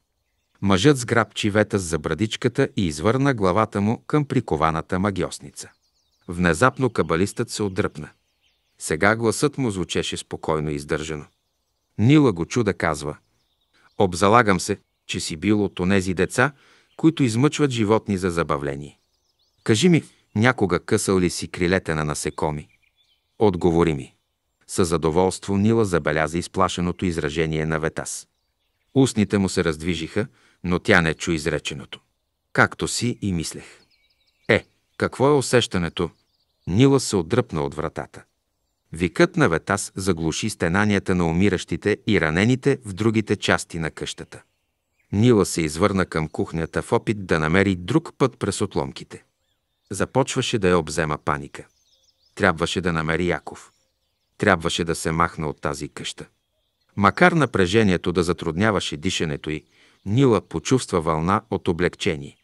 Мъжът сграбчи Ветас за брадичката и извърна главата му към прикованата магиосница. Внезапно кабалистът се отдръпна. Сега гласът му звучеше спокойно и издържано. Нила го чуда казва. Обзалагам се, че си бил от онези деца, които измъчват животни за забавление. Кажи ми, някога късал ли си крилете на насекоми? Отговори ми. Със задоволство Нила забеляза изплашеното изражение на Ветас. Устните му се раздвижиха, но тя не чу изреченото. Както си и мислех. Е, какво е усещането? Нила се отдръпна от вратата. Викът на Ветас заглуши стенанията на умиращите и ранените в другите части на къщата. Нила се извърна към кухнята в опит да намери друг път през отломките. Започваше да я обзема паника. Трябваше да намери Яков. Трябваше да се махна от тази къща. Макар напрежението да затрудняваше дишането й, Нила почувства вълна от облегчение.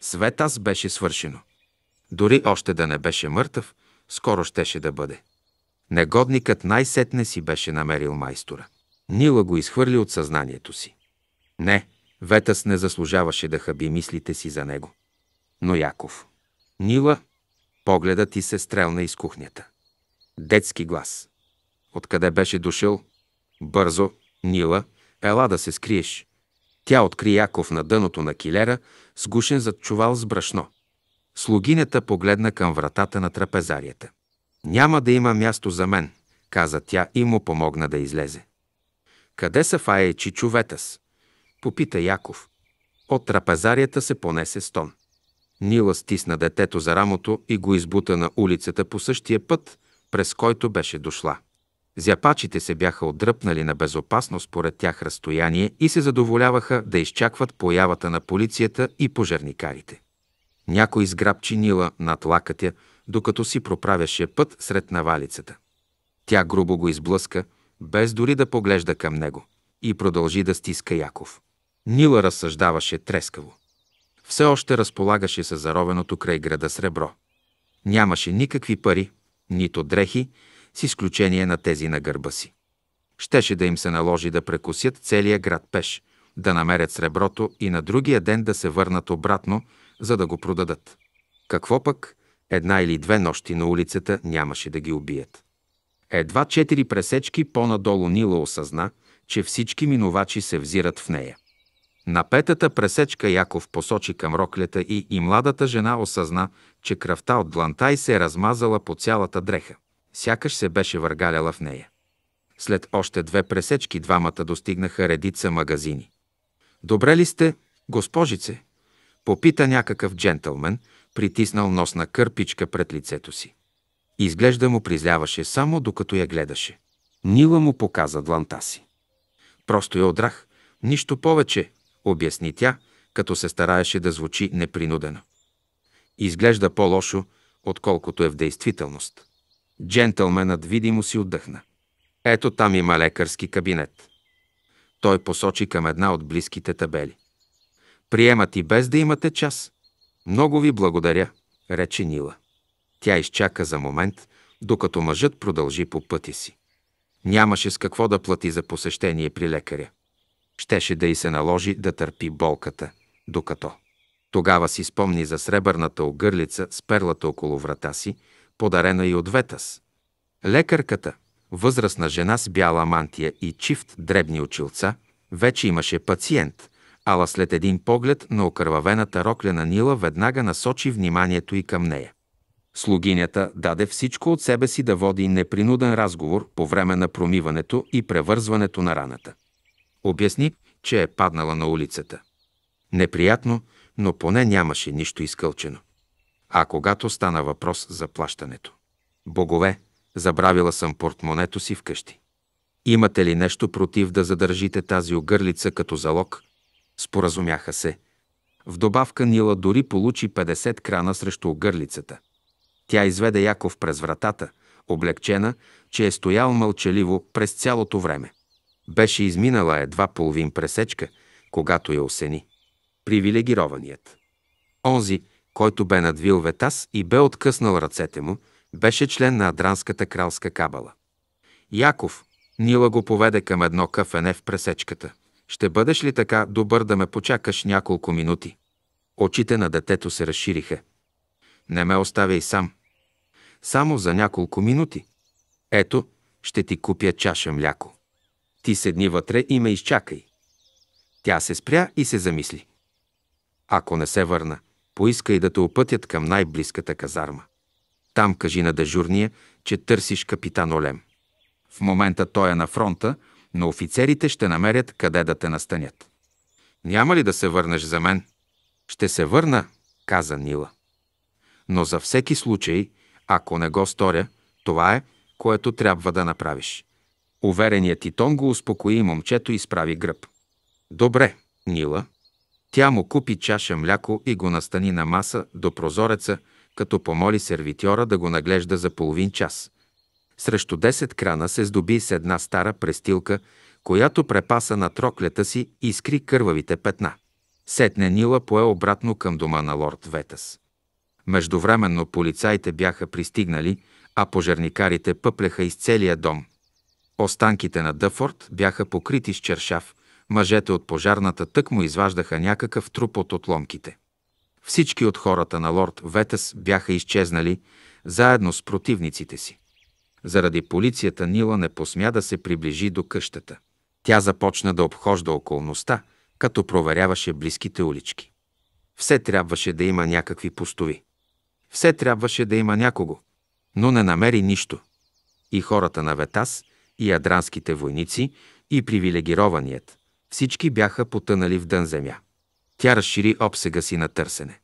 Свет аз беше свършено. Дори още да не беше мъртъв, скоро щеше да бъде. Негодникът най-сетне си беше намерил майстора. Нила го изхвърли от съзнанието си. Не, Ветъс не заслужаваше да хаби мислите си за него. Но Яков. Нила, погледът ти се стрелна из кухнята. Детски глас. Откъде беше дошъл? Бързо, Нила, ела да се скриеш. Тя откри Яков на дъното на килера, сгушен зад чувал с брашно. Слугинята погледна към вратата на трапезарията. «Няма да има място за мен», каза тя и му помогна да излезе. «Къде са Фая и с? Попита Яков. От трапезарията се понесе стон. Нила стисна детето за рамото и го избута на улицата по същия път, през който беше дошла. Зяпачите се бяха отдръпнали на безопасно според тях разстояние и се задоволяваха да изчакват появата на полицията и пожарникарите. Някой изграбчи Нила над лакътя, докато си проправяше път сред навалицата. Тя грубо го изблъска, без дори да поглежда към него, и продължи да стиска Яков. Нила разсъждаваше трескаво. Все още разполагаше се заровеното край града сребро. Нямаше никакви пари, нито дрехи, с изключение на тези на гърба си. Щеше да им се наложи да прекусят целия град пеш, да намерят среброто и на другия ден да се върнат обратно, за да го продадат. Какво пък, една или две нощи на улицата нямаше да ги убият. Едва четири пресечки по-надолу Нила осъзна, че всички минувачи се взират в нея. На петата пресечка Яков посочи към роклята и, и младата жена осъзна, че кръвта от дланта й се е размазала по цялата дреха. Сякаш се беше въргаляла в нея. След още две пресечки двамата достигнаха редица магазини. «Добре ли сте, госпожице?» Попита някакъв джентълмен, притиснал носна кърпичка пред лицето си. Изглежда му призляваше само докато я гледаше. Нила му показа дланта си. Просто я одрах, нищо повече – обясни тя, като се стараеше да звучи непринудено. Изглежда по-лошо, отколкото е в действителност. Джентълменът видимо си отдъхна. Ето там има лекарски кабинет. Той посочи към една от близките табели. Приемат и без да имате час. Много ви благодаря, рече Нила. Тя изчака за момент, докато мъжът продължи по пътя си. Нямаше с какво да плати за посещение при лекаря щеше да й се наложи да търпи болката, докато. Тогава си спомни за сребърната огърлица с перлата около врата си, подарена и от Ветас. Лекарката, възрастна жена с бяла мантия и чифт дребни очилца, вече имаше пациент, ала след един поглед на окървавената рокля на Нила веднага насочи вниманието и към нея. Слугинята даде всичко от себе си да води непринуден разговор по време на промиването и превързването на раната. Обясни, че е паднала на улицата. Неприятно, но поне нямаше нищо изкълчено. А когато стана въпрос за плащането. Богове, забравила съм портмонето си вкъщи. Имате ли нещо против да задържите тази огърлица като залог? Споразумяха се. В добавка Нила дори получи 50 крана срещу огърлицата. Тя изведе Яков през вратата, облегчена, че е стоял мълчаливо през цялото време. Беше изминала едва половин пресечка, когато я осени. Привилегированият. Онзи, който бе надвил Ветас и бе откъснал ръцете му, беше член на Адранската кралска кабала. Яков, Нила го поведе към едно кафене в пресечката. Ще бъдеш ли така добър да ме почакаш няколко минути? Очите на детето се разшириха. Не ме оставяй сам. Само за няколко минути. Ето, ще ти купя чаша мляко. Ти седни вътре и ме изчакай. Тя се спря и се замисли. Ако не се върна, поискай да те опътят към най-близката казарма. Там кажи на дежурния, че търсиш капитан Олем. В момента той е на фронта, но офицерите ще намерят къде да те настанят. Няма ли да се върнеш за мен? Ще се върна, каза Нила. Но за всеки случай, ако не го сторя, това е, което трябва да направиш. Увереният ти тон го успокои и момчето изправи гръб. Добре, Нила. Тя му купи чаша мляко и го настани на маса до прозореца, като помоли сервитьора да го наглежда за половин час. Срещу 10 крана се здоби с една стара престилка, която препаса на троклята си и скри кървавите петна. Сетне Нила пое обратно към дома на лорд Ветас. Междувременно полицаите бяха пристигнали, а пожарникарите пъплеха из целия дом – Останките на Дъфорд бяха покрити с чершав. Мъжете от пожарната тък му изваждаха някакъв труп от отломките. Всички от хората на лорд Ветъс бяха изчезнали, заедно с противниците си. Заради полицията Нила не посмя да се приближи до къщата. Тя започна да обхожда околността, като проверяваше близките улички. Все трябваше да има някакви пустови. Все трябваше да има някого, но не намери нищо. И хората на Ветас – и ядранските войници, и привилегированият. Всички бяха потънали в дън земя. Тя разшири обсега си на търсене.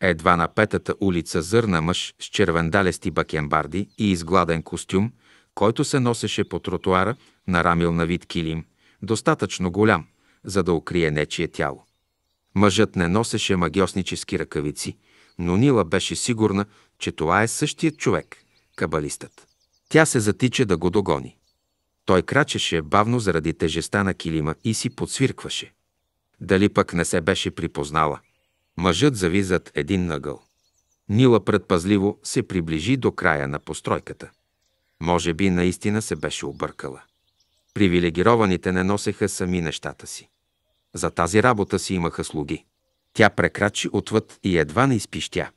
Едва на петата улица зърна мъж с червендалести бакенбарди и изгладен костюм, който се носеше по тротуара, нарамил на вид килим, достатъчно голям, за да укрие нечие тяло. Мъжът не носеше магиоснически ръкавици, но Нила беше сигурна, че това е същият човек, кабалистът. Тя се затича да го догони. Той крачеше бавно заради тежеста на килима и си подсвиркваше. Дали пък не се беше припознала. Мъжът зави зад един нъгъл. Нила предпазливо се приближи до края на постройката. Може би наистина се беше объркала. Привилегированите не носеха сами нещата си. За тази работа си имаха слуги. Тя прекрачи отвъд и едва не изпищя.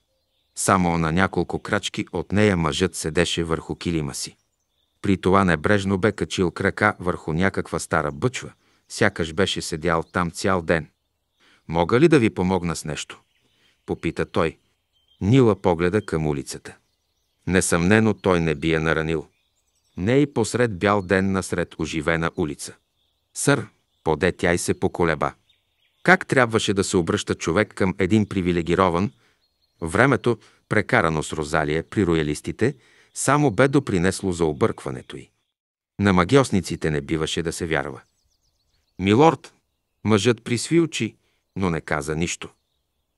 Само на няколко крачки от нея мъжът седеше върху килима си. При това небрежно бе качил крака върху някаква стара бъчва, сякаш беше седял там цял ден. Мога ли да ви помогна с нещо? Попита той. Нила погледа към улицата. Несъмнено той не би я наранил. Не и посред бял ден насред оживена улица. Сър, поде тя и се поколеба. Как трябваше да се обръща човек към един привилегирован, времето, прекарано с Розалия при роялистите, само бе допринесло за объркването й. На магиосниците не биваше да се вярва. Милорд, мъжът присви очи, но не каза нищо.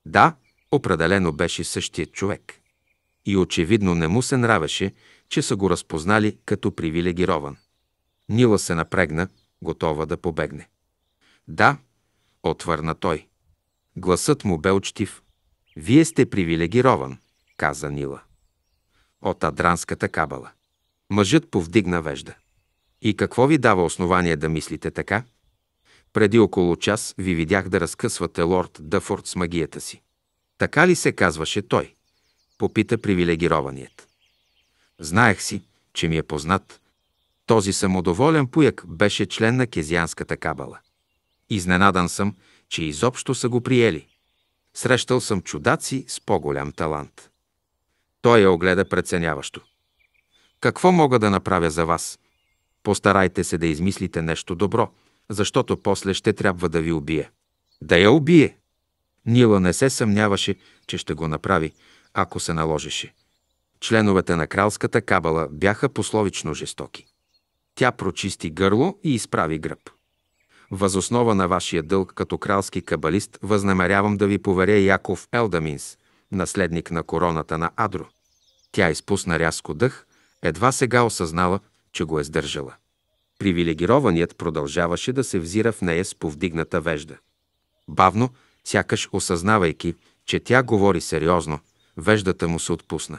Да, определено беше същият човек. И очевидно не му се нравеше, че са го разпознали като привилегирован. Нила се напрегна, готова да побегне. Да, отвърна той. Гласът му бе учтив. Вие сте привилегирован, каза Нила от Адранската кабала. Мъжът повдигна вежда. И какво ви дава основание да мислите така? Преди около час ви видях да разкъсвате лорд Дъфорд с магията си. Така ли се казваше той? Попита привилегированият. Знаех си, че ми е познат. Този самодоволен пояк беше член на кезианската кабала. Изненадан съм, че изобщо са го приели. Срещал съм чудаци с по-голям талант. Той я огледа преценяващо. Какво мога да направя за вас? Постарайте се да измислите нещо добро, защото после ще трябва да ви убие. Да я убие! Нила не се съмняваше, че ще го направи, ако се наложеше. Членовете на кралската кабала бяха пословично жестоки. Тя прочисти гърло и изправи гръб. Възоснова на вашия дълг като кралски кабалист възнамерявам да ви поверя Яков Елдаминс – наследник на короната на Адро. Тя изпусна рязко дъх, едва сега осъзнала, че го е сдържала. Привилегированият продължаваше да се взира в нея с повдигната вежда. Бавно, сякаш осъзнавайки, че тя говори сериозно, веждата му се отпусна.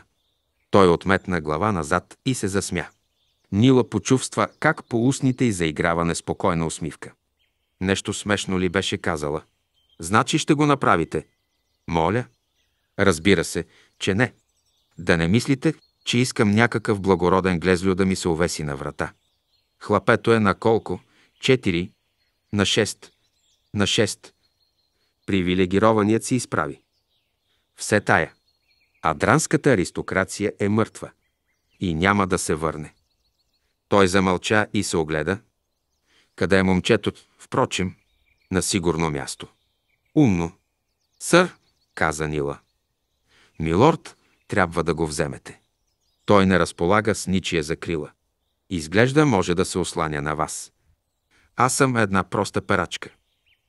Той отметна глава назад и се засмя. Нила почувства как по устните й заиграва неспокойна усмивка. Нещо смешно ли беше казала? Значи ще го направите. Моля, Разбира се, че не. Да не мислите, че искам някакъв благороден глезлю да ми се увеси на врата. Хлапето е на колко? Четири? На шест? На шест? Привилегированият се изправи. Все тая. А дранската аристокрация е мъртва и няма да се върне. Той замълча и се огледа. Къде е момчето? Впрочем, на сигурно място. Умно. Сър, каза Нила. Милорд, трябва да го вземете. Той не разполага с ничия закрила. Изглежда може да се осланя на вас. Аз съм една проста перачка.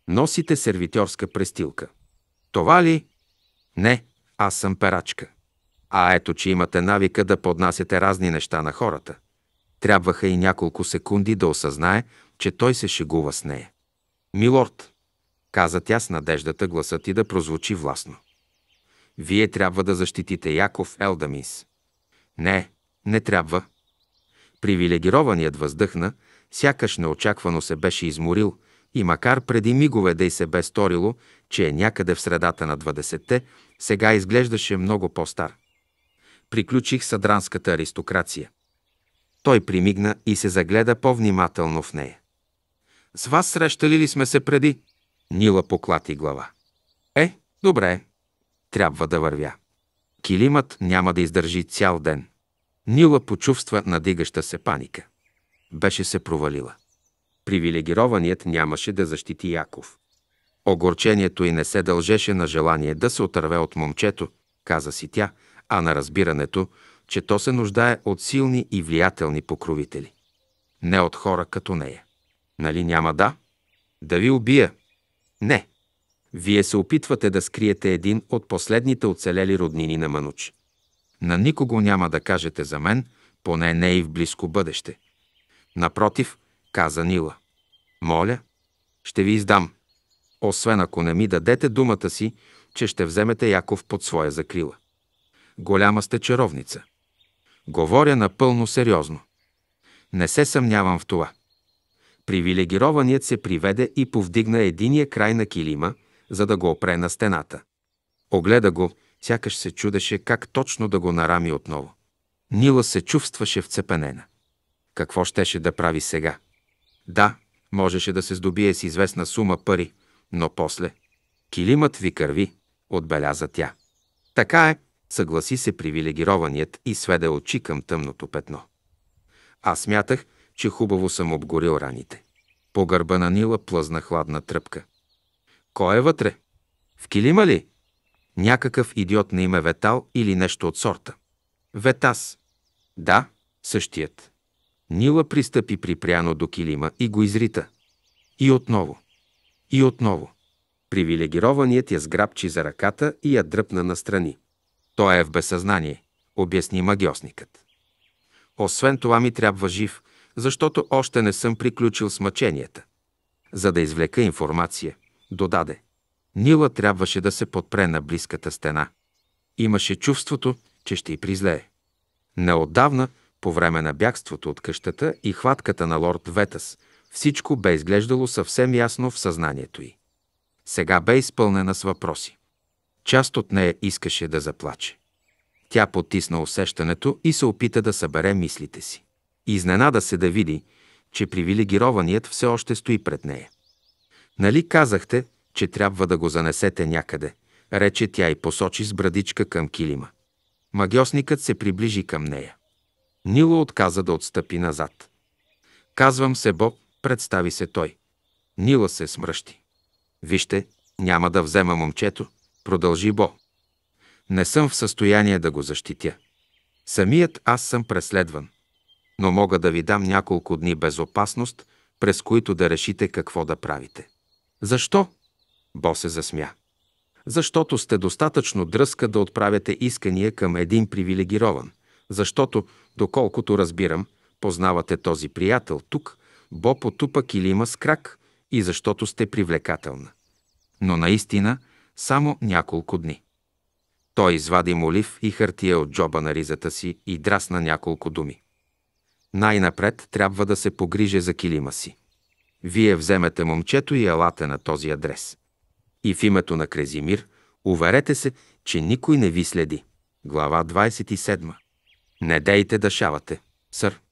Носите сервитьорска престилка. Това ли? Не, аз съм перачка. А ето, че имате навика да поднасяте разни неща на хората. Трябваха и няколко секунди да осъзнае, че той се шегува с нея. Милорд, каза тя с надеждата гласът и да прозвучи властно. Вие трябва да защитите Яков Елдамис. Не, не трябва. Привилегированият въздъхна, сякаш неочаквано се беше изморил и макар преди мигове да й се бе сторило, че е някъде в средата на 20-те, сега изглеждаше много по-стар. Приключих съдранската аристокрация. Той примигна и се загледа по-внимателно в нея. С вас срещали ли сме се преди? Нила поклати глава. Е, добре, трябва да вървя. Килимът няма да издържи цял ден. Нила почувства надигаща се паника. Беше се провалила. Привилегированият нямаше да защити Яков. Огорчението й не се дължеше на желание да се отърве от момчето, каза си тя, а на разбирането, че то се нуждае от силни и влиятелни покровители. Не от хора като нея. Нали няма да? Да ви убия? Не, вие се опитвате да скриете един от последните оцелели роднини на Мануч. На никого няма да кажете за мен, поне не и в близко бъдеще. Напротив, каза Нила. Моля, ще ви издам. Освен ако не ми дадете думата си, че ще вземете Яков под своя закрила. Голяма сте чаровница. Говоря напълно сериозно. Не се съмнявам в това. Привилегированият се приведе и повдигна единия край на килима, за да го опре на стената. Огледа го, сякаш се чудеше как точно да го нарами отново. Нила се чувстваше вцепенена. Какво щеше да прави сега? Да, можеше да се здобие с известна сума пари, но после... Килимът ви кърви, отбеляза тя. Така е, съгласи се привилегированият и сведе очи към тъмното петно. Аз смятах, че хубаво съм обгорил раните. По гърба на Нила плъзна хладна тръпка. Кой е вътре? В килима ли? Някакъв идиот на име Ветал или нещо от сорта. Ветас. Да, същият. Нила пристъпи припряно до килима и го изрита. И отново. И отново. Привилегированият я сграбчи за ръката и я дръпна настрани. Той е в безсъзнание, обясни магиосникът. Освен това ми трябва жив, защото още не съм приключил с мъченията. За да извлека информация – додаде. Нила трябваше да се подпре на близката стена. Имаше чувството, че ще й призлее. Неотдавна, по време на бягството от къщата и хватката на лорд Ветас, всичко бе изглеждало съвсем ясно в съзнанието й. Сега бе изпълнена с въпроси. Част от нея искаше да заплаче. Тя потисна усещането и се опита да събере мислите си. Изненада се да види, че привилегированият все още стои пред нея. Нали казахте, че трябва да го занесете някъде? Рече тя и посочи с брадичка към килима. Магиосникът се приближи към нея. Нило отказа да отстъпи назад. Казвам се Боб, представи се той. Нила се смръщи. Вижте, няма да взема момчето, продължи Бо. Не съм в състояние да го защитя. Самият аз съм преследван. Но мога да ви дам няколко дни безопасност, през които да решите какво да правите. Защо? Бо се засмя. Защото сте достатъчно дръзка да отправяте искания към един привилегирован. Защото, доколкото разбирам, познавате този приятел тук, Бо потупа килима с крак и защото сте привлекателна. Но наистина само няколко дни. Той извади молив и хартия от джоба на ризата си и драсна няколко думи. Най-напред трябва да се погриже за килима си. Вие вземете момчето и елате на този адрес. И в името на Крезимир, уверете се, че никой не ви следи. Глава 27. Не дейте да шавате, сър.